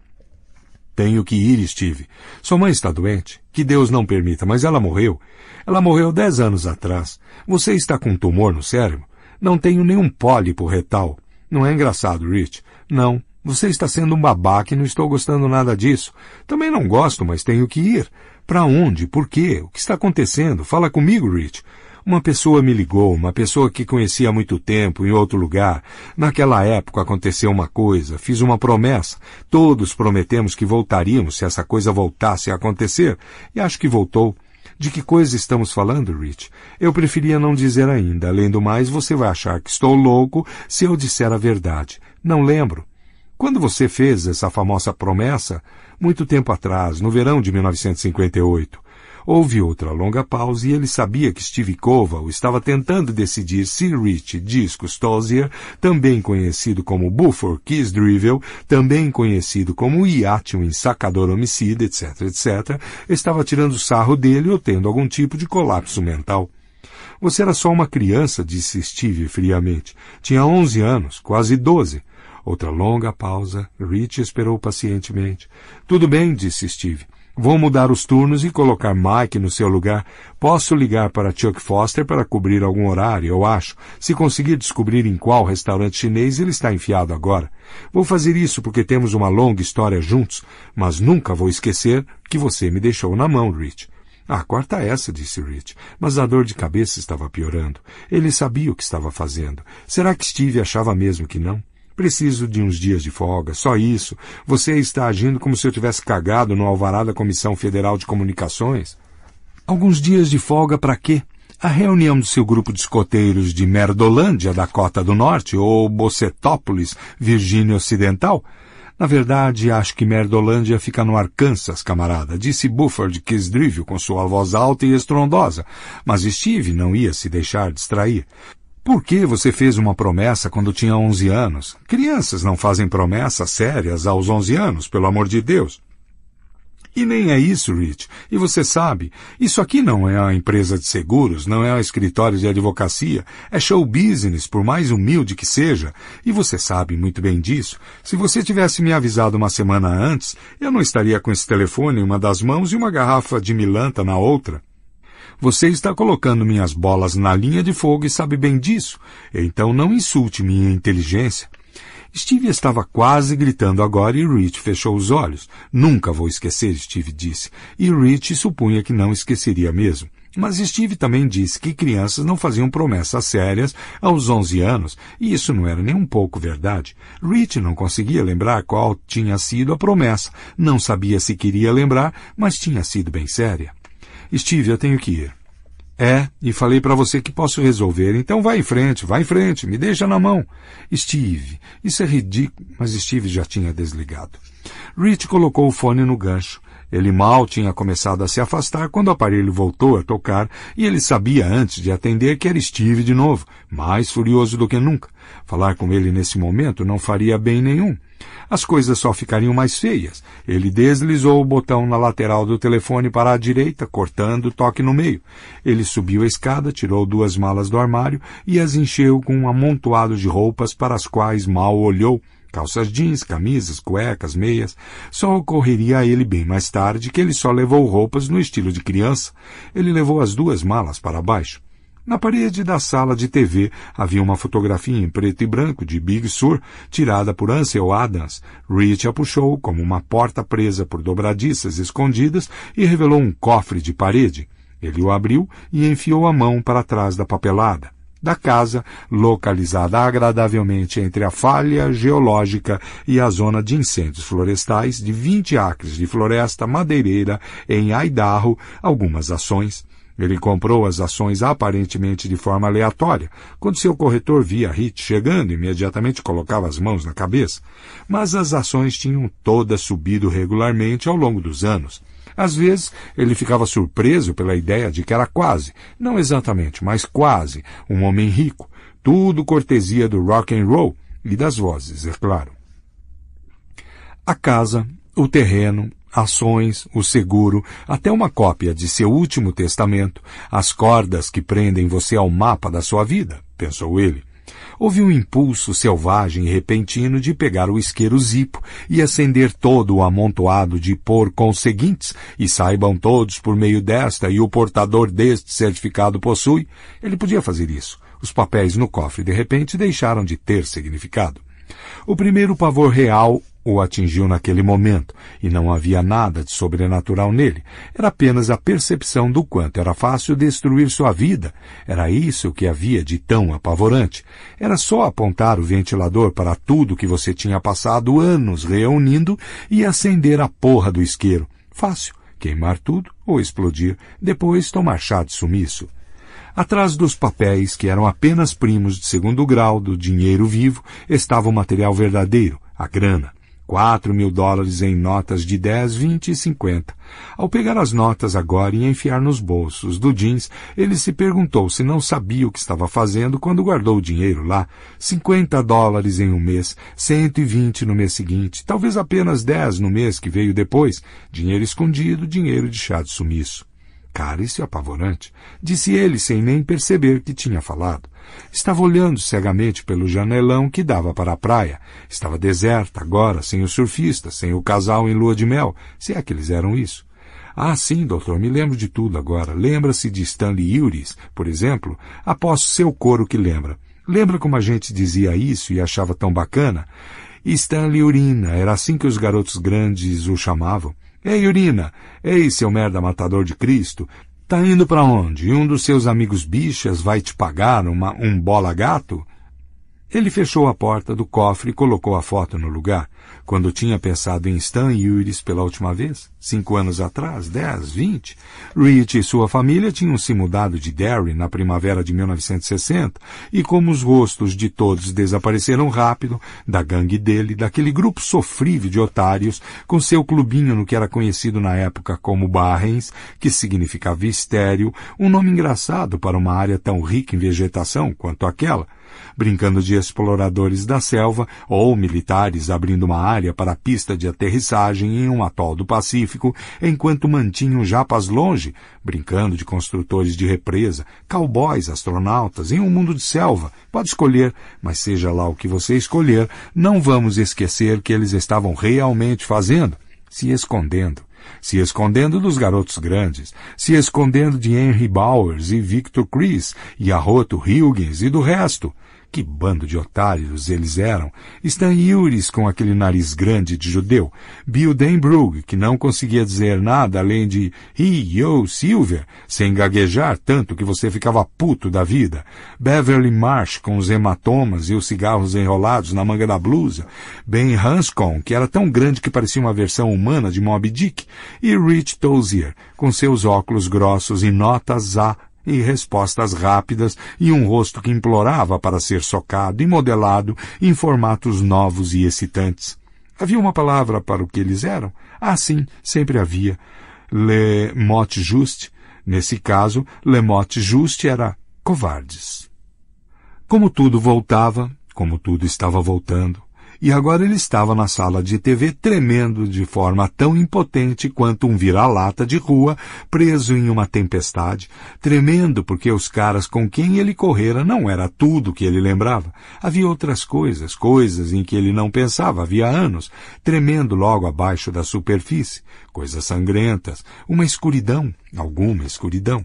Tenho que ir, Steve. Sua mãe está doente. Que Deus não permita, mas ela morreu. Ela morreu dez anos atrás. Você está com um tumor no cérebro? Não tenho nenhum pólipo retal. Não é engraçado, Rich. Não. Você está sendo um babaca e não estou gostando nada disso. Também não gosto, mas tenho que ir. Para onde? Por quê? O que está acontecendo? Fala comigo, Rich. Uma pessoa me ligou, uma pessoa que conhecia há muito tempo, em outro lugar. Naquela época aconteceu uma coisa, fiz uma promessa. Todos prometemos que voltaríamos se essa coisa voltasse a acontecer, e acho que voltou. De que coisa estamos falando, Rich? Eu preferia não dizer ainda. Além do mais, você vai achar que estou louco se eu disser a verdade. Não lembro. Quando você fez essa famosa promessa, muito tempo atrás, no verão de 1958, Houve outra longa pausa e ele sabia que Steve Koval estava tentando decidir se Rich Disco Stosier, também conhecido como Buford Kiss Drivel, também conhecido como Iate, um ensacador homicida, etc., etc., estava tirando sarro dele ou tendo algum tipo de colapso mental. Você era só uma criança, disse Steve friamente. Tinha onze anos, quase doze. Outra longa pausa. Rich esperou pacientemente. Tudo bem, disse Steve. Vou mudar os turnos e colocar Mike no seu lugar. Posso ligar para Chuck Foster para cobrir algum horário, eu acho, se conseguir descobrir em qual restaurante chinês ele está enfiado agora. Vou fazer isso porque temos uma longa história juntos, mas nunca vou esquecer que você me deixou na mão, Rich. Ah, corta essa, disse Rich. Mas a dor de cabeça estava piorando. Ele sabia o que estava fazendo. Será que Steve achava mesmo que não? Preciso de uns dias de folga, só isso. Você está agindo como se eu tivesse cagado no alvará da Comissão Federal de Comunicações. Alguns dias de folga para quê? A reunião do seu grupo de escoteiros de Merdolândia, Dakota do Norte, ou Bocetópolis, Virgínia Ocidental? Na verdade, acho que Merdolândia fica no Arkansas, camarada, disse Bufford Kisdrivel com sua voz alta e estrondosa. Mas Steve não ia se deixar distrair. Por que você fez uma promessa quando tinha 11 anos? Crianças não fazem promessas sérias aos 11 anos, pelo amor de Deus. E nem é isso, Rich. E você sabe, isso aqui não é uma empresa de seguros, não é um escritório de advocacia, é show business, por mais humilde que seja. E você sabe muito bem disso. Se você tivesse me avisado uma semana antes, eu não estaria com esse telefone em uma das mãos e uma garrafa de milanta na outra. Você está colocando minhas bolas na linha de fogo e sabe bem disso. Então não insulte minha inteligência. Steve estava quase gritando agora e Rich fechou os olhos. Nunca vou esquecer, Steve disse. E Rich supunha que não esqueceria mesmo. Mas Steve também disse que crianças não faziam promessas sérias aos 11 anos, e isso não era nem um pouco verdade. Rich não conseguia lembrar qual tinha sido a promessa, não sabia se queria lembrar, mas tinha sido bem séria. Steve, eu tenho que ir. É, e falei para você que posso resolver, então vai em frente, vai em frente, me deixa na mão. Steve, isso é ridículo, mas Steve já tinha desligado. Rich colocou o fone no gancho ele mal tinha começado a se afastar quando o aparelho voltou a tocar e ele sabia antes de atender que era Steve de novo, mais furioso do que nunca. Falar com ele nesse momento não faria bem nenhum. As coisas só ficariam mais feias. Ele deslizou o botão na lateral do telefone para a direita, cortando o toque no meio. Ele subiu a escada, tirou duas malas do armário e as encheu com um amontoado de roupas para as quais mal olhou calças jeans, camisas, cuecas, meias. Só ocorreria a ele bem mais tarde que ele só levou roupas no estilo de criança. Ele levou as duas malas para baixo. Na parede da sala de TV havia uma fotografia em preto e branco de Big Sur, tirada por Ansel Adams. Rich a puxou como uma porta presa por dobradiças escondidas e revelou um cofre de parede. Ele o abriu e enfiou a mão para trás da papelada da casa, localizada agradavelmente entre a falha geológica e a zona de incêndios florestais de 20 acres de floresta madeireira em Aidarro, algumas ações. Ele comprou as ações aparentemente de forma aleatória, quando seu corretor via Hit chegando imediatamente colocava as mãos na cabeça, mas as ações tinham todas subido regularmente ao longo dos anos. Às vezes, ele ficava surpreso pela ideia de que era quase, não exatamente, mas quase, um homem rico, tudo cortesia do rock and roll e das vozes, é claro. A casa, o terreno, ações, o seguro, até uma cópia de seu último testamento, as cordas que prendem você ao mapa da sua vida, pensou ele. Houve um impulso selvagem e repentino de pegar o isqueiro zipo e acender todo o amontoado de por conseguintes, e saibam todos por meio desta e o portador deste certificado possui. Ele podia fazer isso. Os papéis no cofre de repente deixaram de ter significado. O primeiro pavor real o atingiu naquele momento, e não havia nada de sobrenatural nele. Era apenas a percepção do quanto era fácil destruir sua vida. Era isso que havia de tão apavorante. Era só apontar o ventilador para tudo que você tinha passado anos reunindo e acender a porra do isqueiro. Fácil. Queimar tudo ou explodir, depois tomar chá de sumiço. Atrás dos papéis, que eram apenas primos de segundo grau do dinheiro vivo, estava o material verdadeiro, a grana quatro mil dólares em notas de dez, vinte e cinquenta. Ao pegar as notas agora e enfiar nos bolsos do jeans, ele se perguntou se não sabia o que estava fazendo quando guardou o dinheiro lá. Cinquenta dólares em um mês, cento e vinte no mês seguinte, talvez apenas dez no mês que veio depois. Dinheiro escondido, dinheiro de chá de sumiço. Cara, isso é apavorante, disse ele sem nem perceber que tinha falado. Estava olhando cegamente pelo janelão que dava para a praia. Estava deserta agora, sem o surfista, sem o casal em lua de mel, se é que eles eram isso. Ah, sim, doutor, me lembro de tudo agora. Lembra-se de Stanley Iuris, por exemplo? Após seu coro que lembra. Lembra como a gente dizia isso e achava tão bacana? Stanley Urina, era assim que os garotos grandes o chamavam. Ei, Urina! Ei, seu merda matador de Cristo! Tá indo para onde? E um dos seus amigos bichas vai te pagar uma, um bola gato? Ele fechou a porta do cofre e colocou a foto no lugar quando tinha pensado em Stan Yuris pela última vez, cinco anos atrás, dez, vinte, Rich e sua família tinham se mudado de Derry na primavera de 1960, e como os rostos de todos desapareceram rápido, da gangue dele, daquele grupo sofrível de otários, com seu clubinho no que era conhecido na época como Barrens, que significava estéreo, um nome engraçado para uma área tão rica em vegetação quanto aquela, brincando de exploradores da selva ou militares abrindo uma área para a pista de aterrissagem em um atol do Pacífico, enquanto mantinham japas longe, brincando de construtores de represa, cowboys, astronautas, em um mundo de selva. Pode escolher, mas seja lá o que você escolher, não vamos esquecer que eles estavam realmente fazendo, se escondendo se escondendo dos garotos grandes, se escondendo de Henry Bowers e Victor Chris, e Arroto Hilgens e do resto, que bando de otários eles eram! Stan Yuris com aquele nariz grande de judeu, Bill Denbrug, que não conseguia dizer nada além de Hi, yo, Silver, sem gaguejar tanto que você ficava puto da vida, Beverly Marsh com os hematomas e os cigarros enrolados na manga da blusa, Ben Hanscom, que era tão grande que parecia uma versão humana de Moby Dick, e Rich Tozier, com seus óculos grossos e notas A e respostas rápidas e um rosto que implorava para ser socado e modelado em formatos novos e excitantes. Havia uma palavra para o que eles eram? Ah, sim, sempre havia. Le mot juste. Nesse caso, le mot juste era covardes. Como tudo voltava, como tudo estava voltando, e agora ele estava na sala de TV tremendo de forma tão impotente quanto um vira-lata de rua preso em uma tempestade, tremendo porque os caras com quem ele correra não era tudo que ele lembrava. Havia outras coisas, coisas em que ele não pensava havia anos, tremendo logo abaixo da superfície, coisas sangrentas, uma escuridão, alguma escuridão.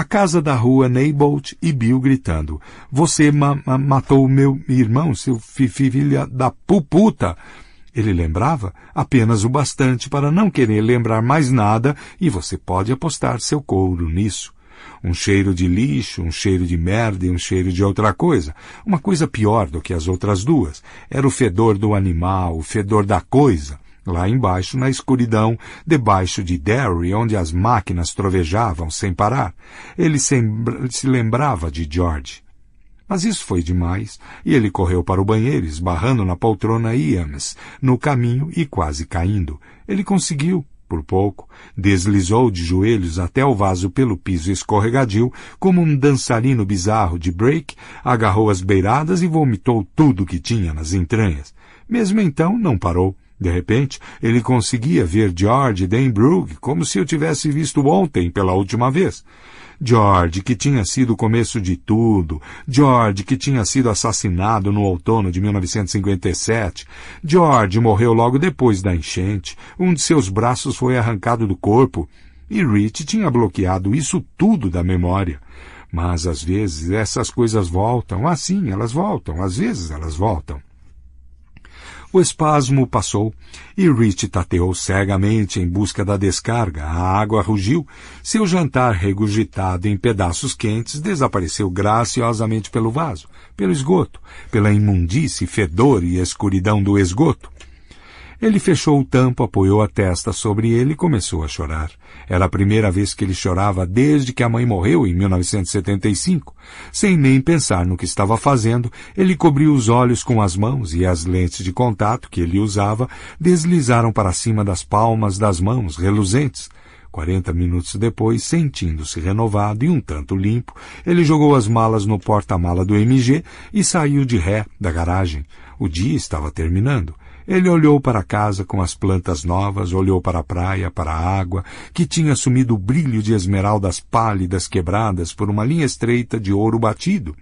A casa da rua, Neibolt e Bill gritando. Você ma ma matou meu irmão, seu fi filha da puputa. Ele lembrava apenas o bastante para não querer lembrar mais nada e você pode apostar seu couro nisso. Um cheiro de lixo, um cheiro de merda e um cheiro de outra coisa. Uma coisa pior do que as outras duas. Era o fedor do animal, o fedor da coisa. Lá embaixo, na escuridão, debaixo de Derry, onde as máquinas trovejavam sem parar, ele se lembrava de George. Mas isso foi demais, e ele correu para o banheiro, esbarrando na poltrona Iams, no caminho e quase caindo. Ele conseguiu, por pouco, deslizou de joelhos até o vaso pelo piso escorregadio, como um dançarino bizarro de break, agarrou as beiradas e vomitou tudo que tinha nas entranhas. Mesmo então, não parou. De repente, ele conseguia ver George Denbrug como se eu tivesse visto ontem pela última vez. George, que tinha sido o começo de tudo, George, que tinha sido assassinado no outono de 1957, George morreu logo depois da enchente, um de seus braços foi arrancado do corpo, e Rich tinha bloqueado isso tudo da memória. Mas às vezes essas coisas voltam, assim, elas voltam, às vezes elas voltam. O espasmo passou e Rich tateou cegamente em busca da descarga. A água rugiu. Seu jantar regurgitado em pedaços quentes desapareceu graciosamente pelo vaso, pelo esgoto, pela imundície, fedor e escuridão do esgoto. Ele fechou o tampo, apoiou a testa sobre ele e começou a chorar. Era a primeira vez que ele chorava desde que a mãe morreu em 1975. Sem nem pensar no que estava fazendo, ele cobriu os olhos com as mãos e as lentes de contato que ele usava deslizaram para cima das palmas das mãos reluzentes. Quarenta minutos depois, sentindo-se renovado e um tanto limpo, ele jogou as malas no porta-mala do MG e saiu de ré da garagem. O dia estava terminando. Ele olhou para a casa com as plantas novas, olhou para a praia, para a água, que tinha assumido o brilho de esmeraldas pálidas quebradas por uma linha estreita de ouro batido.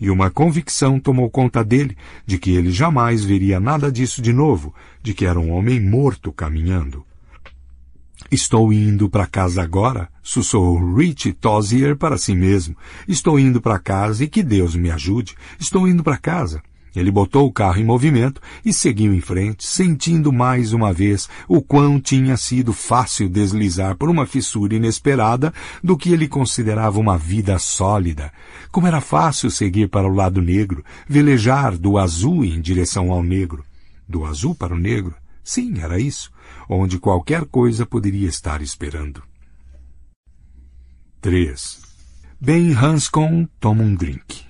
E uma convicção tomou conta dele de que ele jamais veria nada disso de novo, de que era um homem morto caminhando. Estou indo para casa agora, sussurrou Rich Tozier para si mesmo. Estou indo para casa e que Deus me ajude. Estou indo para casa. Ele botou o carro em movimento e seguiu em frente, sentindo mais uma vez o quão tinha sido fácil deslizar por uma fissura inesperada do que ele considerava uma vida sólida. Como era fácil seguir para o lado negro, velejar do azul em direção ao negro. Do azul para o negro? Sim, era isso. Onde qualquer coisa poderia estar esperando. 3. Ben Hanscom toma um drink.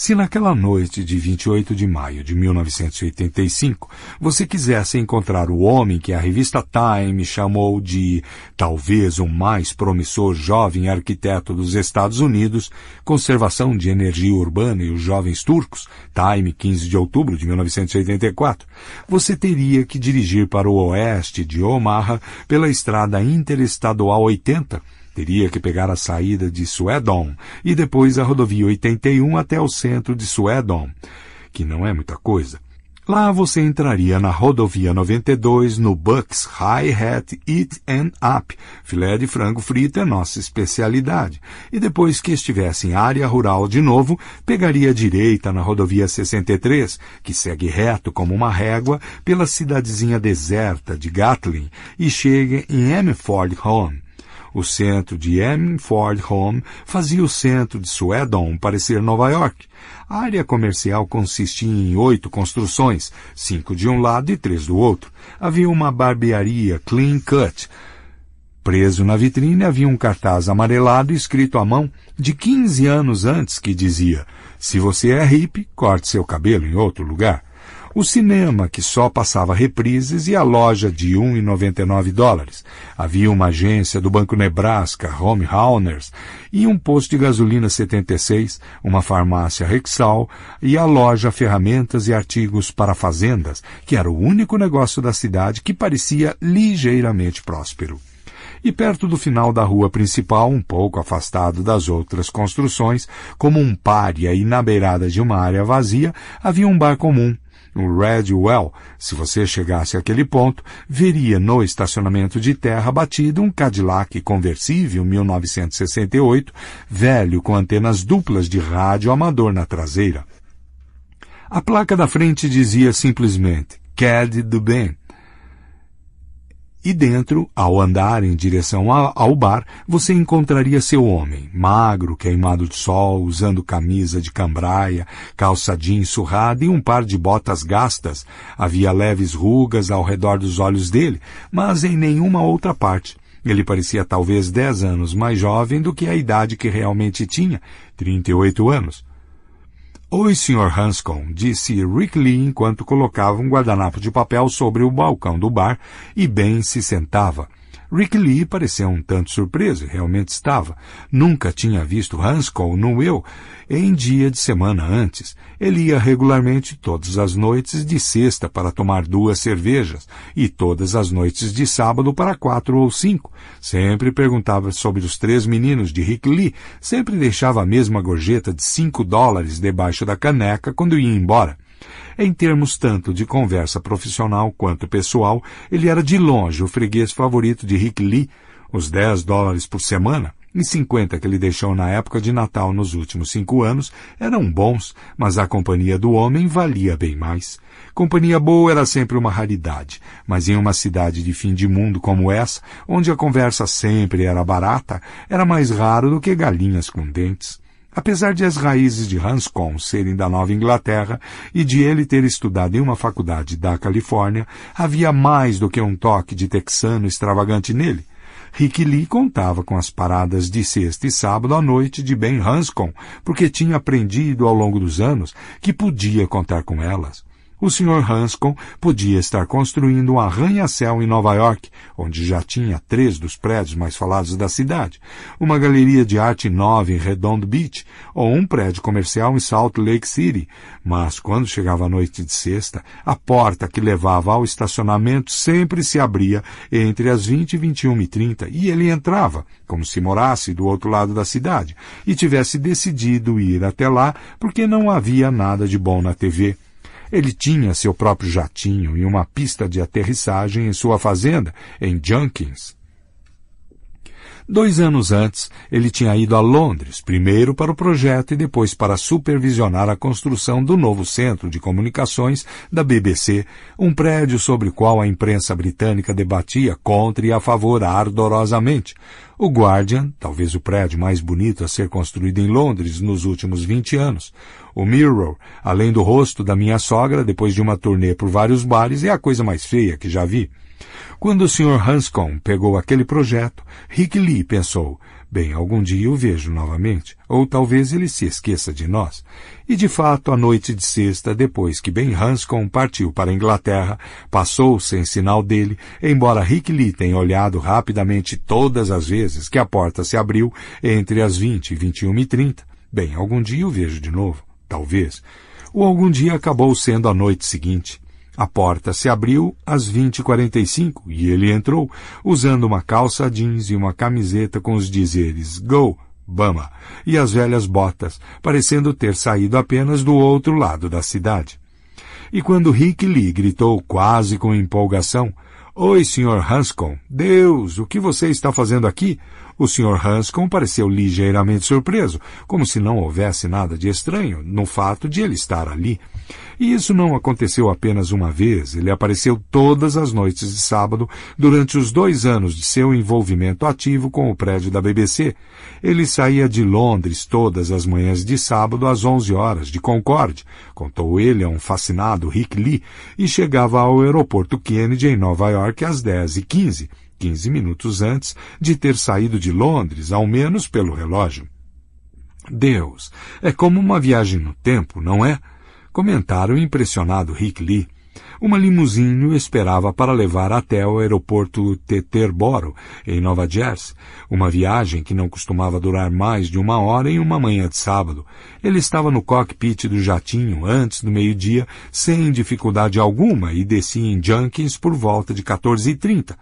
Se naquela noite de 28 de maio de 1985 você quisesse encontrar o homem que a revista Time chamou de talvez o mais promissor jovem arquiteto dos Estados Unidos, conservação de energia urbana e os jovens turcos, Time 15 de outubro de 1984, você teria que dirigir para o oeste de Omaha pela estrada interestadual 80 Teria que pegar a saída de Suédon e depois a rodovia 81 até o centro de Suédon, que não é muita coisa. Lá você entraria na rodovia 92 no Bucks High Hat Eat and Up. Filé de frango frito é nossa especialidade. E depois que estivesse em área rural de novo, pegaria a direita na rodovia 63, que segue reto como uma régua pela cidadezinha deserta de Gatlin e chega em Emford Home. O centro de Hemford Home fazia o centro de Swedon parecer Nova York. A área comercial consistia em oito construções, cinco de um lado e três do outro. Havia uma barbearia clean cut, Preso na vitrine havia um cartaz amarelado escrito à mão de 15 anos antes que dizia: Se você é hippie, corte seu cabelo em outro lugar o cinema, que só passava reprises, e a loja de 1,99 dólares. Havia uma agência do Banco Nebraska, Home Hauners, e um posto de gasolina 76, uma farmácia Rexall e a loja Ferramentas e Artigos para Fazendas, que era o único negócio da cidade que parecia ligeiramente próspero e perto do final da rua principal, um pouco afastado das outras construções, como um pária e na beirada de uma área vazia, havia um bar comum, o Redwell, se você chegasse àquele ponto, veria no estacionamento de terra batida um Cadillac conversível 1968, velho com antenas duplas de rádio amador na traseira. A placa da frente dizia simplesmente Cad do Bem e dentro, ao andar em direção ao bar, você encontraria seu homem, magro, queimado de sol, usando camisa de cambraia, calça jeans surrada e um par de botas gastas. Havia leves rugas ao redor dos olhos dele, mas em nenhuma outra parte. Ele parecia talvez dez anos mais jovem do que a idade que realmente tinha, 38 anos. Oi, Sr. Hanscom, disse Rick Lee enquanto colocava um guardanapo de papel sobre o balcão do bar e bem se sentava. Rick Lee pareceu um tanto surpreso, realmente estava. Nunca tinha visto Hanscom no eu em dia de semana antes. Ele ia regularmente todas as noites de sexta para tomar duas cervejas e todas as noites de sábado para quatro ou cinco. Sempre perguntava sobre os três meninos de Rick Lee, sempre deixava a mesma gorjeta de cinco dólares debaixo da caneca quando ia embora. Em termos tanto de conversa profissional quanto pessoal, ele era de longe o freguês favorito de Rick Lee, os 10 dólares por semana e 50 que ele deixou na época de Natal nos últimos cinco anos eram bons, mas a companhia do homem valia bem mais. Companhia boa era sempre uma raridade, mas em uma cidade de fim de mundo como essa, onde a conversa sempre era barata, era mais raro do que galinhas com dentes. Apesar de as raízes de Hanscom serem da Nova Inglaterra e de ele ter estudado em uma faculdade da Califórnia, havia mais do que um toque de texano extravagante nele. Rick Lee contava com as paradas de sexta e sábado à noite de Ben Hanscom, porque tinha aprendido ao longo dos anos que podia contar com elas. O Sr. Hanscom podia estar construindo um arranha-céu em Nova York, onde já tinha três dos prédios mais falados da cidade, uma galeria de arte nova em Redondo Beach ou um prédio comercial em Salt Lake City, mas quando chegava a noite de sexta, a porta que levava ao estacionamento sempre se abria entre as 20 e 21 e 30 e ele entrava, como se morasse do outro lado da cidade e tivesse decidido ir até lá porque não havia nada de bom na TV. Ele tinha seu próprio jatinho e uma pista de aterrissagem em sua fazenda, em Junkins, Dois anos antes, ele tinha ido a Londres, primeiro para o projeto e depois para supervisionar a construção do novo centro de comunicações da BBC, um prédio sobre o qual a imprensa britânica debatia contra e a favor ardorosamente. O Guardian, talvez o prédio mais bonito a ser construído em Londres nos últimos 20 anos. O Mirror, além do rosto da minha sogra, depois de uma turnê por vários bares, é a coisa mais feia que já vi. Quando o Sr. Hanscom pegou aquele projeto, Rick Lee pensou, bem, algum dia o vejo novamente, ou talvez ele se esqueça de nós. E de fato, a noite de sexta, depois que Ben Hanscom partiu para a Inglaterra, passou sem sinal dele, embora Rick Lee tenha olhado rapidamente todas as vezes que a porta se abriu entre as 20 e 21 e 30. Bem, algum dia o vejo de novo, talvez. Ou algum dia acabou sendo a noite seguinte. A porta se abriu às 20h45 e ele entrou, usando uma calça jeans e uma camiseta com os dizeres Go, Bama e as velhas botas, parecendo ter saído apenas do outro lado da cidade. E quando Rick Lee gritou quase com empolgação, Oi, Sr. Hanscom, Deus, o que você está fazendo aqui? O Sr. Hanscom pareceu ligeiramente surpreso, como se não houvesse nada de estranho no fato de ele estar ali. E isso não aconteceu apenas uma vez. Ele apareceu todas as noites de sábado durante os dois anos de seu envolvimento ativo com o prédio da BBC. Ele saía de Londres todas as manhãs de sábado às 11 horas de Concorde, contou ele a um fascinado Rick Lee, e chegava ao aeroporto Kennedy em Nova York às 10 e 15 15 minutos antes de ter saído de Londres, ao menos pelo relógio. Deus, é como uma viagem no tempo, não é? Comentaram o impressionado Rick Lee. Uma limusine o esperava para levar até o aeroporto Teterboro, em Nova Jersey, uma viagem que não costumava durar mais de uma hora em uma manhã de sábado. Ele estava no cockpit do jatinho antes do meio-dia, sem dificuldade alguma, e descia em Junkins por volta de 14h30,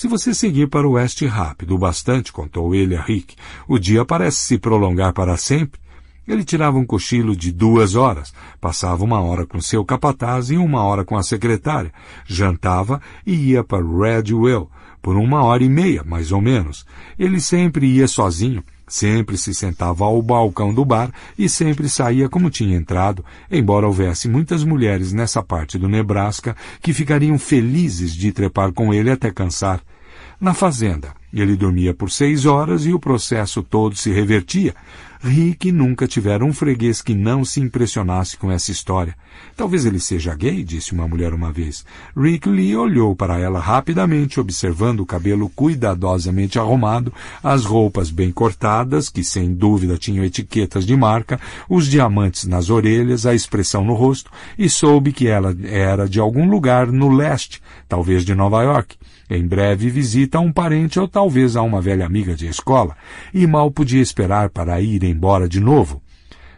se você seguir para o oeste rápido o bastante, contou ele a Rick, o dia parece se prolongar para sempre. Ele tirava um cochilo de duas horas, passava uma hora com seu capataz e uma hora com a secretária, jantava e ia para Redwell, por uma hora e meia, mais ou menos. Ele sempre ia sozinho, Sempre se sentava ao balcão do bar e sempre saía como tinha entrado, embora houvesse muitas mulheres nessa parte do Nebraska que ficariam felizes de trepar com ele até cansar. Na fazenda, ele dormia por seis horas e o processo todo se revertia, Rick nunca tivera um freguês que não se impressionasse com essa história. Talvez ele seja gay, disse uma mulher uma vez. Rick Lee olhou para ela rapidamente, observando o cabelo cuidadosamente arrumado, as roupas bem cortadas, que sem dúvida tinham etiquetas de marca, os diamantes nas orelhas, a expressão no rosto, e soube que ela era de algum lugar no leste, talvez de Nova York. Em breve visita a um parente ou talvez a uma velha amiga de escola, e mal podia esperar para ir embora de novo.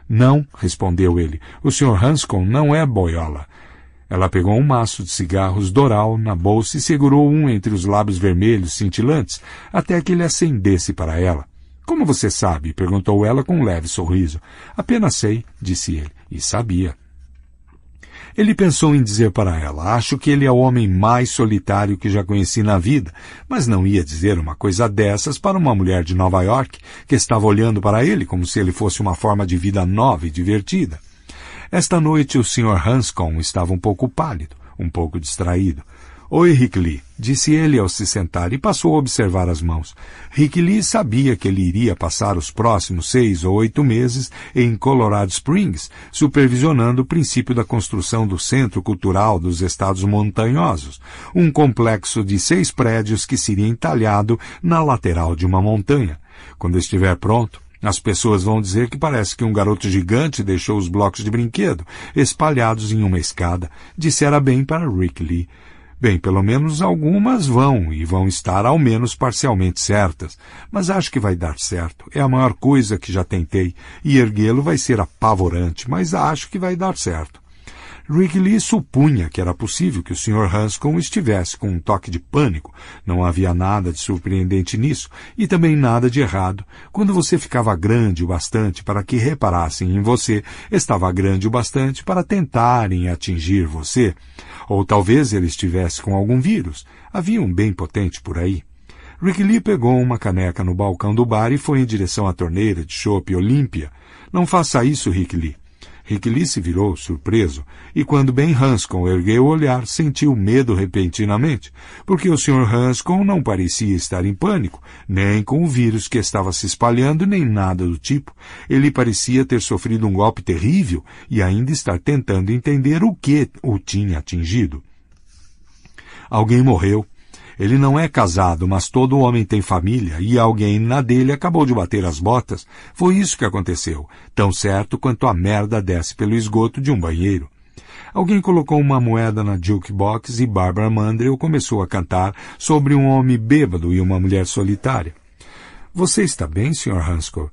Não, respondeu ele, o Sr. Hanscom não é boiola. Ela pegou um maço de cigarros Doral na bolsa e segurou um entre os lábios vermelhos cintilantes até que ele acendesse para ela. Como você sabe? perguntou ela com um leve sorriso. Apenas sei, disse ele, e sabia. Ele pensou em dizer para ela: Acho que ele é o homem mais solitário que já conheci na vida, mas não ia dizer uma coisa dessas para uma mulher de Nova York que estava olhando para ele como se ele fosse uma forma de vida nova e divertida. Esta noite o Sr. Hanscom estava um pouco pálido, um pouco distraído. Oi, Lee, disse ele ao se sentar e passou a observar as mãos. Rick Lee sabia que ele iria passar os próximos seis ou oito meses em Colorado Springs, supervisionando o princípio da construção do Centro Cultural dos Estados Montanhosos, um complexo de seis prédios que seria entalhado na lateral de uma montanha. Quando estiver pronto, as pessoas vão dizer que parece que um garoto gigante deixou os blocos de brinquedo espalhados em uma escada, dissera bem para Rick Lee, Bem, pelo menos algumas vão e vão estar ao menos parcialmente certas, mas acho que vai dar certo. É a maior coisa que já tentei e erguê-lo vai ser apavorante, mas acho que vai dar certo. Wrigley supunha que era possível que o Sr. Hanscom estivesse com um toque de pânico. Não havia nada de surpreendente nisso e também nada de errado. Quando você ficava grande o bastante para que reparassem em você, estava grande o bastante para tentarem atingir você. Ou talvez ele estivesse com algum vírus. Havia um bem potente por aí. Rick Lee pegou uma caneca no balcão do bar e foi em direção à torneira de chope Olímpia. Não faça isso, Rick Lee. Riquili se virou, surpreso, e quando Ben Hanscom ergueu o olhar, sentiu medo repentinamente, porque o Sr. Hanscom não parecia estar em pânico, nem com o vírus que estava se espalhando, nem nada do tipo. Ele parecia ter sofrido um golpe terrível e ainda estar tentando entender o que o tinha atingido. Alguém morreu, ele não é casado, mas todo homem tem família e alguém na dele acabou de bater as botas. Foi isso que aconteceu, tão certo quanto a merda desce pelo esgoto de um banheiro. Alguém colocou uma moeda na jukebox e Barbara Mandrell começou a cantar sobre um homem bêbado e uma mulher solitária. Você está bem, Sr. Hanscom?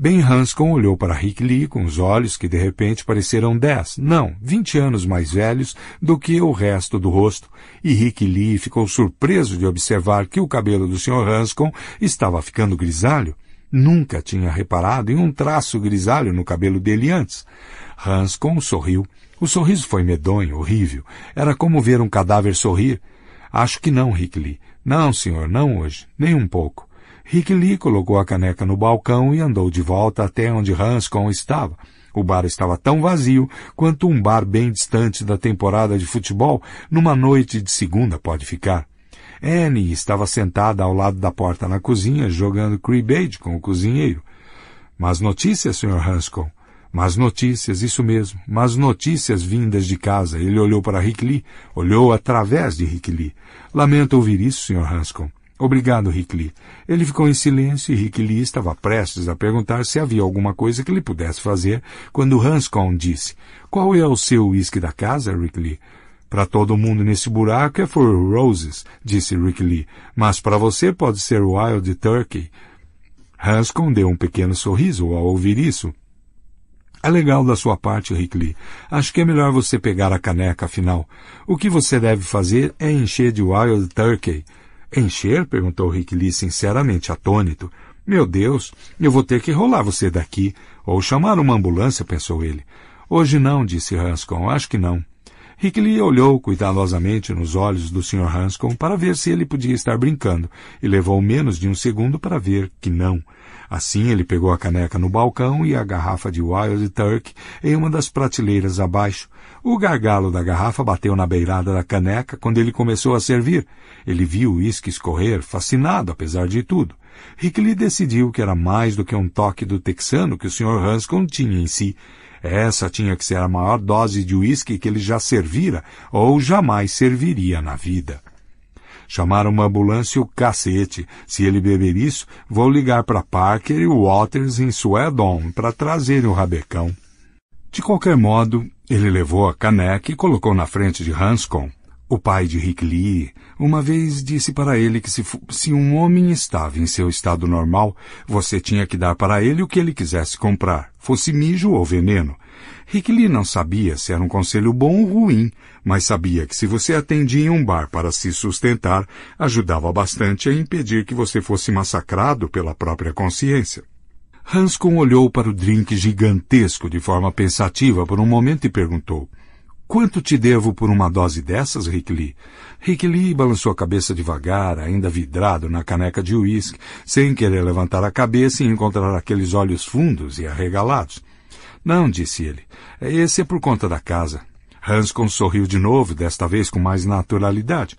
Ben Hanscom olhou para Rick Lee com os olhos que de repente pareceram dez, não, vinte anos mais velhos do que o resto do rosto, e Rick Lee ficou surpreso de observar que o cabelo do Sr. Hanscom estava ficando grisalho. Nunca tinha reparado em um traço grisalho no cabelo dele antes. Hanscom sorriu. O sorriso foi medonho, horrível. Era como ver um cadáver sorrir. Acho que não, Rick Lee. Não, senhor, não hoje, nem um pouco. Rick Lee colocou a caneca no balcão e andou de volta até onde Hanscom estava. O bar estava tão vazio quanto um bar bem distante da temporada de futebol numa noite de segunda pode ficar. Annie estava sentada ao lado da porta na cozinha jogando cribbage com o cozinheiro. Mas notícias, Sr. Hanscom. Mas notícias, isso mesmo. Mas notícias vindas de casa. Ele olhou para Rick Lee, olhou através de Rick Lee. Lamento ouvir isso, Sr. Hanscom. Obrigado, Lee. Ele ficou em silêncio e Lee estava prestes a perguntar se havia alguma coisa que ele pudesse fazer quando Hanscom disse: Qual é o seu uísque da casa, Lee? Para todo mundo nesse buraco é Four Roses, disse Lee, mas para você pode ser Wild Turkey. Hanscom deu um pequeno sorriso ao ouvir isso. É legal da sua parte, Lee. Acho que é melhor você pegar a caneca, afinal. O que você deve fazer é encher de Wild Turkey. Encher? perguntou Rick Lee sinceramente atônito. Meu Deus, eu vou ter que rolar você daqui. Ou chamar uma ambulância, pensou ele. Hoje não, disse Hanscom. Acho que não. Lee olhou cuidadosamente nos olhos do Sr. Hanscom para ver se ele podia estar brincando, e levou menos de um segundo para ver que não. Assim, ele pegou a caneca no balcão e a garrafa de Wild Turk em uma das prateleiras abaixo. O gargalo da garrafa bateu na beirada da caneca quando ele começou a servir. Ele viu o uísque escorrer, fascinado apesar de tudo. Rickley decidiu que era mais do que um toque do texano que o Sr. Hanscom tinha em si. Essa tinha que ser a maior dose de uísque que ele já servira ou jamais serviria na vida. Chamar uma ambulância e o cacete. Se ele beber isso, vou ligar para Parker e Waters em Suedon para trazerem o rabecão. De qualquer modo, ele levou a caneca e colocou na frente de Hanscom. O pai de Rick Lee uma vez disse para ele que se, se um homem estava em seu estado normal, você tinha que dar para ele o que ele quisesse comprar, fosse mijo ou veneno. Rick Lee não sabia se era um conselho bom ou ruim, mas sabia que se você atendia em um bar para se sustentar, ajudava bastante a impedir que você fosse massacrado pela própria consciência. Hanscom olhou para o drink gigantesco de forma pensativa por um momento e perguntou: Quanto te devo por uma dose dessas, Rick Lee? Rick Lee balançou a cabeça devagar, ainda vidrado na caneca de uísque, sem querer levantar a cabeça e encontrar aqueles olhos fundos e arregalados. Não, disse ele. Esse é por conta da casa. Hanscom sorriu de novo, desta vez com mais naturalidade.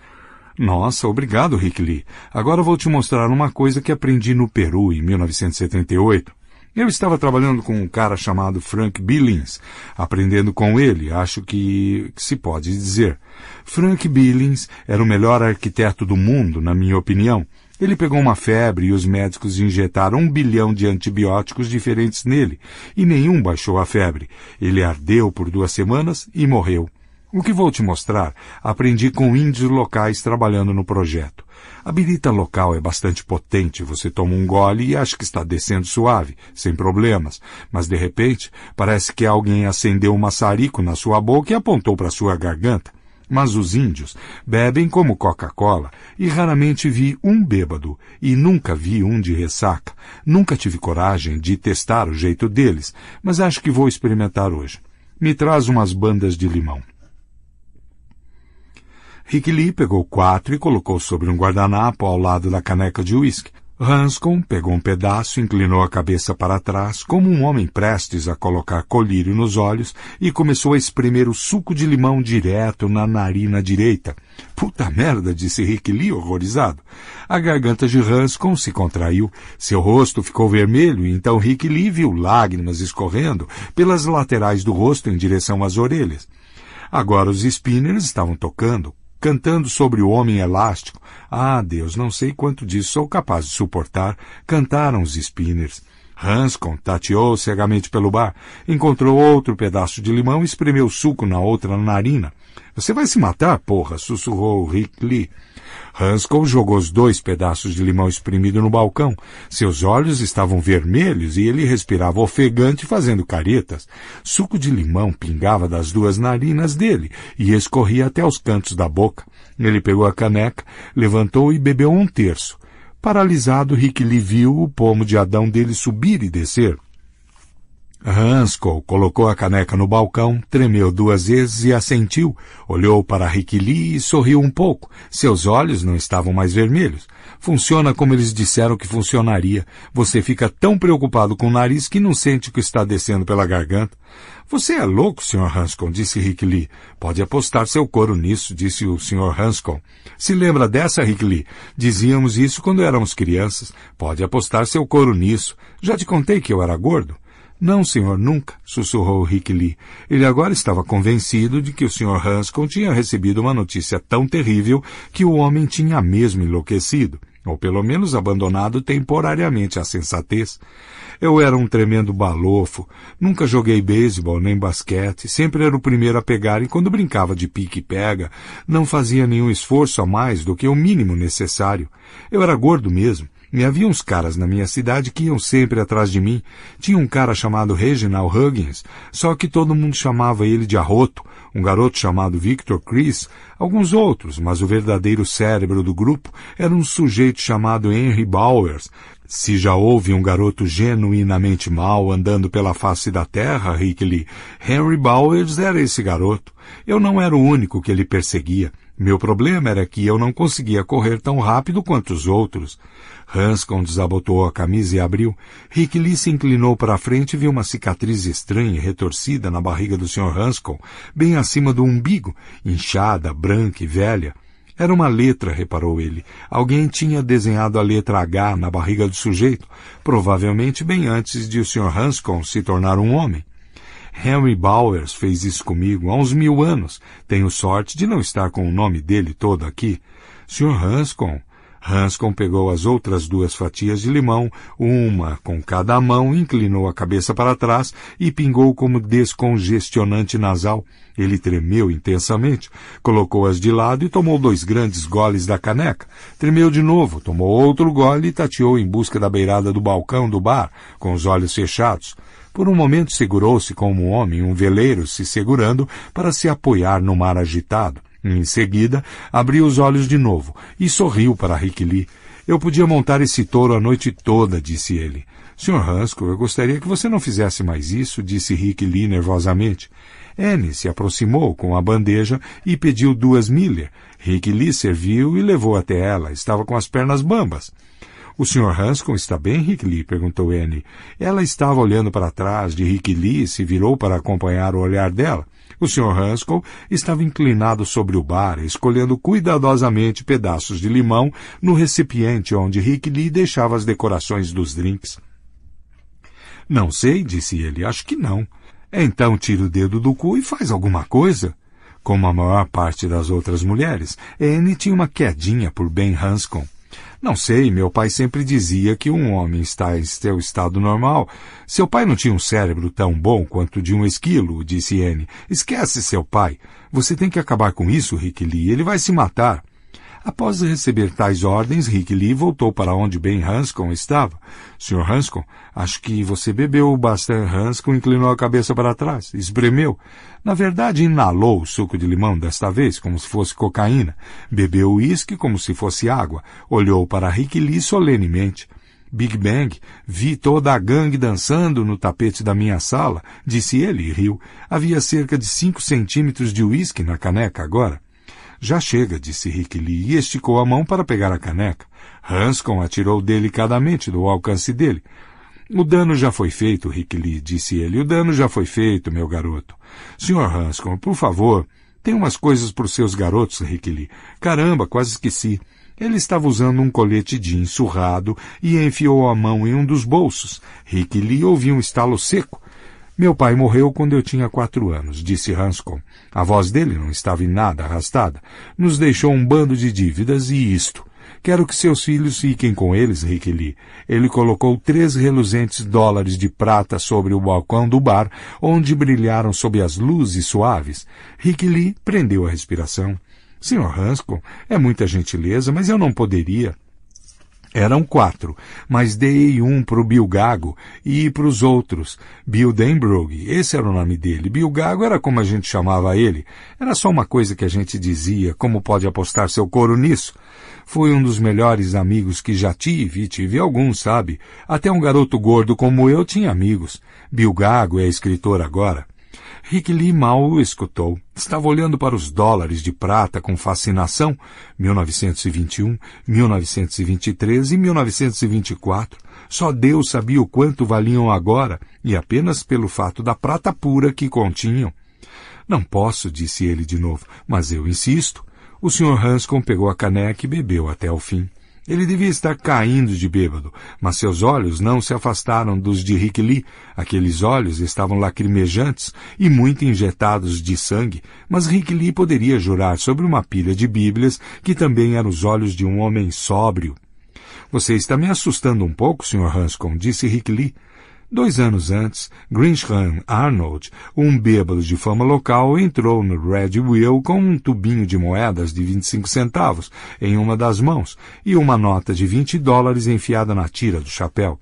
Nossa, obrigado, Rick Lee. Agora vou te mostrar uma coisa que aprendi no Peru em 1978. Eu estava trabalhando com um cara chamado Frank Billings, aprendendo com ele, acho que, que se pode dizer. Frank Billings era o melhor arquiteto do mundo, na minha opinião, ele pegou uma febre e os médicos injetaram um bilhão de antibióticos diferentes nele, e nenhum baixou a febre. Ele ardeu por duas semanas e morreu. O que vou te mostrar, aprendi com índios locais trabalhando no projeto. A birita local é bastante potente, você toma um gole e acha que está descendo suave, sem problemas, mas de repente parece que alguém acendeu um maçarico na sua boca e apontou para sua garganta. Mas os índios bebem como Coca-Cola e raramente vi um bêbado e nunca vi um de ressaca. Nunca tive coragem de testar o jeito deles, mas acho que vou experimentar hoje. Me traz umas bandas de limão. Rick Lee pegou quatro e colocou sobre um guardanapo ao lado da caneca de uísque. Hanscom pegou um pedaço, inclinou a cabeça para trás, como um homem prestes a colocar colírio nos olhos, e começou a espremer o suco de limão direto na narina direita. Puta merda, disse Rick Lee, horrorizado. A garganta de Hanscom se contraiu, seu rosto ficou vermelho, e então Rick Lee viu lágrimas escorrendo pelas laterais do rosto em direção às orelhas. Agora os spinners estavam tocando, cantando sobre o homem elástico. Ah, Deus, não sei quanto disso sou capaz de suportar, cantaram os spinners. Hanscom tateou cegamente pelo bar, encontrou outro pedaço de limão e espremeu suco na outra narina. Você vai se matar, porra, sussurrou Rick Lee. Haskell jogou os dois pedaços de limão espremido no balcão. Seus olhos estavam vermelhos e ele respirava ofegante fazendo caretas. Suco de limão pingava das duas narinas dele e escorria até os cantos da boca. Ele pegou a caneca, levantou e bebeu um terço. Paralisado, Rick lhe viu o pomo de Adão dele subir e descer. Hanscom colocou a caneca no balcão, tremeu duas vezes e assentiu, olhou para Lee e sorriu um pouco. Seus olhos não estavam mais vermelhos. Funciona como eles disseram que funcionaria. Você fica tão preocupado com o nariz que não sente o que está descendo pela garganta. Você é louco, Sr. Hanscom, disse Lee. Pode apostar seu couro nisso, disse o Sr. Hanscom. Se lembra dessa, Lee? Dizíamos isso quando éramos crianças. Pode apostar seu couro nisso. Já te contei que eu era gordo? Não, senhor, nunca, sussurrou Rick Lee. Ele agora estava convencido de que o senhor Hanscom tinha recebido uma notícia tão terrível que o homem tinha mesmo enlouquecido, ou pelo menos abandonado temporariamente a sensatez. Eu era um tremendo balofo, nunca joguei beisebol nem basquete, sempre era o primeiro a pegar e quando brincava de pique-pega, não fazia nenhum esforço a mais do que o mínimo necessário. Eu era gordo mesmo e havia uns caras na minha cidade que iam sempre atrás de mim. Tinha um cara chamado Reginald Huggins, só que todo mundo chamava ele de Arroto, um garoto chamado Victor Chris, alguns outros, mas o verdadeiro cérebro do grupo era um sujeito chamado Henry Bowers. Se já houve um garoto genuinamente mau andando pela face da terra, Rickley, Henry Bowers era esse garoto. Eu não era o único que ele perseguia. Meu problema era que eu não conseguia correr tão rápido quanto os outros. Hanscom desabotoou a camisa e abriu. Rick Lee se inclinou para a frente e viu uma cicatriz estranha e retorcida na barriga do Sr. Hanscom, bem acima do umbigo, inchada, branca e velha. Era uma letra, reparou ele. Alguém tinha desenhado a letra H na barriga do sujeito, provavelmente bem antes de o Sr. Hanscom se tornar um homem. Henry Bowers fez isso comigo há uns mil anos. Tenho sorte de não estar com o nome dele todo aqui. Sr. Hanscom, Hanscom pegou as outras duas fatias de limão, uma com cada mão, inclinou a cabeça para trás e pingou como descongestionante nasal. Ele tremeu intensamente, colocou-as de lado e tomou dois grandes goles da caneca. Tremeu de novo, tomou outro gole e tateou em busca da beirada do balcão do bar, com os olhos fechados. Por um momento segurou-se como um homem, um veleiro, se segurando para se apoiar no mar agitado. Em seguida, abriu os olhos de novo e sorriu para Lee. Eu podia montar esse touro a noite toda, disse ele. Sr. Haskell, eu gostaria que você não fizesse mais isso, disse Rick Lee nervosamente. Anne se aproximou com a bandeja e pediu duas milhas. Rick Lee serviu e levou até ela. Estava com as pernas bambas. O Sr. Hanscom está bem, Rick Lee? perguntou Anne. Ela estava olhando para trás de Rick Lee e se virou para acompanhar o olhar dela. O Sr. Haskell estava inclinado sobre o bar, escolhendo cuidadosamente pedaços de limão no recipiente onde Rick lhe deixava as decorações dos drinks. Não sei, disse ele, acho que não. Então tira o dedo do cu e faz alguma coisa. Como a maior parte das outras mulheres, Anne tinha uma quedinha por Ben Haskell. Não sei, meu pai sempre dizia que um homem está em seu estado normal. Seu pai não tinha um cérebro tão bom quanto de um esquilo, disse Anne. Esquece seu pai. Você tem que acabar com isso, Rick Lee. Ele vai se matar. Após receber tais ordens, Rick Lee voltou para onde Ben Hanscom estava. Sr. Hanscom, acho que você bebeu bastante. Hanscom inclinou a cabeça para trás, espremeu. Na verdade, inalou o suco de limão desta vez como se fosse cocaína, bebeu o uísque como se fosse água, olhou para Rick Lee solenemente. Big Bang, vi toda a gangue dançando no tapete da minha sala, disse ele e riu. Havia cerca de cinco centímetros de uísque na caneca agora. Já chega, disse Rick Lee e esticou a mão para pegar a caneca. Hanscom atirou delicadamente do alcance dele. O dano já foi feito, Rick Lee, disse ele. O dano já foi feito, meu garoto. Sr. Hanscom, por favor, tem umas coisas para os seus garotos, Rick Lee. Caramba, quase esqueci. Ele estava usando um colete de ensurrado e enfiou a mão em um dos bolsos. Rick Lee ouviu um estalo seco. Meu pai morreu quando eu tinha quatro anos, disse Hanscom. A voz dele não estava em nada arrastada. Nos deixou um bando de dívidas e isto. Quero que seus filhos fiquem com eles, Riqueli. Ele colocou três reluzentes dólares de prata sobre o balcão do bar, onde brilharam sob as luzes suaves. Riqueli prendeu a respiração. Sr. Hanscom, é muita gentileza, mas eu não poderia. Eram quatro, mas dei um para o Bill Gago e para os outros. Bill Denbrug, esse era o nome dele. Bill Gago era como a gente chamava ele. Era só uma coisa que a gente dizia, como pode apostar seu couro nisso? Foi um dos melhores amigos que já tive, e tive alguns, sabe? Até um garoto gordo como eu tinha amigos. Bill Gago é escritor agora. Rick Lee mal o escutou. Estava olhando para os dólares de prata com fascinação, 1921, 1923 e 1924. Só Deus sabia o quanto valiam agora, e apenas pelo fato da prata pura que continham. Não posso, disse ele de novo, mas eu insisto. O Sr. Hanscom pegou a caneca e bebeu até o fim. Ele devia estar caindo de bêbado, mas seus olhos não se afastaram dos de Rick Lee. Aqueles olhos estavam lacrimejantes e muito injetados de sangue, mas Rick Lee poderia jurar sobre uma pilha de bíblias que também eram os olhos de um homem sóbrio. Você está me assustando um pouco, Sr. Hanscom, disse Rick Lee. Dois anos antes, Grisham Arnold, um bêbado de fama local, entrou no Red Wheel com um tubinho de moedas de 25 centavos em uma das mãos e uma nota de 20 dólares enfiada na tira do chapéu.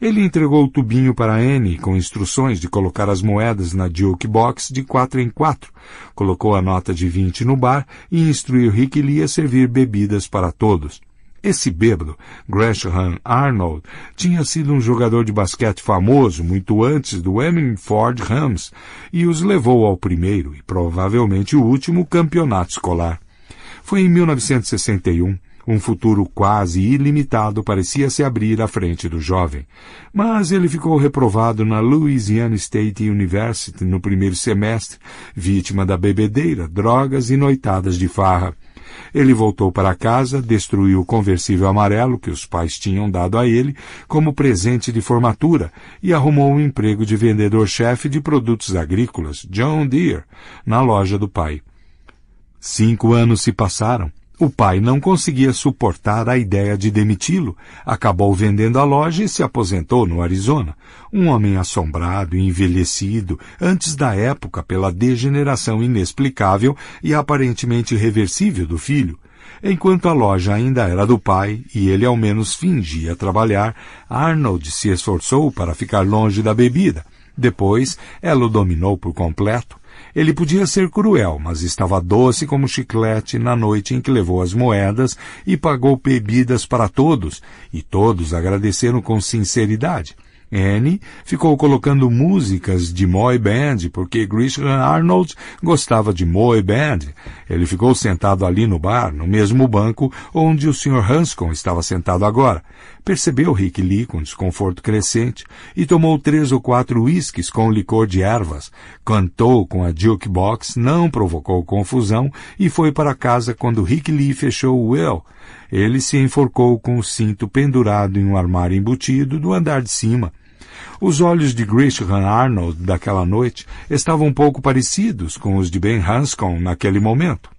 Ele entregou o tubinho para Annie com instruções de colocar as moedas na jukebox de quatro em quatro, colocou a nota de 20 no bar e instruiu Rick Lee a servir bebidas para todos. Esse bêbado, Gresham Arnold, tinha sido um jogador de basquete famoso muito antes do Ford Rams e os levou ao primeiro e provavelmente o último campeonato escolar. Foi em 1961. Um futuro quase ilimitado parecia se abrir à frente do jovem. Mas ele ficou reprovado na Louisiana State University no primeiro semestre, vítima da bebedeira, drogas e noitadas de farra. Ele voltou para casa, destruiu o conversível amarelo que os pais tinham dado a ele como presente de formatura e arrumou um emprego de vendedor-chefe de produtos agrícolas, John Deere, na loja do pai. Cinco anos se passaram o pai não conseguia suportar a ideia de demiti-lo, acabou vendendo a loja e se aposentou no Arizona. Um homem assombrado e envelhecido, antes da época pela degeneração inexplicável e aparentemente reversível do filho. Enquanto a loja ainda era do pai e ele ao menos fingia trabalhar, Arnold se esforçou para ficar longe da bebida. Depois, ela o dominou por completo. Ele podia ser cruel, mas estava doce como chiclete na noite em que levou as moedas e pagou bebidas para todos, e todos agradeceram com sinceridade. Annie ficou colocando músicas de Moy Band, porque Christian Arnold gostava de Moy Band. Ele ficou sentado ali no bar, no mesmo banco onde o Sr. Hanscom estava sentado agora. Percebeu Rick Lee com desconforto crescente e tomou três ou quatro uísques com licor de ervas. Cantou com a jukebox, não provocou confusão e foi para casa quando Rick Lee fechou o well. Ele se enforcou com o cinto pendurado em um armário embutido do andar de cima. Os olhos de Grisham Arnold daquela noite estavam um pouco parecidos com os de Ben Hanscom naquele momento.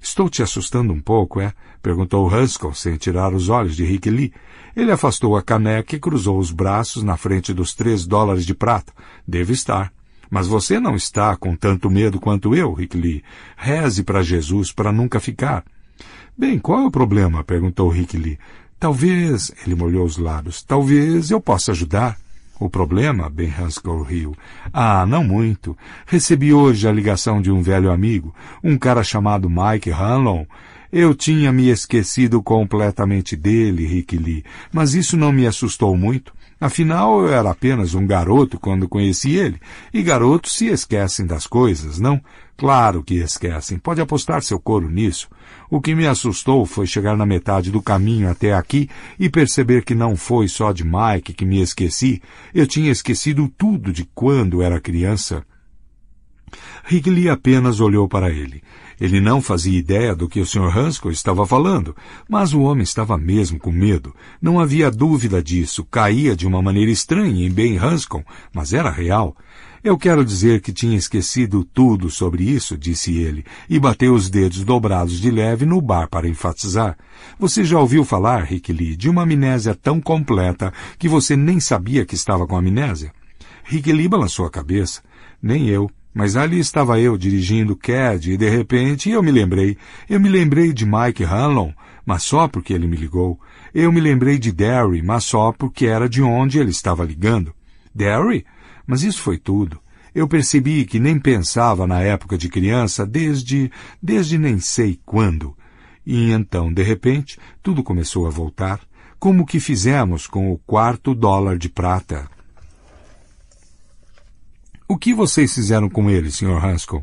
Estou te assustando um pouco, é? perguntou Haskell sem tirar os olhos de Rick Lee. Ele afastou a caneca e cruzou os braços na frente dos três dólares de prata. Deve estar. Mas você não está com tanto medo quanto eu, Rick Lee. Reze para Jesus para nunca ficar. Bem, qual é o problema? perguntou Rick Lee. Talvez, ele molhou os lábios, talvez eu possa ajudar. O problema, Ben Haskell riu. Ah, não muito. Recebi hoje a ligação de um velho amigo, um cara chamado Mike Hanlon. Eu tinha me esquecido completamente dele, Rick Lee, mas isso não me assustou muito. Afinal, eu era apenas um garoto quando conheci ele, e garotos se esquecem das coisas, não? Claro que esquecem, pode apostar seu couro nisso. O que me assustou foi chegar na metade do caminho até aqui e perceber que não foi só de Mike que me esqueci, eu tinha esquecido tudo de quando era criança. Higley apenas olhou para ele. Ele não fazia ideia do que o Sr. Haskell estava falando, mas o homem estava mesmo com medo. Não havia dúvida disso. Caía de uma maneira estranha em Ben Haskell, mas era real. Eu quero dizer que tinha esquecido tudo sobre isso, disse ele, e bateu os dedos dobrados de leve no bar para enfatizar. Você já ouviu falar, Rick Lee, de uma amnésia tão completa que você nem sabia que estava com amnésia? Rick Lee balançou a cabeça. Nem eu. Mas ali estava eu dirigindo CAD e de repente eu me lembrei. Eu me lembrei de Mike Hanlon, mas só porque ele me ligou. Eu me lembrei de Derry, mas só porque era de onde ele estava ligando. Derry? Mas isso foi tudo. Eu percebi que nem pensava na época de criança desde, desde nem sei quando. E então, de repente, tudo começou a voltar, como o que fizemos com o quarto dólar de prata. O que vocês fizeram com ele, Sr. Haskell?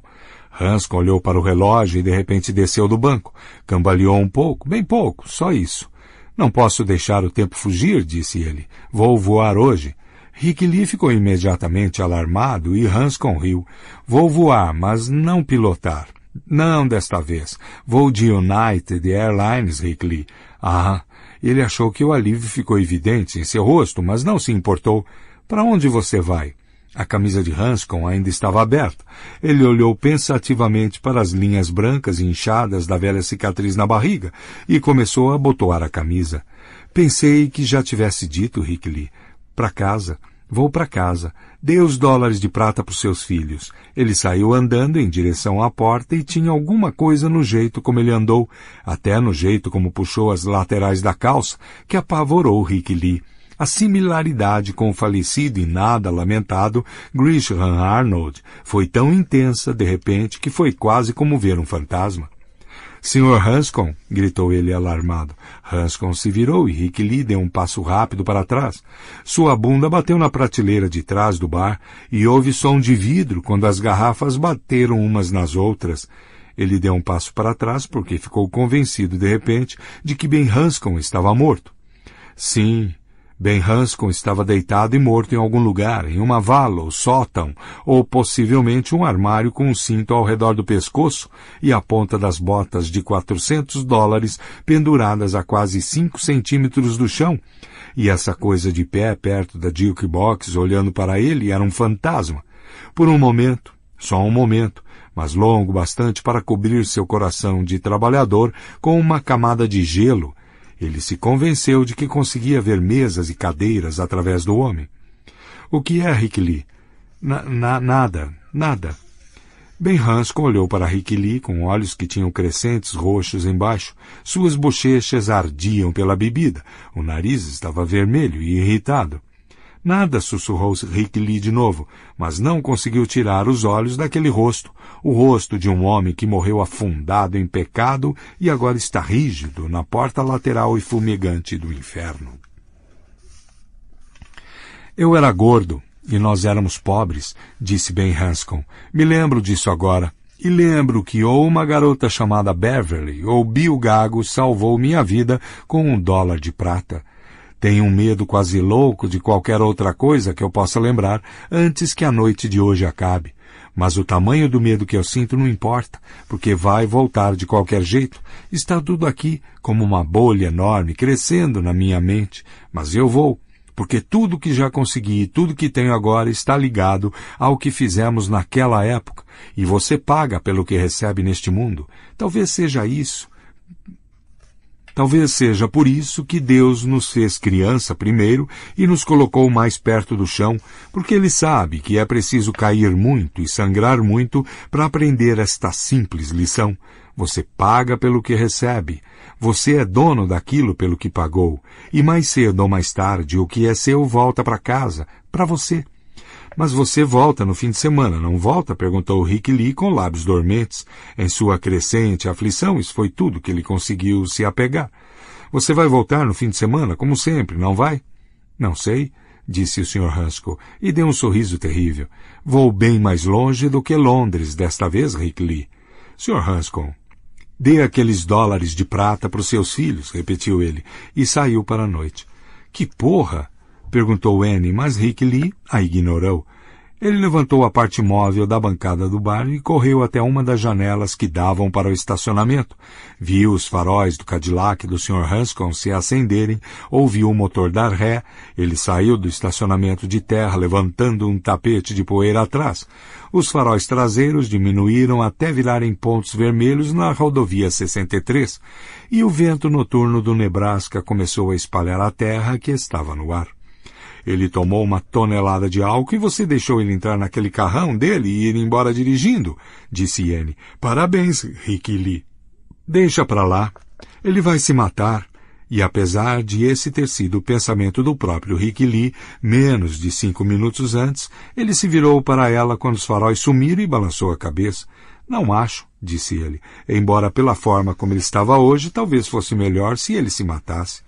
Haskell olhou para o relógio e de repente desceu do banco. Cambaleou um pouco, bem pouco, só isso. Não posso deixar o tempo fugir, disse ele. Vou voar hoje. Rick Lee ficou imediatamente alarmado e Hanscom riu. Vou voar, mas não pilotar. Não desta vez. Vou de United Airlines, Rick Lee. Ah, ele achou que o alívio ficou evidente em seu rosto, mas não se importou. Para onde você vai? A camisa de Hanscom ainda estava aberta. Ele olhou pensativamente para as linhas brancas e inchadas da velha cicatriz na barriga e começou a abotoar a camisa. Pensei que já tivesse dito, Lee. Para casa. Vou para casa. Dei os dólares de prata para os seus filhos. Ele saiu andando em direção à porta e tinha alguma coisa no jeito como ele andou, até no jeito como puxou as laterais da calça, que apavorou Rick Lee. A similaridade com o falecido e nada lamentado Grisham Arnold foi tão intensa de repente que foi quase como ver um fantasma. Senhor Hanscom! gritou ele alarmado. Hanscom se virou e Rick Lee deu um passo rápido para trás. Sua bunda bateu na prateleira de trás do bar e houve som de vidro quando as garrafas bateram umas nas outras. Ele deu um passo para trás porque ficou convencido de repente de que Ben Hanscom estava morto. Sim, Ben Hanscom estava deitado e morto em algum lugar, em uma vala ou sótão, ou possivelmente um armário com um cinto ao redor do pescoço e a ponta das botas de 400 dólares penduradas a quase 5 centímetros do chão. E essa coisa de pé perto da jukebox olhando para ele era um fantasma. Por um momento, só um momento, mas longo bastante para cobrir seu coração de trabalhador com uma camada de gelo ele se convenceu de que conseguia ver mesas e cadeiras através do homem. O que é Rick Lee? Na, na, nada, nada. Ben Hanson olhou para Rick Lee com olhos que tinham crescentes roxos embaixo. Suas bochechas ardiam pela bebida. O nariz estava vermelho e irritado. Nada, sussurrou Rick Lee de novo, mas não conseguiu tirar os olhos daquele rosto, o rosto de um homem que morreu afundado em pecado e agora está rígido na porta lateral e fumegante do inferno. Eu era gordo e nós éramos pobres, disse Ben Hanscom. Me lembro disso agora. E lembro que ou uma garota chamada Beverly ou Bill Gago salvou minha vida com um dólar de prata. Tenho um medo quase louco de qualquer outra coisa que eu possa lembrar antes que a noite de hoje acabe. Mas o tamanho do medo que eu sinto não importa, porque vai voltar de qualquer jeito. Está tudo aqui, como uma bolha enorme, crescendo na minha mente. Mas eu vou, porque tudo que já consegui e tudo que tenho agora está ligado ao que fizemos naquela época, e você paga pelo que recebe neste mundo. Talvez seja isso Talvez seja por isso que Deus nos fez criança primeiro e nos colocou mais perto do chão, porque Ele sabe que é preciso cair muito e sangrar muito para aprender esta simples lição. Você paga pelo que recebe. Você é dono daquilo pelo que pagou. E mais cedo ou mais tarde, o que é seu volta para casa, para você. Mas você volta no fim de semana, não volta? perguntou Rick Lee com lábios dormentes. Em sua crescente aflição, isso foi tudo que ele conseguiu se apegar. Você vai voltar no fim de semana, como sempre, não vai? Não sei, disse o Sr. Haskell, e deu um sorriso terrível. Vou bem mais longe do que Londres, desta vez, Rick Lee. Sr. Haskell, dê aqueles dólares de prata para os seus filhos, repetiu ele, e saiu para a noite. Que porra! Perguntou N, mas Rick Lee a ignorou. Ele levantou a parte móvel da bancada do bar e correu até uma das janelas que davam para o estacionamento. Viu os faróis do Cadillac do Sr. Hanscom se acenderem, ouviu o motor dar ré. Ele saiu do estacionamento de terra, levantando um tapete de poeira atrás. Os faróis traseiros diminuíram até virarem pontos vermelhos na rodovia 63, e o vento noturno do Nebraska começou a espalhar a terra que estava no ar. Ele tomou uma tonelada de álcool e você deixou ele entrar naquele carrão dele e ir embora dirigindo, disse Iene. Parabéns, Rick Lee. Deixa para lá. Ele vai se matar. E apesar de esse ter sido o pensamento do próprio Rick Lee, menos de cinco minutos antes, ele se virou para ela quando os faróis sumiram e balançou a cabeça. Não acho, disse ele, embora pela forma como ele estava hoje, talvez fosse melhor se ele se matasse.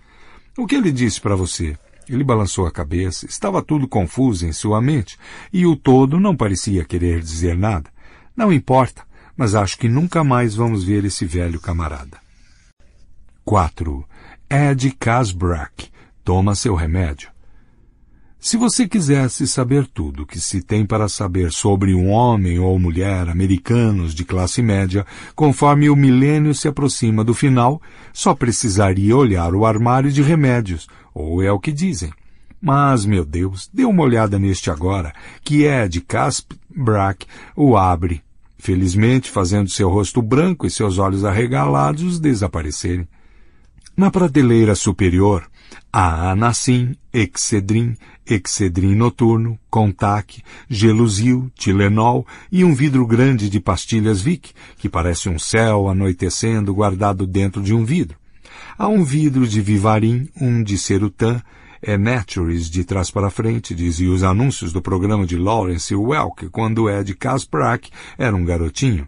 O que ele disse para você? Ele balançou a cabeça. Estava tudo confuso em sua mente, e o todo não parecia querer dizer nada. Não importa, mas acho que nunca mais vamos ver esse velho camarada. 4. Ed Casbrack toma seu remédio. Se você quisesse saber tudo que se tem para saber sobre um homem ou mulher americanos de classe média, conforme o milênio se aproxima do final, só precisaria olhar o armário de remédios, ou é o que dizem. Mas, meu Deus, dê uma olhada neste agora, que é de Casp Brack, o abre, felizmente fazendo seu rosto branco e seus olhos arregalados desaparecerem. Na prateleira superior, há anacim, excedrin, excedrin noturno, contac, gelusil, tilenol e um vidro grande de pastilhas Vic, que parece um céu anoitecendo guardado dentro de um vidro. Há um vidro de Vivarim, um de Cerutã, é Nature's de trás para frente, dizia os anúncios do programa de Lawrence Welk quando Ed Kasprak era um garotinho.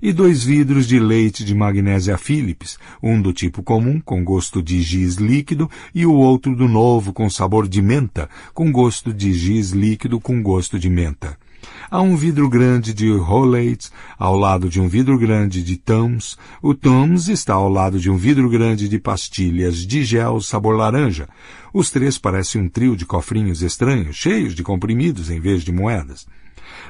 E dois vidros de leite de magnésia Phillips, um do tipo comum, com gosto de giz líquido, e o outro do novo, com sabor de menta, com gosto de giz líquido com gosto de menta. Há um vidro grande de Rolate ao lado de um vidro grande de Tums. O Tums está ao lado de um vidro grande de pastilhas de gel sabor laranja. Os três parecem um trio de cofrinhos estranhos, cheios de comprimidos em vez de moedas.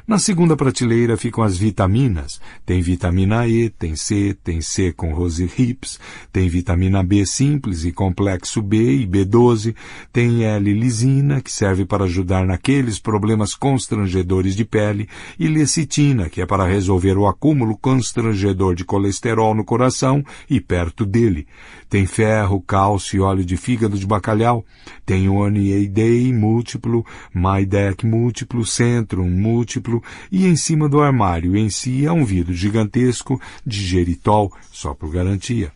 Na segunda prateleira ficam as vitaminas. Tem vitamina E, tem C, tem C com rose hips, tem vitamina B simples e complexo B e B12, tem L-lisina, que serve para ajudar naqueles problemas constrangedores de pele, e lecitina, que é para resolver o acúmulo constrangedor de colesterol no coração e perto dele. Tem ferro, cálcio e óleo de fígado de bacalhau. Tem ONEA-DEI múltiplo, MyDEC múltiplo, Centrum múltiplo, vidro e em cima do armário em si há é um vidro gigantesco de geritol, só por garantia.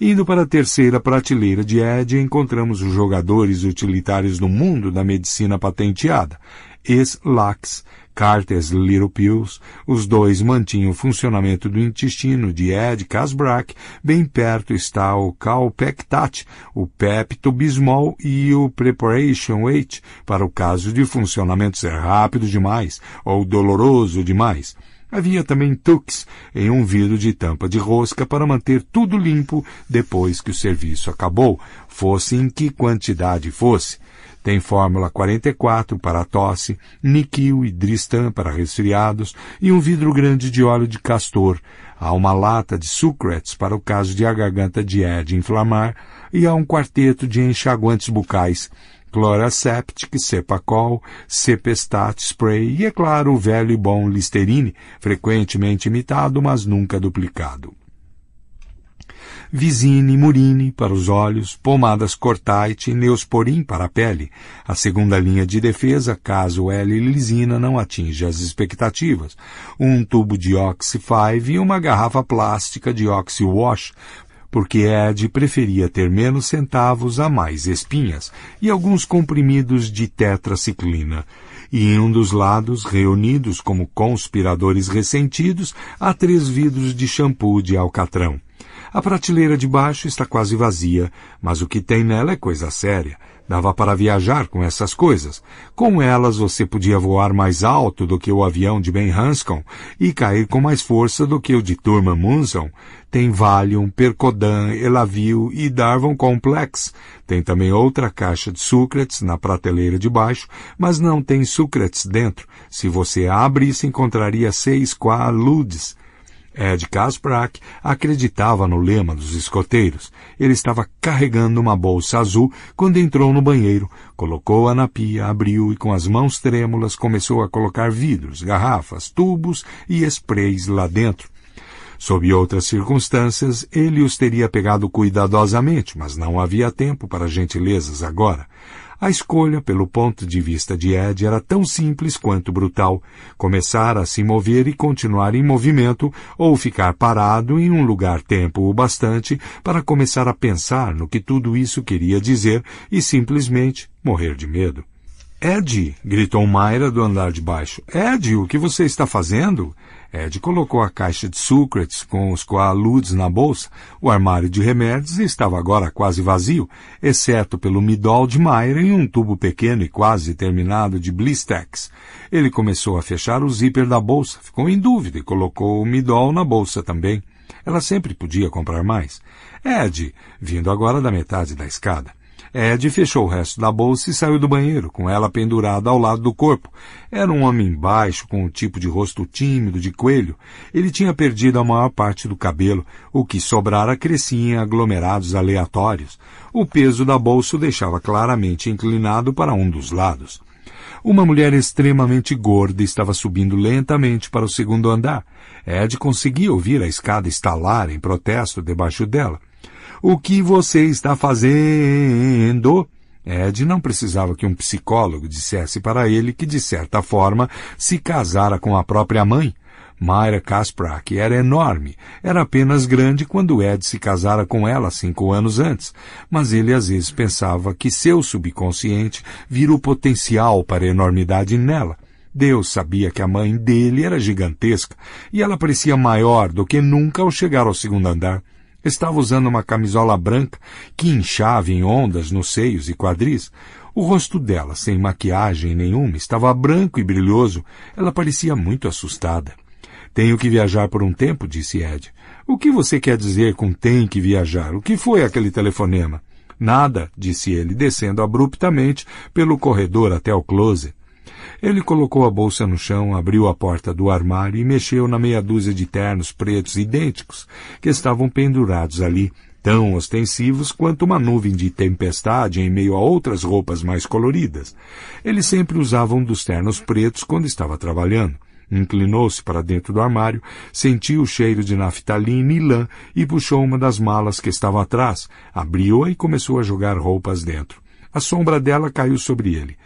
Indo para a terceira prateleira de Ed, encontramos os jogadores utilitários do mundo da medicina patenteada. Ex-Lax, Carter's Little Pills, os dois mantinham o funcionamento do intestino de Ed Casbrack. Bem perto está o Calpectat, o Pepto-Bismol e o Preparation Weight, para o caso de funcionamento ser rápido demais ou doloroso demais. Havia também tux em um vidro de tampa de rosca para manter tudo limpo depois que o serviço acabou, fosse em que quantidade fosse. Tem fórmula 44 para a tosse, Nikil e dristan para resfriados e um vidro grande de óleo de castor. Há uma lata de sucrets para o caso de a garganta de de inflamar e há um quarteto de enxaguantes bucais. Cloraceptic, Cepacol, Cepestat Spray e, é claro, o velho e bom Listerine, frequentemente imitado, mas nunca duplicado visine, murine para os olhos, pomadas cortite, e neosporin para a pele, a segunda linha de defesa caso L-lisina não atinja as expectativas, um tubo de Oxy-5 e uma garrafa plástica de Oxy-Wash porque é Ed preferia ter menos centavos a mais espinhas e alguns comprimidos de tetraciclina. E em um dos lados, reunidos como conspiradores ressentidos, há três vidros de shampoo de alcatrão. A prateleira de baixo está quase vazia, mas o que tem nela é coisa séria. Dava para viajar com essas coisas. Com elas você podia voar mais alto do que o avião de Ben Hanscom e cair com mais força do que o de Turma Munson. Tem Valium, Percodan, Elavil e Darwin Complex. Tem também outra caixa de Sucrates na prateleira de baixo, mas não tem Sucrates dentro. Se você abre, se encontraria seis Quaaludes é, Ed Kasprak acreditava no lema dos escoteiros. Ele estava carregando uma bolsa azul quando entrou no banheiro, colocou-a na pia, abriu e com as mãos trêmulas começou a colocar vidros, garrafas, tubos e sprays lá dentro. Sob outras circunstâncias, ele os teria pegado cuidadosamente, mas não havia tempo para gentilezas agora. A escolha, pelo ponto de vista de Ed, era tão simples quanto brutal. Começar a se mover e continuar em movimento, ou ficar parado em um lugar tempo o bastante para começar a pensar no que tudo isso queria dizer e simplesmente morrer de medo. Ed! gritou Mayra do andar de baixo. Ed, o que você está fazendo? É, Ed colocou a caixa de Sócrates com os coaludes na bolsa, o armário de remédios estava agora quase vazio, exceto pelo midol de Mayer e um tubo pequeno e quase terminado de Blistex. Ele começou a fechar o zíper da bolsa, ficou em dúvida e colocou o midol na bolsa também. Ela sempre podia comprar mais. Ed, vindo agora da metade da escada. Ed fechou o resto da bolsa e saiu do banheiro, com ela pendurada ao lado do corpo. Era um homem baixo, com um tipo de rosto tímido, de coelho. Ele tinha perdido a maior parte do cabelo, o que sobrara crescia em aglomerados aleatórios. O peso da bolsa o deixava claramente inclinado para um dos lados. Uma mulher extremamente gorda estava subindo lentamente para o segundo andar. Ed conseguia ouvir a escada estalar em protesto debaixo dela. O que você está fazendo? Ed não precisava que um psicólogo dissesse para ele que, de certa forma, se casara com a própria mãe. Myra Kasprak era enorme, era apenas grande quando Ed se casara com ela cinco anos antes, mas ele às vezes pensava que seu subconsciente vira o potencial para a enormidade nela. Deus sabia que a mãe dele era gigantesca e ela parecia maior do que nunca ao chegar ao segundo andar. Estava usando uma camisola branca que inchava em ondas nos seios e quadris. O rosto dela, sem maquiagem nenhuma, estava branco e brilhoso. Ela parecia muito assustada. Tenho que viajar por um tempo, disse Ed. O que você quer dizer com tem que viajar? O que foi aquele telefonema? Nada, disse ele, descendo abruptamente pelo corredor até o closet. Ele colocou a bolsa no chão, abriu a porta do armário e mexeu na meia dúzia de ternos pretos idênticos que estavam pendurados ali, tão ostensivos quanto uma nuvem de tempestade em meio a outras roupas mais coloridas. Ele sempre usava um dos ternos pretos quando estava trabalhando. Inclinou-se para dentro do armário, sentiu o cheiro de naftalina e lã e puxou uma das malas que estava atrás, abriu-a e começou a jogar roupas dentro. A sombra dela caiu sobre ele.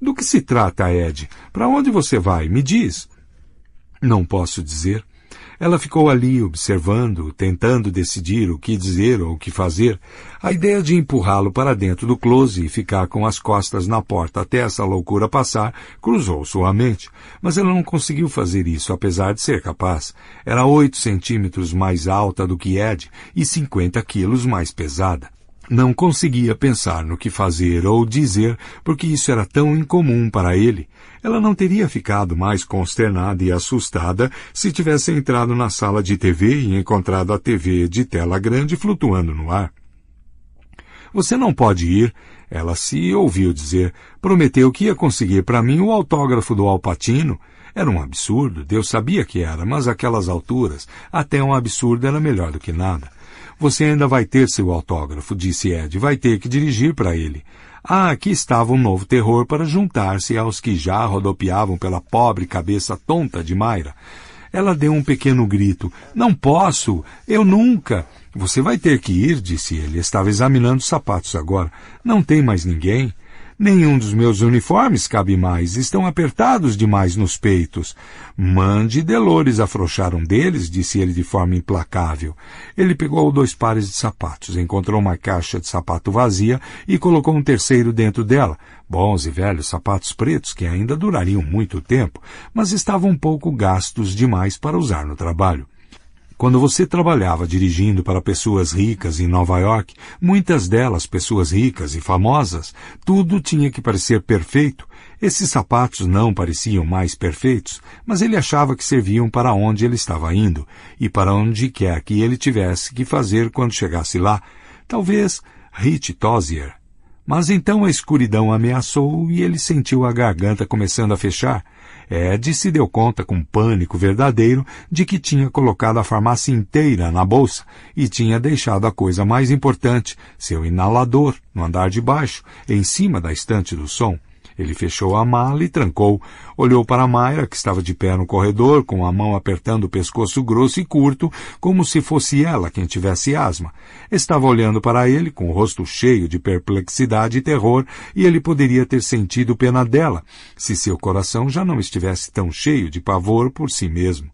Do que se trata, Ed? Para onde você vai? Me diz. Não posso dizer. Ela ficou ali observando, tentando decidir o que dizer ou o que fazer. A ideia de empurrá-lo para dentro do close e ficar com as costas na porta até essa loucura passar cruzou sua mente, mas ela não conseguiu fazer isso, apesar de ser capaz. Era oito centímetros mais alta do que Ed e cinquenta quilos mais pesada. Não conseguia pensar no que fazer ou dizer, porque isso era tão incomum para ele. Ela não teria ficado mais consternada e assustada se tivesse entrado na sala de TV e encontrado a TV de tela grande flutuando no ar. Você não pode ir, ela se ouviu dizer. Prometeu que ia conseguir para mim o autógrafo do Alpatino. Era um absurdo, Deus sabia que era, mas aquelas alturas, até um absurdo era melhor do que nada. Você ainda vai ter seu autógrafo, disse Ed. Vai ter que dirigir para ele. Ah, aqui estava um novo terror para juntar-se aos que já rodopiavam pela pobre cabeça tonta de Mayra. Ela deu um pequeno grito. Não posso! Eu nunca! Você vai ter que ir, disse ele. Estava examinando os sapatos agora. Não tem mais ninguém. Nenhum dos meus uniformes cabe mais, estão apertados demais nos peitos. Mande Delores afrouxar um deles, disse ele de forma implacável. Ele pegou dois pares de sapatos, encontrou uma caixa de sapato vazia e colocou um terceiro dentro dela. Bons e velhos sapatos pretos que ainda durariam muito tempo, mas estavam um pouco gastos demais para usar no trabalho. Quando você trabalhava dirigindo para pessoas ricas em Nova York, muitas delas pessoas ricas e famosas, tudo tinha que parecer perfeito. Esses sapatos não pareciam mais perfeitos, mas ele achava que serviam para onde ele estava indo e para onde quer que ele tivesse que fazer quando chegasse lá. Talvez Rich Tozier. Mas então a escuridão ameaçou e ele sentiu a garganta começando a fechar. Ed se deu conta com pânico verdadeiro de que tinha colocado a farmácia inteira na bolsa e tinha deixado a coisa mais importante, seu inalador, no andar de baixo, em cima da estante do som. Ele fechou a mala e trancou. Olhou para Mayra, que estava de pé no corredor, com a mão apertando o pescoço grosso e curto, como se fosse ela quem tivesse asma. Estava olhando para ele com o rosto cheio de perplexidade e terror, e ele poderia ter sentido pena dela, se seu coração já não estivesse tão cheio de pavor por si mesmo.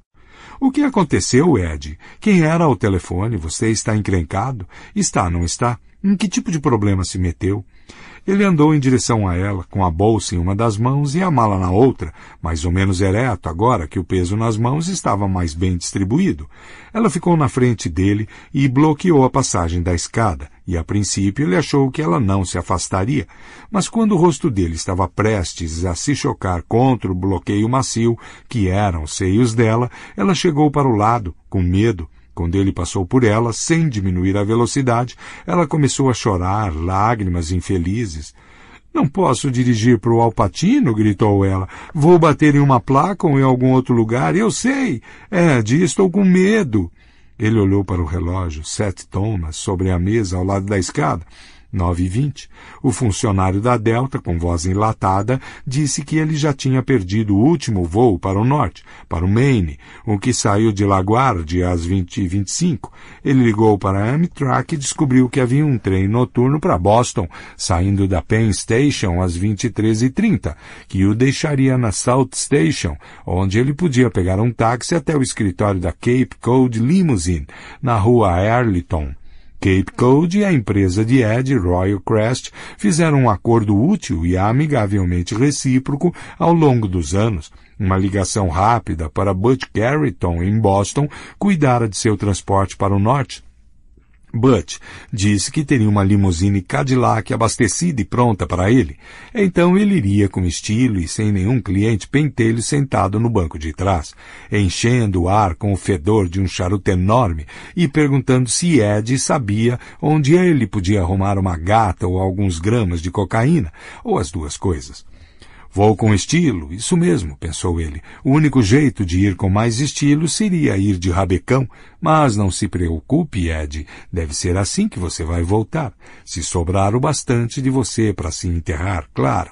O que aconteceu, Ed? Quem era ao telefone? Você está encrencado? Está, não está? Em que tipo de problema se meteu? Ele andou em direção a ela, com a bolsa em uma das mãos e a mala na outra, mais ou menos ereto agora que o peso nas mãos estava mais bem distribuído. Ela ficou na frente dele e bloqueou a passagem da escada, e a princípio ele achou que ela não se afastaria, mas quando o rosto dele estava prestes a se chocar contra o bloqueio macio, que eram os seios dela, ela chegou para o lado, com medo, quando ele passou por ela, sem diminuir a velocidade, ela começou a chorar, lágrimas infelizes. Não posso dirigir para o Alpatino, gritou ela. Vou bater em uma placa ou em algum outro lugar. Eu sei. É, Ed, estou com medo. Ele olhou para o relógio, sete tomas, sobre a mesa ao lado da escada. 9 e 20, o funcionário da Delta, com voz enlatada, disse que ele já tinha perdido o último voo para o norte, para o Maine, o que saiu de Laguardia às 20 e 25. Ele ligou para a Amtrak e descobriu que havia um trem noturno para Boston, saindo da Penn Station às 23 e 30, que o deixaria na South Station, onde ele podia pegar um táxi até o escritório da Cape Cod Limousine, na rua Arlington. Cape Cod e a empresa de Ed, Royal Crest, fizeram um acordo útil e amigavelmente recíproco ao longo dos anos. Uma ligação rápida para Butch Carrington, em Boston, cuidara de seu transporte para o norte. Butch disse que teria uma limusine Cadillac abastecida e pronta para ele, então ele iria com estilo e sem nenhum cliente pentelho sentado no banco de trás, enchendo o ar com o fedor de um charuto enorme e perguntando se Ed sabia onde ele podia arrumar uma gata ou alguns gramas de cocaína, ou as duas coisas. Vou com estilo, isso mesmo, pensou ele. O único jeito de ir com mais estilo seria ir de rabecão, mas não se preocupe, Ed. Deve ser assim que você vai voltar, se sobrar o bastante de você para se enterrar, claro.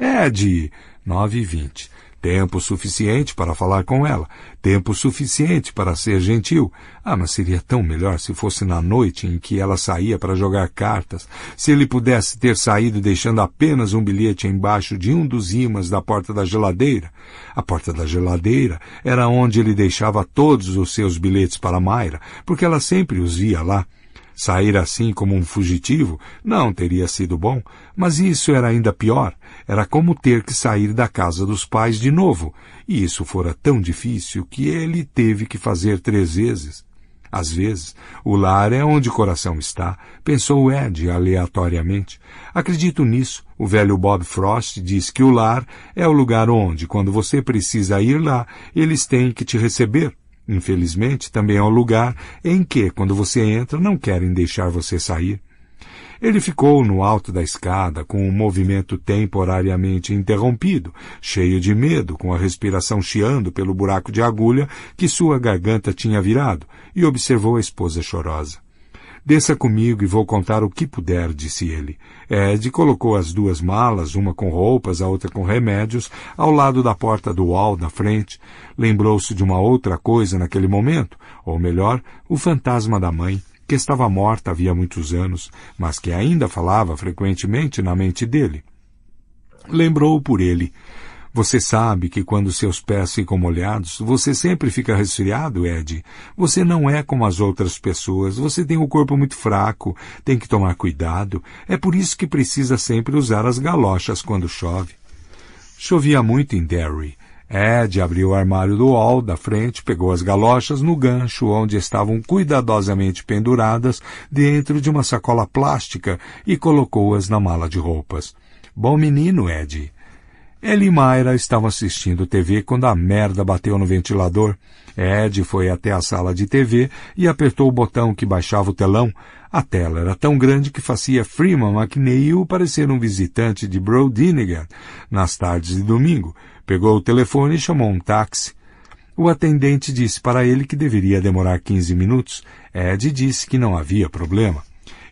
Ed, nove e vinte. Tempo suficiente para falar com ela. Tempo suficiente para ser gentil. Ah, mas seria tão melhor se fosse na noite em que ela saía para jogar cartas. Se ele pudesse ter saído deixando apenas um bilhete embaixo de um dos ímãs da porta da geladeira. A porta da geladeira era onde ele deixava todos os seus bilhetes para Mayra, porque ela sempre os via lá. Sair assim como um fugitivo não teria sido bom, mas isso era ainda pior. Era como ter que sair da casa dos pais de novo, e isso fora tão difícil que ele teve que fazer três vezes. Às vezes, o lar é onde o coração está, pensou Ed aleatoriamente. Acredito nisso. O velho Bob Frost diz que o lar é o lugar onde, quando você precisa ir lá, eles têm que te receber. Infelizmente, também é o lugar em que, quando você entra, não querem deixar você sair. Ele ficou no alto da escada, com o um movimento temporariamente interrompido, cheio de medo, com a respiração chiando pelo buraco de agulha que sua garganta tinha virado, e observou a esposa chorosa. Desça comigo e vou contar o que puder, disse ele. Ed colocou as duas malas, uma com roupas, a outra com remédios, ao lado da porta do hall da frente. Lembrou-se de uma outra coisa naquele momento, ou melhor, o fantasma da mãe que estava morta havia muitos anos, mas que ainda falava frequentemente na mente dele. Lembrou por ele. Você sabe que quando seus pés ficam molhados, você sempre fica resfriado, Ed. Você não é como as outras pessoas, você tem o um corpo muito fraco, tem que tomar cuidado. É por isso que precisa sempre usar as galochas quando chove. Chovia muito em Derry, é, Ed abriu o armário do hall da frente, pegou as galochas no gancho onde estavam cuidadosamente penduradas dentro de uma sacola plástica e colocou-as na mala de roupas. Bom menino, Ed. Ele e Mayra estavam assistindo TV quando a merda bateu no ventilador. Ed foi até a sala de TV e apertou o botão que baixava o telão. A tela era tão grande que fazia Freeman McNeil parecer um visitante de Brodinigan nas tardes de domingo, Pegou o telefone e chamou um táxi. O atendente disse para ele que deveria demorar 15 minutos. Ed disse que não havia problema.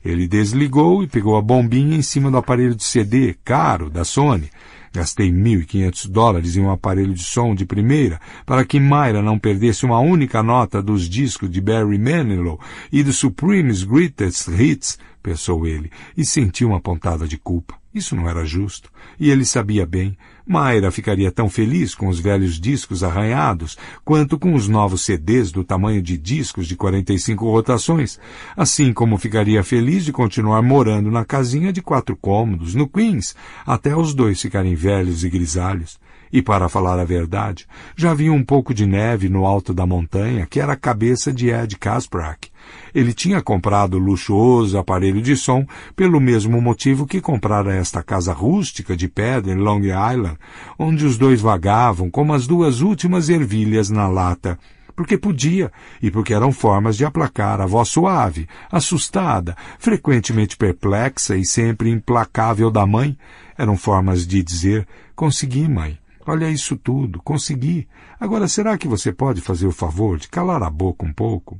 Ele desligou e pegou a bombinha em cima do aparelho de CD, caro, da Sony. Gastei 1.500 dólares em um aparelho de som de primeira para que Myra não perdesse uma única nota dos discos de Barry Manilow e do Supreme's Greatest Hits, pensou ele, e sentiu uma pontada de culpa. Isso não era justo. E ele sabia bem. Mayra ficaria tão feliz com os velhos discos arranhados quanto com os novos CDs do tamanho de discos de 45 rotações, assim como ficaria feliz de continuar morando na casinha de quatro cômodos no Queens até os dois ficarem velhos e grisalhos. E, para falar a verdade, já havia um pouco de neve no alto da montanha, que era a cabeça de Ed Kasprak. Ele tinha comprado o luxuoso aparelho de som pelo mesmo motivo que comprara esta casa rústica de pedra em Long Island, onde os dois vagavam como as duas últimas ervilhas na lata porque podia e porque eram formas de aplacar a voz suave, assustada, frequentemente perplexa e sempre implacável da mãe. Eram formas de dizer: consegui, mãe, Olha isso tudo, consegui. Agora, será que você pode fazer o favor de calar a boca um pouco?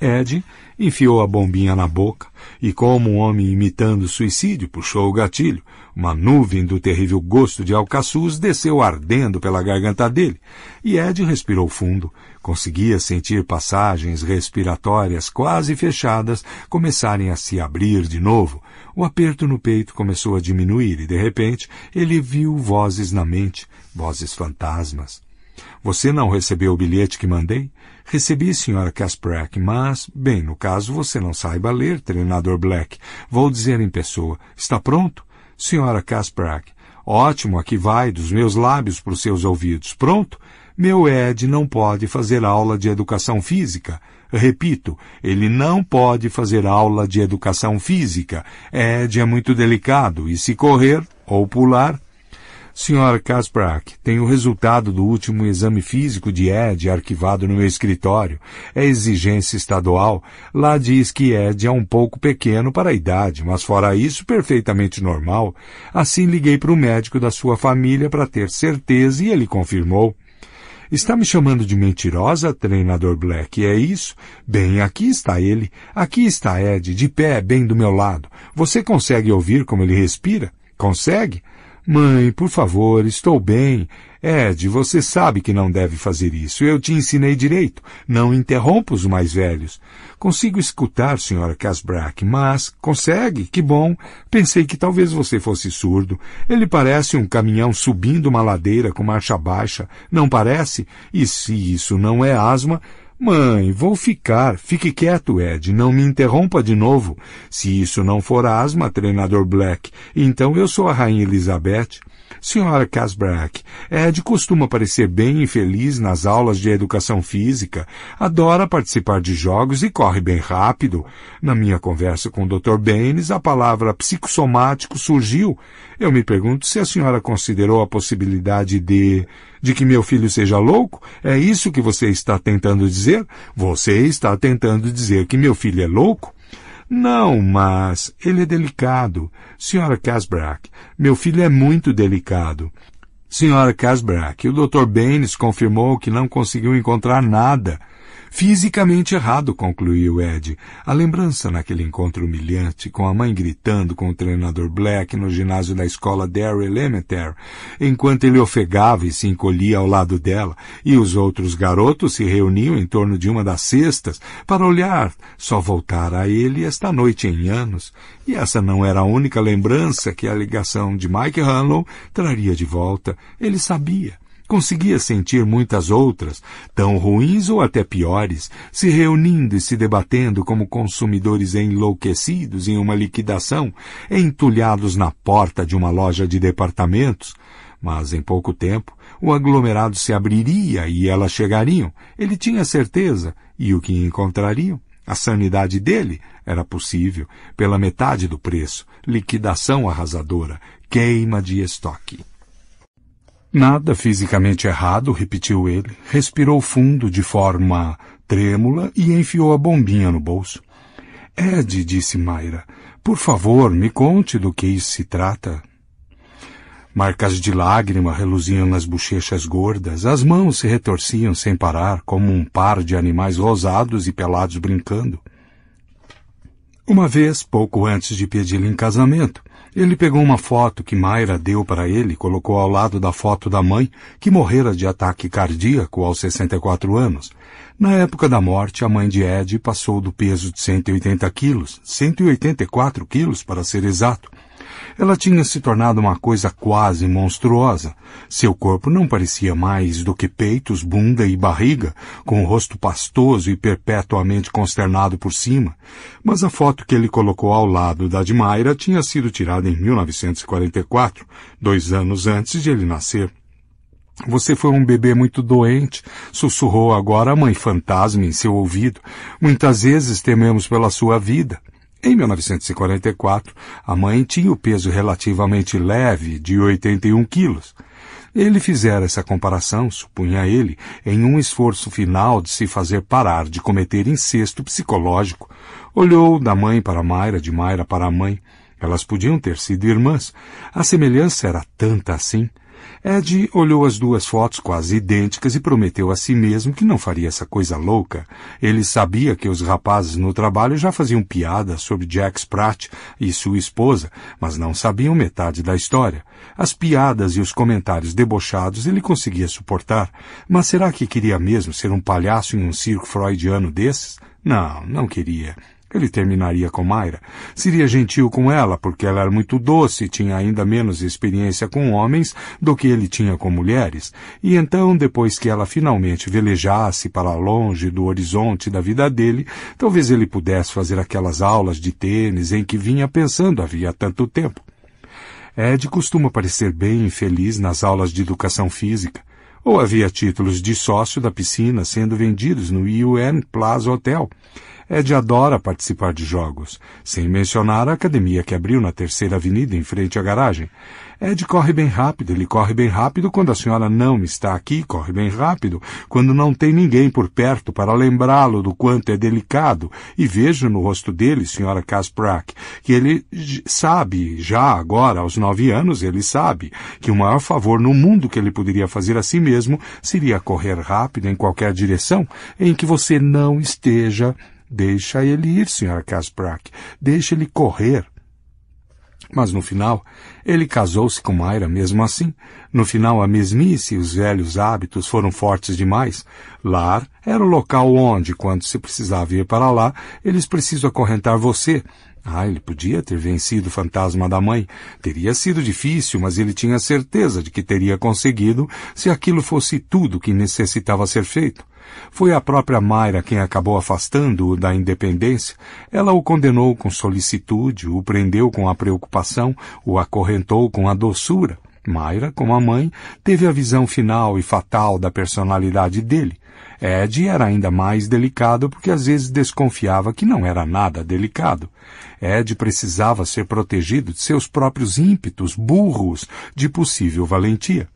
Ed enfiou a bombinha na boca e, como um homem imitando suicídio, puxou o gatilho. Uma nuvem do terrível gosto de alcaçuz desceu ardendo pela garganta dele e Ed respirou fundo. Conseguia sentir passagens respiratórias quase fechadas começarem a se abrir de novo o aperto no peito começou a diminuir e, de repente, ele viu vozes na mente, vozes fantasmas. Você não recebeu o bilhete que mandei? Recebi, Sra. Kasprak, mas, bem, no caso você não saiba ler, treinador Black. Vou dizer em pessoa. Está pronto? Sra. Kasprak. Ótimo, aqui vai, dos meus lábios para os seus ouvidos. Pronto? Meu Ed não pode fazer aula de educação física. Repito, ele não pode fazer aula de educação física. É Ed é muito delicado e se correr ou pular. Senhora Kasprak, tem o resultado do último exame físico de Ed arquivado no meu escritório. É exigência estadual. Lá diz que Ed é um pouco pequeno para a idade, mas fora isso, perfeitamente normal. Assim liguei para o médico da sua família para ter certeza e ele confirmou. Está me chamando de mentirosa, treinador Black, é isso? Bem, aqui está ele. Aqui está Ed, de pé, bem do meu lado. Você consegue ouvir como ele respira? Consegue? Mãe, por favor, estou bem. Ed, você sabe que não deve fazer isso. Eu te ensinei direito. Não interrompa os mais velhos. Consigo escutar, senhora Casbrack, mas consegue? Que bom. Pensei que talvez você fosse surdo. Ele parece um caminhão subindo uma ladeira com marcha baixa. Não parece? E se isso não é asma, Mãe, vou ficar. Fique quieto, Ed. Não me interrompa de novo. Se isso não for asma, treinador Black, então eu sou a Rainha Elizabeth. Senhora Casbrack, Ed costuma parecer bem e feliz nas aulas de educação física, adora participar de jogos e corre bem rápido. Na minha conversa com o Dr. Baines, a palavra psicossomático surgiu. Eu me pergunto se a senhora considerou a possibilidade de de que meu filho seja louco? É isso que você está tentando dizer? Você está tentando dizer que meu filho é louco? Não, mas ele é delicado. Senhora Casbrack, meu filho é muito delicado. Senhora Casbrack, o Dr. Baines confirmou que não conseguiu encontrar nada Fisicamente errado, concluiu Ed. A lembrança naquele encontro humilhante, com a mãe gritando com o treinador Black no ginásio da escola Derry Elementary, enquanto ele ofegava e se encolhia ao lado dela, e os outros garotos se reuniam em torno de uma das cestas para olhar, só voltara a ele esta noite em anos. E essa não era a única lembrança que a ligação de Mike Hanlon traria de volta. Ele sabia. Conseguia sentir muitas outras, tão ruins ou até piores, se reunindo e se debatendo como consumidores enlouquecidos em uma liquidação, entulhados na porta de uma loja de departamentos. Mas em pouco tempo, o aglomerado se abriria e elas chegariam. Ele tinha certeza. E o que encontrariam? A sanidade dele era possível, pela metade do preço, liquidação arrasadora, queima de estoque. Nada fisicamente errado, repetiu ele, respirou fundo de forma trêmula e enfiou a bombinha no bolso. Ed, disse Mayra, por favor, me conte do que isso se trata. Marcas de lágrima reluziam nas bochechas gordas, as mãos se retorciam sem parar, como um par de animais rosados e pelados brincando. Uma vez, pouco antes de pedi lhe em casamento, ele pegou uma foto que Mayra deu para ele e colocou ao lado da foto da mãe, que morrera de ataque cardíaco aos 64 anos. Na época da morte, a mãe de Ed passou do peso de 180 quilos, 184 quilos para ser exato, ela tinha se tornado uma coisa quase monstruosa. Seu corpo não parecia mais do que peitos, bunda e barriga, com o rosto pastoso e perpetuamente consternado por cima. Mas a foto que ele colocou ao lado da de Mayra tinha sido tirada em 1944, dois anos antes de ele nascer. Você foi um bebê muito doente, sussurrou agora a mãe fantasma em seu ouvido. Muitas vezes tememos pela sua vida. Em 1944, a mãe tinha o peso relativamente leve de 81 quilos. Ele fizera essa comparação, supunha ele, em um esforço final de se fazer parar de cometer incesto psicológico. Olhou da mãe para Mayra, de Mayra para a mãe. Elas podiam ter sido irmãs. A semelhança era tanta assim. Ed olhou as duas fotos quase idênticas e prometeu a si mesmo que não faria essa coisa louca. Ele sabia que os rapazes no trabalho já faziam piada sobre Jack Spratt e sua esposa, mas não sabiam metade da história. As piadas e os comentários debochados ele conseguia suportar, mas será que queria mesmo ser um palhaço em um circo freudiano desses? Não, não queria. Ele terminaria com Mayra. Seria gentil com ela, porque ela era muito doce e tinha ainda menos experiência com homens do que ele tinha com mulheres. E então, depois que ela finalmente velejasse para longe do horizonte da vida dele, talvez ele pudesse fazer aquelas aulas de tênis em que vinha pensando havia tanto tempo. Ed costuma parecer bem infeliz nas aulas de educação física ou havia títulos de sócio da piscina sendo vendidos no UN Plaza Hotel. Ed adora participar de jogos, sem mencionar a academia que abriu na Terceira Avenida em frente à garagem. Ed corre bem rápido, ele corre bem rápido quando a senhora não está aqui, corre bem rápido, quando não tem ninguém por perto para lembrá-lo do quanto é delicado, e vejo no rosto dele, senhora Kasprak, que ele sabe, já agora, aos nove anos, ele sabe, que o maior favor no mundo que ele poderia fazer a si mesmo seria correr rápido em qualquer direção em que você não esteja Deixa ele ir, senhora Kasprak. Deixa ele correr. Mas no final, ele casou-se com Mayra mesmo assim. No final, a mesmice e os velhos hábitos foram fortes demais. Lar era o local onde, quando se precisava ir para lá, eles precisam acorrentar você. Ah, ele podia ter vencido o fantasma da mãe. Teria sido difícil, mas ele tinha certeza de que teria conseguido se aquilo fosse tudo que necessitava ser feito. Foi a própria Mayra quem acabou afastando-o da independência. Ela o condenou com solicitude, o prendeu com a preocupação, o acorrentou com a doçura. Mayra, como a mãe, teve a visão final e fatal da personalidade dele. Ed era ainda mais delicado porque às vezes desconfiava que não era nada delicado. Ed precisava ser protegido de seus próprios ímpetos burros de possível valentia.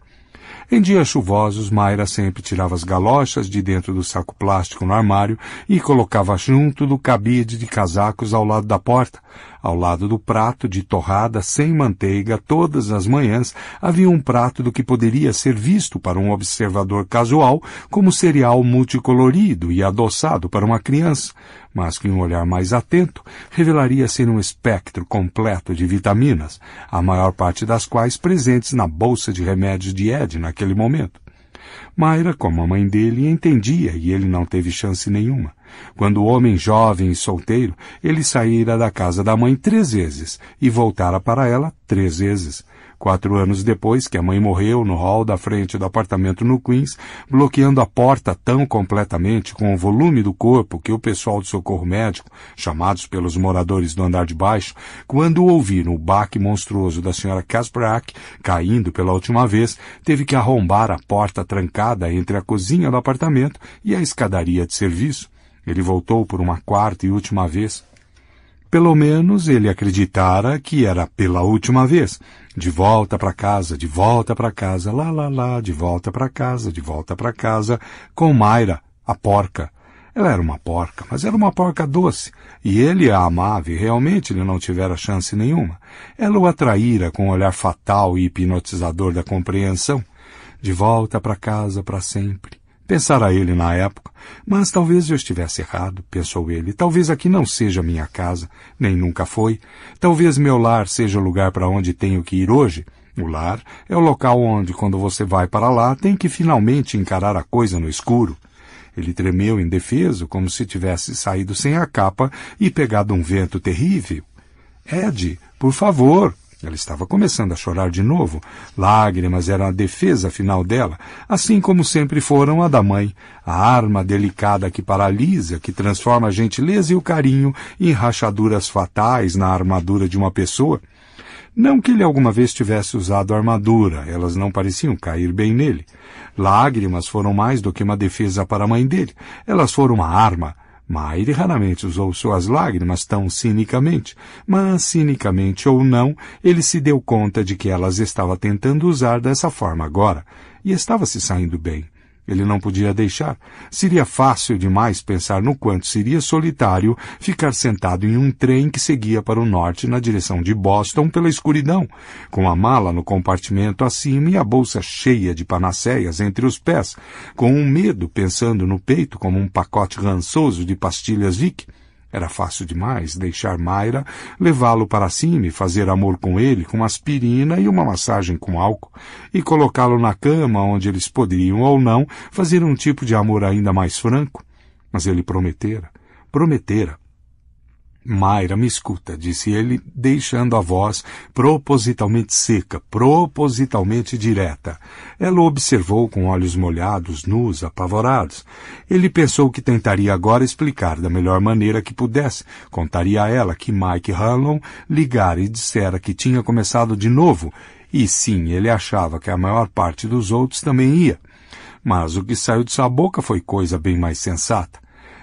Em dias chuvosos, Mayra sempre tirava as galochas de dentro do saco plástico no armário e colocava junto do cabide de casacos ao lado da porta. Ao lado do prato de torrada sem manteiga, todas as manhãs havia um prato do que poderia ser visto para um observador casual como cereal multicolorido e adoçado para uma criança mas que um olhar mais atento revelaria ser um espectro completo de vitaminas, a maior parte das quais presentes na bolsa de remédios de Ed naquele momento. Mayra, como a mãe dele, entendia e ele não teve chance nenhuma. Quando o homem jovem e solteiro, ele saíra da casa da mãe três vezes e voltara para ela três vezes. Quatro anos depois que a mãe morreu no hall da frente do apartamento no Queens, bloqueando a porta tão completamente com o volume do corpo que o pessoal de socorro médico, chamados pelos moradores do andar de baixo, quando ouviram o baque monstruoso da senhora Kasperak caindo pela última vez, teve que arrombar a porta trancada entre a cozinha do apartamento e a escadaria de serviço. Ele voltou por uma quarta e última vez pelo menos ele acreditara que era pela última vez. De volta para casa, de volta para casa, lá, lá, lá, de volta para casa, de volta para casa, com Mayra, a porca. Ela era uma porca, mas era uma porca doce, e ele a amava e realmente ele não tivera chance nenhuma. Ela o atraíra com o um olhar fatal e hipnotizador da compreensão. De volta para casa para sempre. Pensara ele na época, mas talvez eu estivesse errado, pensou ele. Talvez aqui não seja minha casa, nem nunca foi. Talvez meu lar seja o lugar para onde tenho que ir hoje. O lar é o local onde, quando você vai para lá, tem que finalmente encarar a coisa no escuro. Ele tremeu indefeso, como se tivesse saído sem a capa e pegado um vento terrível. Ed, por favor, ela estava começando a chorar de novo. Lágrimas eram a defesa final dela, assim como sempre foram a da mãe, a arma delicada que paralisa, que transforma a gentileza e o carinho em rachaduras fatais na armadura de uma pessoa. Não que ele alguma vez tivesse usado armadura, elas não pareciam cair bem nele. Lágrimas foram mais do que uma defesa para a mãe dele, elas foram uma arma Maire raramente usou suas lágrimas tão cinicamente, mas, cinicamente ou não, ele se deu conta de que elas estava tentando usar dessa forma agora, e estava se saindo bem. Ele não podia deixar. Seria fácil demais pensar no quanto seria solitário ficar sentado em um trem que seguia para o norte na direção de Boston pela escuridão, com a mala no compartimento acima e a bolsa cheia de panacéias entre os pés, com um medo pensando no peito como um pacote rançoso de pastilhas Vick. Era fácil demais deixar Mayra levá-lo para cima e fazer amor com ele com aspirina e uma massagem com álcool, e colocá-lo na cama onde eles poderiam ou não fazer um tipo de amor ainda mais franco. Mas ele prometera, prometera, Mayra, me escuta, disse ele, deixando a voz propositalmente seca, propositalmente direta. Ela o observou com olhos molhados, nus, apavorados. Ele pensou que tentaria agora explicar da melhor maneira que pudesse. Contaria a ela que Mike Hanlon ligara e dissera que tinha começado de novo. E sim, ele achava que a maior parte dos outros também ia. Mas o que saiu de sua boca foi coisa bem mais sensata.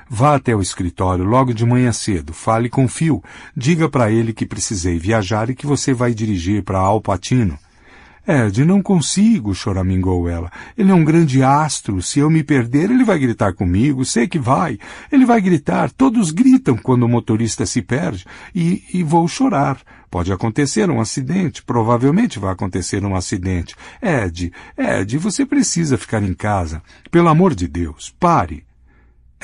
Vá até o escritório logo de manhã cedo, fale com Phil, diga para ele que precisei viajar e que você vai dirigir para Alpatino. É, Ed, não consigo, choramingou ela. Ele é um grande astro. Se eu me perder, ele vai gritar comigo. Sei que vai. Ele vai gritar. Todos gritam quando o motorista se perde. E, e vou chorar. Pode acontecer um acidente. Provavelmente vai acontecer um acidente. Ed, Ed, você precisa ficar em casa. Pelo amor de Deus, pare.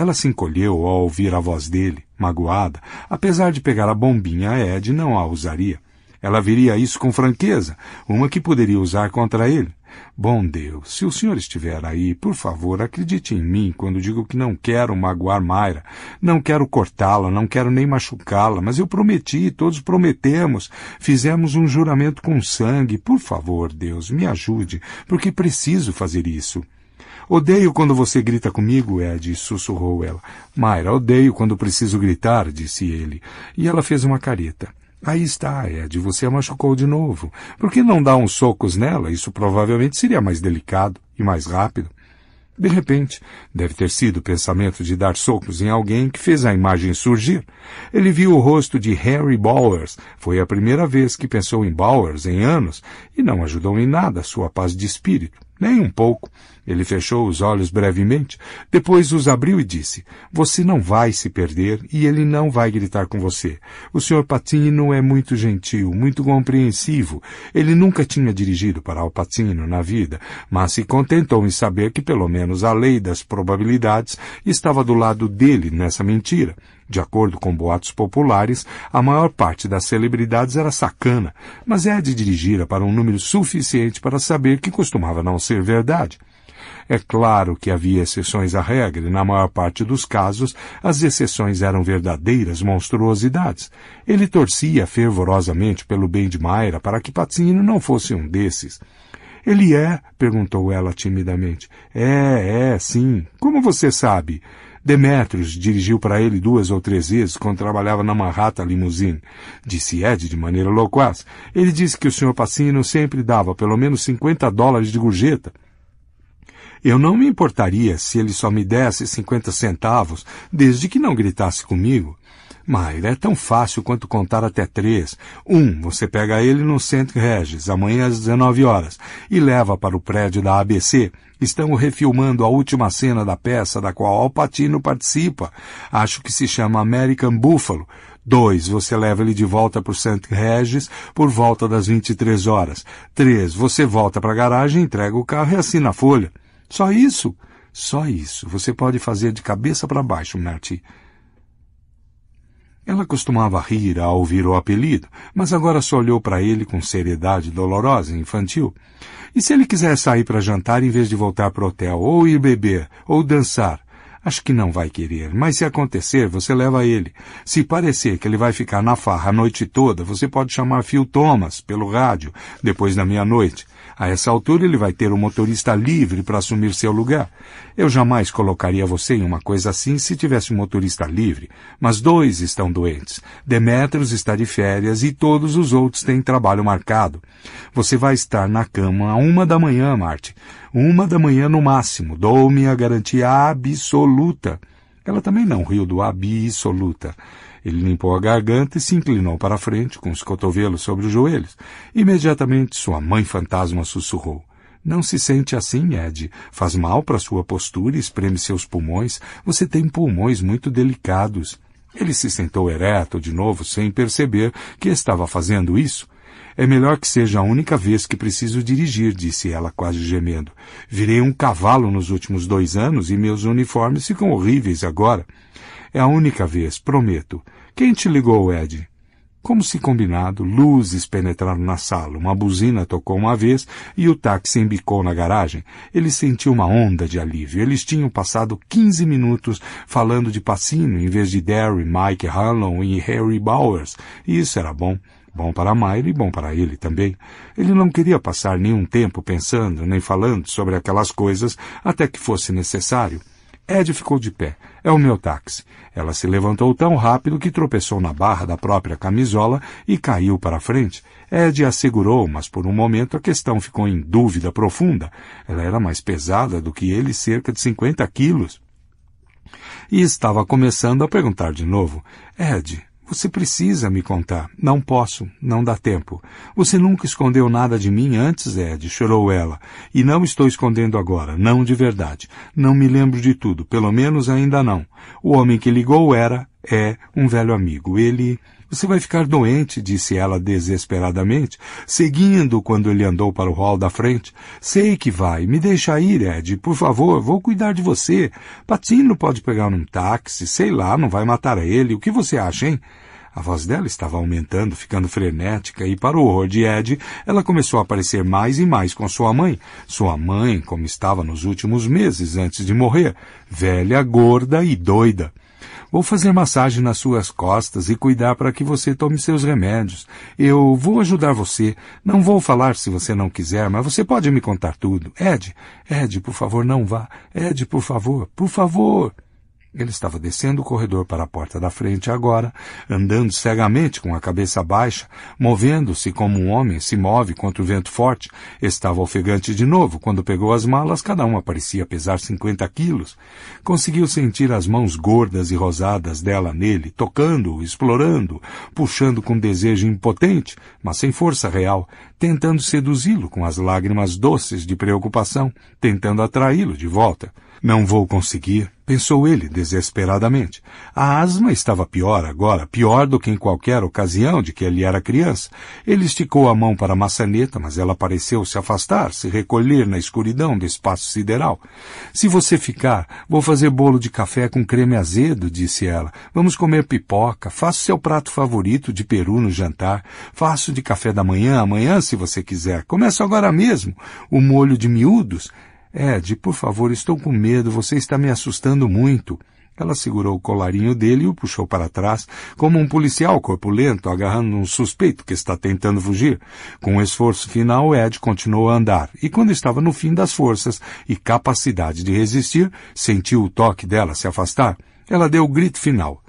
Ela se encolheu ao ouvir a voz dele, magoada, apesar de pegar a bombinha a Ed não a usaria. Ela viria isso com franqueza, uma que poderia usar contra ele. Bom Deus, se o senhor estiver aí, por favor, acredite em mim quando digo que não quero magoar Mayra. Não quero cortá-la, não quero nem machucá-la, mas eu prometi, todos prometemos. Fizemos um juramento com sangue. Por favor, Deus, me ajude, porque preciso fazer isso. Odeio quando você grita comigo, Ed, sussurrou ela. Mayra, odeio quando preciso gritar, disse ele. E ela fez uma careta. Aí está, Ed, você a machucou de novo. Por que não dá uns socos nela? Isso provavelmente seria mais delicado e mais rápido. De repente, deve ter sido o pensamento de dar socos em alguém que fez a imagem surgir. Ele viu o rosto de Harry Bowers. Foi a primeira vez que pensou em Bowers em anos e não ajudou em nada a sua paz de espírito, nem um pouco. Ele fechou os olhos brevemente, depois os abriu e disse, Você não vai se perder e ele não vai gritar com você. O Sr. Patino é muito gentil, muito compreensivo. Ele nunca tinha dirigido para o Alpatino na vida, mas se contentou em saber que pelo menos a lei das probabilidades estava do lado dele nessa mentira. De acordo com boatos populares, a maior parte das celebridades era sacana, mas é de dirigir para um número suficiente para saber que costumava não ser verdade. É claro que havia exceções à regra, e na maior parte dos casos, as exceções eram verdadeiras monstruosidades. Ele torcia fervorosamente pelo bem de Mayra para que Pazzino não fosse um desses. Ele é? perguntou ela timidamente. É, é, sim. Como você sabe? Demetrios dirigiu para ele duas ou três vezes quando trabalhava na Manhattan Limousine. Disse Ed de maneira loquaz. Ele disse que o Sr. Pacino sempre dava pelo menos cinquenta dólares de gorjeta. Eu não me importaria se ele só me desse cinquenta centavos, desde que não gritasse comigo. Mayra, é tão fácil quanto contar até três. Um, você pega ele no Centro Regis, amanhã às 19 horas, e leva para o prédio da ABC. Estamos refilmando a última cena da peça da qual Alpatino participa. Acho que se chama American Buffalo. Dois, você leva ele de volta para o Centro Regis por volta das 23 horas. Três, você volta para a garagem, entrega o carro e assina a folha. Só isso. Só isso. Você pode fazer de cabeça para baixo, Marty. Ela costumava rir ao ouvir o apelido, mas agora só olhou para ele com seriedade dolorosa e infantil. E se ele quiser sair para jantar em vez de voltar para o hotel, ou ir beber, ou dançar? Acho que não vai querer, mas se acontecer, você leva ele. Se parecer que ele vai ficar na farra a noite toda, você pode chamar Phil Thomas pelo rádio, depois da meia-noite. A essa altura ele vai ter um motorista livre para assumir seu lugar. Eu jamais colocaria você em uma coisa assim se tivesse um motorista livre, mas dois estão doentes. Demetrios está de férias e todos os outros têm trabalho marcado. Você vai estar na cama a uma da manhã, Marte. Uma da manhã no máximo. Dou-me a garantia absoluta. Ela também não riu do absoluta. Ele limpou a garganta e se inclinou para a frente, com os cotovelos sobre os joelhos. Imediatamente sua mãe fantasma sussurrou. Não se sente assim, Ed. Faz mal para sua postura e espreme seus pulmões. Você tem pulmões muito delicados. Ele se sentou ereto de novo, sem perceber que estava fazendo isso. É melhor que seja a única vez que preciso dirigir, disse ela quase gemendo. Virei um cavalo nos últimos dois anos e meus uniformes ficam horríveis agora. É a única vez, prometo. Quem te ligou, Ed? Como se combinado, luzes penetraram na sala, uma buzina tocou uma vez e o táxi embicou na garagem. Ele sentiu uma onda de alívio. Eles tinham passado 15 minutos falando de Pacino em vez de Derry, Mike Hanlon e Harry Bowers. E isso era bom. Bom para Mayra e bom para ele também. Ele não queria passar nenhum tempo pensando nem falando sobre aquelas coisas até que fosse necessário. Ed ficou de pé, é o meu táxi. Ela se levantou tão rápido que tropeçou na barra da própria camisola e caiu para frente. Ed assegurou, mas por um momento a questão ficou em dúvida profunda. Ela era mais pesada do que ele, cerca de 50 quilos. E estava começando a perguntar de novo. Ed, você precisa me contar. Não posso, não dá tempo. Você nunca escondeu nada de mim antes, Ed, chorou ela. E não estou escondendo agora, não de verdade. Não me lembro de tudo, pelo menos ainda não. O homem que ligou era, é, um velho amigo. Ele. Você vai ficar doente, disse ela desesperadamente, seguindo quando ele andou para o hall da frente. Sei que vai. Me deixa ir, Ed. Por favor, vou cuidar de você. Patino pode pegar um táxi, sei lá, não vai matar ele. O que você acha, hein? A voz dela estava aumentando, ficando frenética, e para o horror de Ed, ela começou a parecer mais e mais com sua mãe. Sua mãe, como estava nos últimos meses antes de morrer, velha, gorda e doida. Vou fazer massagem nas suas costas e cuidar para que você tome seus remédios. Eu vou ajudar você. Não vou falar se você não quiser, mas você pode me contar tudo. Ed, Ed, por favor, não vá. Ed, por favor, por favor. Ele estava descendo o corredor para a porta da frente agora, andando cegamente com a cabeça baixa, movendo-se como um homem se move contra o vento forte. Estava ofegante de novo. Quando pegou as malas, cada uma parecia pesar 50 quilos. Conseguiu sentir as mãos gordas e rosadas dela nele, tocando, explorando, puxando com desejo impotente, mas sem força real, tentando seduzi-lo com as lágrimas doces de preocupação, tentando atraí-lo de volta. Não vou conseguir, pensou ele desesperadamente. A asma estava pior agora, pior do que em qualquer ocasião de que ele era criança. Ele esticou a mão para a maçaneta, mas ela pareceu se afastar, se recolher na escuridão do espaço sideral. Se você ficar, vou fazer bolo de café com creme azedo, disse ela. Vamos comer pipoca, faço seu prato favorito de peru no jantar. Faço de café da manhã amanhã, se você quiser. Começo agora mesmo. O molho de miúdos. É, Ed, por favor, estou com medo, você está me assustando muito. Ela segurou o colarinho dele e o puxou para trás, como um policial corpulento agarrando um suspeito que está tentando fugir. Com um esforço final, Ed continuou a andar, e quando estava no fim das forças e capacidade de resistir, sentiu o toque dela se afastar. Ela deu o grito final.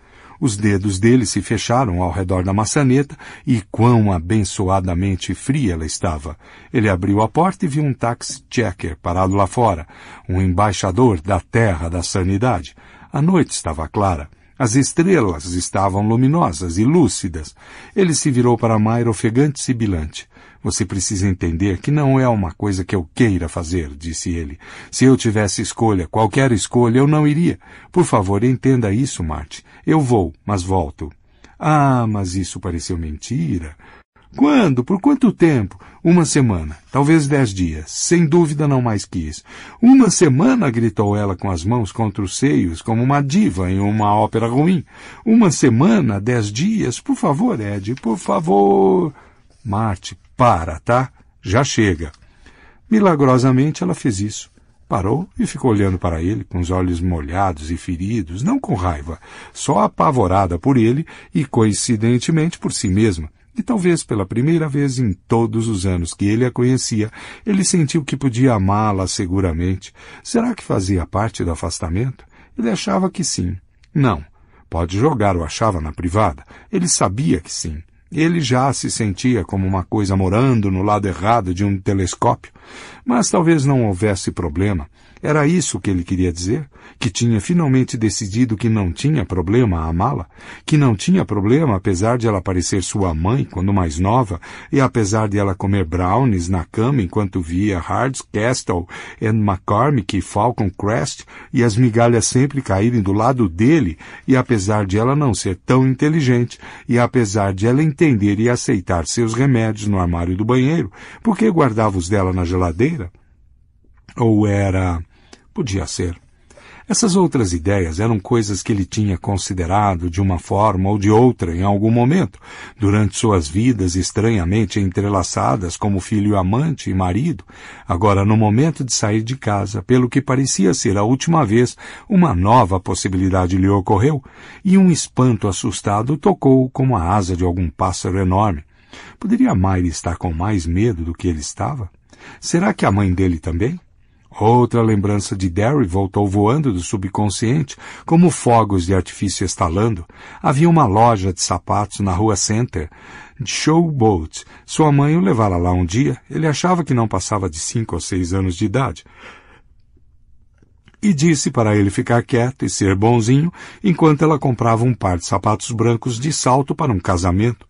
Os dedos dele se fecharam ao redor da maçaneta e quão abençoadamente fria ela estava. Ele abriu a porta e viu um táxi checker parado lá fora, um embaixador da terra da sanidade. A noite estava clara. As estrelas estavam luminosas e lúcidas. Ele se virou para Mayra ofegante e sibilante. Você precisa entender que não é uma coisa que eu queira fazer, disse ele. Se eu tivesse escolha, qualquer escolha, eu não iria. Por favor, entenda isso, Marte. Eu vou, mas volto. Ah, mas isso pareceu mentira. Quando? Por quanto tempo? Uma semana, talvez dez dias. Sem dúvida não mais que isso. Uma semana, gritou ela com as mãos contra os seios, como uma diva em uma ópera ruim. Uma semana, dez dias. Por favor, Ed, por favor. Marte para, tá? Já chega. Milagrosamente ela fez isso. Parou e ficou olhando para ele com os olhos molhados e feridos, não com raiva, só apavorada por ele e coincidentemente por si mesma. E talvez pela primeira vez em todos os anos que ele a conhecia, ele sentiu que podia amá-la seguramente. Será que fazia parte do afastamento? Ele achava que sim. Não. Pode jogar o achava na privada. Ele sabia que sim. Ele já se sentia como uma coisa morando no lado errado de um telescópio, mas talvez não houvesse problema. Era isso que ele queria dizer? Que tinha finalmente decidido que não tinha problema a amá-la? Que não tinha problema, apesar de ela parecer sua mãe quando mais nova, e apesar de ela comer brownies na cama enquanto via hardcastle Castle and McCormick e Falcon Crest e as migalhas sempre caírem do lado dele, e apesar de ela não ser tão inteligente, e apesar de ela entender e aceitar seus remédios no armário do banheiro, por que guardava os dela na geladeira? Ou era Podia ser. Essas outras ideias eram coisas que ele tinha considerado de uma forma ou de outra em algum momento, durante suas vidas estranhamente entrelaçadas como filho amante e marido. Agora, no momento de sair de casa, pelo que parecia ser a última vez, uma nova possibilidade lhe ocorreu, e um espanto assustado tocou como a asa de algum pássaro enorme. Poderia Mayra estar com mais medo do que ele estava? Será que a mãe dele também? Outra lembrança de Derry voltou voando do subconsciente, como fogos de artifício estalando. Havia uma loja de sapatos na rua Center, de Showboat. Sua mãe o levara lá um dia. Ele achava que não passava de cinco ou seis anos de idade. E disse para ele ficar quieto e ser bonzinho enquanto ela comprava um par de sapatos brancos de salto para um casamento.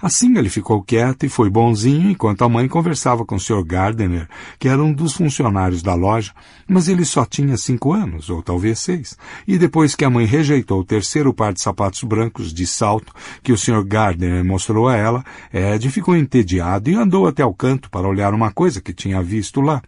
Assim ele ficou quieto e foi bonzinho enquanto a mãe conversava com o Sr. Gardner, que era um dos funcionários da loja, mas ele só tinha cinco anos, ou talvez seis. E depois que a mãe rejeitou o terceiro par de sapatos brancos de salto que o Sr. Gardner mostrou a ela, Ed ficou entediado e andou até o canto para olhar uma coisa que tinha visto lá.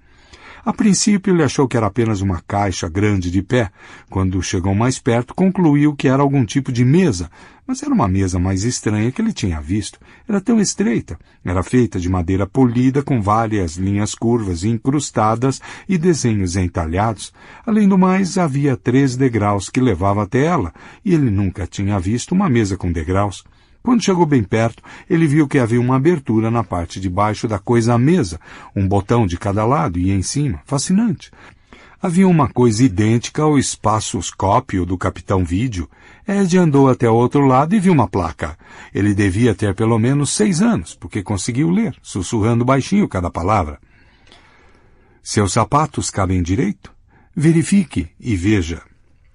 A princípio ele achou que era apenas uma caixa grande de pé. Quando chegou mais perto, concluiu que era algum tipo de mesa, mas era uma mesa mais estranha que ele tinha visto. Era tão estreita. Era feita de madeira polida com várias linhas curvas incrustadas e desenhos entalhados. Além do mais, havia três degraus que levavam até ela, e ele nunca tinha visto uma mesa com degraus. Quando chegou bem perto, ele viu que havia uma abertura na parte de baixo da coisa à mesa, um botão de cada lado e em cima. Fascinante. Havia uma coisa idêntica ao espaçoscópio do capitão Vídeo. Ed andou até o outro lado e viu uma placa. Ele devia ter pelo menos seis anos, porque conseguiu ler, sussurrando baixinho cada palavra. Seus sapatos cabem direito? Verifique e veja.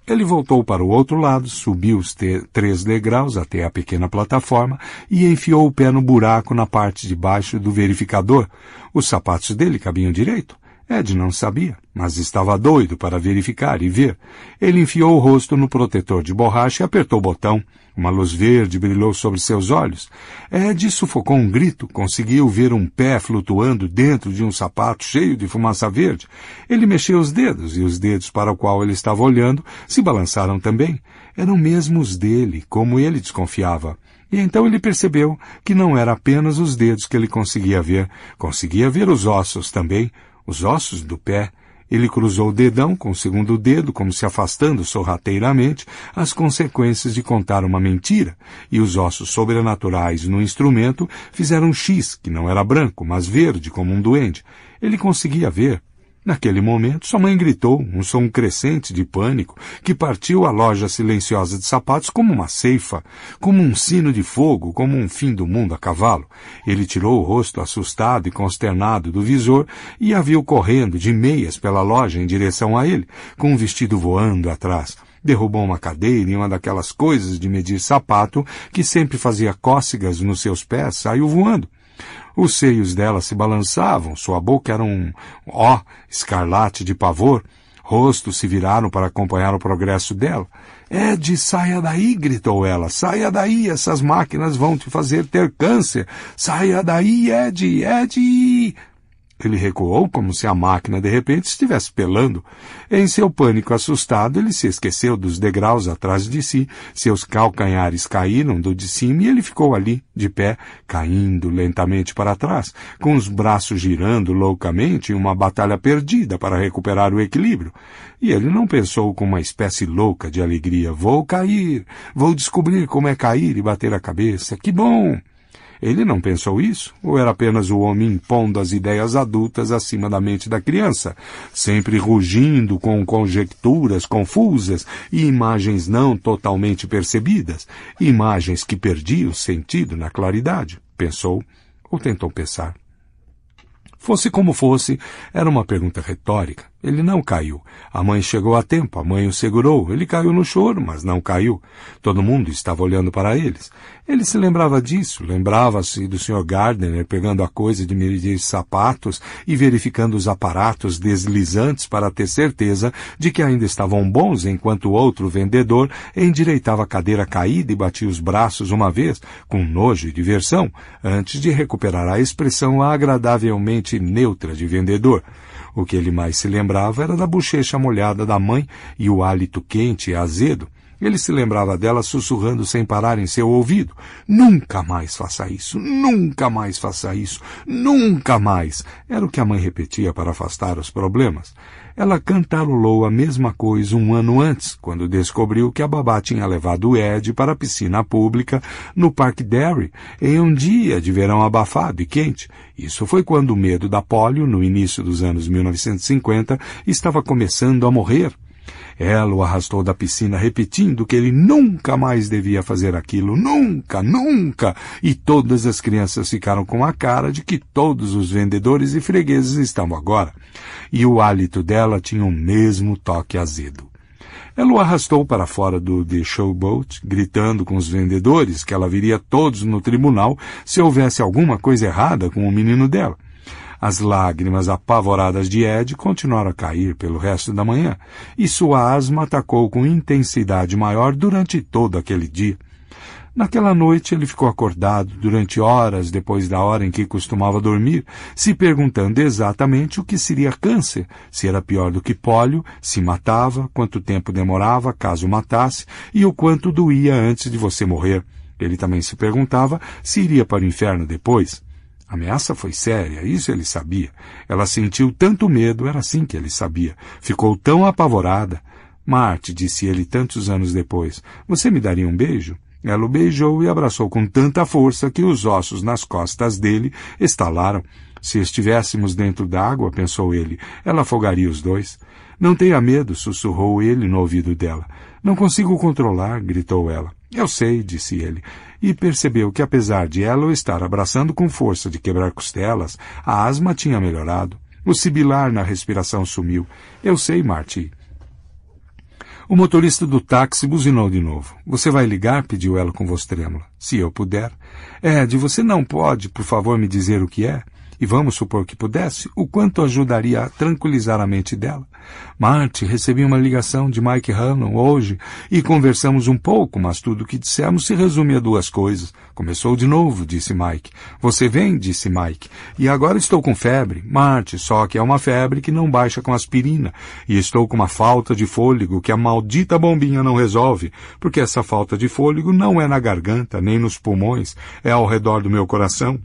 Ele voltou para o outro lado, subiu os três degraus até a pequena plataforma e enfiou o pé no buraco na parte de baixo do verificador. Os sapatos dele cabiam direito. Ed não sabia, mas estava doido para verificar e ver. Ele enfiou o rosto no protetor de borracha e apertou o botão. Uma luz verde brilhou sobre seus olhos. Ed sufocou um grito, conseguiu ver um pé flutuando dentro de um sapato cheio de fumaça verde. Ele mexeu os dedos e os dedos para o qual ele estava olhando se balançaram também. Eram mesmo os dele, como ele desconfiava. E então ele percebeu que não era apenas os dedos que ele conseguia ver, conseguia ver os ossos também, os ossos do pé. Ele cruzou o dedão com o segundo dedo, como se afastando sorrateiramente as consequências de contar uma mentira, e os ossos sobrenaturais no instrumento fizeram um X, que não era branco, mas verde, como um duende. Ele conseguia ver, Naquele momento, sua mãe gritou, um som crescente de pânico, que partiu a loja silenciosa de sapatos como uma ceifa, como um sino de fogo, como um fim do mundo a cavalo. Ele tirou o rosto assustado e consternado do visor e a viu correndo de meias pela loja em direção a ele, com um vestido voando atrás derrubou uma cadeira e uma daquelas coisas de medir sapato que sempre fazia cócegas nos seus pés saiu voando. Os seios dela se balançavam, sua boca era um ó escarlate de pavor, rostos se viraram para acompanhar o progresso dela. É Ed, saia daí, gritou ela. Saia daí, essas máquinas vão te fazer ter câncer. Saia daí, é Ed, é Ed. Ele recuou como se a máquina de repente estivesse pelando. Em seu pânico assustado, ele se esqueceu dos degraus atrás de si, seus calcanhares caíram do de cima e ele ficou ali, de pé, caindo lentamente para trás, com os braços girando loucamente em uma batalha perdida para recuperar o equilíbrio. E ele não pensou com uma espécie louca de alegria: vou cair, vou descobrir como é cair e bater a cabeça, que bom! Ele não pensou isso, ou era apenas o homem impondo as ideias adultas acima da mente da criança, sempre rugindo com conjecturas confusas e imagens não totalmente percebidas, imagens que perdiam sentido na claridade, pensou, ou tentou pensar. Fosse como fosse, era uma pergunta retórica. Ele não caiu. A mãe chegou a tempo, a mãe o segurou. Ele caiu no choro, mas não caiu. Todo mundo estava olhando para eles. Ele se lembrava disso, lembrava-se do Sr. Gardner pegando a coisa de medir sapatos e verificando os aparatos deslizantes para ter certeza de que ainda estavam bons, enquanto outro vendedor endireitava a cadeira caída e batia os braços uma vez, com nojo e diversão, antes de recuperar a expressão agradavelmente neutra de vendedor. O que ele mais se lembrava era da bochecha molhada da mãe e o hálito quente e azedo. Ele se lembrava dela sussurrando sem parar em seu ouvido. Nunca mais faça isso, nunca mais faça isso, nunca mais. Era o que a mãe repetia para afastar os problemas. Ela cantarolou a mesma coisa um ano antes, quando descobriu que a babá tinha levado Ed para a piscina pública no Parque Derry em um dia de verão abafado e quente. Isso foi quando o medo da polio, no início dos anos 1950, estava começando a morrer. Ela o arrastou da piscina, repetindo que ele nunca mais devia fazer aquilo, nunca, nunca, e todas as crianças ficaram com a cara de que todos os vendedores e fregueses estavam agora e o hálito dela tinha o mesmo toque azedo. Ela o arrastou para fora do The Showboat, gritando com os vendedores que ela viria todos no tribunal se houvesse alguma coisa errada com o menino dela. As lágrimas apavoradas de Ed continuaram a cair pelo resto da manhã, e sua asma atacou com intensidade maior durante todo aquele dia. Naquela noite ele ficou acordado durante horas depois da hora em que costumava dormir, se perguntando exatamente o que seria câncer, se era pior do que pólio, se matava, quanto tempo demorava caso matasse e o quanto doía antes de você morrer. Ele também se perguntava se iria para o inferno depois. A ameaça foi séria, isso ele sabia. Ela sentiu tanto medo, era assim que ele sabia. Ficou tão apavorada. Marte, disse ele tantos anos depois, você me daria um beijo? Ela o beijou e abraçou com tanta força que os ossos nas costas dele estalaram. Se estivéssemos dentro d'água, pensou ele, ela afogaria os dois. Não tenha medo, sussurrou ele no ouvido dela. Não consigo controlar, gritou ela. Eu sei, disse ele, e percebeu que apesar de ela o estar abraçando com força de quebrar costelas, a asma tinha melhorado. O sibilar na respiração sumiu. Eu sei, Marty, o motorista do táxi buzinou de novo. Você vai ligar? pediu ela com voz trêmula. Se eu puder. É, Ed, você não pode, por favor, me dizer o que é? e vamos supor que pudesse, o quanto ajudaria a tranquilizar a mente dela. Marte, recebi uma ligação de Mike Hanlon hoje e conversamos um pouco, mas tudo o que dissemos se resume a duas coisas. Começou de novo, disse Mike. Você vem, disse Mike. E agora estou com febre. Marte, só que é uma febre que não baixa com aspirina. E estou com uma falta de fôlego que a maldita bombinha não resolve, porque essa falta de fôlego não é na garganta nem nos pulmões, é ao redor do meu coração.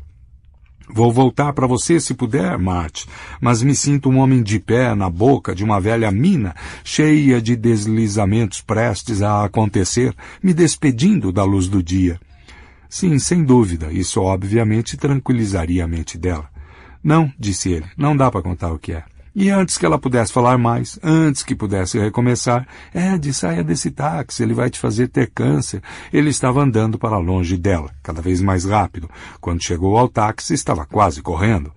Vou voltar para você se puder, Marte, mas me sinto um homem de pé na boca de uma velha mina, cheia de deslizamentos prestes a acontecer, me despedindo da luz do dia. Sim, sem dúvida, isso obviamente tranquilizaria a mente dela. Não, disse ele, não dá para contar o que é. E antes que ela pudesse falar mais, antes que pudesse recomeçar, Ed, saia desse táxi, ele vai te fazer ter câncer. Ele estava andando para longe dela, cada vez mais rápido. Quando chegou ao táxi, estava quase correndo.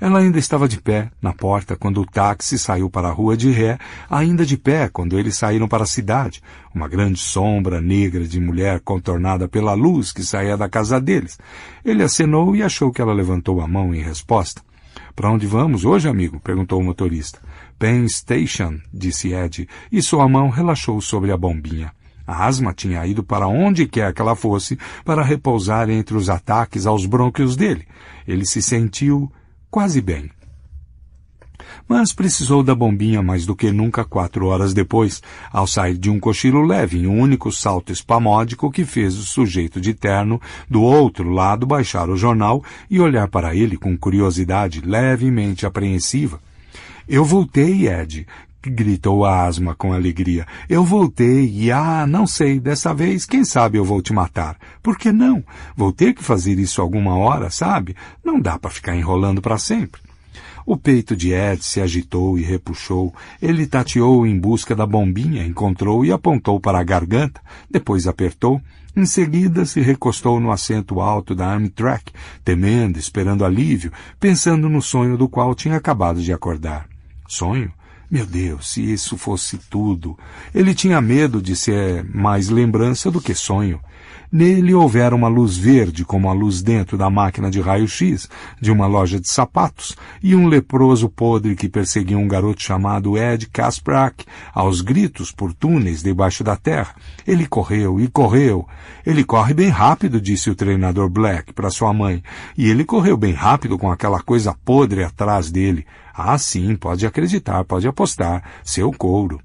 Ela ainda estava de pé na porta quando o táxi saiu para a rua de ré, ainda de pé quando eles saíram para a cidade, uma grande sombra negra de mulher contornada pela luz que saía da casa deles. Ele acenou e achou que ela levantou a mão em resposta. Para onde vamos hoje, amigo? perguntou o motorista. Penn Station, disse Ed, e sua mão relaxou sobre a bombinha. A asma tinha ido para onde quer que ela fosse para repousar entre os ataques aos brônquios dele. Ele se sentiu quase bem mas precisou da bombinha mais do que nunca quatro horas depois, ao sair de um cochilo leve em um único salto espamódico que fez o sujeito de terno do outro lado baixar o jornal e olhar para ele com curiosidade levemente apreensiva. Eu voltei, Ed, gritou a asma com alegria. Eu voltei e, ah, não sei, dessa vez, quem sabe eu vou te matar. Por que não? Vou ter que fazer isso alguma hora, sabe? Não dá para ficar enrolando para sempre. O peito de Ed se agitou e repuxou. Ele tateou em busca da bombinha, encontrou e apontou para a garganta, depois apertou. Em seguida, se recostou no assento alto da Amtrak, temendo, esperando alívio, pensando no sonho do qual tinha acabado de acordar. Sonho? Meu Deus, se isso fosse tudo! Ele tinha medo de ser mais lembrança do que sonho. Nele houvera uma luz verde como a luz dentro da máquina de raio-x de uma loja de sapatos e um leproso podre que perseguia um garoto chamado Ed Kasprak aos gritos por túneis debaixo da terra. Ele correu e correu. Ele corre bem rápido, disse o treinador Black para sua mãe. E ele correu bem rápido com aquela coisa podre atrás dele. Ah, sim, pode acreditar, pode apostar. Seu couro.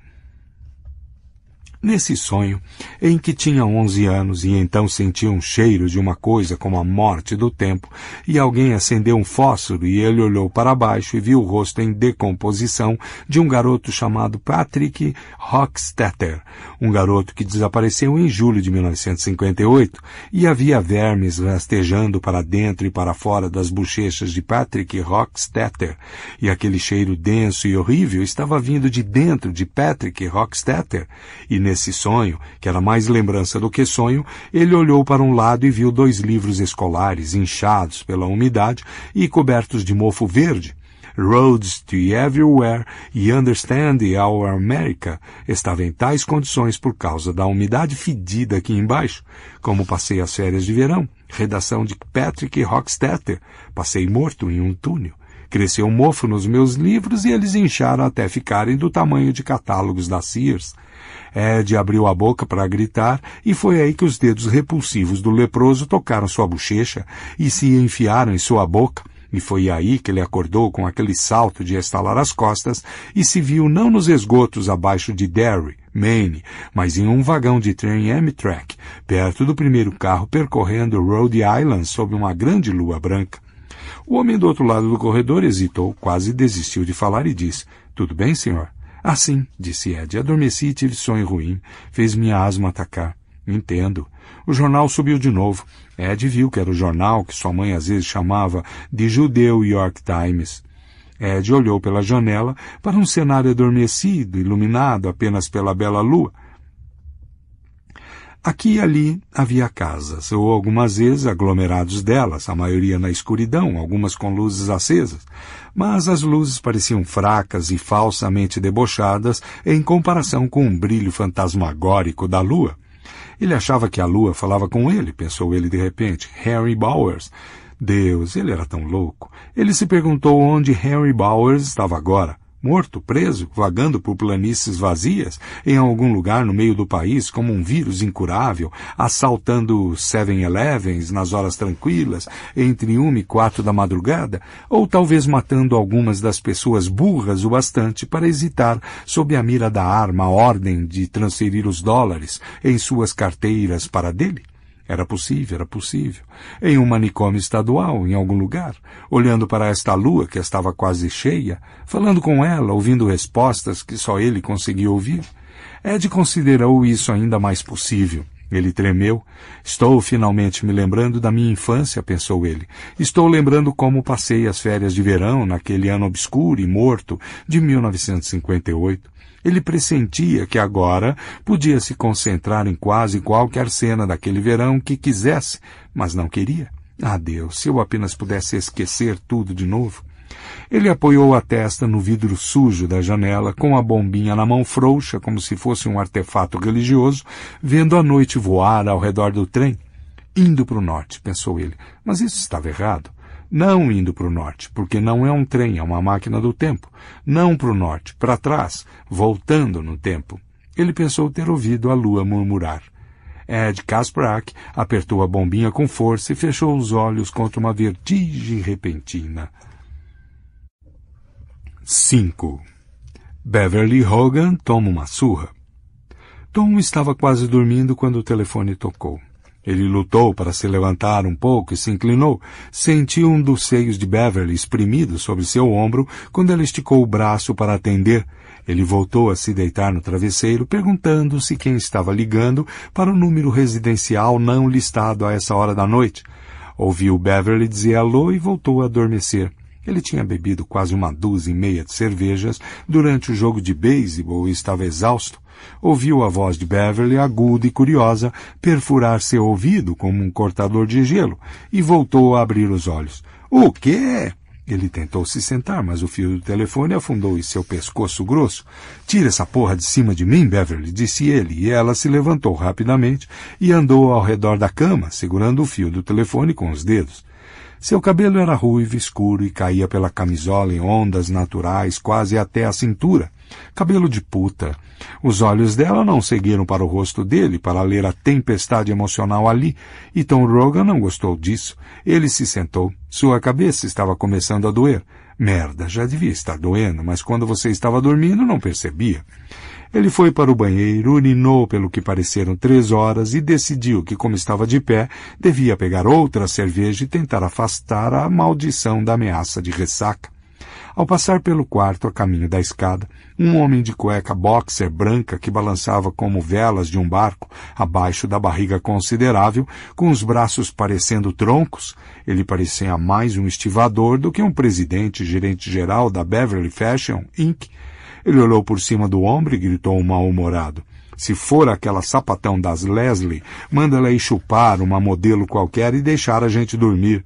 Nesse sonho, em que tinha onze anos e então sentiu um cheiro de uma coisa como a morte do tempo, e alguém acendeu um fósforo e ele olhou para baixo e viu o rosto em decomposição de um garoto chamado Patrick Rockstetter um garoto que desapareceu em julho de 1958 e havia vermes rastejando para dentro e para fora das bochechas de Patrick Rockstetter e aquele cheiro denso e horrível estava vindo de dentro de Patrick Rockstetter e nesse sonho, que era mais lembrança do que sonho, ele olhou para um lado e viu dois livros escolares inchados pela umidade e cobertos de mofo verde. Roads to Everywhere e Understand Our America estava em tais condições por causa da umidade fedida aqui embaixo. Como passei as férias de verão, redação de Patrick Rockstetter, passei morto em um túnel. Cresceu um mofo nos meus livros e eles incharam até ficarem do tamanho de catálogos da Sears. É Ed abriu a boca para gritar e foi aí que os dedos repulsivos do leproso tocaram sua bochecha e se enfiaram em sua boca. E foi aí que ele acordou com aquele salto de estalar as costas e se viu não nos esgotos abaixo de Derry, Maine, mas em um vagão de trem Amtrak, perto do primeiro carro percorrendo Rhode Island sob uma grande lua branca. O homem do outro lado do corredor hesitou, quase desistiu de falar e disse, Tudo bem, senhor? Assim, disse Ed, adormeci e tive sonho ruim. Fez minha asma atacar. Entendo. O jornal subiu de novo. Ed viu que era o jornal que sua mãe às vezes chamava de Judeu York Times. Ed olhou pela janela para um cenário adormecido, iluminado apenas pela bela lua, Aqui e ali havia casas, ou algumas vezes aglomerados delas, a maioria na escuridão, algumas com luzes acesas, mas as luzes pareciam fracas e falsamente debochadas em comparação com um brilho fantasmagórico da lua. Ele achava que a lua falava com ele, pensou ele de repente, Harry Bowers. Deus, ele era tão louco. Ele se perguntou onde Harry Bowers estava agora morto, preso, vagando por planícies vazias, em algum lugar no meio do país, como um vírus incurável, assaltando 7-Elevens nas horas tranquilas, entre uma e quatro da madrugada, ou talvez matando algumas das pessoas burras o bastante para hesitar sob a mira da arma a ordem de transferir os dólares em suas carteiras para dele? Era possível, era possível. Em um manicômio estadual, em algum lugar, olhando para esta lua que estava quase cheia, falando com ela, ouvindo respostas que só ele conseguia ouvir. Ed considerou isso ainda mais possível. Ele tremeu. Estou finalmente me lembrando da minha infância, pensou ele. Estou lembrando como passei as férias de verão naquele ano obscuro e morto de 1958. Ele pressentia que agora podia se concentrar em quase qualquer cena daquele verão que quisesse, mas não queria. Ah, Deus, se eu apenas pudesse esquecer tudo de novo. Ele apoiou a testa no vidro sujo da janela, com a bombinha na mão frouxa, como se fosse um artefato religioso, vendo a noite voar ao redor do trem. Indo para o norte, pensou ele. Mas isso estava errado. Não indo para o norte, porque não é um trem, é uma máquina do tempo. Não para o norte, para trás, voltando no tempo. Ele pensou ter ouvido a lua murmurar. É Ed Kasprak apertou a bombinha com força e fechou os olhos contra uma vertigem repentina. 5. Beverly Hogan toma uma surra. Tom estava quase dormindo quando o telefone tocou. Ele lutou para se levantar um pouco e se inclinou. Sentiu um dos seios de Beverly exprimido sobre seu ombro quando ela esticou o braço para atender. Ele voltou a se deitar no travesseiro, perguntando-se quem estava ligando para o número residencial não listado a essa hora da noite. Ouviu Beverly dizer alô e voltou a adormecer. Ele tinha bebido quase uma dúzia e meia de cervejas durante o jogo de beisebol e estava exausto. Ouviu a voz de Beverly, aguda e curiosa, perfurar seu ouvido como um cortador de gelo, e voltou a abrir os olhos. O quê? Ele tentou se sentar, mas o fio do telefone afundou em seu pescoço grosso. Tira essa porra de cima de mim, Beverly, disse ele, e ela se levantou rapidamente e andou ao redor da cama, segurando o fio do telefone com os dedos. Seu cabelo era ruivo, escuro e caía pela camisola em ondas naturais quase até a cintura, Cabelo de puta. Os olhos dela não seguiram para o rosto dele para ler a tempestade emocional ali, e Tom Rogan não gostou disso. Ele se sentou. Sua cabeça estava começando a doer. Merda, já devia estar doendo, mas quando você estava dormindo não percebia. Ele foi para o banheiro, urinou pelo que pareceram três horas e decidiu que, como estava de pé, devia pegar outra cerveja e tentar afastar a maldição da ameaça de ressaca. Ao passar pelo quarto a caminho da escada, um homem de cueca boxer branca que balançava como velas de um barco abaixo da barriga considerável, com os braços parecendo troncos, ele parecia mais um estivador do que um presidente gerente geral da Beverly Fashion Inc. Ele olhou por cima do ombro e gritou mal-humorado. Se for aquela sapatão das Leslie, manda ela ir chupar uma modelo qualquer e deixar a gente dormir.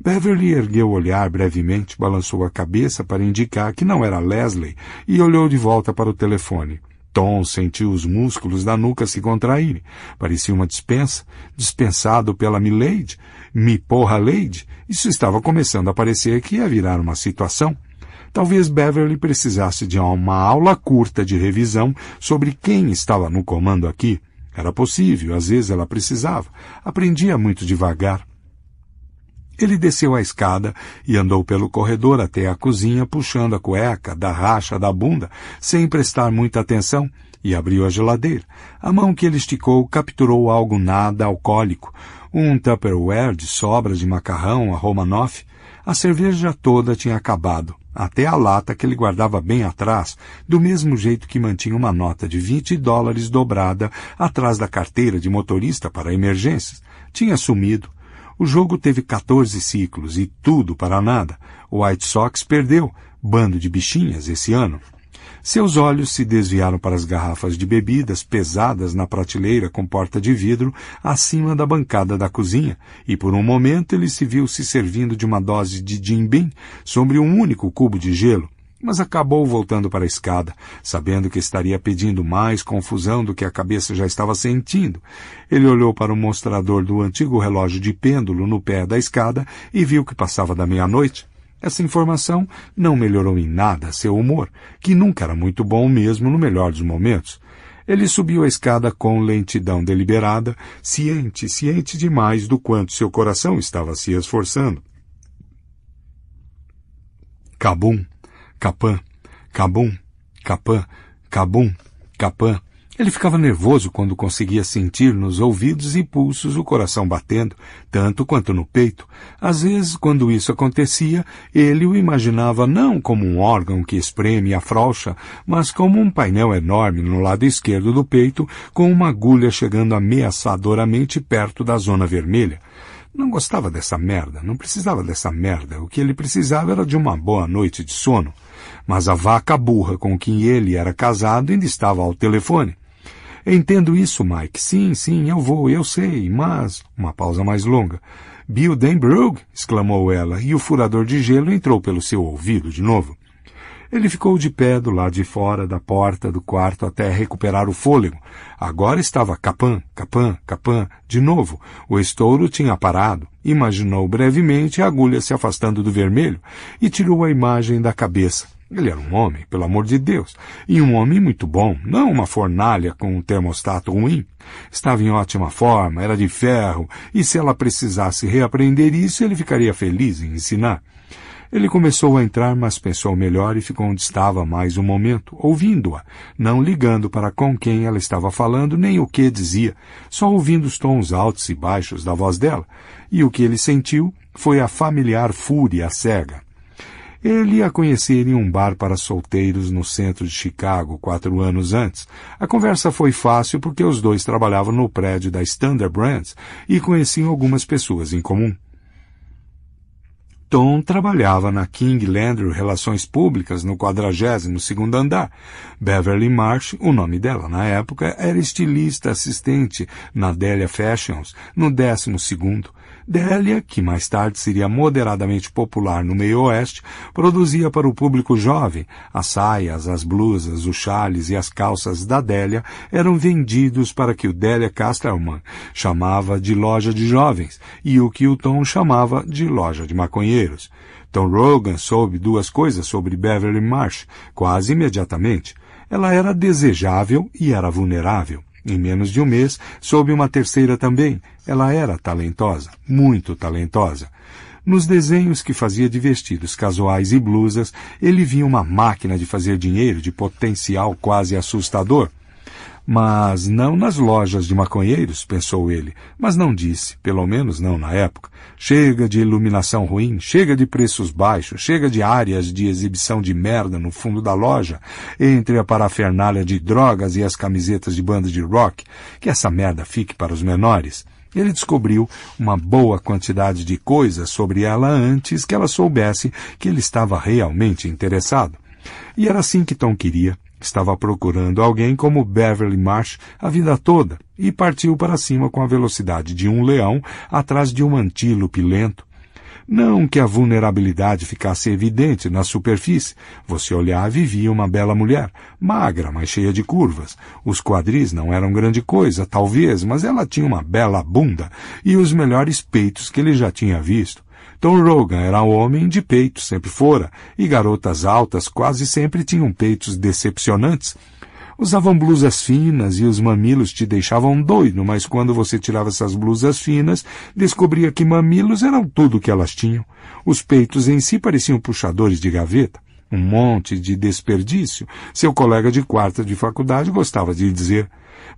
Beverly ergueu o olhar brevemente, balançou a cabeça para indicar que não era Leslie e olhou de volta para o telefone. Tom sentiu os músculos da nuca se contraírem. Parecia uma dispensa, dispensado pela Milady. Me porra, Lady! Isso estava começando a parecer que ia virar uma situação. Talvez Beverly precisasse de uma aula curta de revisão sobre quem estava no comando aqui. Era possível, às vezes ela precisava. Aprendia muito devagar. Ele desceu a escada e andou pelo corredor até a cozinha, puxando a cueca da racha da bunda, sem prestar muita atenção, e abriu a geladeira. A mão que ele esticou capturou algo nada alcoólico, um Tupperware de sobras de macarrão a Romanoff. A cerveja toda tinha acabado, até a lata que ele guardava bem atrás, do mesmo jeito que mantinha uma nota de 20 dólares dobrada atrás da carteira de motorista para emergências. Tinha sumido o jogo teve 14 ciclos e tudo para nada. O White Sox perdeu, bando de bichinhas, esse ano. Seus olhos se desviaram para as garrafas de bebidas pesadas na prateleira com porta de vidro acima da bancada da cozinha, e por um momento ele se viu se servindo de uma dose de Jim Beam sobre um único cubo de gelo, mas acabou voltando para a escada, sabendo que estaria pedindo mais confusão do que a cabeça já estava sentindo. Ele olhou para o mostrador do antigo relógio de pêndulo no pé da escada e viu que passava da meia-noite. Essa informação não melhorou em nada seu humor, que nunca era muito bom mesmo no melhor dos momentos. Ele subiu a escada com lentidão deliberada, ciente, ciente demais do quanto seu coração estava se esforçando. Cabum Capã, Cabum, Capã, Cabum, Capã. Ele ficava nervoso quando conseguia sentir nos ouvidos e pulsos o coração batendo, tanto quanto no peito. Às vezes, quando isso acontecia, ele o imaginava não como um órgão que espreme e afrouxa, mas como um painel enorme no lado esquerdo do peito, com uma agulha chegando ameaçadoramente perto da zona vermelha. Não gostava dessa merda, não precisava dessa merda. O que ele precisava era de uma boa noite de sono mas a vaca burra com quem ele era casado ainda estava ao telefone. Entendo isso, Mike. Sim, sim, eu vou, eu sei, mas... Uma pausa mais longa. Bill Denbrug! exclamou ela, e o furador de gelo entrou pelo seu ouvido de novo. Ele ficou de pé do lado de fora da porta do quarto até recuperar o fôlego. Agora estava capã, capã, capã, de novo. O estouro tinha parado. Imaginou brevemente a agulha se afastando do vermelho e tirou a imagem da cabeça. Ele era um homem, pelo amor de Deus, e um homem muito bom, não uma fornalha com um termostato ruim. Estava em ótima forma, era de ferro, e se ela precisasse reaprender isso, ele ficaria feliz em ensinar. Ele começou a entrar, mas pensou melhor e ficou onde estava mais um momento, ouvindo-a, não ligando para com quem ela estava falando nem o que dizia, só ouvindo os tons altos e baixos da voz dela. E o que ele sentiu foi a familiar fúria cega. Ele a conhecer em um bar para solteiros no centro de Chicago quatro anos antes. A conversa foi fácil porque os dois trabalhavam no prédio da Standard Brands e conheciam algumas pessoas em comum. Tom trabalhava na King Landry Relações Públicas no 42º andar. Beverly Marsh, o nome dela na época, era estilista assistente na Delia Fashions, no 12º. Délia, que mais tarde seria moderadamente popular no meio oeste, produzia para o público jovem. As saias, as blusas, os chales e as calças da Délia eram vendidos para que o Délia Castelman chamava de loja de jovens e o que o Tom chamava de loja de maconheiros. Tom Rogan soube duas coisas sobre Beverly Marsh quase imediatamente. Ela era desejável e era vulnerável. Em menos de um mês, soube uma terceira também. Ela era talentosa, muito talentosa. Nos desenhos que fazia de vestidos casuais e blusas, ele via uma máquina de fazer dinheiro de potencial quase assustador. Mas não nas lojas de maconheiros, pensou ele, mas não disse, pelo menos não na época. Chega de iluminação ruim, chega de preços baixos, chega de áreas de exibição de merda no fundo da loja, entre a parafernália de drogas e as camisetas de banda de rock, que essa merda fique para os menores. Ele descobriu uma boa quantidade de coisas sobre ela antes que ela soubesse que ele estava realmente interessado. E era assim que Tom queria Estava procurando alguém como Beverly Marsh a vida toda e partiu para cima com a velocidade de um leão atrás de um antílope lento. Não que a vulnerabilidade ficasse evidente na superfície. Você olhava e via uma bela mulher, magra, mas cheia de curvas. Os quadris não eram grande coisa, talvez, mas ela tinha uma bela bunda e os melhores peitos que ele já tinha visto. Tom Rogan era um homem de peito, sempre fora, e garotas altas quase sempre tinham peitos decepcionantes. Usavam blusas finas e os mamilos te deixavam doido, mas quando você tirava essas blusas finas, descobria que mamilos eram tudo o que elas tinham. Os peitos em si pareciam puxadores de gaveta. Um monte de desperdício, seu colega de quarta de faculdade gostava de dizer.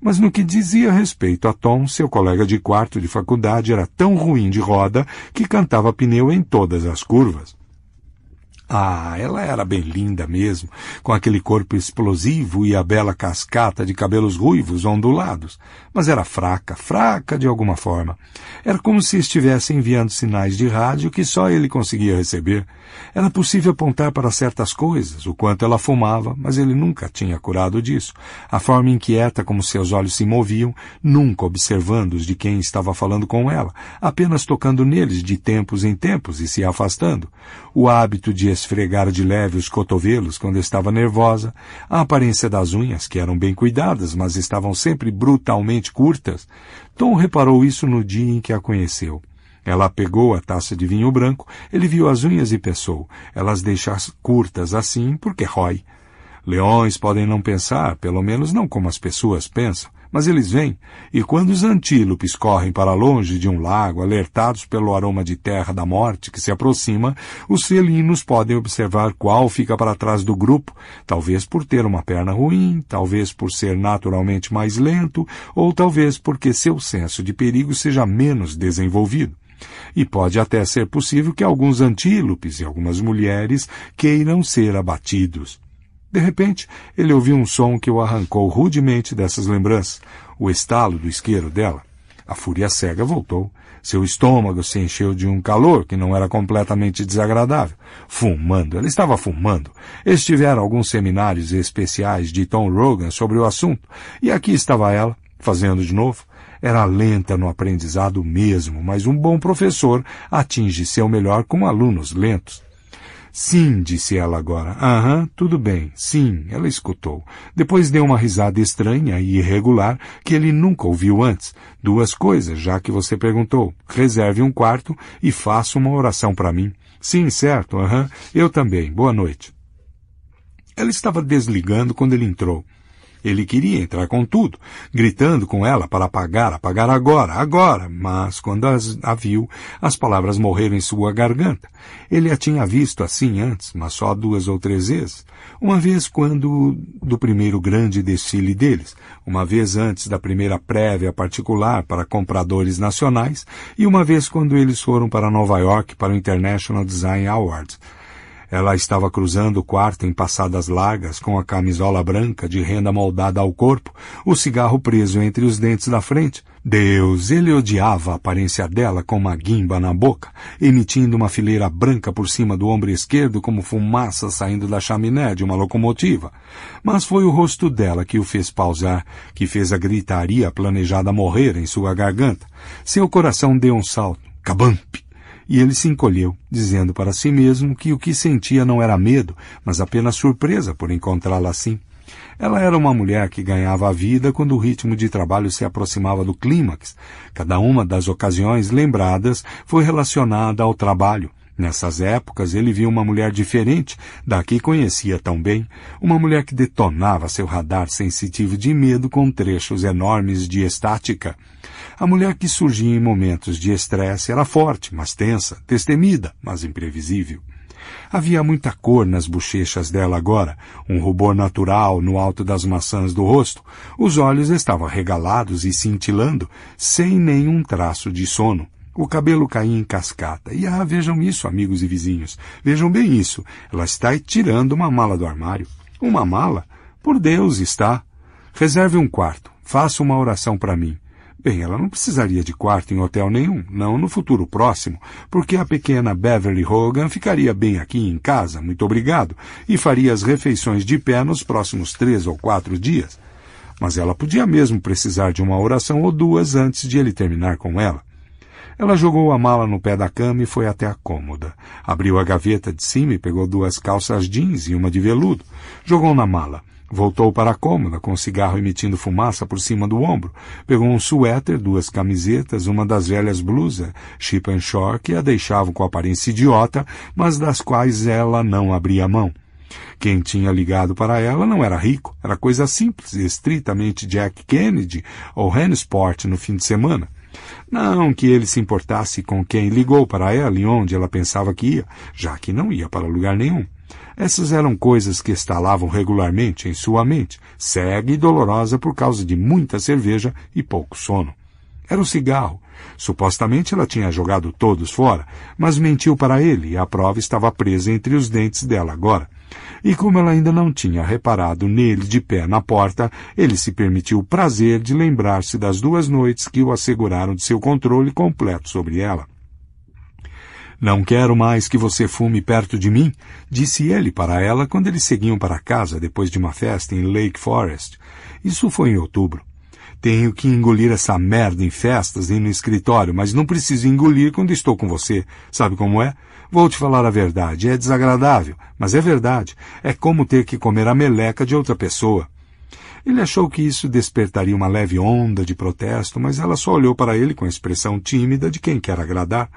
Mas no que dizia respeito a Tom, seu colega de quarto de faculdade era tão ruim de roda que cantava pneu em todas as curvas. Ah, ela era bem linda mesmo, com aquele corpo explosivo e a bela cascata de cabelos ruivos ondulados, mas era fraca, fraca de alguma forma. Era como se estivesse enviando sinais de rádio que só ele conseguia receber. Era possível apontar para certas coisas, o quanto ela fumava, mas ele nunca tinha curado disso. A forma inquieta como seus olhos se moviam, nunca observando os de quem estava falando com ela, apenas tocando neles de tempos em tempos e se afastando. O hábito de esfregar de leve os cotovelos quando estava nervosa, a aparência das unhas, que eram bem cuidadas, mas estavam sempre brutalmente curtas, Tom reparou isso no dia em que a conheceu. Ela pegou a taça de vinho branco, ele viu as unhas e pensou, elas deixam curtas assim porque rói. Leões podem não pensar, pelo menos não como as pessoas pensam, mas eles vêm, e quando os antílopes correm para longe de um lago, alertados pelo aroma de terra da morte que se aproxima, os felinos podem observar qual fica para trás do grupo, talvez por ter uma perna ruim, talvez por ser naturalmente mais lento, ou talvez porque seu senso de perigo seja menos desenvolvido. E pode até ser possível que alguns antílopes e algumas mulheres queiram ser abatidos. De repente, ele ouviu um som que o arrancou rudemente dessas lembranças, o estalo do isqueiro dela. A fúria cega voltou. Seu estômago se encheu de um calor que não era completamente desagradável. Fumando, ela estava fumando. Estiveram alguns seminários especiais de Tom Rogan sobre o assunto, e aqui estava ela, fazendo de novo. Era lenta no aprendizado mesmo, mas um bom professor atinge seu melhor com alunos lentos. Sim, disse ela agora. Aham, tudo bem. Sim, ela escutou. Depois deu uma risada estranha e irregular que ele nunca ouviu antes. Duas coisas, já que você perguntou. Reserve um quarto e faça uma oração para mim. Sim, certo. Aham, eu também. Boa noite. Ela estava desligando quando ele entrou. Ele queria entrar com tudo, gritando com ela para apagar, apagar agora, agora, mas quando as, a viu, as palavras morreram em sua garganta. Ele a tinha visto assim antes, mas só duas ou três vezes. Uma vez quando do primeiro grande desfile deles, uma vez antes da primeira prévia particular para compradores nacionais e uma vez quando eles foram para Nova York para o International Design Awards. Ela estava cruzando o quarto em passadas largas, com a camisola branca de renda moldada ao corpo, o cigarro preso entre os dentes da frente. Deus, ele odiava a aparência dela com uma guimba na boca, emitindo uma fileira branca por cima do ombro esquerdo como fumaça saindo da chaminé de uma locomotiva. Mas foi o rosto dela que o fez pausar, que fez a gritaria planejada morrer em sua garganta. Seu coração deu um salto. Cabampe! E ele se encolheu, dizendo para si mesmo que o que sentia não era medo, mas apenas surpresa por encontrá-la assim. Ela era uma mulher que ganhava a vida quando o ritmo de trabalho se aproximava do clímax. Cada uma das ocasiões lembradas foi relacionada ao trabalho. Nessas épocas ele via uma mulher diferente da que conhecia tão bem, uma mulher que detonava seu radar sensitivo de medo com trechos enormes de estática. A mulher que surgia em momentos de estresse era forte, mas tensa, destemida, mas imprevisível. Havia muita cor nas bochechas dela agora, um rubor natural no alto das maçãs do rosto. Os olhos estavam regalados e cintilando, sem nenhum traço de sono. O cabelo caía em cascata. E ah, vejam isso, amigos e vizinhos. Vejam bem isso. Ela está tirando uma mala do armário. Uma mala? Por Deus, está. Reserve um quarto. Faça uma oração para mim. Bem, ela não precisaria de quarto em hotel nenhum, não no futuro próximo, porque a pequena Beverly Hogan ficaria bem aqui em casa, muito obrigado, e faria as refeições de pé nos próximos três ou quatro dias. Mas ela podia mesmo precisar de uma oração ou duas antes de ele terminar com ela. Ela jogou a mala no pé da cama e foi até a cômoda. Abriu a gaveta de cima e pegou duas calças jeans e uma de veludo. Jogou na mala. Voltou para a cômoda, com o cigarro emitindo fumaça por cima do ombro. Pegou um suéter, duas camisetas, uma das velhas blusas, chip and short, que a deixavam com aparência idiota, mas das quais ela não abria mão. Quem tinha ligado para ela não era rico, era coisa simples, estritamente Jack Kennedy ou Hennesport no fim de semana. Não que ele se importasse com quem ligou para ela e onde ela pensava que ia, já que não ia para lugar nenhum. Essas eram coisas que estalavam regularmente em sua mente, cega e dolorosa por causa de muita cerveja e pouco sono. Era o cigarro. Supostamente ela tinha jogado todos fora, mas mentiu para ele e a prova estava presa entre os dentes dela agora. E como ela ainda não tinha reparado nele de pé na porta, ele se permitiu o prazer de lembrar-se das duas noites que o asseguraram de seu controle completo sobre ela. Não quero mais que você fume perto de mim, disse ele para ela quando eles seguiam para casa depois de uma festa em Lake Forest. Isso foi em outubro. Tenho que engolir essa merda em festas e no escritório, mas não preciso engolir quando estou com você. Sabe como é? Vou te falar a verdade. É desagradável, mas é verdade. É como ter que comer a meleca de outra pessoa. Ele achou que isso despertaria uma leve onda de protesto, mas ela só olhou para ele com a expressão tímida de quem quer agradar.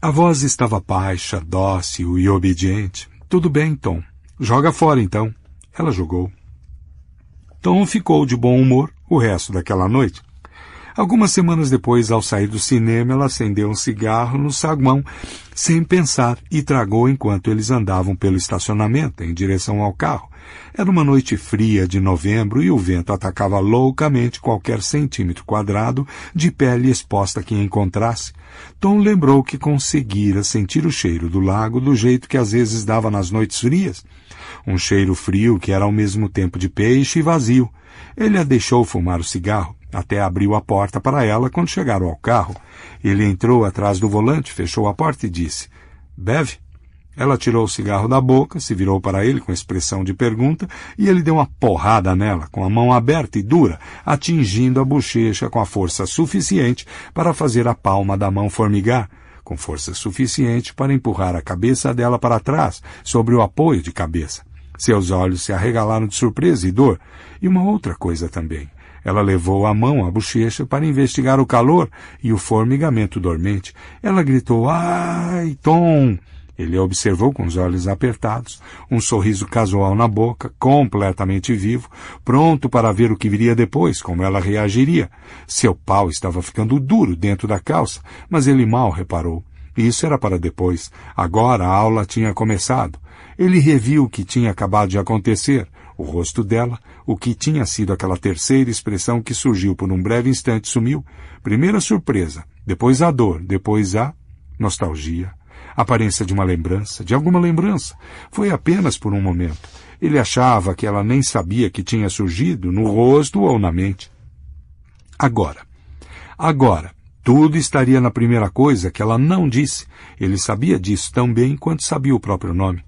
A voz estava baixa, dócil e obediente. Tudo bem, Tom. Joga fora, então. Ela jogou. Tom ficou de bom humor o resto daquela noite. Algumas semanas depois, ao sair do cinema, ela acendeu um cigarro no saguão, sem pensar, e tragou enquanto eles andavam pelo estacionamento, em direção ao carro. Era uma noite fria de novembro e o vento atacava loucamente qualquer centímetro quadrado de pele exposta que encontrasse, Tom lembrou que conseguira sentir o cheiro do lago do jeito que às vezes dava nas noites frias. Um cheiro frio que era ao mesmo tempo de peixe e vazio. Ele a deixou fumar o cigarro, até abriu a porta para ela quando chegaram ao carro. Ele entrou atrás do volante, fechou a porta e disse: Beve. Ela tirou o cigarro da boca, se virou para ele com expressão de pergunta, e ele deu uma porrada nela, com a mão aberta e dura, atingindo a bochecha com a força suficiente para fazer a palma da mão formigar, com força suficiente para empurrar a cabeça dela para trás, sobre o apoio de cabeça. Seus olhos se arregalaram de surpresa e dor, e uma outra coisa também. Ela levou a mão à bochecha para investigar o calor e o formigamento dormente. Ela gritou, ai, Tom! Ele a observou com os olhos apertados, um sorriso casual na boca, completamente vivo, pronto para ver o que viria depois, como ela reagiria. Seu pau estava ficando duro dentro da calça, mas ele mal reparou. Isso era para depois. Agora a aula tinha começado. Ele reviu o que tinha acabado de acontecer, o rosto dela, o que tinha sido aquela terceira expressão que surgiu por um breve instante sumiu. Primeira surpresa, depois a dor, depois a nostalgia aparência de uma lembrança, de alguma lembrança. Foi apenas por um momento. Ele achava que ela nem sabia que tinha surgido no rosto ou na mente. Agora. Agora. Tudo estaria na primeira coisa que ela não disse. Ele sabia disso tão bem quanto sabia o próprio nome.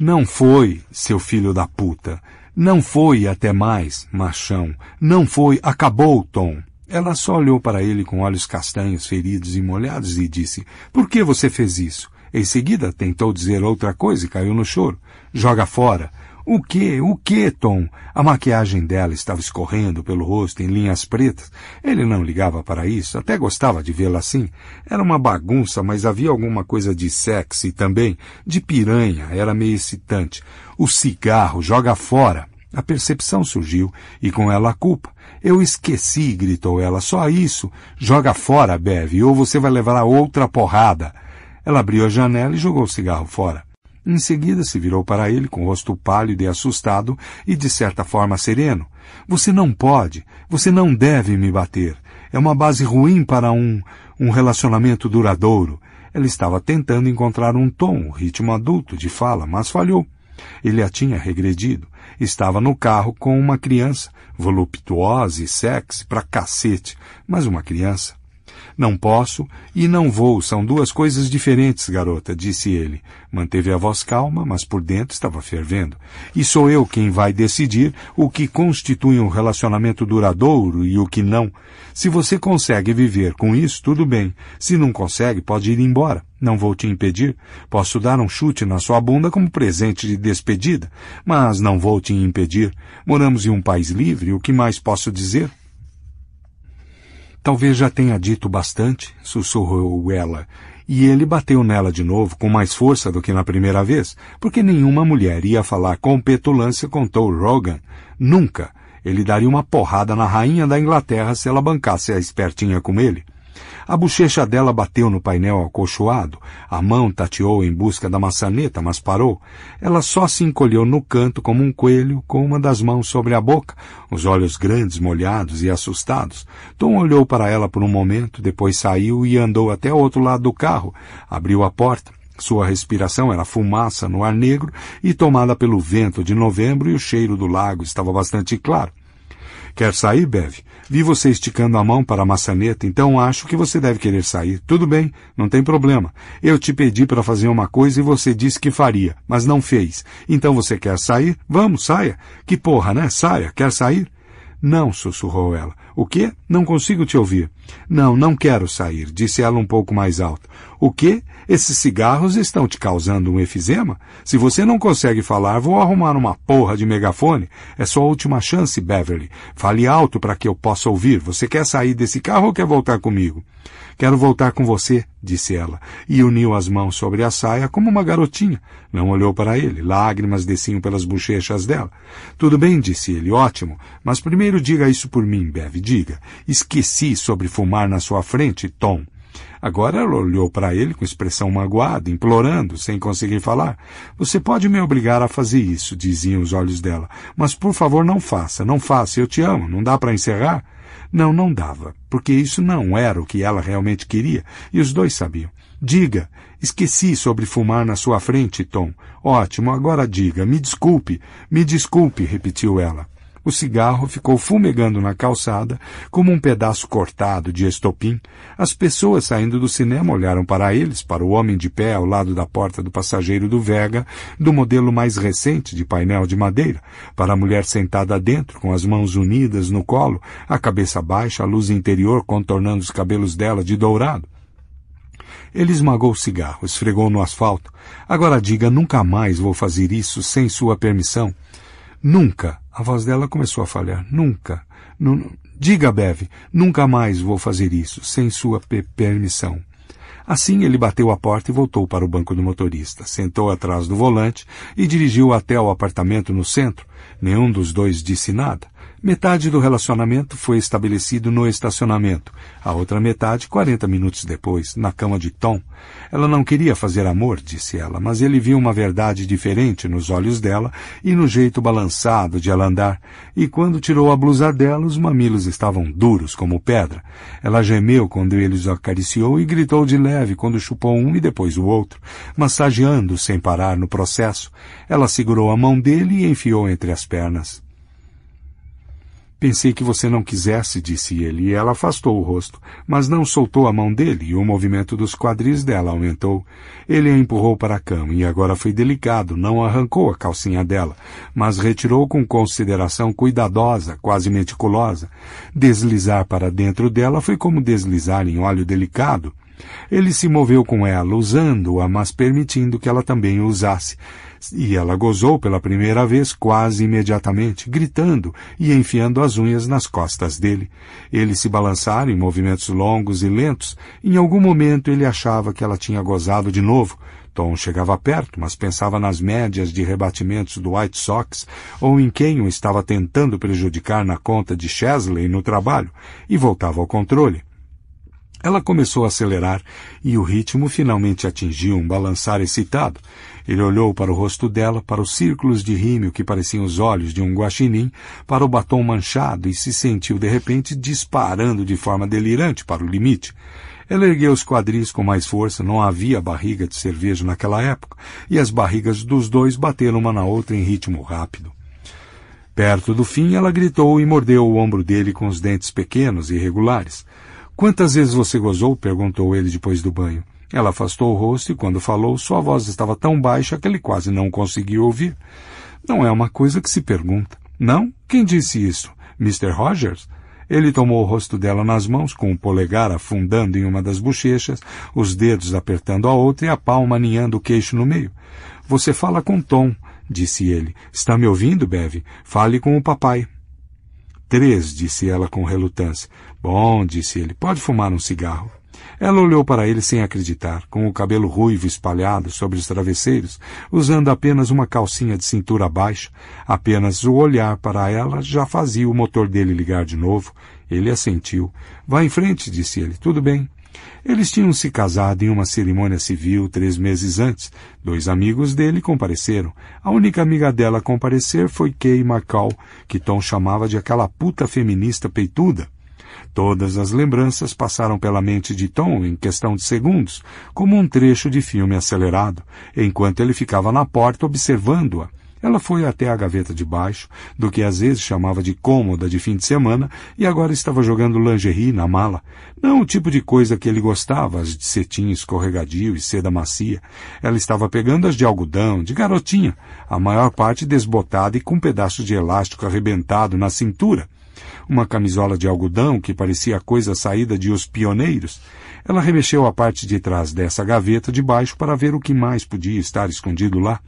Não foi, seu filho da puta. Não foi até mais, machão. Não foi, acabou, Tom. Ela só olhou para ele com olhos castanhos, feridos e molhados e disse: Por que você fez isso? Em seguida, tentou dizer outra coisa e caiu no choro. Joga fora. O que? O que, Tom? A maquiagem dela estava escorrendo pelo rosto em linhas pretas. Ele não ligava para isso, até gostava de vê-la assim. Era uma bagunça, mas havia alguma coisa de sexy também, de piranha, era meio excitante. O cigarro joga fora. A percepção surgiu, e com ela a culpa. Eu esqueci, gritou ela. Só isso. Joga fora, Bev. ou você vai levar outra porrada. Ela abriu a janela e jogou o cigarro fora. Em seguida se virou para ele com o rosto pálido e assustado e de certa forma sereno. Você não pode, você não deve me bater. É uma base ruim para um, um relacionamento duradouro. Ela estava tentando encontrar um tom, um ritmo adulto de fala, mas falhou. Ele a tinha regredido. Estava no carro com uma criança voluptuosa e sexy pra cacete, mas uma criança não posso e não vou são duas coisas diferentes, garota, disse ele. Manteve a voz calma, mas por dentro estava fervendo. E sou eu quem vai decidir o que constitui um relacionamento duradouro e o que não. Se você consegue viver com isso, tudo bem. Se não consegue, pode ir embora. Não vou te impedir. Posso dar um chute na sua bunda como presente de despedida, mas não vou te impedir. Moramos em um país livre, o que mais posso dizer? Talvez já tenha dito bastante, sussurrou ela, e ele bateu nela de novo com mais força do que na primeira vez, porque nenhuma mulher ia falar com petulância com Tom Rogan. Nunca. Ele daria uma porrada na rainha da Inglaterra se ela bancasse a espertinha com ele. A bochecha dela bateu no painel acolchoado. A mão tateou em busca da maçaneta, mas parou. Ela só se encolheu no canto como um coelho, com uma das mãos sobre a boca, os olhos grandes, molhados e assustados. Tom olhou para ela por um momento, depois saiu e andou até o outro lado do carro. Abriu a porta. Sua respiração era fumaça no ar negro e tomada pelo vento de novembro e o cheiro do lago estava bastante claro. Quer sair, Bev? Vi você esticando a mão para a maçaneta, então acho que você deve querer sair. Tudo bem, não tem problema. Eu te pedi para fazer uma coisa e você disse que faria, mas não fez. Então você quer sair? Vamos, saia. Que porra, né? Saia. Quer sair? Não, sussurrou ela. O quê? Não consigo te ouvir. Não, não quero sair, disse ela um pouco mais alto. O quê? Esses cigarros estão te causando um efizema? Se você não consegue falar, vou arrumar uma porra de megafone. É sua última chance, Beverly. Fale alto para que eu possa ouvir. Você quer sair desse carro ou quer voltar comigo? Quero voltar com você, disse ela, e uniu as mãos sobre a saia como uma garotinha. Não olhou para ele, lágrimas desciam pelas bochechas dela. Tudo bem, disse ele, ótimo, mas primeiro diga isso por mim, Bev, diga. Esqueci sobre fumar na sua frente, Tom. Agora ela olhou para ele com expressão magoada, implorando, sem conseguir falar. Você pode me obrigar a fazer isso, diziam os olhos dela. Mas por favor não faça, não faça, eu te amo, não dá para encerrar? Não, não dava, porque isso não era o que ela realmente queria, e os dois sabiam. Diga, esqueci sobre fumar na sua frente, Tom. Ótimo, agora diga, me desculpe, me desculpe, repetiu ela. O cigarro ficou fumegando na calçada, como um pedaço cortado de estopim. As pessoas saindo do cinema olharam para eles, para o homem de pé ao lado da porta do passageiro do Vega, do modelo mais recente de painel de madeira, para a mulher sentada dentro, com as mãos unidas no colo, a cabeça baixa, a luz interior contornando os cabelos dela de dourado. Ele esmagou o cigarro, esfregou no asfalto. Agora diga, nunca mais vou fazer isso sem sua permissão. Nunca, a voz dela começou a falhar. Nunca. Diga, Bev, nunca mais vou fazer isso, sem sua permissão. Assim ele bateu a porta e voltou para o banco do motorista, sentou atrás do volante e dirigiu até o apartamento no centro. Nenhum dos dois disse nada. Metade do relacionamento foi estabelecido no estacionamento, a outra metade 40 minutos depois, na cama de Tom. Ela não queria fazer amor, disse ela, mas ele viu uma verdade diferente nos olhos dela e no jeito balançado de ela andar, e quando tirou a blusa dela, os mamilos estavam duros como pedra. Ela gemeu quando ele os acariciou e gritou de leve quando chupou um e depois o outro, massageando sem parar no processo. Ela segurou a mão dele e enfiou entre as pernas. Pensei que você não quisesse, disse ele, e ela afastou o rosto, mas não soltou a mão dele e o movimento dos quadris dela aumentou. Ele a empurrou para a cama e agora foi delicado, não arrancou a calcinha dela, mas retirou com consideração cuidadosa, quase meticulosa. Deslizar para dentro dela foi como deslizar em óleo delicado. Ele se moveu com ela, usando-a, mas permitindo que ela também o usasse. E ela gozou pela primeira vez quase imediatamente, gritando e enfiando as unhas nas costas dele. Ele se balançara em movimentos longos e lentos. Em algum momento ele achava que ela tinha gozado de novo, Tom chegava perto, mas pensava nas médias de rebatimentos do White Sox ou em quem o estava tentando prejudicar na conta de Chesley no trabalho e voltava ao controle. Ela começou a acelerar e o ritmo finalmente atingiu um balançar excitado. Ele olhou para o rosto dela, para os círculos de rímel que pareciam os olhos de um guaxinim, para o batom manchado e se sentiu de repente disparando de forma delirante para o limite. Ela ergueu os quadris com mais força, não havia barriga de cerveja naquela época, e as barrigas dos dois bateram uma na outra em ritmo rápido. Perto do fim, ela gritou e mordeu o ombro dele com os dentes pequenos e irregulares. Quantas vezes você gozou? perguntou ele depois do banho. Ela afastou o rosto e, quando falou, sua voz estava tão baixa que ele quase não conseguiu ouvir. Não é uma coisa que se pergunta. Não? Quem disse isso? Mr. Rogers? Ele tomou o rosto dela nas mãos, com o polegar afundando em uma das bochechas, os dedos apertando a outra e a palma aninhando o queixo no meio. Você fala com Tom, disse ele. Está me ouvindo, Beve? Fale com o papai. Três, disse ela com relutância. Bom, disse ele, pode fumar um cigarro. Ela olhou para ele sem acreditar, com o cabelo ruivo espalhado sobre os travesseiros, usando apenas uma calcinha de cintura baixa. Apenas o olhar para ela já fazia o motor dele ligar de novo. Ele assentiu. Vá em frente, disse ele. Tudo bem. Eles tinham se casado em uma cerimônia civil três meses antes. Dois amigos dele compareceram. A única amiga dela a comparecer foi Kay McCall, que Tom chamava de aquela puta feminista peituda. Todas as lembranças passaram pela mente de Tom em questão de segundos, como um trecho de filme acelerado, enquanto ele ficava na porta observando-a. Ela foi até a gaveta de baixo, do que às vezes chamava de cômoda de fim de semana, e agora estava jogando lingerie na mala. Não o tipo de coisa que ele gostava, as de cetim escorregadio e seda macia. Ela estava pegando as de algodão, de garotinha, a maior parte desbotada e com um pedaço de elástico arrebentado na cintura uma camisola de algodão que parecia coisa saída de os pioneiros, ela remexeu a parte de trás dessa gaveta de baixo para ver o que mais podia estar escondido lá.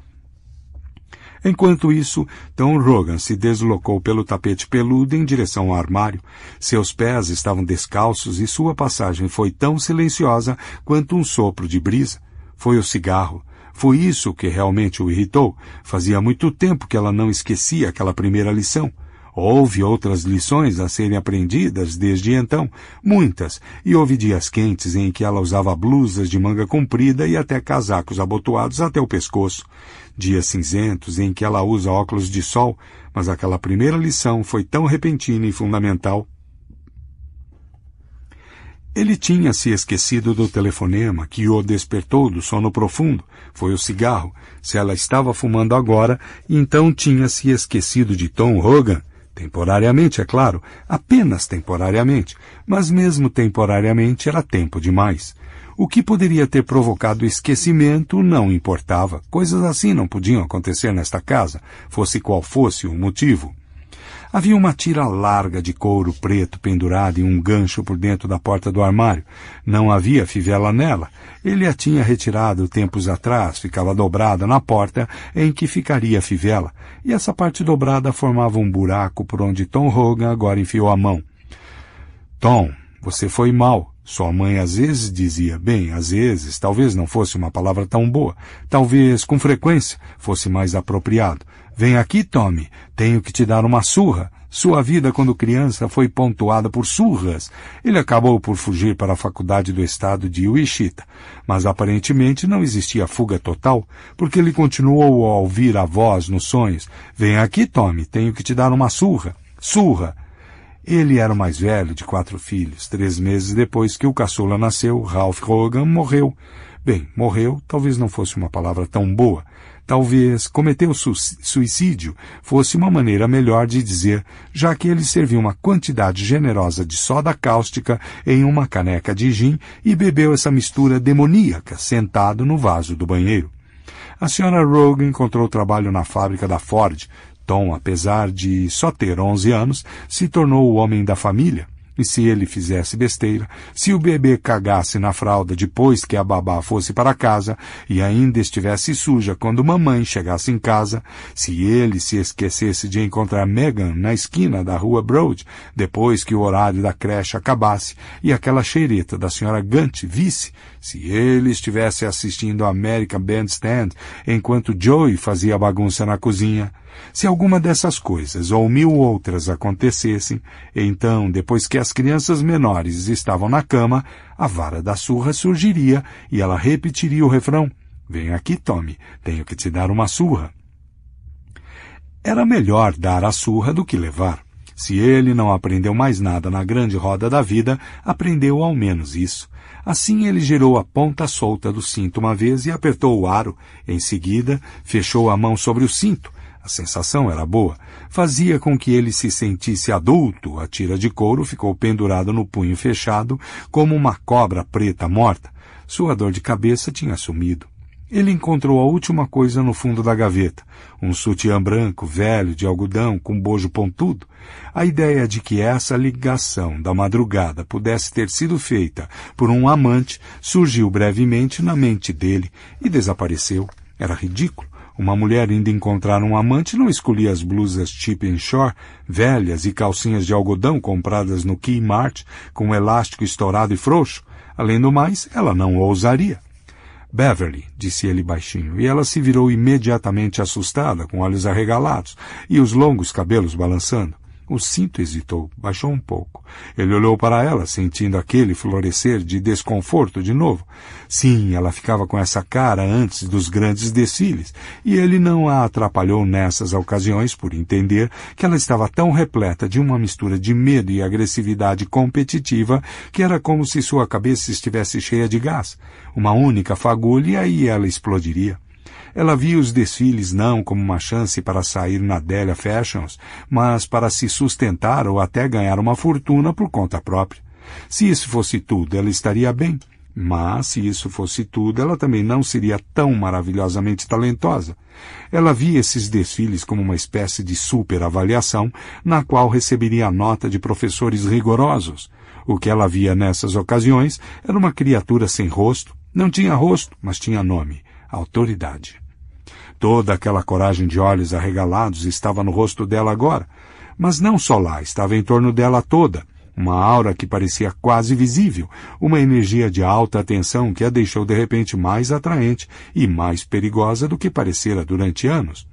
Enquanto isso, Tom Rogan se deslocou pelo tapete peludo em direção ao armário. Seus pés estavam descalços e sua passagem foi tão silenciosa quanto um sopro de brisa. Foi o cigarro. Foi isso que realmente o irritou. Fazia muito tempo que ela não esquecia aquela primeira lição. Houve outras lições a serem aprendidas desde então, muitas, e houve dias quentes em que ela usava blusas de manga comprida e até casacos abotoados até o pescoço. Dias cinzentos em que ela usa óculos de sol, mas aquela primeira lição foi tão repentina e fundamental ele tinha se esquecido do telefonema que o despertou do sono profundo. Foi o cigarro. Se ela estava fumando agora, então tinha se esquecido de Tom Hogan. Temporariamente, é claro, apenas temporariamente, mas mesmo temporariamente era tempo demais. O que poderia ter provocado esquecimento não importava. Coisas assim não podiam acontecer nesta casa, fosse qual fosse o motivo. Havia uma tira larga de couro preto pendurada em um gancho por dentro da porta do armário. Não havia fivela nela. Ele a tinha retirado tempos atrás, ficava dobrada na porta em que ficaria a fivela, e essa parte dobrada formava um buraco por onde Tom Hogan agora enfiou a mão. Tom, você foi mal. Sua mãe às vezes dizia, bem, às vezes, talvez não fosse uma palavra tão boa, talvez com frequência fosse mais apropriado. Vem aqui, Tommy. Tenho que te dar uma surra. Sua vida quando criança foi pontuada por surras. Ele acabou por fugir para a faculdade do estado de Wichita, mas aparentemente não existia fuga total, porque ele continuou a ouvir a voz nos sonhos. Vem aqui, Tommy. Tenho que te dar uma surra. Surra. Ele era o mais velho de quatro filhos. Três meses depois que o caçula nasceu, Ralph Hogan morreu. Bem, morreu talvez não fosse uma palavra tão boa, Talvez cometer o suicídio fosse uma maneira melhor de dizer, já que ele serviu uma quantidade generosa de soda cáustica em uma caneca de gin e bebeu essa mistura demoníaca sentado no vaso do banheiro. A senhora Rogue encontrou trabalho na fábrica da Ford. Tom, apesar de só ter 11 anos, se tornou o homem da família. E se ele fizesse besteira, se o bebê cagasse na fralda depois que a babá fosse para casa e ainda estivesse suja quando mamãe chegasse em casa, se ele se esquecesse de encontrar Megan na esquina da rua Broad depois que o horário da creche acabasse e aquela xereta da senhora Gant visse, se ele estivesse assistindo a American Bandstand enquanto Joey fazia bagunça na cozinha, se alguma dessas coisas ou mil outras acontecessem, então, depois que as crianças menores estavam na cama, a vara da surra surgiria e ela repetiria o refrão: Vem aqui, tome, tenho que te dar uma surra. Era melhor dar a surra do que levar. Se ele não aprendeu mais nada na grande roda da vida, aprendeu ao menos isso. Assim ele girou a ponta solta do cinto uma vez e apertou o aro. Em seguida, fechou a mão sobre o cinto, a sensação era boa. Fazia com que ele se sentisse adulto. A tira de couro ficou pendurada no punho fechado, como uma cobra preta morta. Sua dor de cabeça tinha sumido. Ele encontrou a última coisa no fundo da gaveta. Um sutiã branco, velho, de algodão, com bojo pontudo. A ideia de que essa ligação da madrugada pudesse ter sido feita por um amante surgiu brevemente na mente dele e desapareceu. Era ridículo. Uma mulher indo encontrar um amante não escolhia as blusas chip and shore, velhas e calcinhas de algodão compradas no Keymart com um elástico estourado e frouxo. Além do mais, ela não ousaria. Beverly, disse ele baixinho, e ela se virou imediatamente assustada, com olhos arregalados e os longos cabelos balançando. O cinto hesitou, baixou um pouco. Ele olhou para ela, sentindo aquele florescer de desconforto de novo. Sim, ela ficava com essa cara antes dos grandes desfiles, e ele não a atrapalhou nessas ocasiões por entender que ela estava tão repleta de uma mistura de medo e agressividade competitiva que era como se sua cabeça estivesse cheia de gás. Uma única fagulha e ela explodiria. Ela via os desfiles não como uma chance para sair na Delia Fashions, mas para se sustentar ou até ganhar uma fortuna por conta própria. Se isso fosse tudo, ela estaria bem. Mas, se isso fosse tudo, ela também não seria tão maravilhosamente talentosa. Ela via esses desfiles como uma espécie de superavaliação, na qual receberia nota de professores rigorosos. O que ela via nessas ocasiões era uma criatura sem rosto. Não tinha rosto, mas tinha nome. Autoridade. Toda aquela coragem de olhos arregalados estava no rosto dela agora. Mas não só lá, estava em torno dela toda. Uma aura que parecia quase visível, uma energia de alta tensão que a deixou de repente mais atraente e mais perigosa do que parecera durante anos.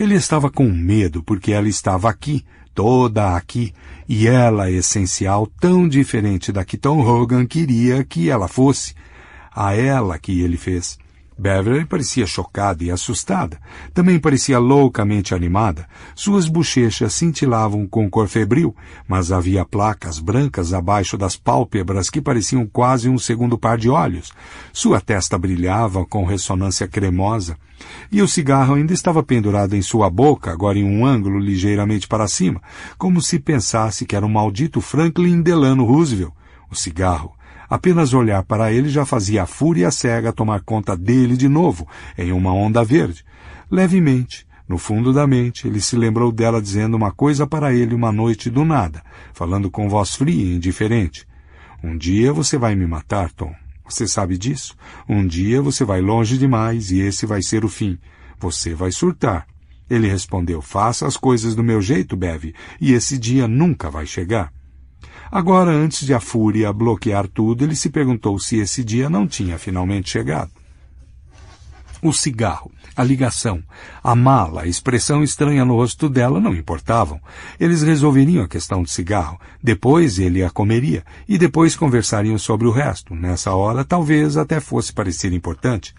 Ele estava com medo porque ela estava aqui, toda aqui, e ela essencial tão diferente da que Tom Hogan queria que ela fosse, a ela que ele fez. Beverly parecia chocada e assustada. Também parecia loucamente animada. Suas bochechas cintilavam com cor febril, mas havia placas brancas abaixo das pálpebras que pareciam quase um segundo par de olhos. Sua testa brilhava com ressonância cremosa. E o cigarro ainda estava pendurado em sua boca, agora em um ângulo ligeiramente para cima, como se pensasse que era o maldito Franklin Delano Roosevelt. O cigarro Apenas olhar para ele já fazia a fúria cega tomar conta dele de novo, em uma onda verde. Levemente, no fundo da mente, ele se lembrou dela dizendo uma coisa para ele uma noite do nada, falando com voz fria e indiferente. Um dia você vai me matar, Tom. Você sabe disso? Um dia você vai longe demais e esse vai ser o fim. Você vai surtar. Ele respondeu, faça as coisas do meu jeito, Bev, e esse dia nunca vai chegar. Agora, antes de a fúria bloquear tudo, ele se perguntou se esse dia não tinha finalmente chegado. O cigarro, a ligação, a mala, a expressão estranha no rosto dela não importavam. Eles resolveriam a questão do cigarro. Depois ele a comeria. E depois conversariam sobre o resto. Nessa hora, talvez até fosse parecer importante.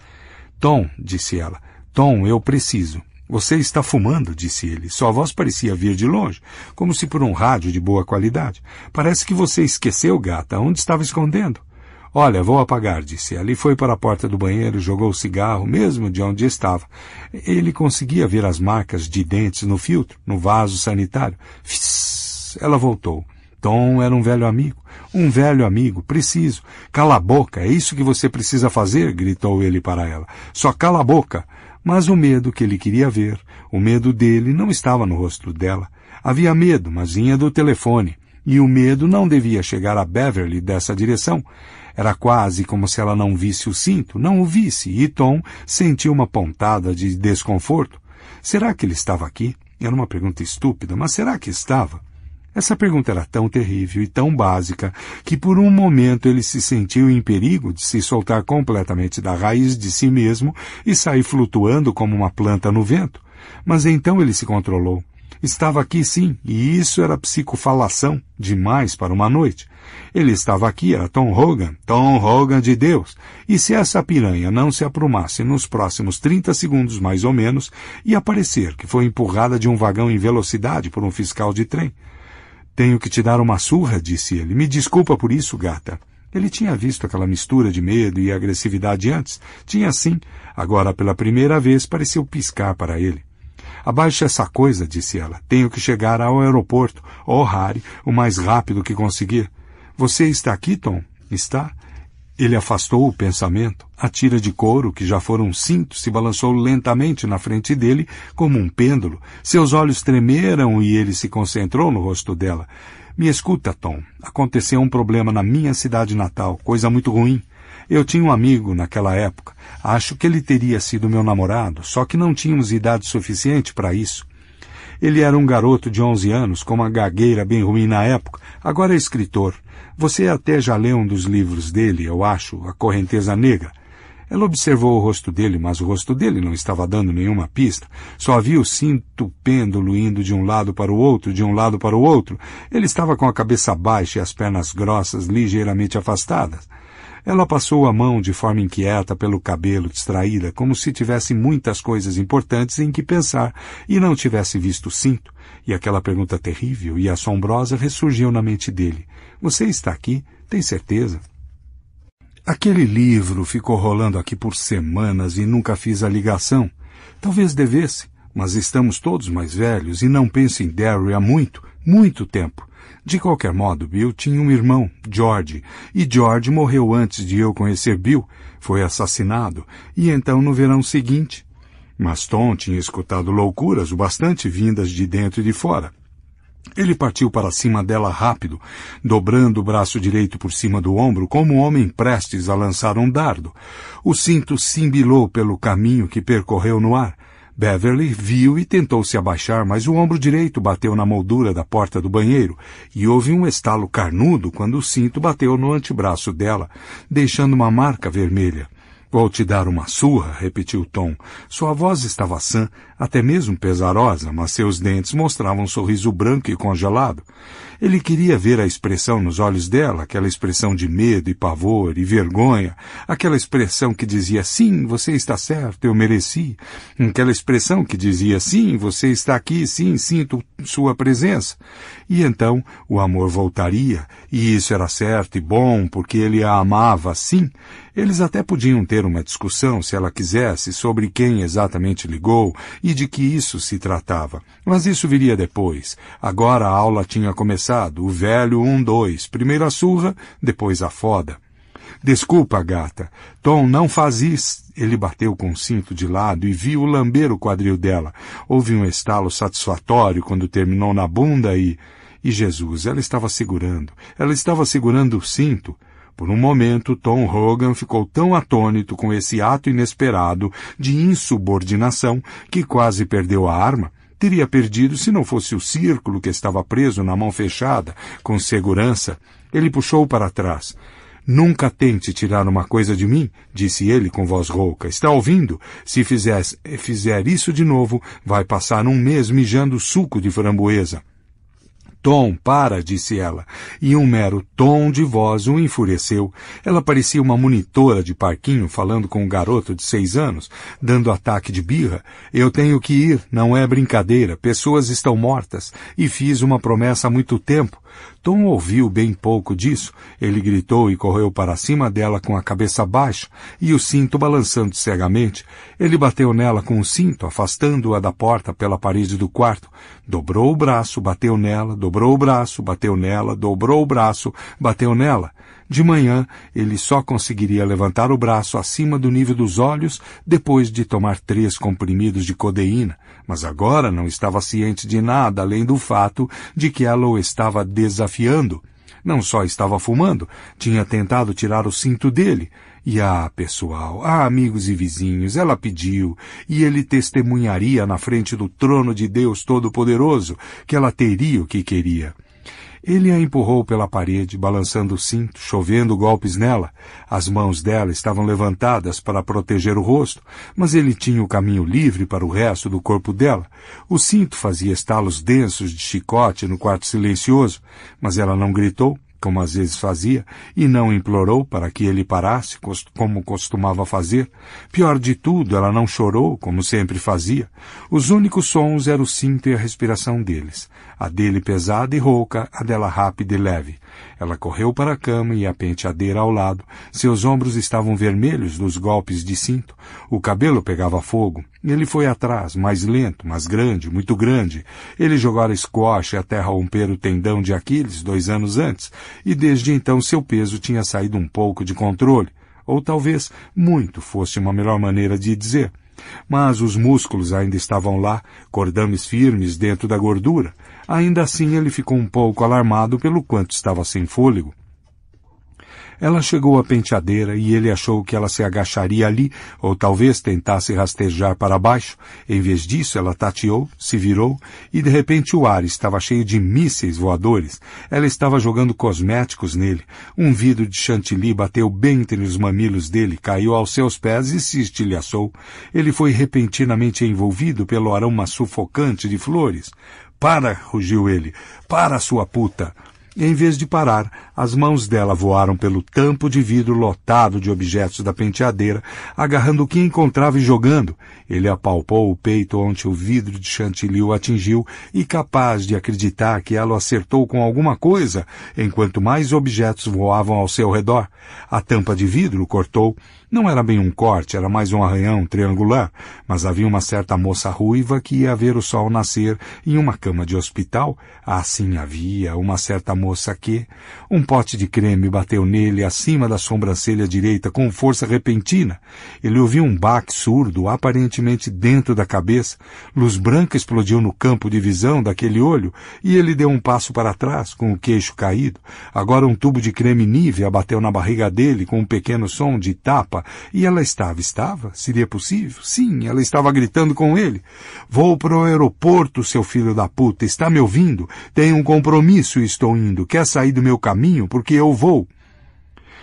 Tom, disse ela, Tom, eu preciso. Você está fumando, disse ele. Sua voz parecia vir de longe, como se por um rádio de boa qualidade. Parece que você esqueceu, gata, onde estava escondendo. Olha, vou apagar, disse ela, e foi para a porta do banheiro, jogou o cigarro, mesmo de onde estava. Ele conseguia ver as marcas de dentes no filtro, no vaso sanitário. Fiss, ela voltou. Tom era um velho amigo, um velho amigo, preciso. Cala a boca, é isso que você precisa fazer, gritou ele para ela. Só cala a boca. Mas o medo que ele queria ver, o medo dele, não estava no rosto dela. Havia medo, mas vinha do telefone. E o medo não devia chegar a Beverly dessa direção. Era quase como se ela não visse o cinto, não o visse, e Tom sentiu uma pontada de desconforto. Será que ele estava aqui? Era uma pergunta estúpida, mas será que estava? Essa pergunta era tão terrível e tão básica que por um momento ele se sentiu em perigo de se soltar completamente da raiz de si mesmo e sair flutuando como uma planta no vento. Mas então ele se controlou. Estava aqui sim, e isso era psicofalação demais para uma noite. Ele estava aqui, era Tom Hogan, Tom Hogan de Deus. E se essa piranha não se aprumasse nos próximos 30 segundos mais ou menos, ia parecer que foi empurrada de um vagão em velocidade por um fiscal de trem. Tenho que te dar uma surra, disse ele. Me desculpa por isso, gata. Ele tinha visto aquela mistura de medo e agressividade antes. Tinha sim. Agora, pela primeira vez, pareceu piscar para ele. Abaixa essa coisa, disse ela. Tenho que chegar ao aeroporto. Oh, Harry, o mais rápido que conseguir. Você está aqui, Tom? Está? Ele afastou o pensamento. A tira de couro, que já fora um cinto, se balançou lentamente na frente dele, como um pêndulo. Seus olhos tremeram e ele se concentrou no rosto dela. Me escuta, Tom. Aconteceu um problema na minha cidade natal, coisa muito ruim. Eu tinha um amigo naquela época. Acho que ele teria sido meu namorado, só que não tínhamos idade suficiente para isso. Ele era um garoto de onze anos, com uma gagueira bem ruim na época. Agora é escritor. Você até já leu um dos livros dele, eu acho, A Correnteza Negra. Ela observou o rosto dele, mas o rosto dele não estava dando nenhuma pista. Só havia o cinto pêndulo indo de um lado para o outro, de um lado para o outro. Ele estava com a cabeça baixa e as pernas grossas, ligeiramente afastadas. Ela passou a mão de forma inquieta pelo cabelo, distraída, como se tivesse muitas coisas importantes em que pensar e não tivesse visto o cinto. E aquela pergunta terrível e assombrosa ressurgiu na mente dele. Você está aqui, tem certeza? Aquele livro ficou rolando aqui por semanas e nunca fiz a ligação. Talvez devesse, mas estamos todos mais velhos e não penso em Derry há muito, muito tempo. De qualquer modo, Bill tinha um irmão, George, e George morreu antes de eu conhecer Bill, foi assassinado, e então no verão seguinte. Mas Tom tinha escutado loucuras o bastante vindas de dentro e de fora. Ele partiu para cima dela rápido, dobrando o braço direito por cima do ombro, como um homem prestes a lançar um dardo. O cinto cimbilou pelo caminho que percorreu no ar. Beverly viu e tentou se abaixar, mas o ombro direito bateu na moldura da porta do banheiro e houve um estalo carnudo quando o cinto bateu no antebraço dela, deixando uma marca vermelha. Vou te dar uma surra, repetiu Tom. Sua voz estava sã, até mesmo pesarosa, mas seus dentes mostravam um sorriso branco e congelado. Ele queria ver a expressão nos olhos dela, aquela expressão de medo e pavor e vergonha, aquela expressão que dizia sim, você está certo, eu mereci, aquela expressão que dizia sim, você está aqui, sim, sinto sua presença. E então o amor voltaria, e isso era certo e bom, porque ele a amava assim. Eles até podiam ter uma discussão, se ela quisesse, sobre quem exatamente ligou e de que isso se tratava. Mas isso viria depois. Agora a aula tinha começado o velho um dois, primeiro a surra, depois a foda. Desculpa, gata. Tom, não faz isso. Ele bateu com o cinto de lado e viu lamber o quadril dela. Houve um estalo satisfatório quando terminou na bunda e... E Jesus, ela estava segurando. Ela estava segurando o cinto. Por um momento, Tom Hogan ficou tão atônito com esse ato inesperado de insubordinação que quase perdeu a arma teria perdido se não fosse o círculo que estava preso na mão fechada, com segurança. Ele puxou para trás. Nunca tente tirar uma coisa de mim, disse ele com voz rouca. Está ouvindo? Se fizer, fizer isso de novo, vai passar um mês mijando suco de framboesa. Tom, para, disse ela, e um mero tom de voz o enfureceu. Ela parecia uma monitora de parquinho falando com um garoto de seis anos, dando ataque de birra. Eu tenho que ir, não é brincadeira, pessoas estão mortas, e fiz uma promessa há muito tempo. Tom ouviu bem pouco disso. Ele gritou e correu para cima dela com a cabeça baixa e o cinto balançando cegamente. Ele bateu nela com o cinto, afastando-a da porta pela parede do quarto. Dobrou o braço, bateu nela, dobrou o braço, bateu nela, dobrou o braço, bateu nela. De manhã, ele só conseguiria levantar o braço acima do nível dos olhos depois de tomar três comprimidos de codeína mas agora não estava ciente de nada além do fato de que ela o estava desafiando. Não só estava fumando, tinha tentado tirar o cinto dele. E ah, pessoal, ah, amigos e vizinhos, ela pediu, e ele testemunharia na frente do trono de Deus Todo-Poderoso que ela teria o que queria. Ele a empurrou pela parede, balançando o cinto, chovendo golpes nela. As mãos dela estavam levantadas para proteger o rosto, mas ele tinha o caminho livre para o resto do corpo dela. O cinto fazia estalos densos de chicote no quarto silencioso, mas ela não gritou, como às vezes fazia, e não implorou para que ele parasse, como costumava fazer. Pior de tudo, ela não chorou, como sempre fazia. Os únicos sons eram o cinto e a respiração deles a dele pesada e rouca, a dela rápida e leve. Ela correu para a cama e a penteadeira ao lado. Seus ombros estavam vermelhos dos golpes de cinto. O cabelo pegava fogo. Ele foi atrás, mais lento, mas grande, muito grande. Ele jogara squash até romper o tendão de Aquiles dois anos antes, e desde então seu peso tinha saído um pouco de controle. Ou talvez muito fosse uma melhor maneira de dizer mas os músculos ainda estavam lá, cordames firmes dentro da gordura, Ainda assim, ele ficou um pouco alarmado pelo quanto estava sem fôlego. Ela chegou à penteadeira e ele achou que ela se agacharia ali ou talvez tentasse rastejar para baixo. Em vez disso, ela tateou, se virou e de repente o ar estava cheio de mísseis voadores. Ela estava jogando cosméticos nele. Um vidro de chantilly bateu bem entre os mamilos dele, caiu aos seus pés e se estilhaçou. Ele foi repentinamente envolvido pelo aroma sufocante de flores. Para! rugiu ele. Para, sua puta! E em vez de parar, as mãos dela voaram pelo tampo de vidro lotado de objetos da penteadeira, agarrando o que encontrava e jogando. Ele apalpou o peito onde o vidro de chantilly o atingiu e, capaz de acreditar que ela o acertou com alguma coisa, enquanto mais objetos voavam ao seu redor, a tampa de vidro cortou não era bem um corte, era mais um arranhão triangular, mas havia uma certa moça ruiva que ia ver o sol nascer em uma cama de hospital. Assim havia uma certa moça que... Um pote de creme bateu nele acima da sobrancelha direita com força repentina. Ele ouviu um baque surdo, aparentemente dentro da cabeça. Luz branca explodiu no campo de visão daquele olho e ele deu um passo para trás, com o queixo caído. Agora um tubo de creme nívea bateu na barriga dele com um pequeno som de tapa roupa. E ela estava, estava? Seria possível? Sim, ela estava gritando com ele. Vou pro aeroporto, seu filho da puta, está me ouvindo? Tenho um compromisso e estou indo. Quer sair do meu caminho? Porque eu vou.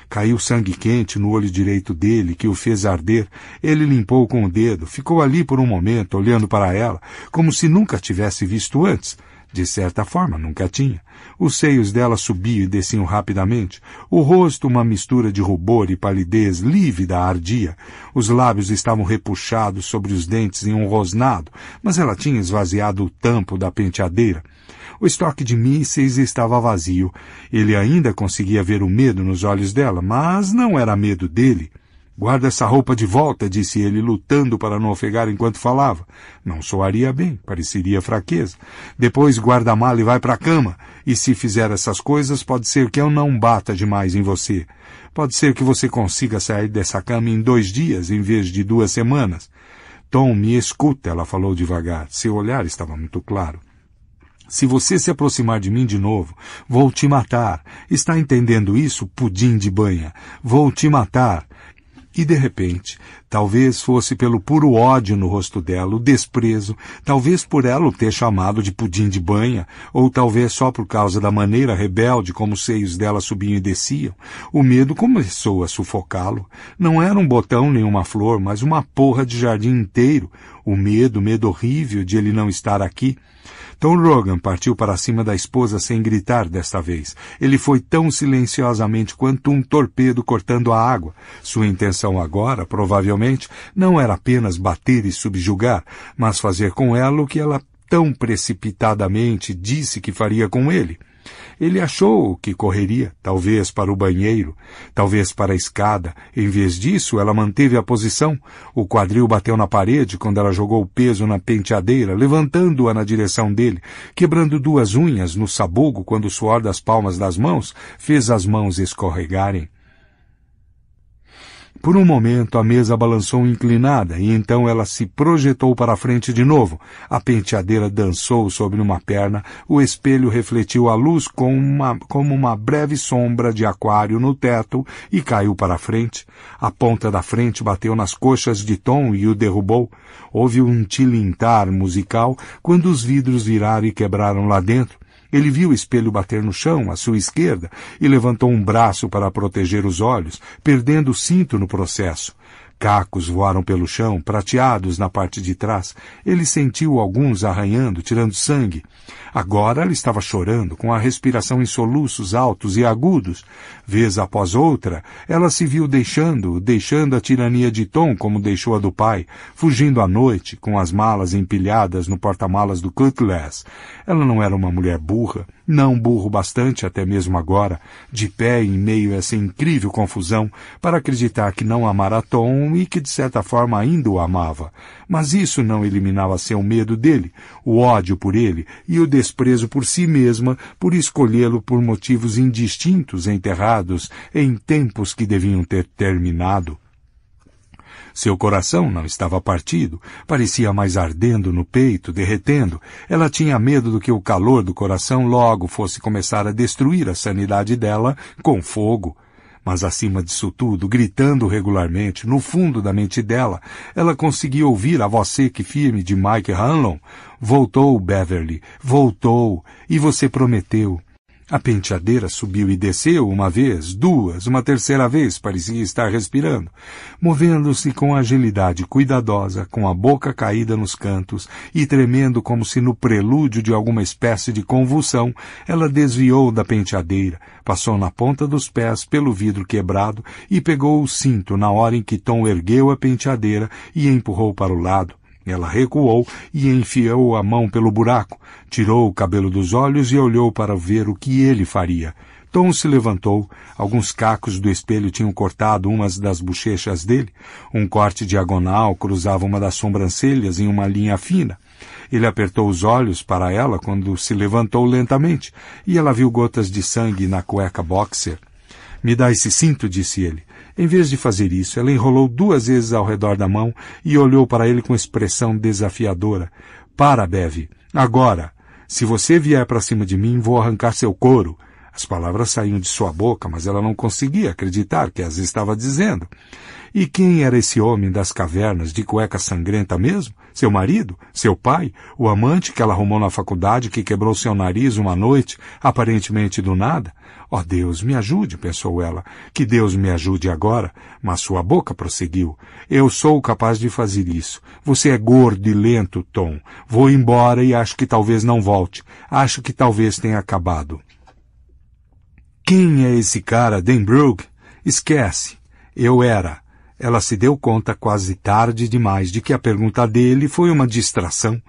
Caiu sangue quente no olho direito dele, que o fez arder. Ele limpou com o dedo, ficou ali por um momento, olhando para ela, como se nunca tivesse visto antes. De certa forma, nunca tinha. Os seios dela subiam e desciam rapidamente, o rosto uma mistura de rubor e palidez lívida ardia, os lábios estavam repuxados sobre os dentes em um rosnado, mas ela tinha esvaziado o tampo da penteadeira. O estoque de mísseis estava vazio. Ele ainda conseguia ver o medo nos olhos dela, mas não era medo dele. Guarda essa roupa de volta, disse ele, lutando para não ofegar enquanto falava. Não soaria bem, pareceria fraqueza. Depois guarda a mala e vai para a cama. E se fizer essas coisas, pode ser que eu não bata demais em você. Pode ser que você consiga sair dessa cama em dois dias, em vez de duas semanas. Tom, me escuta, ela falou devagar. Seu olhar estava muito claro. Se você se aproximar de mim de novo, vou te matar. Está entendendo isso, pudim de banha? Vou te matar. E de repente, talvez fosse pelo puro ódio no rosto dela, o desprezo, talvez por ela o ter chamado de pudim de banha, ou talvez só por causa da maneira rebelde como os seios dela subiam e desciam, o medo começou a sufocá-lo. Não era um botão nem uma flor, mas uma porra de jardim inteiro, o medo, medo horrível de ele não estar aqui. Tom Rogan partiu para cima da esposa sem gritar desta vez. Ele foi tão silenciosamente quanto um torpedo cortando a água. Sua intenção agora, provavelmente, não era apenas bater e subjugar, mas fazer com ela o que ela tão precipitadamente disse que faria com ele. Ele achou que correria, talvez para o banheiro, talvez para a escada. Em vez disso, ela manteve a posição. O quadril bateu na parede quando ela jogou o peso na penteadeira, levantando-a na direção dele, quebrando duas unhas no sabugo quando o suor das palmas das mãos fez as mãos escorregarem. Por um momento a mesa balançou inclinada e então ela se projetou para a frente de novo. A penteadeira dançou sobre uma perna, o espelho refletiu a luz com uma, como uma breve sombra de aquário no teto e caiu para a frente. A ponta da frente bateu nas coxas de Tom e o derrubou. Houve um tilintar musical quando os vidros viraram e quebraram lá dentro. Ele viu o espelho bater no chão, à sua esquerda, e levantou um braço para proteger os olhos, perdendo o cinto no processo cacos voaram pelo chão, prateados na parte de trás. Ele sentiu alguns arranhando, tirando sangue. Agora ela estava chorando, com a respiração em soluços altos e agudos. Vez após outra, ela se viu deixando, deixando a tirania de Tom como deixou a do pai, fugindo à noite, com as malas empilhadas no porta-malas do Cutlass. Ela não era uma mulher burra, não burro bastante até mesmo agora, de pé em meio a essa incrível confusão, para acreditar que não amara Tom e que de certa forma ainda o amava. Mas isso não eliminava seu medo dele, o ódio por ele e o desprezo por si mesma por escolhê-lo por motivos indistintos enterrados em tempos que deviam ter terminado. Seu coração não estava partido, parecia mais ardendo no peito, derretendo. Ela tinha medo do que o calor do coração logo fosse começar a destruir a sanidade dela com fogo. Mas acima disso tudo, gritando regularmente, no fundo da mente dela, ela conseguia ouvir a voz seca e firme de Mike Hanlon. Voltou, Beverly, voltou, e você prometeu. A penteadeira subiu e desceu uma vez, duas, uma terceira vez, parecia estar respirando, movendo-se com agilidade cuidadosa, com a boca caída nos cantos e tremendo como se no prelúdio de alguma espécie de convulsão, ela desviou da penteadeira, passou na ponta dos pés pelo vidro quebrado e pegou o cinto na hora em que Tom ergueu a penteadeira e empurrou para o lado, ela recuou e enfiou a mão pelo buraco, tirou o cabelo dos olhos e olhou para ver o que ele faria. Tom se levantou, alguns cacos do espelho tinham cortado umas das bochechas dele, um corte diagonal cruzava uma das sobrancelhas em uma linha fina. Ele apertou os olhos para ela quando se levantou lentamente, e ela viu gotas de sangue na cueca boxer. Me dá esse cinto, disse ele. Em vez de fazer isso, ela enrolou duas vezes ao redor da mão e olhou para ele com expressão desafiadora. Para, Bev. Agora. Se você vier para cima de mim, vou arrancar seu couro. As palavras saíam de sua boca, mas ela não conseguia acreditar que as estava dizendo. E quem era esse homem das cavernas de cueca sangrenta mesmo? seu marido, seu pai, o amante que ela arrumou na faculdade que quebrou seu nariz uma noite, aparentemente do nada? oh, Deus, me ajude, pensou ela. Que Deus me ajude agora. Mas sua boca prosseguiu. Eu sou capaz de fazer isso. Você é gordo e lento, Tom. Vou embora e acho que talvez não volte. Acho que talvez tenha acabado. Quem é esse cara, Denbrook? Esquece. Eu era. Ela se deu conta quase tarde demais de que a pergunta dele foi uma distração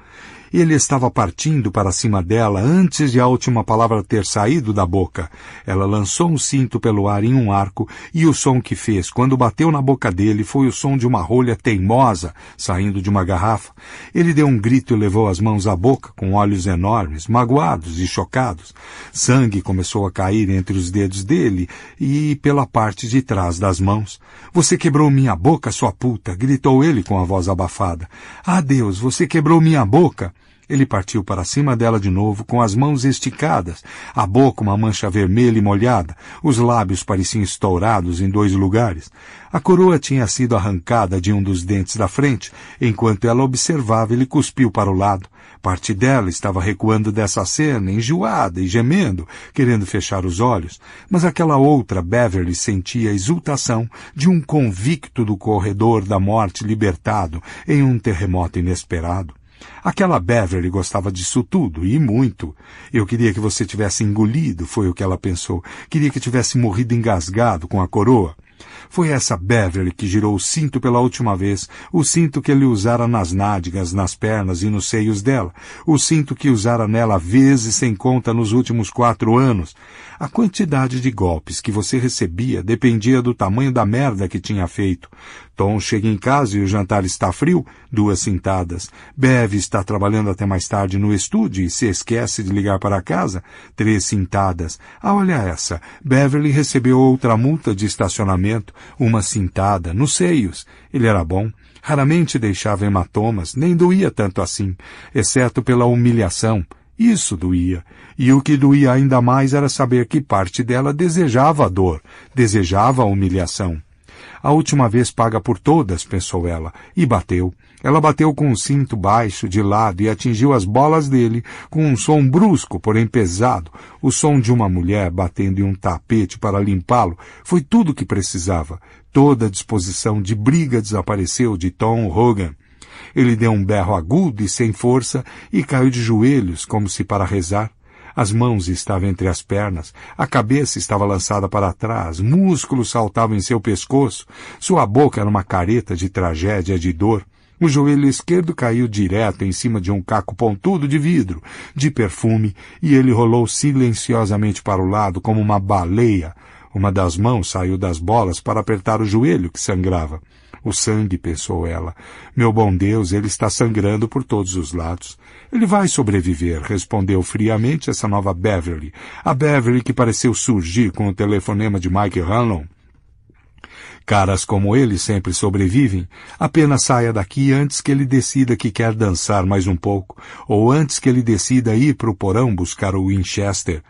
ele estava partindo para cima dela antes de a última palavra ter saído da boca. Ela lançou um cinto pelo ar em um arco e o som que fez quando bateu na boca dele foi o som de uma rolha teimosa saindo de uma garrafa. Ele deu um grito e levou as mãos à boca com olhos enormes, magoados e chocados. Sangue começou a cair entre os dedos dele e pela parte de trás das mãos. Você quebrou minha boca, sua puta! gritou ele com a voz abafada. Ah, Deus, você quebrou minha boca! Ele partiu para cima dela de novo, com as mãos esticadas, a boca uma mancha vermelha e molhada, os lábios pareciam estourados em dois lugares. A coroa tinha sido arrancada de um dos dentes da frente, enquanto ela observava, ele cuspiu para o lado. Parte dela estava recuando dessa cena, enjoada e gemendo, querendo fechar os olhos, mas aquela outra, Beverly, sentia a exultação de um convicto do corredor da morte libertado em um terremoto inesperado. Aquela Beverly gostava disso tudo, e muito. Eu queria que você tivesse engolido, foi o que ela pensou. Queria que tivesse morrido engasgado com a coroa. Foi essa Beverly que girou o cinto pela última vez, o cinto que ele usara nas nádegas, nas pernas e nos seios dela, o cinto que usara nela vezes sem conta nos últimos quatro anos. A quantidade de golpes que você recebia dependia do tamanho da merda que tinha feito. Tom chega em casa e o jantar está frio, duas cintadas. Bev está trabalhando até mais tarde no estúdio e se esquece de ligar para casa, três cintadas. Ah, olha essa. Beverly recebeu outra multa de estacionamento uma cintada nos seios. Ele era bom, raramente deixava hematomas, nem doía tanto assim, exceto pela humilhação. Isso doía, e o que doía ainda mais era saber que parte dela desejava a dor, desejava a humilhação. A última vez paga por todas, pensou ela, e bateu. Ela bateu com o cinto baixo de lado e atingiu as bolas dele com um som brusco, porém pesado. O som de uma mulher batendo em um tapete para limpá-lo foi tudo o que precisava. Toda a disposição de briga desapareceu de Tom Hogan. Ele deu um berro agudo e sem força e caiu de joelhos como se para rezar. As mãos estavam entre as pernas, a cabeça estava lançada para trás, músculos saltavam em seu pescoço, sua boca era uma careta de tragédia de dor. O joelho esquerdo caiu direto em cima de um caco pontudo de vidro, de perfume, e ele rolou silenciosamente para o lado como uma baleia. Uma das mãos saiu das bolas para apertar o joelho que sangrava. O sangue, pensou ela. Meu bom Deus, ele está sangrando por todos os lados. Ele vai sobreviver, respondeu friamente essa nova Beverly. A Beverly que pareceu surgir com o telefonema de Mike Hanlon Caras como ele sempre sobrevivem, apenas saia daqui antes que ele decida que quer dançar mais um pouco, ou antes que ele decida ir para o porão buscar o Winchester,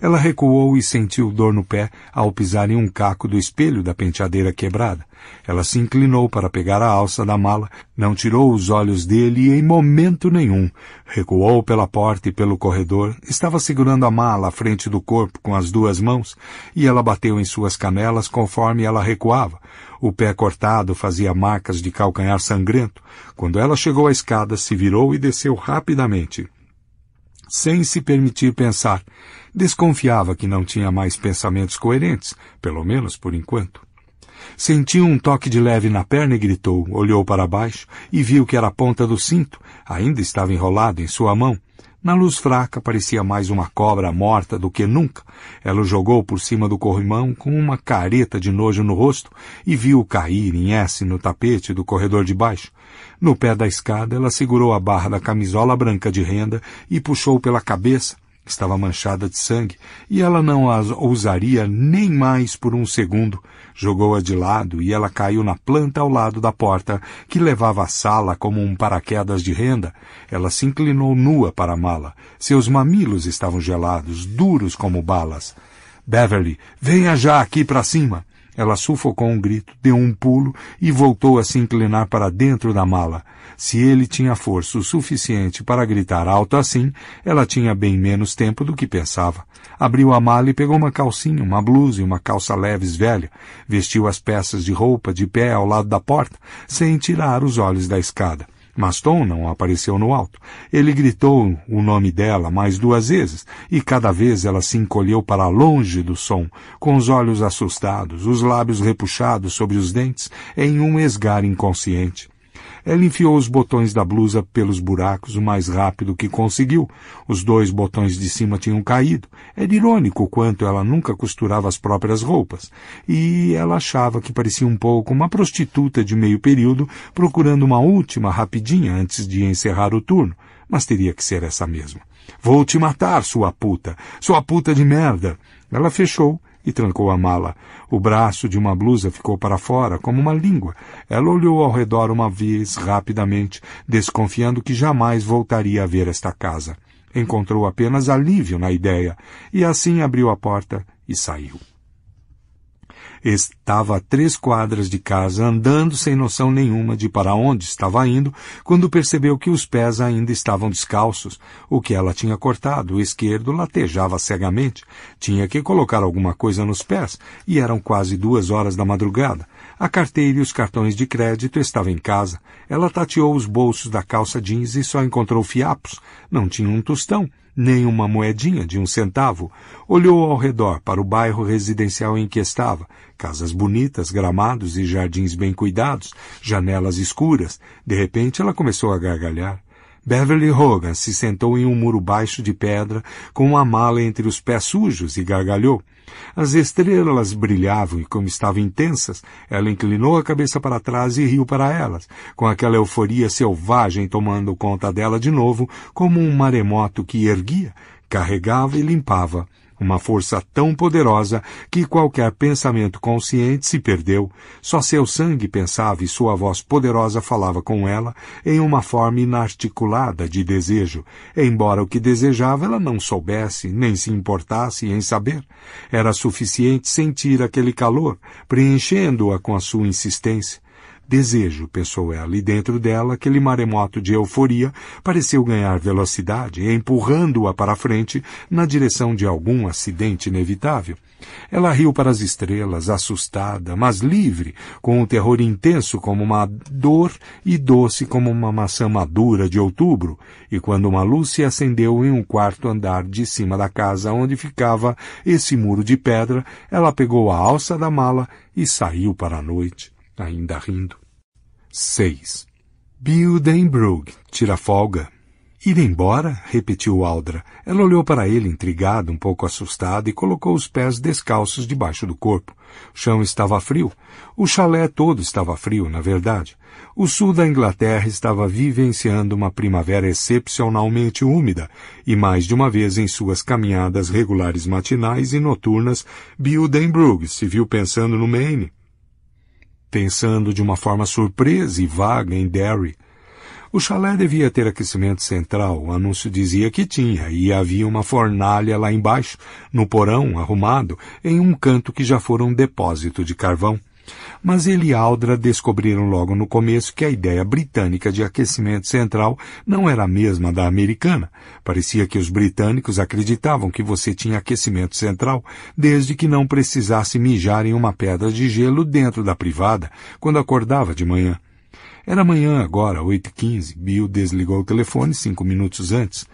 ela recuou e sentiu dor no pé ao pisar em um caco do espelho da penteadeira quebrada. Ela se inclinou para pegar a alça da mala, não tirou os olhos dele em momento nenhum. Recuou pela porta e pelo corredor, estava segurando a mala à frente do corpo com as duas mãos, e ela bateu em suas canelas conforme ela recuava. O pé cortado fazia marcas de calcanhar sangrento. Quando ela chegou à escada, se virou e desceu rapidamente sem se permitir pensar. Desconfiava que não tinha mais pensamentos coerentes, pelo menos por enquanto. Sentiu um toque de leve na perna e gritou, olhou para baixo e viu que era a ponta do cinto, ainda estava enrolado em sua mão. Na luz fraca parecia mais uma cobra morta do que nunca. Ela o jogou por cima do corrimão com uma careta de nojo no rosto e viu cair em S no tapete do corredor de baixo. No pé da escada, ela segurou a barra da camisola branca de renda e puxou pela cabeça, Estava manchada de sangue e ela não as ousaria nem mais por um segundo. Jogou-a de lado e ela caiu na planta ao lado da porta, que levava à sala como um paraquedas de renda. Ela se inclinou nua para a mala. Seus mamilos estavam gelados, duros como balas. Beverly, venha já aqui para cima! Ela sufocou um grito, deu um pulo e voltou a se inclinar para dentro da mala. Se ele tinha força o suficiente para gritar alto assim, ela tinha bem menos tempo do que pensava. Abriu a mala e pegou uma calcinha, uma blusa e uma calça leves velha. Vestiu as peças de roupa de pé ao lado da porta, sem tirar os olhos da escada. Mas Tom não apareceu no alto. Ele gritou o nome dela mais duas vezes, e cada vez ela se encolheu para longe do som, com os olhos assustados, os lábios repuxados sobre os dentes, em um esgar inconsciente. Ela enfiou os botões da blusa pelos buracos o mais rápido que conseguiu. Os dois botões de cima tinham caído. É Era irônico o quanto ela nunca costurava as próprias roupas. E ela achava que parecia um pouco uma prostituta de meio período procurando uma última rapidinha antes de encerrar o turno. Mas teria que ser essa mesma. Vou te matar, sua puta! Sua puta de merda! Ela fechou e trancou a mala. O braço de uma blusa ficou para fora, como uma língua. Ela olhou ao redor uma vez, rapidamente, desconfiando que jamais voltaria a ver esta casa. Encontrou apenas alívio na ideia, e assim abriu a porta e saiu. Estava a três quadras de casa, andando sem noção nenhuma de para onde estava indo, quando percebeu que os pés ainda estavam descalços. O que ela tinha cortado, o esquerdo, latejava cegamente. Tinha que colocar alguma coisa nos pés, e eram quase duas horas da madrugada. A carteira e os cartões de crédito estavam em casa. Ela tateou os bolsos da calça jeans e só encontrou fiapos. Não tinha um tostão, nem uma moedinha de um centavo. Olhou ao redor para o bairro residencial em que estava. Casas bonitas, gramados e jardins bem cuidados, janelas escuras. De repente ela começou a gargalhar. Beverly Hogan se sentou em um muro baixo de pedra, com uma mala entre os pés sujos, e gargalhou. As estrelas brilhavam e, como estavam intensas, ela inclinou a cabeça para trás e riu para elas, com aquela euforia selvagem tomando conta dela de novo, como um maremoto que erguia, carregava e limpava uma força tão poderosa que qualquer pensamento consciente se perdeu, só seu sangue pensava e sua voz poderosa falava com ela em uma forma inarticulada de desejo, embora o que desejava ela não soubesse, nem se importasse em saber. Era suficiente sentir aquele calor, preenchendo-a com a sua insistência. Desejo pensou ela, e dentro dela aquele maremoto de euforia pareceu ganhar velocidade, empurrando-a para frente na direção de algum acidente inevitável. Ela riu para as estrelas, assustada, mas livre, com um terror intenso como uma dor e doce como uma maçã madura de outubro, e quando uma luz se acendeu em um quarto andar de cima da casa onde ficava esse muro de pedra, ela pegou a alça da mala e saiu para a noite ainda rindo. 6. Bildenbrug tira folga. Ir embora? repetiu Aldra. Ela olhou para ele, intrigada, um pouco assustada, e colocou os pés descalços debaixo do corpo. O chão estava frio. O chalé todo estava frio, na verdade. O sul da Inglaterra estava vivenciando uma primavera excepcionalmente úmida, e mais de uma vez em suas caminhadas regulares matinais e noturnas, Bildenbrug se viu pensando no Maine, pensando de uma forma surpresa e vaga em Derry. O chalé devia ter aquecimento central, o anúncio dizia que tinha, e havia uma fornalha lá embaixo, no porão, arrumado, em um canto que já fora um depósito de carvão mas ele e Aldra descobriram logo no começo que a ideia britânica de aquecimento central não era a mesma da americana. Parecia que os britânicos acreditavam que você tinha aquecimento central desde que não precisasse mijar em uma pedra de gelo dentro da privada quando acordava de manhã. Era manhã agora, 8h15. Bill desligou o telefone cinco minutos antes.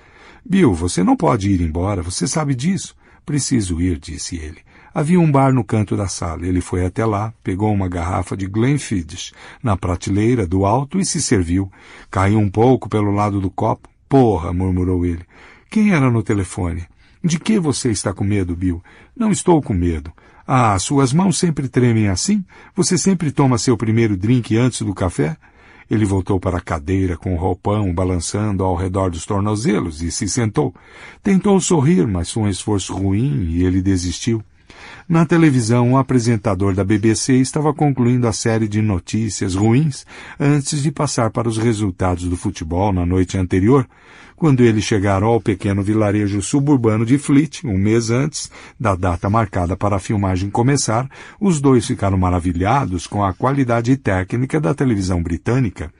Bill, você não pode ir embora, você sabe disso. Preciso ir, disse ele. Havia um bar no canto da sala. Ele foi até lá, pegou uma garrafa de Glenfiddich na prateleira do alto e se serviu. Caiu um pouco pelo lado do copo. Porra, murmurou ele. Quem era no telefone? De que você está com medo, Bill? Não estou com medo. Ah, suas mãos sempre tremem assim? Você sempre toma seu primeiro drink antes do café? Ele voltou para a cadeira com o roupão balançando ao redor dos tornozelos e se sentou. Tentou sorrir, mas foi um esforço ruim e ele desistiu. Na televisão, o um apresentador da BBC estava concluindo a série de notícias ruins antes de passar para os resultados do futebol na noite anterior, quando eles chegaram ao pequeno vilarejo suburbano de Fleet, um mês antes da data marcada para a filmagem começar, os dois ficaram maravilhados com a qualidade técnica da televisão britânica.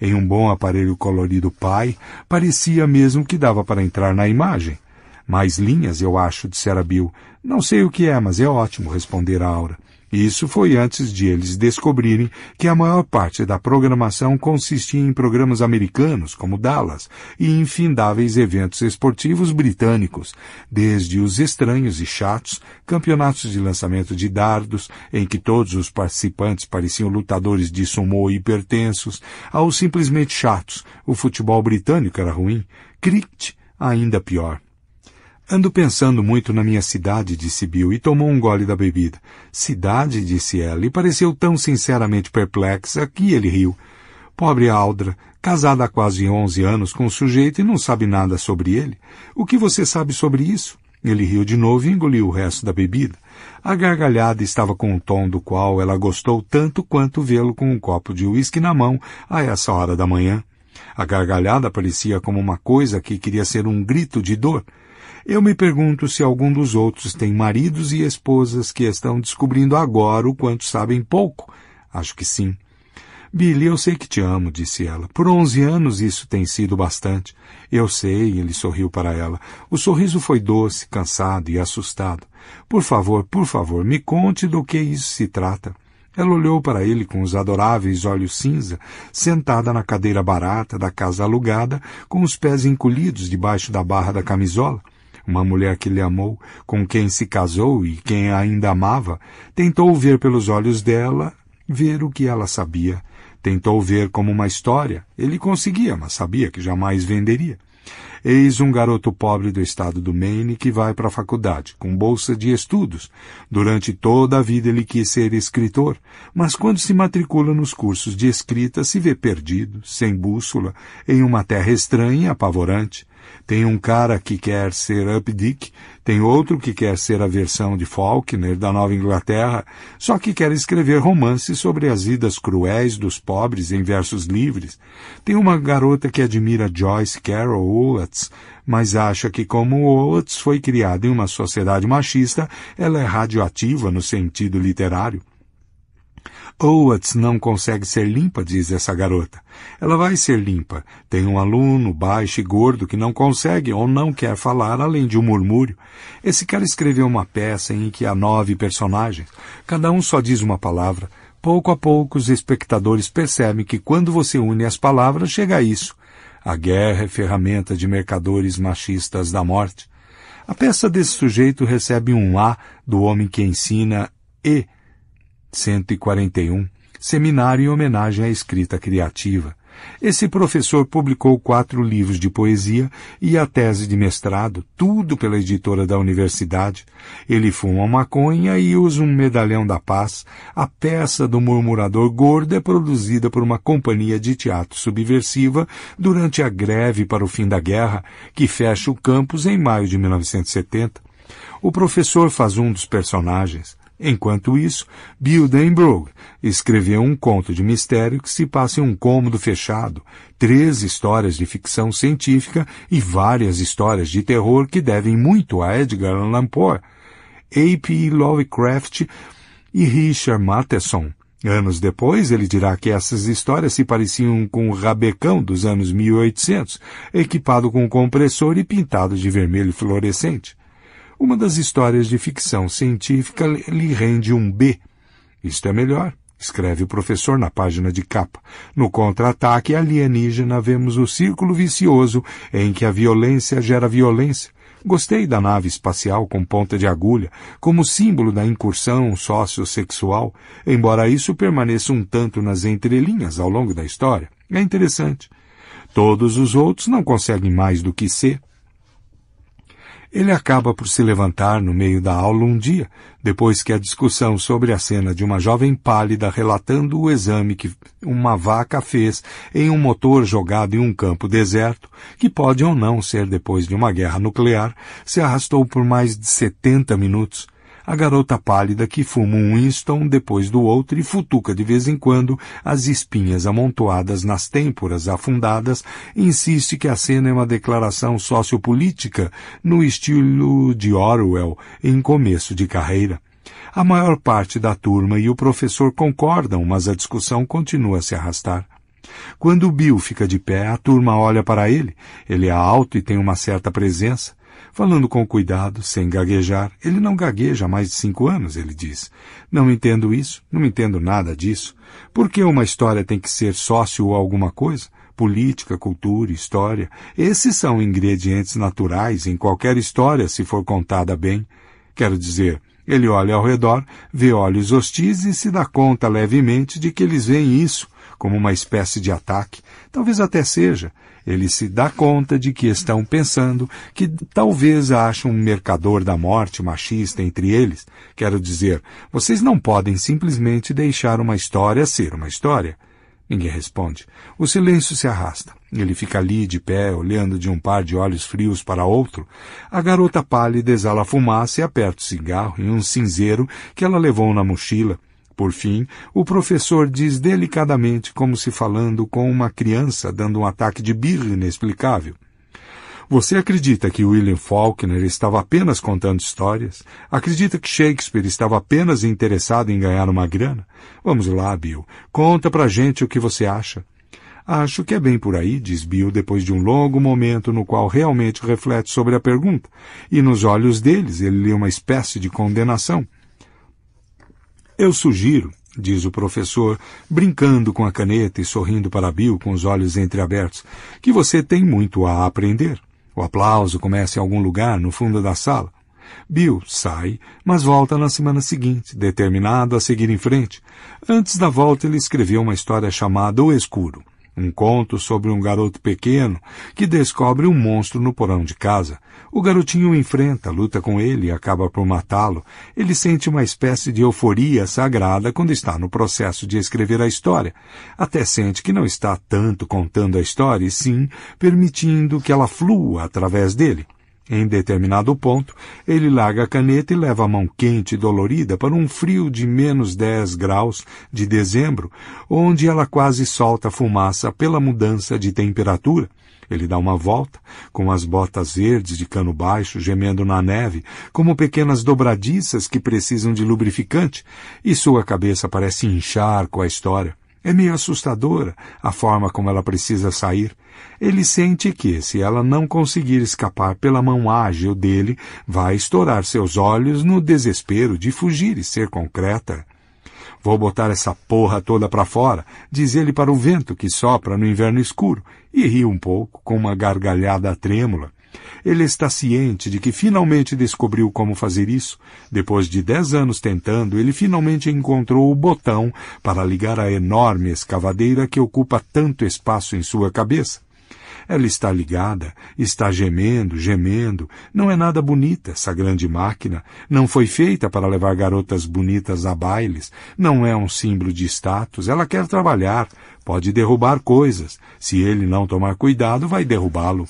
Em um bom aparelho colorido pai, parecia mesmo que dava para entrar na imagem. Mais linhas, eu acho, dissera Bill. Não sei o que é, mas é ótimo, responder a Aura. Isso foi antes de eles descobrirem que a maior parte da programação consistia em programas americanos, como Dallas, e infindáveis eventos esportivos britânicos, desde os estranhos e chatos campeonatos de lançamento de dardos, em que todos os participantes pareciam lutadores de sumô hipertensos, aos simplesmente chatos. O futebol britânico era ruim, cricket ainda pior. Ando pensando muito na minha cidade, disse Bill e tomou um gole da bebida. Cidade, disse ela, e pareceu tão sinceramente perplexa que ele riu. Pobre Aldra, casada há quase onze anos com um sujeito e não sabe nada sobre ele. O que você sabe sobre isso? Ele riu de novo e engoliu o resto da bebida. A gargalhada estava com um tom do qual ela gostou tanto quanto vê-lo com um copo de uísque na mão a essa hora da manhã. A gargalhada parecia como uma coisa que queria ser um grito de dor. Eu me pergunto se algum dos outros tem maridos e esposas que estão descobrindo agora o quanto sabem pouco. Acho que sim. Billy, eu sei que te amo, disse ela. Por onze anos isso tem sido bastante. Eu sei, ele sorriu para ela. O sorriso foi doce, cansado e assustado. Por favor, por favor, me conte do que isso se trata. Ela olhou para ele com os adoráveis olhos cinza, sentada na cadeira barata da casa alugada, com os pés encolhidos debaixo da barra da camisola uma mulher que lhe amou, com quem se casou e quem ainda amava, tentou ver pelos olhos dela, ver o que ela sabia. Tentou ver como uma história. Ele conseguia, mas sabia que jamais venderia. Eis um garoto pobre do estado do Maine que vai para a faculdade, com bolsa de estudos. Durante toda a vida ele quis ser escritor, mas quando se matricula nos cursos de escrita se vê perdido, sem bússola, em uma terra estranha e apavorante. Tem um cara que quer ser Updick, tem outro que quer ser a versão de Faulkner da Nova Inglaterra, só que quer escrever romances sobre as vidas cruéis dos pobres em versos livres. Tem uma garota que admira Joyce Carol Oates, mas acha que como Oates foi criada em uma sociedade machista, ela é radioativa no sentido literário. Owatz não consegue ser limpa, diz essa garota. Ela vai ser limpa. Tem um aluno baixo e gordo que não consegue ou não quer falar, além de um murmúrio. Esse cara escreveu uma peça em que há nove personagens. Cada um só diz uma palavra. Pouco a pouco, os espectadores percebem que quando você une as palavras, chega a isso. A guerra é ferramenta de mercadores machistas da morte. A peça desse sujeito recebe um A do homem que ensina E 141, Seminário em homenagem à escrita criativa. Esse professor publicou quatro livros de poesia e a tese de mestrado, tudo pela editora da universidade. Ele fuma maconha e usa um medalhão da paz. A peça do murmurador gordo é produzida por uma companhia de teatro subversiva durante a greve para o fim da guerra, que fecha o campus em maio de 1970. O professor faz um dos personagens. Enquanto isso, Bildenbrook escreveu um conto de mistério que se passa em um cômodo fechado, três histórias de ficção científica e várias histórias de terror que devem muito a Edgar Allan Poe, A.P. Lovecraft e Richard Matheson. Anos depois, ele dirá que essas histórias se pareciam com o rabecão dos anos 1800, equipado com um compressor e pintado de vermelho fluorescente. Uma das histórias de ficção científica lhe rende um B. Isto é melhor, escreve o professor na página de capa. No contra-ataque alienígena vemos o círculo vicioso em que a violência gera violência. Gostei da nave espacial com ponta de agulha, como símbolo da incursão sociossexual, embora isso permaneça um tanto nas entrelinhas ao longo da história. É interessante. Todos os outros não conseguem mais do que C, ele acaba por se levantar no meio da aula um dia, depois que a discussão sobre a cena de uma jovem pálida relatando o exame que uma vaca fez em um motor jogado em um campo deserto, que pode ou não ser depois de uma guerra nuclear, se arrastou por mais de 70 minutos, a garota pálida que fuma um Winston depois do outro e futuca de vez em quando as espinhas amontoadas nas têmporas afundadas, insiste que a cena é uma declaração sociopolítica no estilo de Orwell em começo de carreira. A maior parte da turma e o professor concordam, mas a discussão continua a se arrastar. Quando Bill fica de pé, a turma olha para ele. Ele é alto e tem uma certa presença. Falando com cuidado, sem gaguejar, ele não gagueja há mais de cinco anos, ele diz. Não entendo isso, não entendo nada disso. Por que uma história tem que ser sócio a alguma coisa? Política, cultura, história. Esses são ingredientes naturais em qualquer história, se for contada bem. Quero dizer, ele olha ao redor, vê olhos hostis e se dá conta levemente de que eles veem isso como uma espécie de ataque. Talvez até seja, ele se dá conta de que estão pensando que talvez acham um mercador da morte machista entre eles. Quero dizer, vocês não podem simplesmente deixar uma história ser uma história. Ninguém responde. O silêncio se arrasta. Ele fica ali de pé, olhando de um par de olhos frios para outro. A garota pálida exala a fumaça e aperta o cigarro em um cinzeiro que ela levou na mochila. Por fim, o professor diz delicadamente, como se falando com uma criança dando um ataque de birra inexplicável. Você acredita que William Faulkner estava apenas contando histórias? Acredita que Shakespeare estava apenas interessado em ganhar uma grana? Vamos lá, Bill. Conta pra gente o que você acha. Acho que é bem por aí, diz Bill depois de um longo momento no qual realmente reflete sobre a pergunta. E nos olhos deles ele lê uma espécie de condenação. Eu sugiro, diz o professor, brincando com a caneta e sorrindo para Bill com os olhos entreabertos, que você tem muito a aprender. O aplauso começa em algum lugar no fundo da sala. Bill sai, mas volta na semana seguinte, determinado a seguir em frente. Antes da volta, ele escreveu uma história chamada O Escuro. Um conto sobre um garoto pequeno que descobre um monstro no porão de casa. O garotinho o enfrenta, luta com ele e acaba por matá-lo. Ele sente uma espécie de euforia sagrada quando está no processo de escrever a história. Até sente que não está tanto contando a história, e sim permitindo que ela flua através dele. Em determinado ponto, ele larga a caneta e leva a mão quente e dolorida para um frio de menos 10 graus de dezembro, onde ela quase solta fumaça pela mudança de temperatura. Ele dá uma volta, com as botas verdes de cano baixo gemendo na neve, como pequenas dobradiças que precisam de lubrificante, e sua cabeça parece inchar com a história. É meio assustadora a forma como ela precisa sair. Ele sente que, se ela não conseguir escapar pela mão ágil dele, vai estourar seus olhos no desespero de fugir e ser concreta. Vou botar essa porra toda para fora, diz ele para o vento que sopra no inverno escuro, e ri um pouco, com uma gargalhada trêmula. Ele está ciente de que finalmente descobriu como fazer isso. Depois de dez anos tentando, ele finalmente encontrou o botão para ligar a enorme escavadeira que ocupa tanto espaço em sua cabeça. Ela está ligada, está gemendo, gemendo. Não é nada bonita essa grande máquina. Não foi feita para levar garotas bonitas a bailes. Não é um símbolo de status. Ela quer trabalhar. Pode derrubar coisas. Se ele não tomar cuidado, vai derrubá-lo.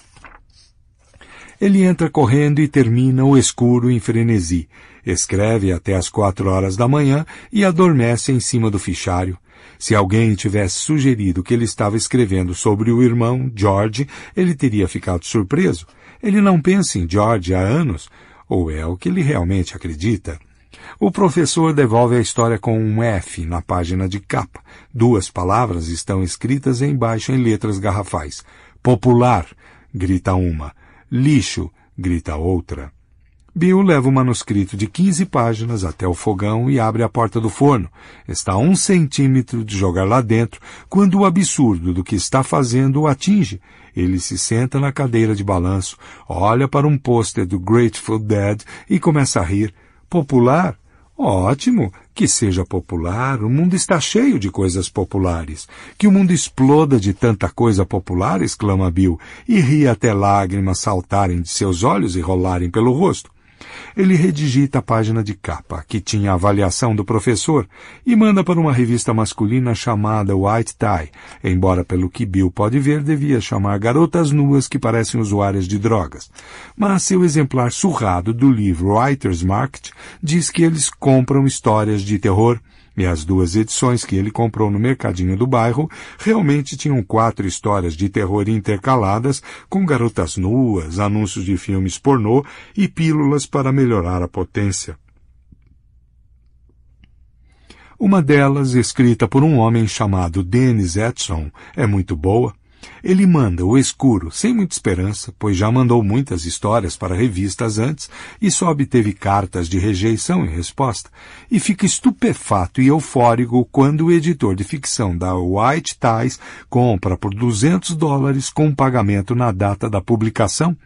Ele entra correndo e termina o escuro em frenesi. Escreve até as quatro horas da manhã e adormece em cima do fichário. Se alguém tivesse sugerido que ele estava escrevendo sobre o irmão George, ele teria ficado surpreso. Ele não pensa em George há anos, ou é o que ele realmente acredita. O professor devolve a história com um F na página de capa. Duas palavras estão escritas embaixo em letras garrafais. Popular, grita uma. Lixo, grita outra. Bill leva o manuscrito de 15 páginas até o fogão e abre a porta do forno. Está a um centímetro de jogar lá dentro quando o absurdo do que está fazendo o atinge. Ele se senta na cadeira de balanço, olha para um pôster do Grateful Dead e começa a rir. Popular? Ótimo, que seja popular, o mundo está cheio de coisas populares. Que o mundo exploda de tanta coisa popular, exclama Bill, e ri até lágrimas saltarem de seus olhos e rolarem pelo rosto. Ele redigita a página de capa, que tinha a avaliação do professor, e manda para uma revista masculina chamada White Tie, embora pelo que Bill pode ver devia chamar garotas nuas que parecem usuárias de drogas. Mas seu exemplar surrado do livro Writer's Market diz que eles compram histórias de terror e as duas edições que ele comprou no mercadinho do bairro realmente tinham quatro histórias de terror intercaladas com garotas nuas, anúncios de filmes pornô e pílulas para melhorar a potência. Uma delas, escrita por um homem chamado Dennis Edson, é muito boa. Ele manda o escuro sem muita esperança, pois já mandou muitas histórias para revistas antes e só obteve cartas de rejeição em resposta, e fica estupefato e eufórico quando o editor de ficção da White Ties compra por 200 dólares com pagamento na data da publicação.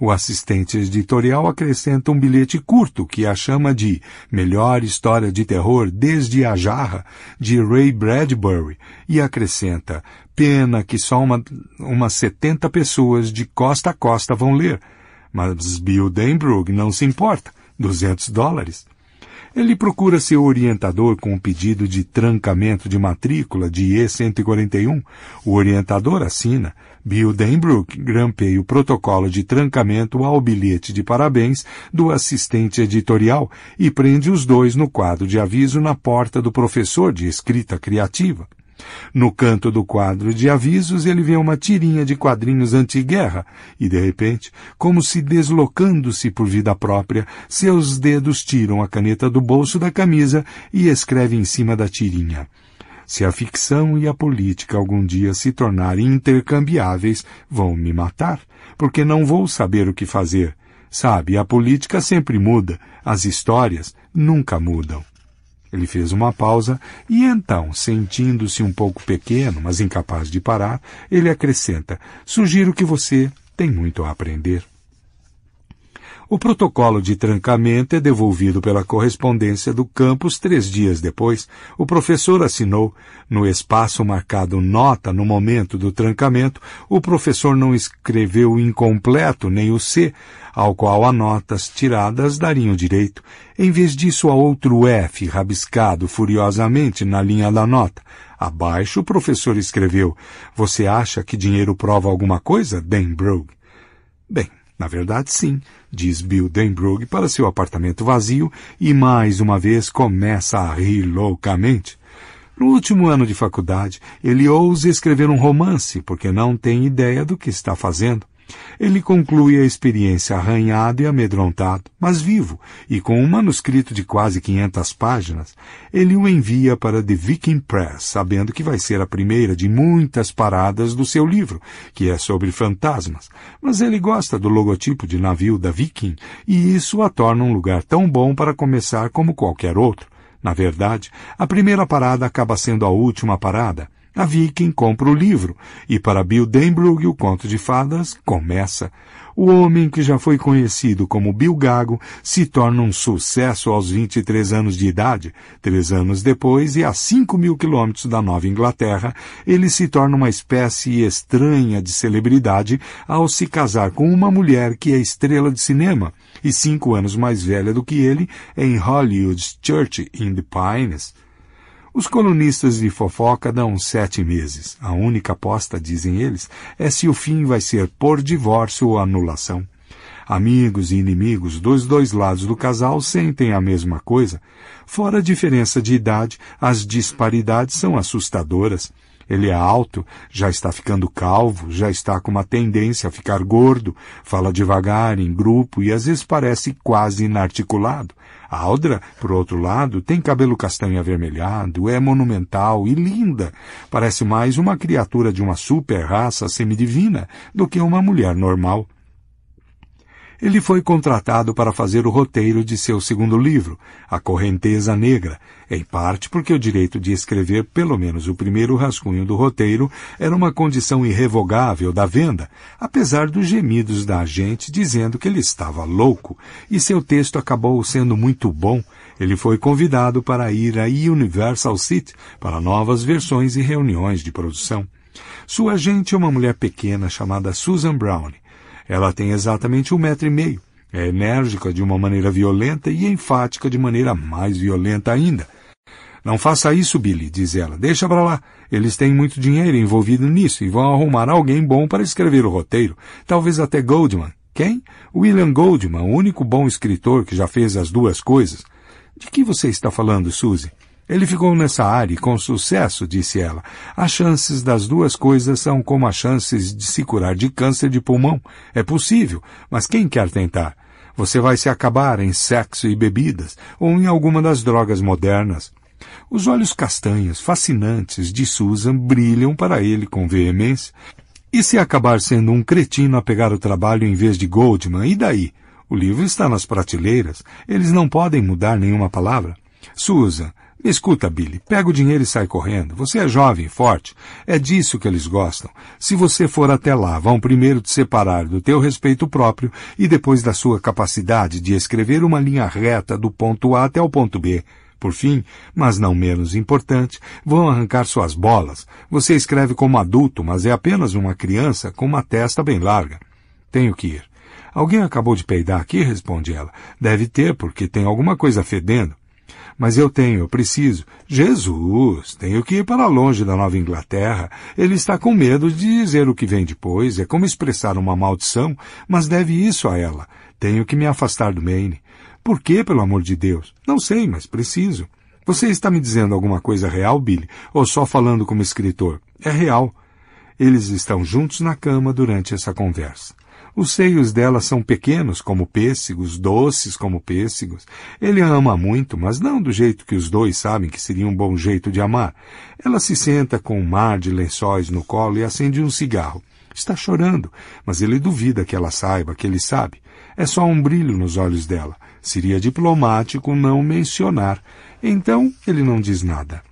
O assistente editorial acrescenta um bilhete curto que a chama de Melhor História de Terror desde a Jarra, de Ray Bradbury, e acrescenta Pena que só uma umas 70 pessoas de costa a costa vão ler. Mas Bill Denbrook não se importa. 200 dólares. Ele procura seu orientador com o um pedido de trancamento de matrícula de E-141. O orientador assina. Bill Denbrook grampeia o protocolo de trancamento ao bilhete de parabéns do assistente editorial e prende os dois no quadro de aviso na porta do professor de escrita criativa. No canto do quadro de avisos, ele vê uma tirinha de quadrinhos anti-guerra e, de repente, como se deslocando-se por vida própria, seus dedos tiram a caneta do bolso da camisa e escreve em cima da tirinha. Se a ficção e a política algum dia se tornarem intercambiáveis, vão me matar, porque não vou saber o que fazer. Sabe, a política sempre muda, as histórias nunca mudam. Ele fez uma pausa e então, sentindo-se um pouco pequeno, mas incapaz de parar, ele acrescenta: Sugiro que você tem muito a aprender. O protocolo de trancamento é devolvido pela correspondência do campus três dias depois. O professor assinou. No espaço marcado nota no momento do trancamento, o professor não escreveu incompleto nem o C, ao qual a notas tiradas dariam direito, em vez disso a outro F rabiscado furiosamente na linha da nota. Abaixo o professor escreveu, Você acha que dinheiro prova alguma coisa, Denbrough? Bem, na verdade, sim, diz Bill Denbrough para seu apartamento vazio e mais uma vez começa a rir loucamente. No último ano de faculdade, ele ousa escrever um romance porque não tem ideia do que está fazendo. Ele conclui a experiência arranhado e amedrontado, mas vivo, e com um manuscrito de quase 500 páginas, ele o envia para The Viking Press, sabendo que vai ser a primeira de muitas paradas do seu livro, que é sobre fantasmas. Mas ele gosta do logotipo de navio da Viking, e isso a torna um lugar tão bom para começar como qualquer outro. Na verdade, a primeira parada acaba sendo a última parada. Havia quem compra o livro, e para Bill Denbrug o conto de fadas começa. O homem que já foi conhecido como Bill Gago se torna um sucesso aos 23 anos de idade. Três anos depois, e a 5 mil quilômetros da Nova Inglaterra, ele se torna uma espécie estranha de celebridade ao se casar com uma mulher que é estrela de cinema e cinco anos mais velha do que ele em Hollywood's Church in the Pines. Os colunistas de fofoca dão sete meses. A única aposta, dizem eles, é se o fim vai ser por divórcio ou anulação. Amigos e inimigos dos dois lados do casal sentem a mesma coisa. Fora a diferença de idade, as disparidades são assustadoras. Ele é alto, já está ficando calvo, já está com uma tendência a ficar gordo, fala devagar, em grupo e às vezes parece quase inarticulado. Aldra, por outro lado, tem cabelo castanho avermelhado, é monumental e linda. Parece mais uma criatura de uma super raça semidivina do que uma mulher normal. Ele foi contratado para fazer o roteiro de seu segundo livro, A Correnteza Negra, em parte porque o direito de escrever pelo menos o primeiro rascunho do roteiro era uma condição irrevogável da venda, apesar dos gemidos da agente dizendo que ele estava louco, e seu texto acabou sendo muito bom. Ele foi convidado para ir à Universal City para novas versões e reuniões de produção. Sua agente é uma mulher pequena chamada Susan Brown, ela tem exatamente um metro e meio. É enérgica de uma maneira violenta e enfática de maneira mais violenta ainda. Não faça isso, Billy, diz ela. Deixa para lá. Eles têm muito dinheiro envolvido nisso e vão arrumar alguém bom para escrever o roteiro. Talvez até Goldman. Quem? William Goldman, o único bom escritor que já fez as duas coisas. De que você está falando, Suzy? Ele ficou nessa área e com sucesso, disse ela. As chances das duas coisas são como as chances de se curar de câncer de pulmão. É possível, mas quem quer tentar? Você vai se acabar em sexo e bebidas ou em alguma das drogas modernas. Os olhos castanhos, fascinantes, de Susan brilham para ele com veemência. E se acabar sendo um cretino a pegar o trabalho em vez de Goldman, e daí? O livro está nas prateleiras. Eles não podem mudar nenhuma palavra. Susan, escuta, Billy, pega o dinheiro e sai correndo. Você é jovem e forte. É disso que eles gostam. Se você for até lá, vão primeiro te separar do teu respeito próprio e depois da sua capacidade de escrever uma linha reta do ponto A até o ponto B. Por fim, mas não menos importante, vão arrancar suas bolas. Você escreve como adulto, mas é apenas uma criança com uma testa bem larga. Tenho que ir. Alguém acabou de peidar aqui? responde ela. Deve ter, porque tem alguma coisa fedendo. Mas eu tenho, eu preciso. Jesus, tenho que ir para longe da Nova Inglaterra. Ele está com medo de dizer o que vem depois. É como expressar uma maldição, mas deve isso a ela. Tenho que me afastar do Maine. Por que, pelo amor de Deus? Não sei, mas preciso. Você está me dizendo alguma coisa real, Billy? Ou só falando como escritor? É real. Eles estão juntos na cama durante essa conversa. Os seios dela são pequenos como pêssegos, doces como pêssegos. Ele a ama muito, mas não do jeito que os dois sabem que seria um bom jeito de amar. Ela se senta com um mar de lençóis no colo e acende um cigarro. Está chorando, mas ele duvida que ela saiba, que ele sabe. É só um brilho nos olhos dela. Seria diplomático não mencionar. Então ele não diz nada.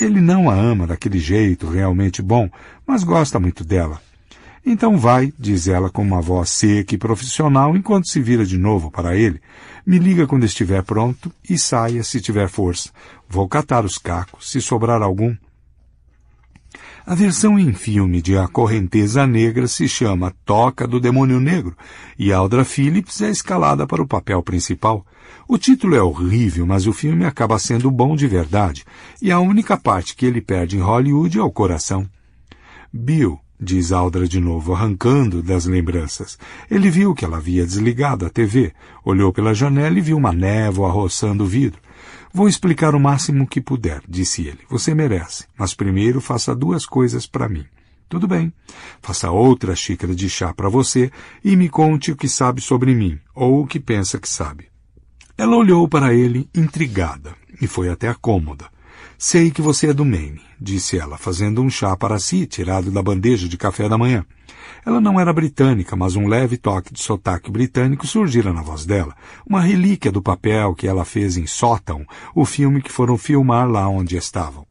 Ele não a ama daquele jeito realmente bom, mas gosta muito dela. Então vai, diz ela com uma voz seca e profissional, enquanto se vira de novo para ele. Me liga quando estiver pronto e saia se tiver força. Vou catar os cacos, se sobrar algum. A versão em filme de A Correnteza Negra se chama Toca do Demônio Negro e Aldra Phillips é escalada para o papel principal. O título é horrível, mas o filme acaba sendo bom de verdade e a única parte que ele perde em Hollywood é o coração. Bill, diz Aldra de novo, arrancando das lembranças. Ele viu que ela havia desligado a TV, olhou pela janela e viu uma névoa roçando o vidro. Vou explicar o máximo que puder, disse ele. Você merece, mas primeiro faça duas coisas para mim. Tudo bem. Faça outra xícara de chá para você e me conte o que sabe sobre mim, ou o que pensa que sabe. Ela olhou para ele, intrigada, e foi até a cômoda. Sei que você é do Maine, disse ela, fazendo um chá para si, tirado da bandeja de café da manhã. Ela não era britânica, mas um leve toque de sotaque britânico surgira na voz dela, uma relíquia do papel que ela fez em Sótão, o filme que foram filmar lá onde estavam.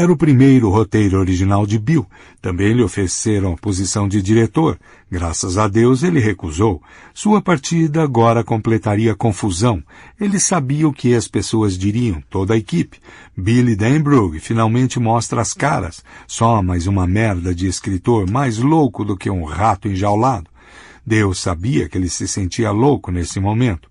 Era o primeiro roteiro original de Bill. Também lhe ofereceram a posição de diretor. Graças a Deus ele recusou. Sua partida agora completaria confusão. Ele sabia o que as pessoas diriam, toda a equipe. Billy Denbrug finalmente mostra as caras. Só mais uma merda de escritor, mais louco do que um rato enjaulado. Deus sabia que ele se sentia louco nesse momento.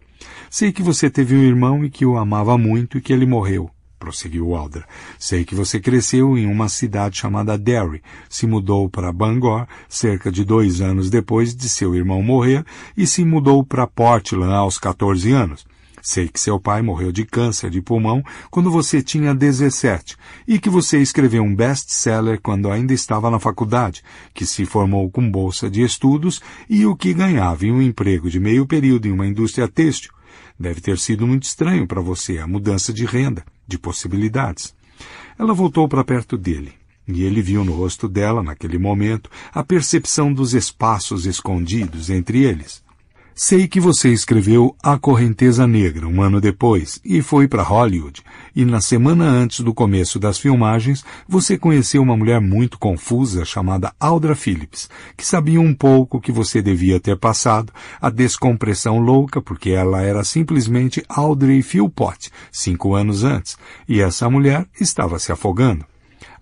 Sei que você teve um irmão e que o amava muito e que ele morreu prosseguiu Alder. Sei que você cresceu em uma cidade chamada Derry, se mudou para Bangor cerca de dois anos depois de seu irmão morrer e se mudou para Portland aos 14 anos. Sei que seu pai morreu de câncer de pulmão quando você tinha 17 e que você escreveu um best-seller quando ainda estava na faculdade, que se formou com bolsa de estudos e o que ganhava em um emprego de meio período em uma indústria têxtil. Deve ter sido muito estranho para você a mudança de renda de possibilidades. Ela voltou para perto dele, e ele viu no rosto dela, naquele momento, a percepção dos espaços escondidos entre eles. Sei que você escreveu A Correnteza Negra um ano depois e foi para Hollywood, e na semana antes do começo das filmagens, você conheceu uma mulher muito confusa chamada Aldra Phillips, que sabia um pouco que você devia ter passado a descompressão louca, porque ela era simplesmente Audrey Philpott, cinco anos antes, e essa mulher estava se afogando.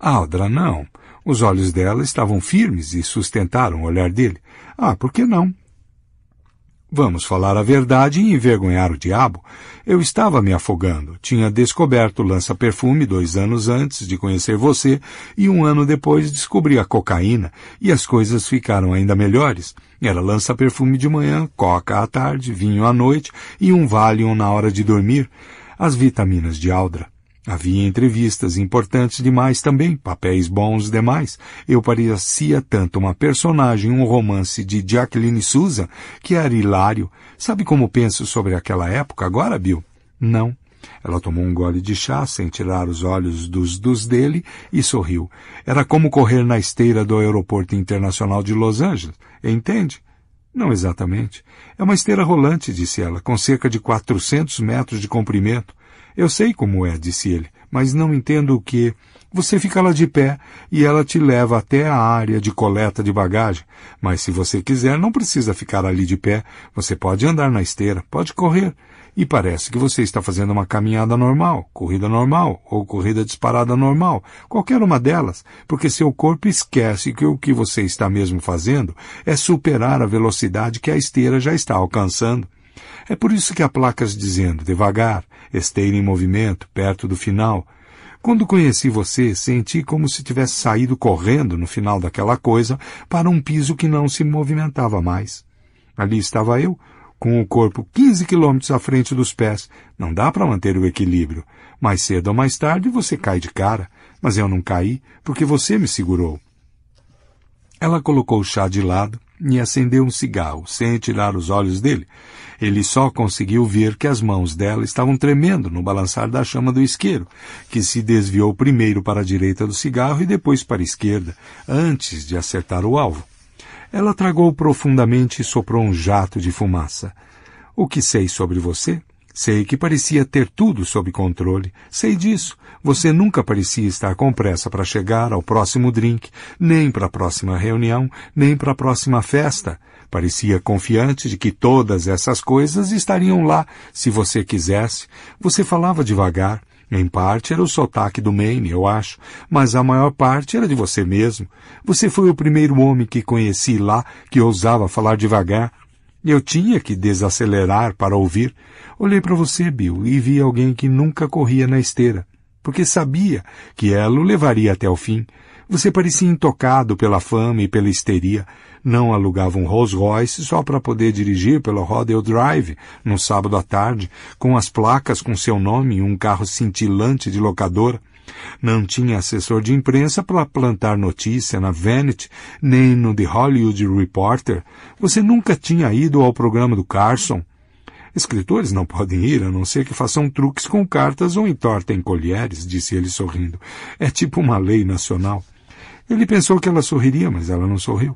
Aldra não. Os olhos dela estavam firmes e sustentaram o olhar dele. Ah, por que não? Vamos falar a verdade e envergonhar o diabo. Eu estava me afogando. Tinha descoberto lança-perfume dois anos antes de conhecer você e um ano depois descobri a cocaína e as coisas ficaram ainda melhores. Era lança-perfume de manhã, coca à tarde, vinho à noite e um Valium na hora de dormir. As vitaminas de Aldra. Havia entrevistas importantes demais também, papéis bons demais. Eu parecia tanto uma personagem um romance de Jacqueline Souza que era hilário. Sabe como penso sobre aquela época agora, Bill? Não. Ela tomou um gole de chá sem tirar os olhos dos dos dele e sorriu. Era como correr na esteira do Aeroporto Internacional de Los Angeles, entende? Não exatamente. É uma esteira rolante, disse ela, com cerca de 400 metros de comprimento. Eu sei como é, disse ele, mas não entendo o que. Você fica lá de pé e ela te leva até a área de coleta de bagagem. Mas se você quiser, não precisa ficar ali de pé. Você pode andar na esteira, pode correr. E parece que você está fazendo uma caminhada normal, corrida normal ou corrida disparada normal, qualquer uma delas, porque seu corpo esquece que o que você está mesmo fazendo é superar a velocidade que a esteira já está alcançando. É por isso que há placas dizendo devagar, esteira em movimento, perto do final. Quando conheci você, senti como se tivesse saído correndo no final daquela coisa para um piso que não se movimentava mais. Ali estava eu, com o corpo 15 quilômetros à frente dos pés. Não dá para manter o equilíbrio. Mais cedo ou mais tarde você cai de cara. Mas eu não caí, porque você me segurou. Ela colocou o chá de lado e acendeu um cigarro, sem tirar os olhos dele. Ele só conseguiu ver que as mãos dela estavam tremendo no balançar da chama do isqueiro, que se desviou primeiro para a direita do cigarro e depois para a esquerda, antes de acertar o alvo. Ela tragou profundamente e soprou um jato de fumaça. O que sei sobre você? Sei que parecia ter tudo sob controle. Sei disso. Você nunca parecia estar com pressa para chegar ao próximo drink, nem para a próxima reunião, nem para a próxima festa. Parecia confiante de que todas essas coisas estariam lá se você quisesse. Você falava devagar. Em parte era o sotaque do Maine, eu acho, mas a maior parte era de você mesmo. Você foi o primeiro homem que conheci lá que ousava falar devagar. Eu tinha que desacelerar para ouvir. Olhei para você, Bill, e vi alguém que nunca corria na esteira, porque sabia que ela o levaria até o fim. Você parecia intocado pela fama e pela histeria. Não alugava um Rolls Royce só para poder dirigir pelo Rodeo Drive no sábado à tarde, com as placas com seu nome e um carro cintilante de locador. Não tinha assessor de imprensa para plantar notícia na Vanity, nem no The Hollywood Reporter. Você nunca tinha ido ao programa do Carson. Escritores não podem ir, a não ser que façam truques com cartas ou entortem colheres, disse ele sorrindo. É tipo uma lei nacional. Ele pensou que ela sorriria, mas ela não sorriu.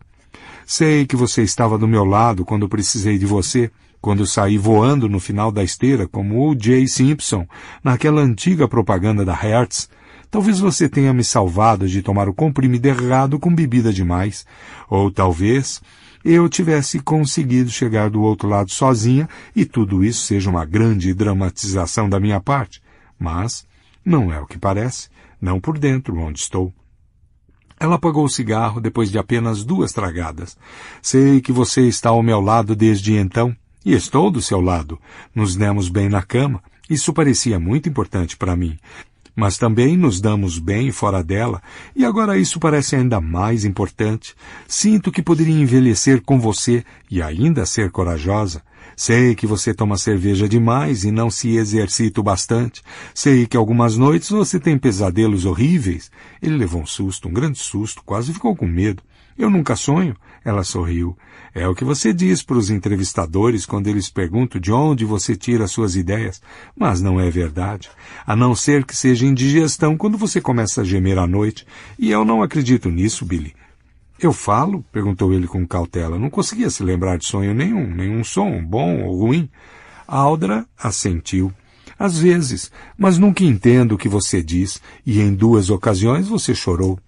Sei que você estava do meu lado quando precisei de você, quando saí voando no final da esteira como o Jay Simpson, naquela antiga propaganda da Hertz. Talvez você tenha me salvado de tomar o comprimido errado com bebida demais. Ou talvez eu tivesse conseguido chegar do outro lado sozinha e tudo isso seja uma grande dramatização da minha parte. Mas não é o que parece, não por dentro, onde estou. Ela apagou o cigarro depois de apenas duas tragadas. Sei que você está ao meu lado desde então, e estou do seu lado. Nos demos bem na cama, isso parecia muito importante para mim. Mas também nos damos bem fora dela, e agora isso parece ainda mais importante. Sinto que poderia envelhecer com você e ainda ser corajosa. Sei que você toma cerveja demais e não se exercita o bastante. Sei que algumas noites você tem pesadelos horríveis. Ele levou um susto, um grande susto, quase ficou com medo. Eu nunca sonho. Ela sorriu. É o que você diz para os entrevistadores quando eles perguntam de onde você tira suas ideias. Mas não é verdade. A não ser que seja indigestão quando você começa a gemer à noite. E eu não acredito nisso, Billy. Eu falo? perguntou ele com cautela. Não conseguia se lembrar de sonho nenhum, nenhum som, bom ou ruim. Aldra assentiu. Às vezes, mas nunca entendo o que você diz, e em duas ocasiões você chorou.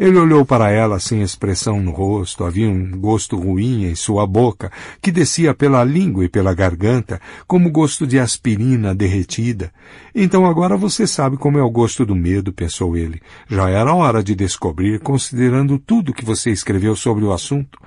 Ele olhou para ela sem expressão no rosto, havia um gosto ruim em sua boca, que descia pela língua e pela garganta, como gosto de aspirina derretida. Então agora você sabe como é o gosto do medo, pensou ele. Já era hora de descobrir, considerando tudo que você escreveu sobre o assunto.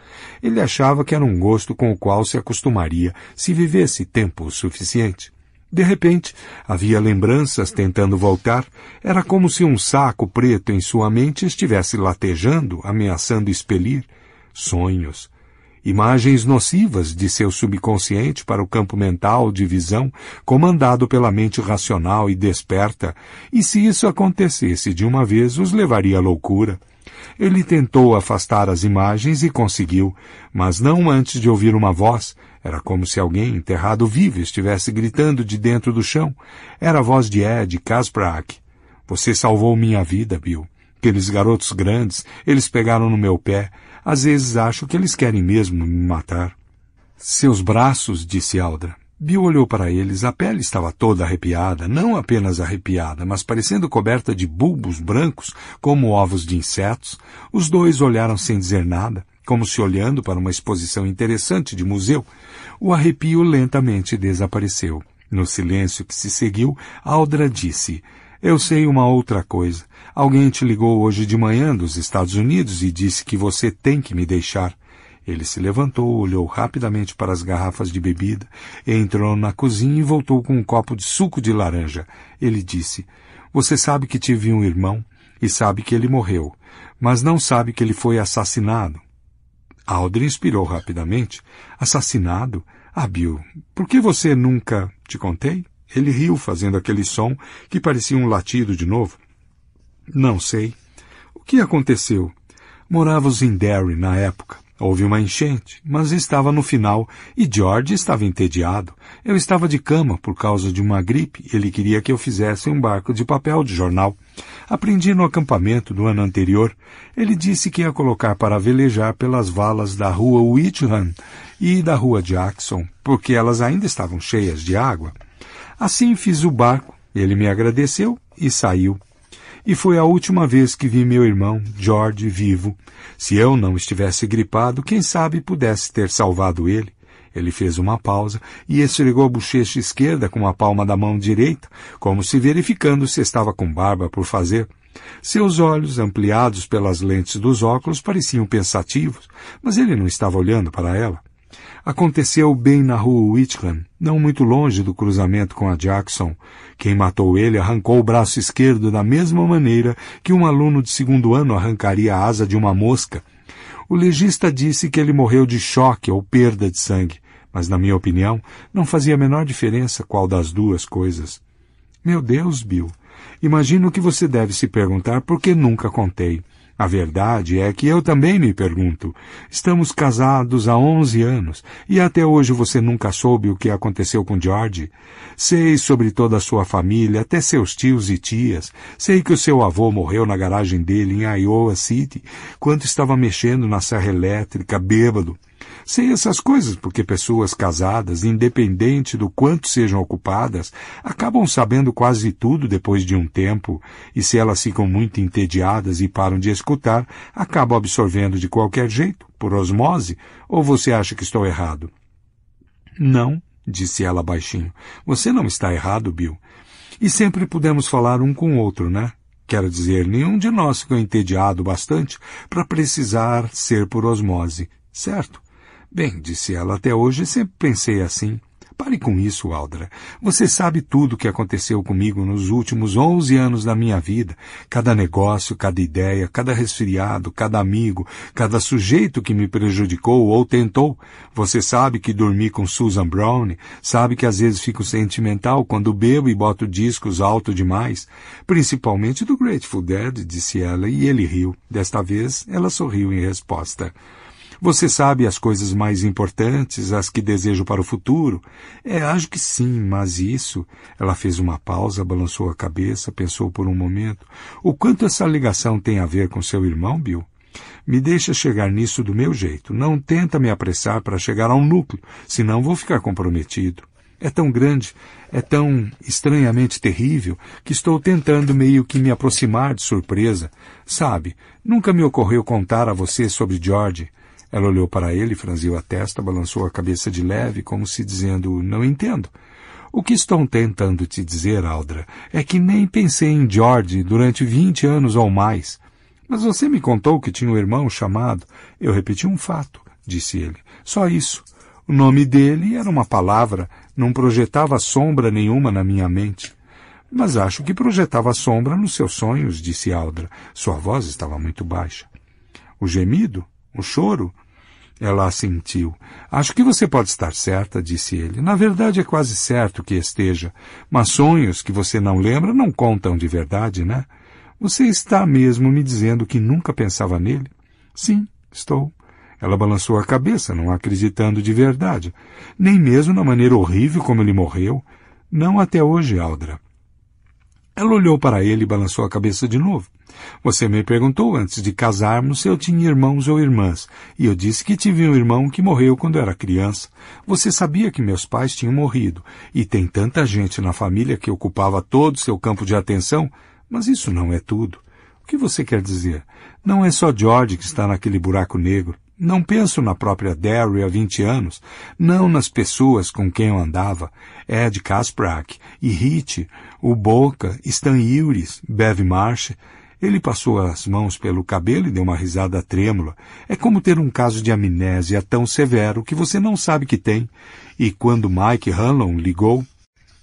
Ele achava que era um gosto com o qual se acostumaria se vivesse tempo o suficiente. De repente, havia lembranças tentando voltar. Era como se um saco preto em sua mente estivesse latejando, ameaçando expelir. Sonhos. Imagens nocivas de seu subconsciente para o campo mental de visão, comandado pela mente racional e desperta, e se isso acontecesse de uma vez, os levaria à loucura. Ele tentou afastar as imagens e conseguiu, mas não antes de ouvir uma voz, era como se alguém enterrado vivo estivesse gritando de dentro do chão. Era a voz de Ed Kasprak. Você salvou minha vida, Bill. Aqueles garotos grandes, eles pegaram no meu pé. Às vezes acho que eles querem mesmo me matar. Seus braços, disse Aldra. Bill olhou para eles. A pele estava toda arrepiada, não apenas arrepiada, mas parecendo coberta de bulbos brancos, como ovos de insetos. Os dois olharam sem dizer nada como se olhando para uma exposição interessante de museu, o arrepio lentamente desapareceu. No silêncio que se seguiu, Aldra disse: Eu sei uma outra coisa. Alguém te ligou hoje de manhã dos Estados Unidos e disse que você tem que me deixar. Ele se levantou, olhou rapidamente para as garrafas de bebida, entrou na cozinha e voltou com um copo de suco de laranja. Ele disse: Você sabe que tive um irmão e sabe que ele morreu, mas não sabe que ele foi assassinado. Audrey inspirou rapidamente. Assassinado? Ah, Bill, por que você nunca te contei? Ele riu, fazendo aquele som que parecia um latido de novo. Não sei. O que aconteceu? Morávamos em Derry na época. Houve uma enchente, mas estava no final e George estava entediado. Eu estava de cama por causa de uma gripe e ele queria que eu fizesse um barco de papel de jornal. Aprendi no acampamento do ano anterior. Ele disse que ia colocar para velejar pelas valas da rua Whitham e da rua Jackson, porque elas ainda estavam cheias de água. Assim fiz o barco, ele me agradeceu e saiu e foi a última vez que vi meu irmão, George, vivo. Se eu não estivesse gripado, quem sabe pudesse ter salvado ele. Ele fez uma pausa e esfregou a bochecha esquerda com a palma da mão direita, como se verificando se estava com barba por fazer. Seus olhos, ampliados pelas lentes dos óculos, pareciam pensativos, mas ele não estava olhando para ela. Aconteceu bem na rua Whitlam, não muito longe do cruzamento com a Jackson, quem matou ele arrancou o braço esquerdo da mesma maneira que um aluno de segundo ano arrancaria a asa de uma mosca. O legista disse que ele morreu de choque ou perda de sangue, mas, na minha opinião, não fazia a menor diferença qual das duas coisas. Meu Deus, Bill, imagino que você deve se perguntar por que nunca contei. A verdade é que eu também me pergunto. Estamos casados há onze anos e até hoje você nunca soube o que aconteceu com George. Sei sobre toda a sua família, até seus tios e tias. Sei que o seu avô morreu na garagem dele em Iowa City, quando estava mexendo na serra elétrica, bêbado. Sem essas coisas porque pessoas casadas, independente do quanto sejam ocupadas, acabam sabendo quase tudo depois de um tempo, e se elas ficam muito entediadas e param de escutar, acabam absorvendo de qualquer jeito, por osmose, ou você acha que estou errado? Não, disse ela baixinho. Você não está errado, Bill. E sempre pudemos falar um com o outro, né? Quero dizer, nenhum de nós ficou entediado bastante para precisar ser por osmose, certo? Bem, disse ela, até hoje sempre pensei assim. Pare com isso, Aldra. Você sabe tudo o que aconteceu comigo nos últimos onze anos da minha vida. Cada negócio, cada ideia, cada resfriado, cada amigo, cada sujeito que me prejudicou ou tentou. Você sabe que dormi com Susan Brown, sabe que às vezes fico sentimental quando bebo e boto discos alto demais, principalmente do Grateful Dead, disse ela, e ele riu. Desta vez, ela sorriu em resposta. Você sabe as coisas mais importantes, as que desejo para o futuro? É, acho que sim, mas isso. Ela fez uma pausa, balançou a cabeça, pensou por um momento. O quanto essa ligação tem a ver com seu irmão, Bill? Me deixa chegar nisso do meu jeito. Não tenta me apressar para chegar ao núcleo, senão vou ficar comprometido. É tão grande, é tão estranhamente terrível, que estou tentando meio que me aproximar de surpresa. Sabe, nunca me ocorreu contar a você sobre George. Ela olhou para ele, franziu a testa, balançou a cabeça de leve, como se dizendo, não entendo. O que estão tentando te dizer, Aldra, é que nem pensei em George durante vinte anos ou mais. Mas você me contou que tinha um irmão chamado. Eu repeti um fato, disse ele. Só isso. O nome dele era uma palavra, não projetava sombra nenhuma na minha mente. Mas acho que projetava sombra nos seus sonhos, disse Aldra. Sua voz estava muito baixa. O gemido, o choro, ela assentiu. Acho que você pode estar certa, disse ele. Na verdade, é quase certo que esteja. Mas sonhos que você não lembra não contam de verdade, né? Você está mesmo me dizendo que nunca pensava nele? Sim, estou. Ela balançou a cabeça, não acreditando de verdade. Nem mesmo na maneira horrível como ele morreu. Não até hoje, Aldra. Ela olhou para ele e balançou a cabeça de novo. Você me perguntou antes de casarmos se eu tinha irmãos ou irmãs, e eu disse que tive um irmão que morreu quando era criança. Você sabia que meus pais tinham morrido, e tem tanta gente na família que ocupava todo o seu campo de atenção, mas isso não é tudo. O que você quer dizer? Não é só George que está naquele buraco negro. Não penso na própria Derry há 20 anos, não nas pessoas com quem eu andava, Ed Kasprak e Hit, o Boca, Stan Iuris, Bev Marsh. Ele passou as mãos pelo cabelo e deu uma risada trêmula. É como ter um caso de amnésia tão severo que você não sabe que tem. E quando Mike Hanlon ligou...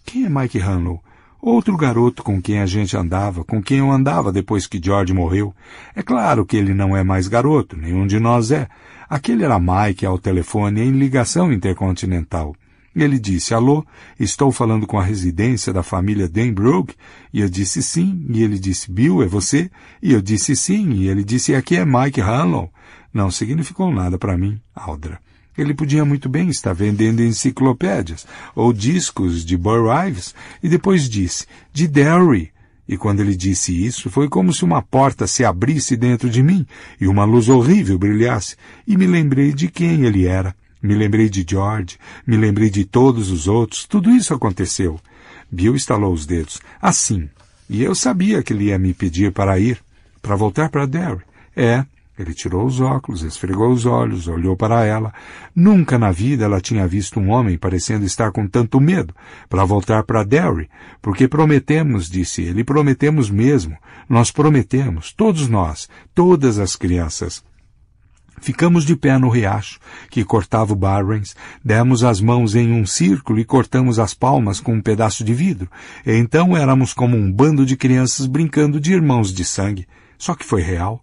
Quem é Mike Hanlon? Outro garoto com quem a gente andava, com quem eu andava depois que George morreu. É claro que ele não é mais garoto, nenhum de nós é. Aquele era Mike ao telefone em ligação intercontinental. Ele disse: Alô, estou falando com a residência da família Denbrook? E eu disse sim. E ele disse: Bill, é você? E eu disse sim. E ele disse: Aqui é Mike Hanlon. Não significou nada para mim, Aldra. Ele podia muito bem estar vendendo enciclopédias ou discos de Burr Ives. E depois disse: De Derry. E quando ele disse isso, foi como se uma porta se abrisse dentro de mim e uma luz horrível brilhasse, e me lembrei de quem ele era. Me lembrei de George, me lembrei de todos os outros, tudo isso aconteceu. Bill estalou os dedos. Assim. E eu sabia que ele ia me pedir para ir, para voltar para Derry. É. Ele tirou os óculos, esfregou os olhos, olhou para ela. Nunca na vida ela tinha visto um homem parecendo estar com tanto medo para voltar para Derry, porque prometemos, disse ele, prometemos mesmo. Nós prometemos, todos nós, todas as crianças. Ficamos de pé no riacho, que cortava o Barrens, demos as mãos em um círculo e cortamos as palmas com um pedaço de vidro. E então éramos como um bando de crianças brincando de irmãos de sangue. Só que foi real.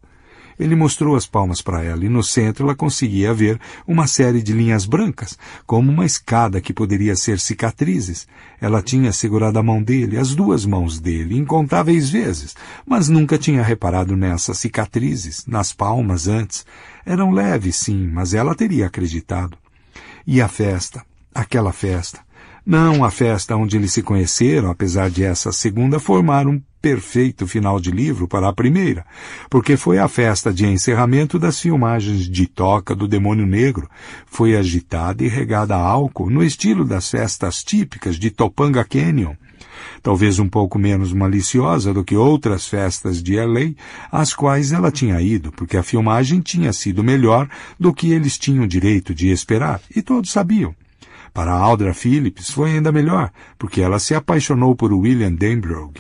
Ele mostrou as palmas para ela e no centro ela conseguia ver uma série de linhas brancas, como uma escada que poderia ser cicatrizes. Ela tinha segurado a mão dele, as duas mãos dele, incontáveis vezes, mas nunca tinha reparado nessas cicatrizes, nas palmas antes. Eram leves, sim, mas ela teria acreditado. E a festa, aquela festa. Não a festa onde eles se conheceram, apesar de essa segunda formar um perfeito final de livro para a primeira, porque foi a festa de encerramento das filmagens de Toca do Demônio Negro, foi agitada e regada a álcool no estilo das festas típicas de Topanga Canyon, talvez um pouco menos maliciosa do que outras festas de LA, às quais ela tinha ido, porque a filmagem tinha sido melhor do que eles tinham direito de esperar, e todos sabiam. Para Aldra Phillips foi ainda melhor, porque ela se apaixonou por William Denbrough.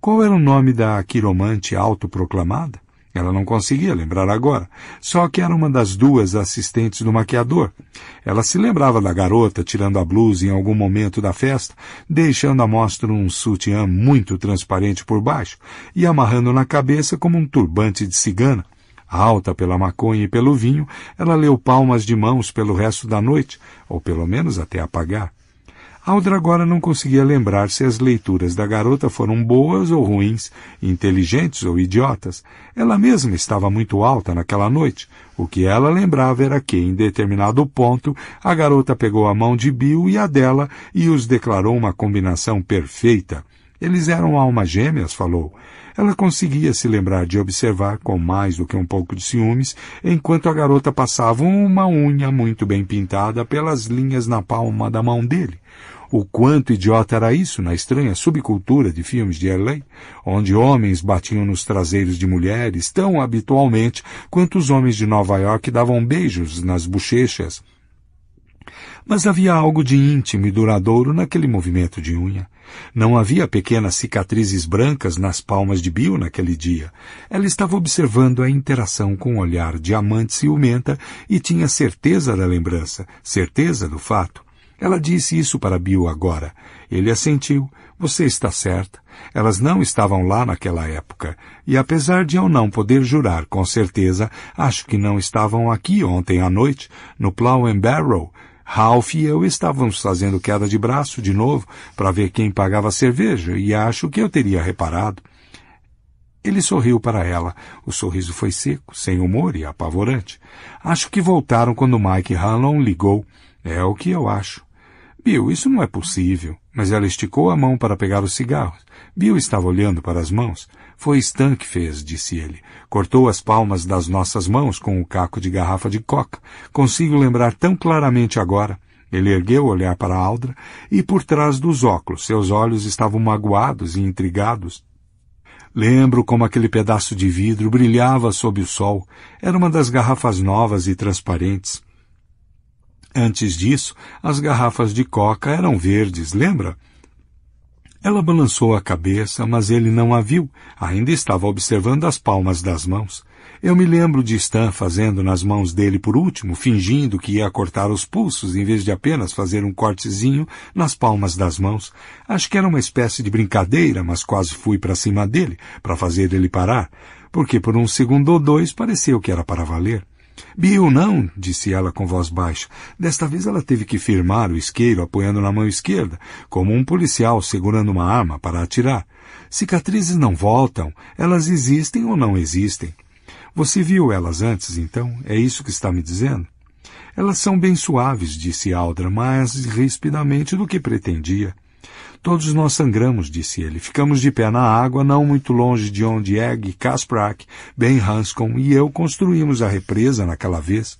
Qual era o nome da quiromante autoproclamada? Ela não conseguia lembrar agora, só que era uma das duas assistentes do maquiador. Ela se lembrava da garota tirando a blusa em algum momento da festa, deixando a mostra um sutiã muito transparente por baixo e amarrando na cabeça como um turbante de cigana. Alta pela maconha e pelo vinho, ela leu palmas de mãos pelo resto da noite, ou pelo menos até apagar. Aldra agora não conseguia lembrar se as leituras da garota foram boas ou ruins, inteligentes ou idiotas. Ela mesma estava muito alta naquela noite. O que ela lembrava era que, em determinado ponto, a garota pegou a mão de Bill e a dela e os declarou uma combinação perfeita. Eles eram almas gêmeas, falou. Ela conseguia se lembrar de observar, com mais do que um pouco de ciúmes, enquanto a garota passava uma unha muito bem pintada pelas linhas na palma da mão dele. O quanto idiota era isso na estranha subcultura de filmes de LA, onde homens batiam nos traseiros de mulheres tão habitualmente quanto os homens de Nova York davam beijos nas bochechas. Mas havia algo de íntimo e duradouro naquele movimento de unha. Não havia pequenas cicatrizes brancas nas palmas de Bill naquele dia. Ela estava observando a interação com o olhar diamante ciumenta e tinha certeza da lembrança, certeza do fato. Ela disse isso para Bill agora. Ele assentiu. Você está certa. Elas não estavam lá naquela época. E apesar de eu não poder jurar com certeza, acho que não estavam aqui ontem à noite, no Plow and Barrow. Ralph e eu estávamos fazendo queda de braço de novo para ver quem pagava a cerveja, e acho que eu teria reparado. Ele sorriu para ela. O sorriso foi seco, sem humor e apavorante. Acho que voltaram quando Mike Hallon ligou. É o que eu acho. Bill, isso não é possível. Mas ela esticou a mão para pegar os cigarros. Bill estava olhando para as mãos. Foi Stan que fez, disse ele. Cortou as palmas das nossas mãos com o um caco de garrafa de coca. Consigo lembrar tão claramente agora. Ele ergueu o olhar para Aldra e por trás dos óculos. Seus olhos estavam magoados e intrigados. Lembro como aquele pedaço de vidro brilhava sob o sol. Era uma das garrafas novas e transparentes. Antes disso, as garrafas de coca eram verdes, lembra? Ela balançou a cabeça, mas ele não a viu. Ainda estava observando as palmas das mãos. Eu me lembro de Stan fazendo nas mãos dele por último, fingindo que ia cortar os pulsos em vez de apenas fazer um cortezinho nas palmas das mãos. Acho que era uma espécie de brincadeira, mas quase fui para cima dele para fazer ele parar, porque por um segundo ou dois pareceu que era para valer. Bill, não, disse ela com voz baixa. Desta vez ela teve que firmar o isqueiro apoiando na mão esquerda, como um policial segurando uma arma para atirar. Cicatrizes não voltam, elas existem ou não existem. Você viu elas antes, então? É isso que está me dizendo? Elas são bem suaves, disse Aldra, mais rispidamente do que pretendia. Todos nós sangramos, disse ele. Ficamos de pé na água, não muito longe de onde Egg, Kasprak, Ben Hanscom e eu construímos a represa naquela vez.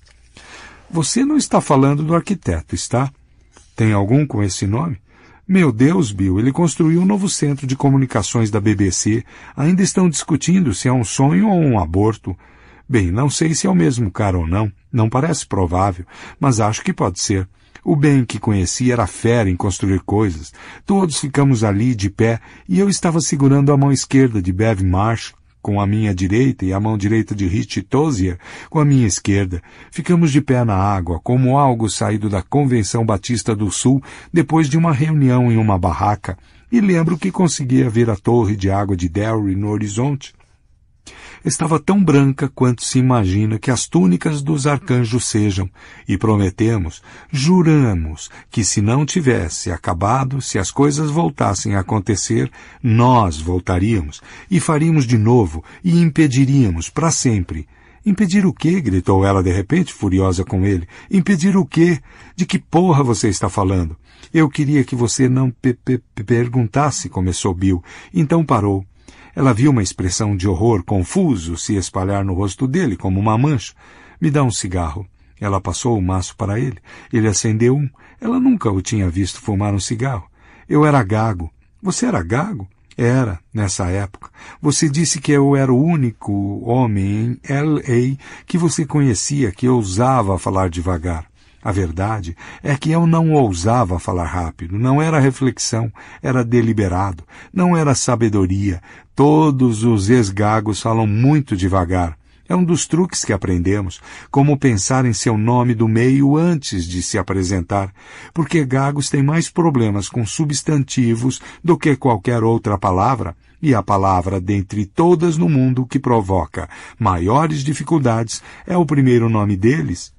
Você não está falando do arquiteto, está? Tem algum com esse nome? Meu Deus, Bill, ele construiu um novo centro de comunicações da BBC. Ainda estão discutindo se é um sonho ou um aborto. Bem, não sei se é o mesmo cara ou não. Não parece provável, mas acho que pode ser. O bem que conheci era fera em construir coisas. Todos ficamos ali de pé e eu estava segurando a mão esquerda de Bev Marsh com a minha direita e a mão direita de Rich Tozier com a minha esquerda. Ficamos de pé na água, como algo saído da Convenção Batista do Sul depois de uma reunião em uma barraca. E lembro que conseguia ver a torre de água de Derry no horizonte estava tão branca quanto se imagina que as túnicas dos arcanjos sejam, e prometemos, juramos, que se não tivesse acabado, se as coisas voltassem a acontecer, nós voltaríamos, e faríamos de novo, e impediríamos, para sempre, Impedir o quê? gritou ela de repente, furiosa com ele. Impedir o quê? De que porra você está falando? Eu queria que você não pe pe perguntasse, começou Bill. Então parou. Ela viu uma expressão de horror confuso se espalhar no rosto dele, como uma mancha. Me dá um cigarro. Ela passou o maço para ele. Ele acendeu um. Ela nunca o tinha visto fumar um cigarro. Eu era gago. Você era gago? Era, nessa época. Você disse que eu era o único homem em L.A. que você conhecia que ousava falar devagar. A verdade é que eu não ousava falar rápido, não era reflexão, era deliberado, não era sabedoria, Todos os esgagos falam muito devagar. É um dos truques que aprendemos, como pensar em seu nome do meio antes de se apresentar, porque gagos têm mais problemas com substantivos do que qualquer outra palavra, e a palavra dentre todas no mundo que provoca maiores dificuldades é o primeiro nome deles.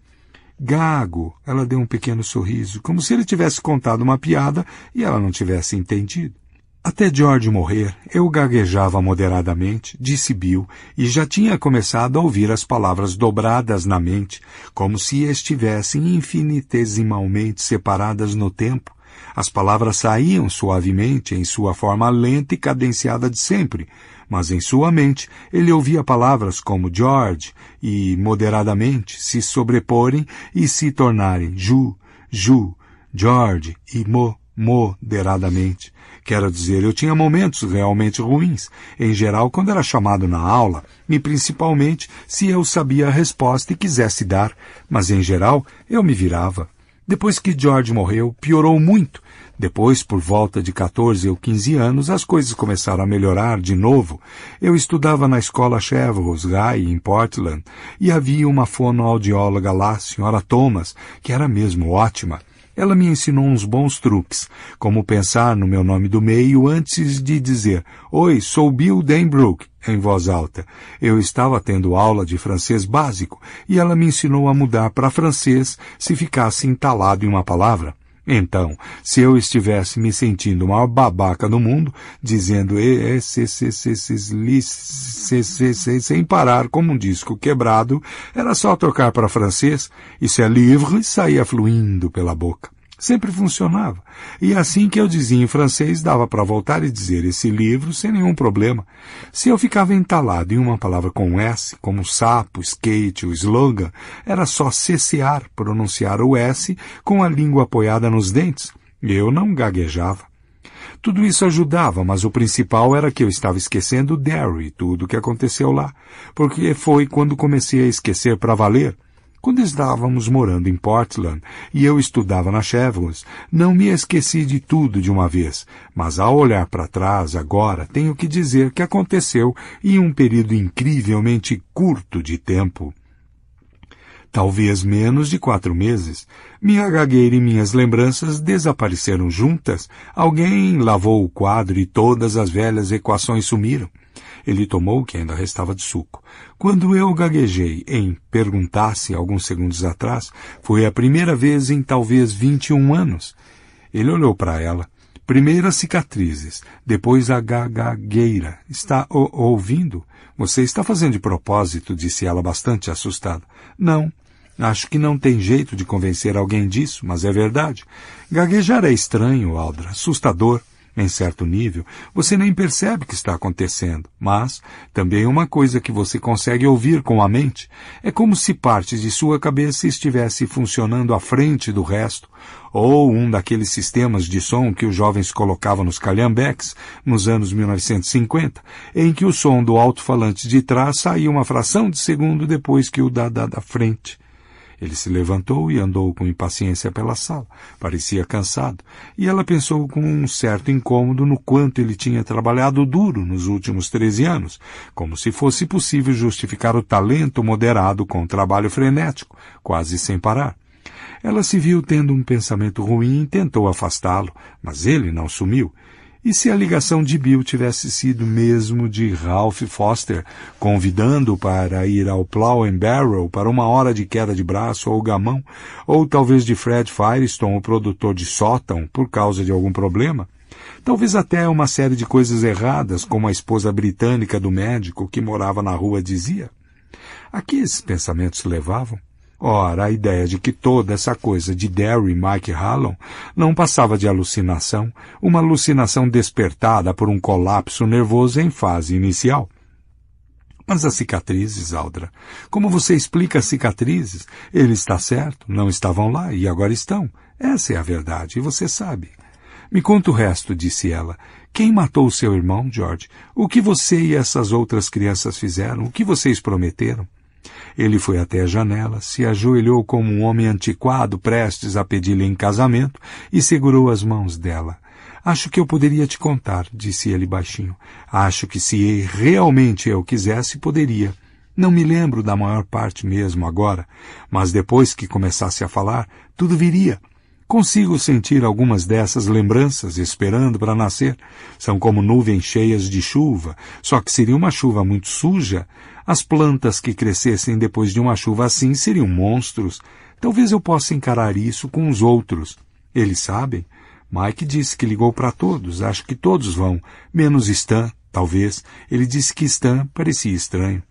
Gago, ela deu um pequeno sorriso, como se ele tivesse contado uma piada e ela não tivesse entendido. Até George morrer, eu gaguejava moderadamente, disse Bill, e já tinha começado a ouvir as palavras dobradas na mente, como se estivessem infinitesimalmente separadas no tempo. As palavras saíam suavemente em sua forma lenta e cadenciada de sempre, mas em sua mente ele ouvia palavras como George e moderadamente se sobreporem e se tornarem Ju, Ju, George e Mo moderadamente, Quero dizer, eu tinha momentos realmente ruins, em geral quando era chamado na aula, e principalmente se eu sabia a resposta e quisesse dar, mas em geral eu me virava. Depois que George morreu, piorou muito. Depois, por volta de 14 ou 15 anos, as coisas começaram a melhorar de novo. Eu estudava na escola Chevrolet Guy, em Portland, e havia uma fonoaudióloga lá, senhora Thomas, que era mesmo ótima. Ela me ensinou uns bons truques, como pensar no meu nome do meio antes de dizer Oi, sou Bill Denbrook, em voz alta. Eu estava tendo aula de francês básico e ela me ensinou a mudar para francês se ficasse entalado em uma palavra. Então, se eu estivesse me sentindo uma babaca no mundo, dizendo sem parar como um disco quebrado, era só tocar para francês, e é livre saía fluindo pela boca. Sempre funcionava. E assim que eu dizia em francês, dava para voltar e dizer esse livro sem nenhum problema. Se eu ficava entalado em uma palavra com S, como sapo, skate ou slogan, era só cessear, pronunciar o S com a língua apoiada nos dentes. Eu não gaguejava. Tudo isso ajudava, mas o principal era que eu estava esquecendo Derry, tudo o que aconteceu lá, porque foi quando comecei a esquecer para valer. Quando estávamos morando em Portland e eu estudava na Chevrolet, não me esqueci de tudo de uma vez, mas ao olhar para trás agora tenho que dizer que aconteceu em um período incrivelmente curto de tempo. Talvez menos de quatro meses, minha gagueira e minhas lembranças desapareceram juntas, alguém lavou o quadro e todas as velhas equações sumiram. Ele tomou o que ainda restava de suco. Quando eu gaguejei em perguntasse alguns segundos atrás, foi a primeira vez em talvez vinte e um anos. Ele olhou para ela. Primeiro as cicatrizes, depois a gagagueira. Está ouvindo? Você está fazendo de propósito, disse ela bastante assustada. Não. Acho que não tem jeito de convencer alguém disso, mas é verdade. Gaguejar é estranho, Aldra, assustador. Em certo nível, você nem percebe que está acontecendo, mas também uma coisa que você consegue ouvir com a mente é como se parte de sua cabeça estivesse funcionando à frente do resto, ou um daqueles sistemas de som que os jovens colocavam nos calhambeques nos anos 1950, em que o som do alto-falante de trás saía uma fração de segundo depois que o da da, da frente. Ele se levantou e andou com impaciência pela sala. Parecia cansado, e ela pensou com um certo incômodo no quanto ele tinha trabalhado duro nos últimos treze anos, como se fosse possível justificar o talento moderado com o trabalho frenético, quase sem parar. Ela se viu tendo um pensamento ruim e tentou afastá-lo, mas ele não sumiu. E se a ligação de Bill tivesse sido mesmo de Ralph Foster, convidando para ir ao Plow and Barrel para uma hora de queda de braço ou gamão, ou talvez de Fred Firestone, o produtor de sótão, por causa de algum problema? Talvez até uma série de coisas erradas, como a esposa britânica do médico que morava na rua dizia? A que esses pensamentos levavam? Ora, a ideia de que toda essa coisa de Derry Mike Hallon não passava de alucinação, uma alucinação despertada por um colapso nervoso em fase inicial. Mas as cicatrizes, Aldra, como você explica as cicatrizes? Ele está certo, não estavam lá e agora estão. Essa é a verdade, e você sabe. Me conta o resto, disse ela. Quem matou seu irmão, George? O que você e essas outras crianças fizeram? O que vocês prometeram? Ele foi até a janela, se ajoelhou como um homem antiquado prestes a pedir lhe em casamento e segurou as mãos dela. Acho que eu poderia te contar, disse ele baixinho. Acho que se realmente eu quisesse, poderia. Não me lembro da maior parte mesmo agora, mas depois que começasse a falar, tudo viria. Consigo sentir algumas dessas lembranças esperando para nascer. São como nuvens cheias de chuva, só que seria uma chuva muito suja, as plantas que crescessem depois de uma chuva assim seriam monstros. Talvez eu possa encarar isso com os outros. Eles sabem? Mike disse que ligou para todos. Acho que todos vão, menos Stan, talvez. Ele disse que Stan parecia estranho.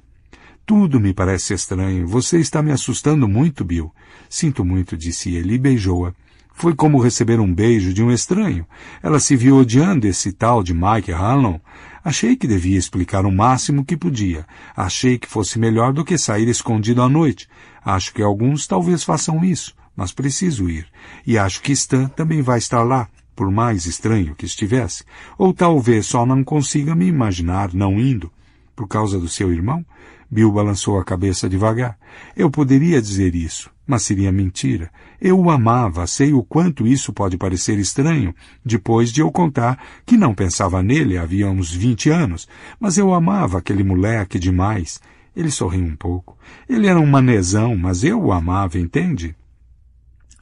Tudo me parece estranho. Você está me assustando muito, Bill. Sinto muito, disse ele e beijou-a. Foi como receber um beijo de um estranho. Ela se viu odiando esse tal de Mike Hanlon. Achei que devia explicar o máximo que podia. Achei que fosse melhor do que sair escondido à noite. Acho que alguns talvez façam isso, mas preciso ir. E acho que Stan também vai estar lá, por mais estranho que estivesse. Ou talvez só não consiga me imaginar não indo. Por causa do seu irmão? Bill balançou a cabeça devagar. Eu poderia dizer isso, mas seria mentira. Eu o amava, sei o quanto isso pode parecer estranho, depois de eu contar que não pensava nele havia uns vinte anos, mas eu amava aquele moleque demais. Ele sorriu um pouco. Ele era um manezão, mas eu o amava, entende?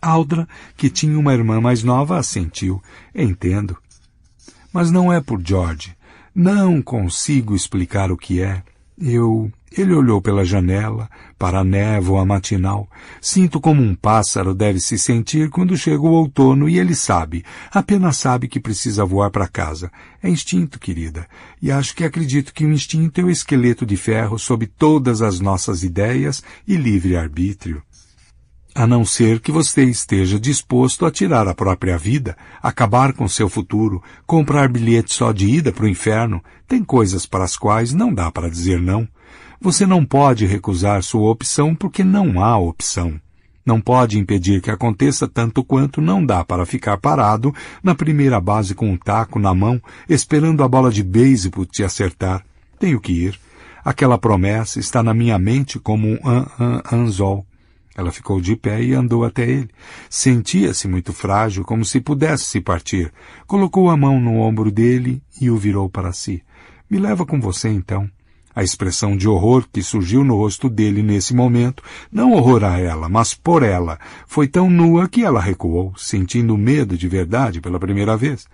Aldra, que tinha uma irmã mais nova, assentiu. Entendo. Mas não é por George. Não consigo explicar o que é. Eu. Ele olhou pela janela, para a névoa matinal. Sinto como um pássaro deve se sentir quando chega o outono e ele sabe, apenas sabe que precisa voar para casa. É instinto, querida, e acho que acredito que o instinto é o esqueleto de ferro sob todas as nossas ideias e livre-arbítrio a não ser que você esteja disposto a tirar a própria vida, acabar com seu futuro, comprar bilhete só de ida para o inferno, tem coisas para as quais não dá para dizer não. Você não pode recusar sua opção porque não há opção. Não pode impedir que aconteça tanto quanto não dá para ficar parado na primeira base com um taco na mão, esperando a bola de beisebol te acertar. Tenho que ir. Aquela promessa está na minha mente como um an, an anzol. Ela ficou de pé e andou até ele. Sentia-se muito frágil, como se pudesse se partir. Colocou a mão no ombro dele e o virou para si. Me leva com você, então. A expressão de horror que surgiu no rosto dele nesse momento, não horror a ela, mas por ela, foi tão nua que ela recuou, sentindo medo de verdade pela primeira vez.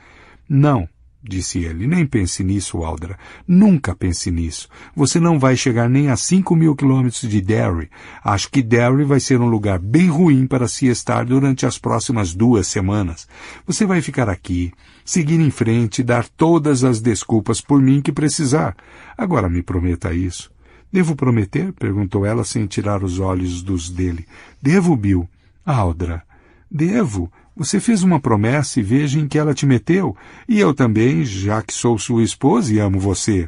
Não, disse ele. Nem pense nisso, Aldra. Nunca pense nisso. Você não vai chegar nem a cinco mil quilômetros de Derry. Acho que Derry vai ser um lugar bem ruim para se estar durante as próximas duas semanas. Você vai ficar aqui, seguir em frente e dar todas as desculpas por mim que precisar. Agora me prometa isso. Devo prometer? perguntou ela sem tirar os olhos dos dele. Devo, Bill? Aldra. Devo. Você fez uma promessa e veja em que ela te meteu, e eu também, já que sou sua esposa e amo você.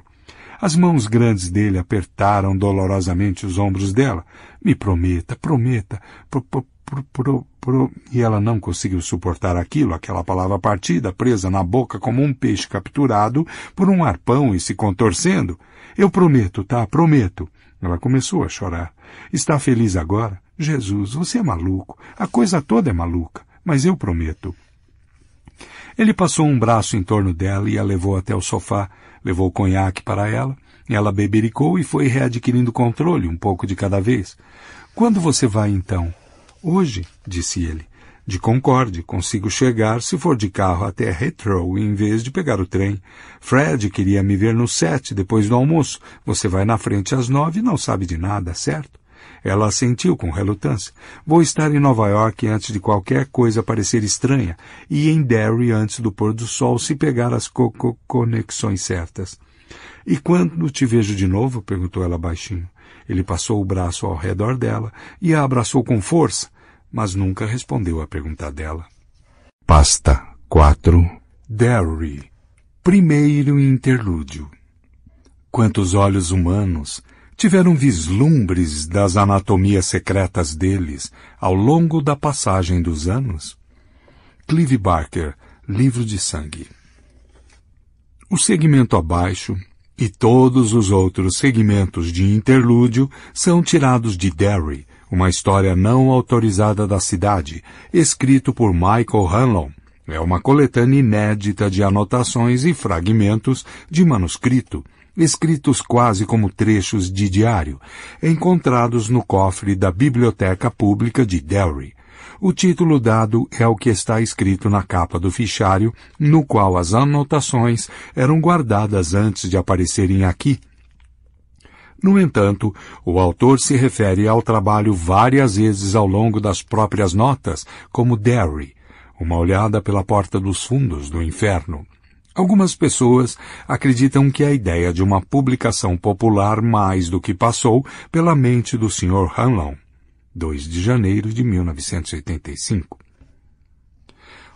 As mãos grandes dele apertaram dolorosamente os ombros dela. Me prometa, prometa, pro, pro, pro, pro, E ela não conseguiu suportar aquilo, aquela palavra partida, presa na boca como um peixe capturado por um arpão e se contorcendo. Eu prometo, tá? Prometo. Ela começou a chorar. Está feliz agora? Jesus, você é maluco. A coisa toda é maluca mas eu prometo. Ele passou um braço em torno dela e a levou até o sofá, levou conhaque para ela, ela bebericou e foi readquirindo controle, um pouco de cada vez. Quando você vai, então? Hoje, disse ele. De Concorde, consigo chegar se for de carro até Heathrow em vez de pegar o trem. Fred queria me ver no sete depois do almoço. Você vai na frente às nove e não sabe de nada, certo? Ela assentiu com relutância. Vou estar em Nova York antes de qualquer coisa parecer estranha e em Derry antes do pôr do sol se pegar as co -co conexões certas. E quando te vejo de novo? perguntou ela baixinho. Ele passou o braço ao redor dela e a abraçou com força, mas nunca respondeu à pergunta dela. Pasta 4 Derry Primeiro interlúdio. Quantos olhos humanos tiveram vislumbres das anatomias secretas deles ao longo da passagem dos anos? Clive Barker, Livro de Sangue. O segmento abaixo e todos os outros segmentos de interlúdio são tirados de Derry, uma história não autorizada da cidade, escrito por Michael Hanlon. É uma coletânea inédita de anotações e fragmentos de manuscrito, escritos quase como trechos de diário, encontrados no cofre da Biblioteca Pública de Derry. O título dado é o que está escrito na capa do fichário, no qual as anotações eram guardadas antes de aparecerem aqui. No entanto, o autor se refere ao trabalho várias vezes ao longo das próprias notas, como Derry, uma olhada pela porta dos fundos do inferno. Algumas pessoas acreditam que a ideia de uma publicação popular mais do que passou pela mente do Sr. Hanlon, 2 de janeiro de 1985.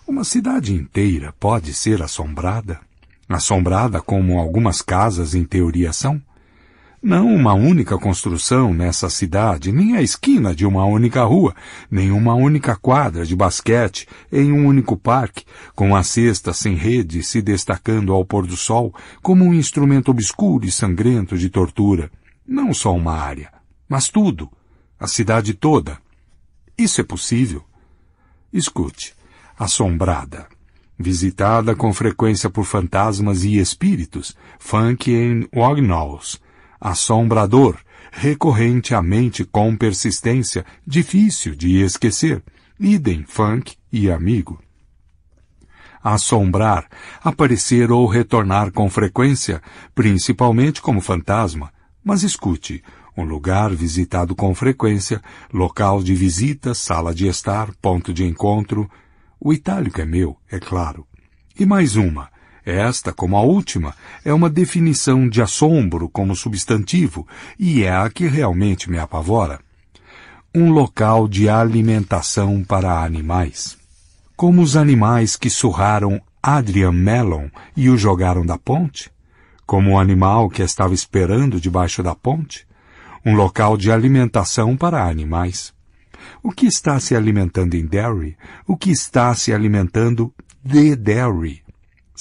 Uma cidade inteira pode ser assombrada? Assombrada como algumas casas em teoria são? Não uma única construção nessa cidade, nem a esquina de uma única rua, nem uma única quadra de basquete em um único parque, com a cesta sem rede se destacando ao pôr do sol como um instrumento obscuro e sangrento de tortura. Não só uma área, mas tudo, a cidade toda. Isso é possível? Escute, assombrada visitada com frequência por fantasmas e espíritos, Funk em Wagnalls assombrador, recorrente à mente com persistência, difícil de esquecer, idem funk e amigo. Assombrar, aparecer ou retornar com frequência, principalmente como fantasma. Mas escute, um lugar visitado com frequência, local de visita, sala de estar, ponto de encontro. O itálico é meu, é claro. E mais uma, esta, como a última, é uma definição de assombro como substantivo e é a que realmente me apavora. Um local de alimentação para animais. Como os animais que surraram Adrian Mellon e o jogaram da ponte? Como o animal que estava esperando debaixo da ponte? Um local de alimentação para animais. O que está se alimentando em Derry? O que está se alimentando de Derry?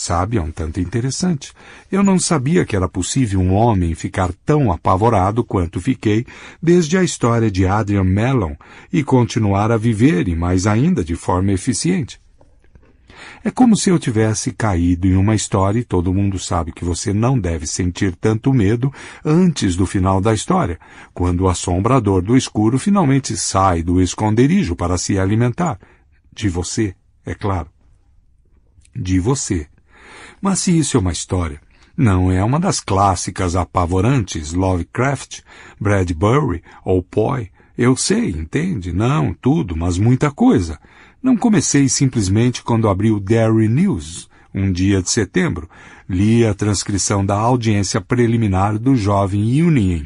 Sabe, é um tanto interessante. Eu não sabia que era possível um homem ficar tão apavorado quanto fiquei desde a história de Adrian Mellon e continuar a viver e mais ainda de forma eficiente. É como se eu tivesse caído em uma história e todo mundo sabe que você não deve sentir tanto medo antes do final da história, quando o assombrador do escuro finalmente sai do esconderijo para se alimentar. De você, é claro. De você. Mas se isso é uma história, não é uma das clássicas apavorantes Lovecraft, Bradbury ou Poe. Eu sei, entende? Não, tudo, mas muita coisa. Não comecei simplesmente quando abri o Derry News, um dia de setembro, li a transcrição da audiência preliminar do jovem Union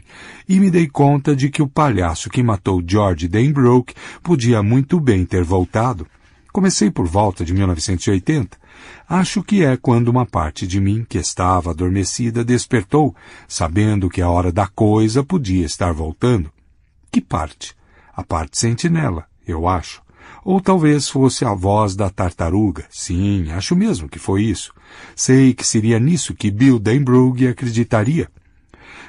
e me dei conta de que o palhaço que matou George Danbrook podia muito bem ter voltado. Comecei por volta de 1980 Acho que é quando uma parte de mim que estava adormecida despertou, sabendo que a hora da coisa podia estar voltando. Que parte? A parte sentinela, eu acho. Ou talvez fosse a voz da tartaruga. Sim, acho mesmo que foi isso. Sei que seria nisso que Bill Denbrug acreditaria.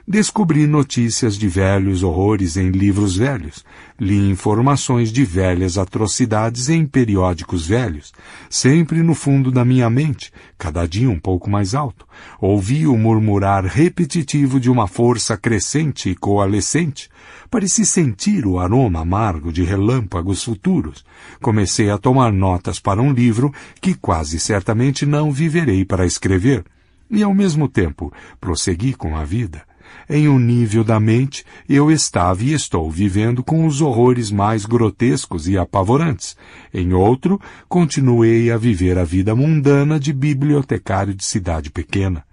Descobri notícias de velhos horrores em livros velhos, li informações de velhas atrocidades em periódicos velhos, sempre no fundo da minha mente, cada dia um pouco mais alto. Ouvi o murmurar repetitivo de uma força crescente e coalescente. Pareci sentir o aroma amargo de relâmpagos futuros. Comecei a tomar notas para um livro que quase certamente não viverei para escrever e ao mesmo tempo prossegui com a vida em um nível da mente, eu estava e estou vivendo com os horrores mais grotescos e apavorantes. Em outro, continuei a viver a vida mundana de bibliotecário de cidade pequena.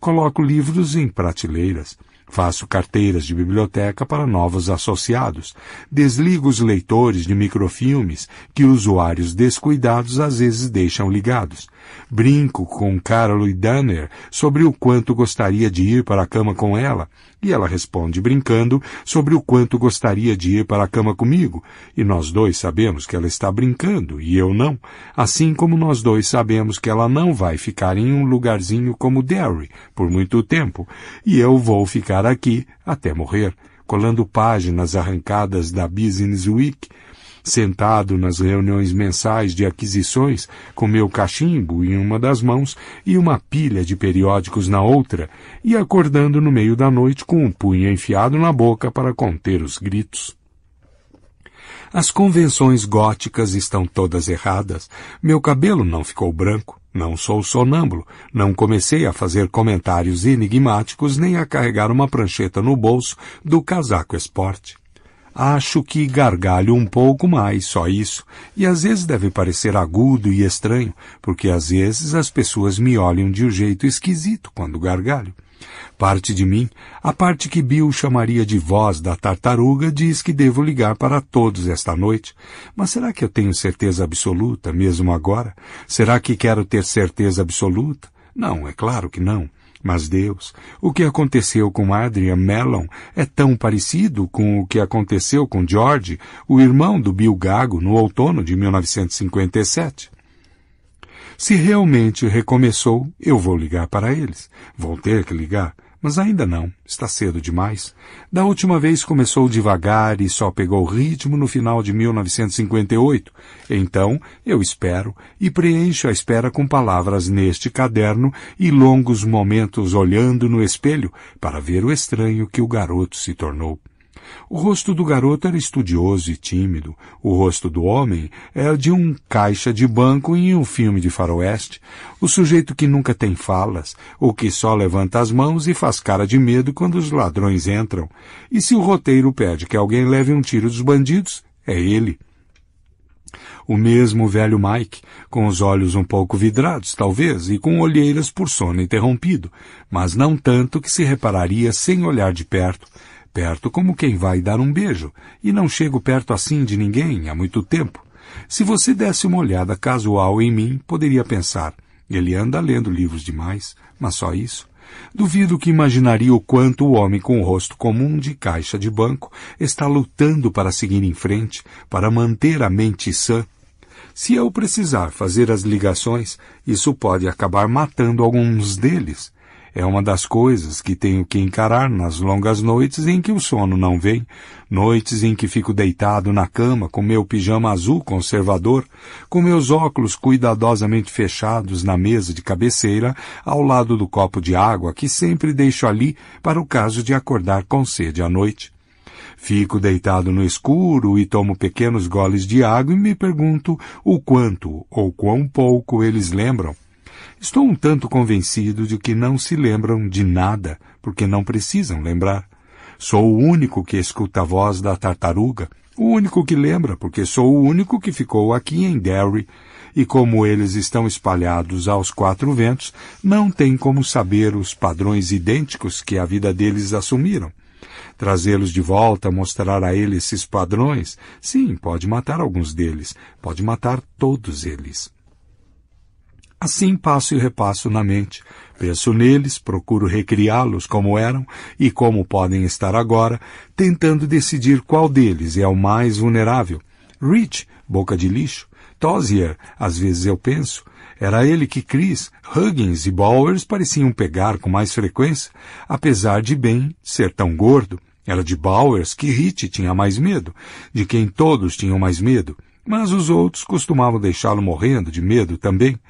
Coloco livros em prateleiras. Faço carteiras de biblioteca para novos associados. Desligo os leitores de microfilmes que usuários descuidados às vezes deixam ligados. Brinco com Carol Danner sobre o quanto gostaria de ir para a cama com ela, e ela responde brincando sobre o quanto gostaria de ir para a cama comigo, e nós dois sabemos que ela está brincando e eu não, assim como nós dois sabemos que ela não vai ficar em um lugarzinho como Derry por muito tempo, e eu vou ficar aqui até morrer, colando páginas arrancadas da Business Week, sentado nas reuniões mensais de aquisições, com meu cachimbo em uma das mãos e uma pilha de periódicos na outra, e acordando no meio da noite com um punho enfiado na boca para conter os gritos. As convenções góticas estão todas erradas. Meu cabelo não ficou branco. Não sou sonâmbulo, não comecei a fazer comentários enigmáticos nem a carregar uma prancheta no bolso do casaco esporte. Acho que gargalho um pouco mais, só isso. E às vezes deve parecer agudo e estranho, porque às vezes as pessoas me olham de um jeito esquisito quando gargalho. Parte de mim, a parte que Bill chamaria de voz da tartaruga, diz que devo ligar para todos esta noite. Mas será que eu tenho certeza absoluta, mesmo agora? Será que quero ter certeza absoluta? Não, é claro que não. Mas Deus, o que aconteceu com Adrian Mellon é tão parecido com o que aconteceu com George, o irmão do Bill Gago, no outono de 1957. Se realmente recomeçou, eu vou ligar para eles. Vou ter que ligar. Mas ainda não, está cedo demais. Da última vez começou devagar e só pegou ritmo no final de 1958. Então, eu espero e preencho a espera com palavras neste caderno e longos momentos olhando no espelho para ver o estranho que o garoto se tornou. O rosto do garoto era estudioso e tímido. O rosto do homem é de um caixa de banco em um filme de faroeste. O sujeito que nunca tem falas, ou que só levanta as mãos e faz cara de medo quando os ladrões entram. E se o roteiro pede que alguém leve um tiro dos bandidos, é ele. O mesmo velho Mike, com os olhos um pouco vidrados, talvez, e com olheiras por sono interrompido, mas não tanto que se repararia sem olhar de perto, perto como quem vai dar um beijo, e não chego perto assim de ninguém há muito tempo. Se você desse uma olhada casual em mim, poderia pensar: ele anda lendo livros demais, mas só isso. Duvido que imaginaria o quanto o homem com o rosto comum de caixa de banco está lutando para seguir em frente, para manter a mente sã. Se eu precisar fazer as ligações, isso pode acabar matando alguns deles. É uma das coisas que tenho que encarar nas longas noites em que o sono não vem, noites em que fico deitado na cama com meu pijama azul conservador, com meus óculos cuidadosamente fechados na mesa de cabeceira, ao lado do copo de água que sempre deixo ali para o caso de acordar com sede à noite. Fico deitado no escuro e tomo pequenos goles de água e me pergunto o quanto ou quão pouco eles lembram Estou um tanto convencido de que não se lembram de nada, porque não precisam lembrar. Sou o único que escuta a voz da tartaruga, o único que lembra, porque sou o único que ficou aqui em Derry, e como eles estão espalhados aos quatro ventos, não tem como saber os padrões idênticos que a vida deles assumiram. Trazê-los de volta, mostrar a eles esses padrões, sim, pode matar alguns deles, pode matar todos eles. Assim passo e repasso na mente. Penso neles, procuro recriá-los como eram e como podem estar agora, tentando decidir qual deles é o mais vulnerável. Rich, boca de lixo. Tozier, às vezes eu penso. Era ele que Chris, Huggins e Bowers pareciam pegar com mais frequência, apesar de bem ser tão gordo. Era de Bowers que Hit tinha mais medo, de quem todos tinham mais medo mas os outros costumavam deixá-lo morrendo de medo também.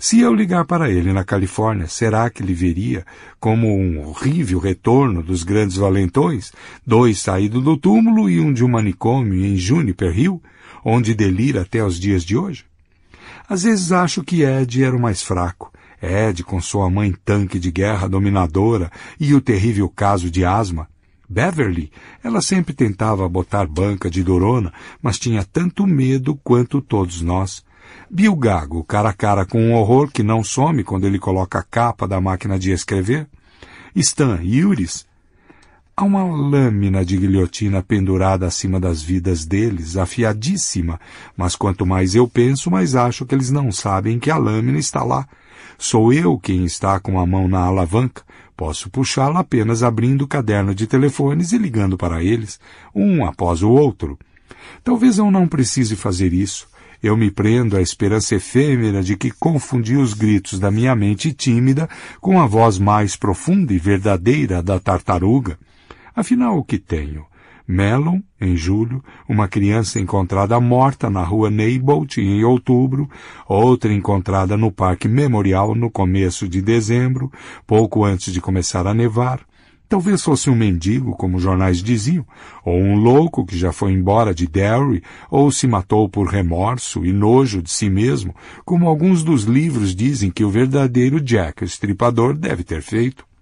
Se eu ligar para ele na Califórnia, será que lhe veria como um horrível retorno dos grandes valentões, dois saídos do túmulo e um de um manicômio em Juniper Hill, onde delira até os dias de hoje? Às vezes acho que Ed era o mais fraco. Ed, com sua mãe tanque de guerra dominadora e o terrível caso de asma, Beverly, ela sempre tentava botar banca de dorona, mas tinha tanto medo quanto todos nós. Bill Gago, cara a cara com um horror que não some quando ele coloca a capa da máquina de escrever. Stan Yuris. Há uma lâmina de guilhotina pendurada acima das vidas deles, afiadíssima, mas quanto mais eu penso, mais acho que eles não sabem que a lâmina está lá. Sou eu quem está com a mão na alavanca, Posso puxá-la apenas abrindo o caderno de telefones e ligando para eles, um após o outro. Talvez eu não precise fazer isso. Eu me prendo à esperança efêmera de que confundi os gritos da minha mente tímida com a voz mais profunda e verdadeira da tartaruga. Afinal, o que tenho? Mellon, em julho, uma criança encontrada morta na rua Neibolt em outubro, outra encontrada no Parque Memorial no começo de dezembro, pouco antes de começar a nevar. Talvez fosse um mendigo, como os jornais diziam, ou um louco que já foi embora de Derry, ou se matou por remorso e nojo de si mesmo, como alguns dos livros dizem que o verdadeiro Jack o Estripador deve ter feito.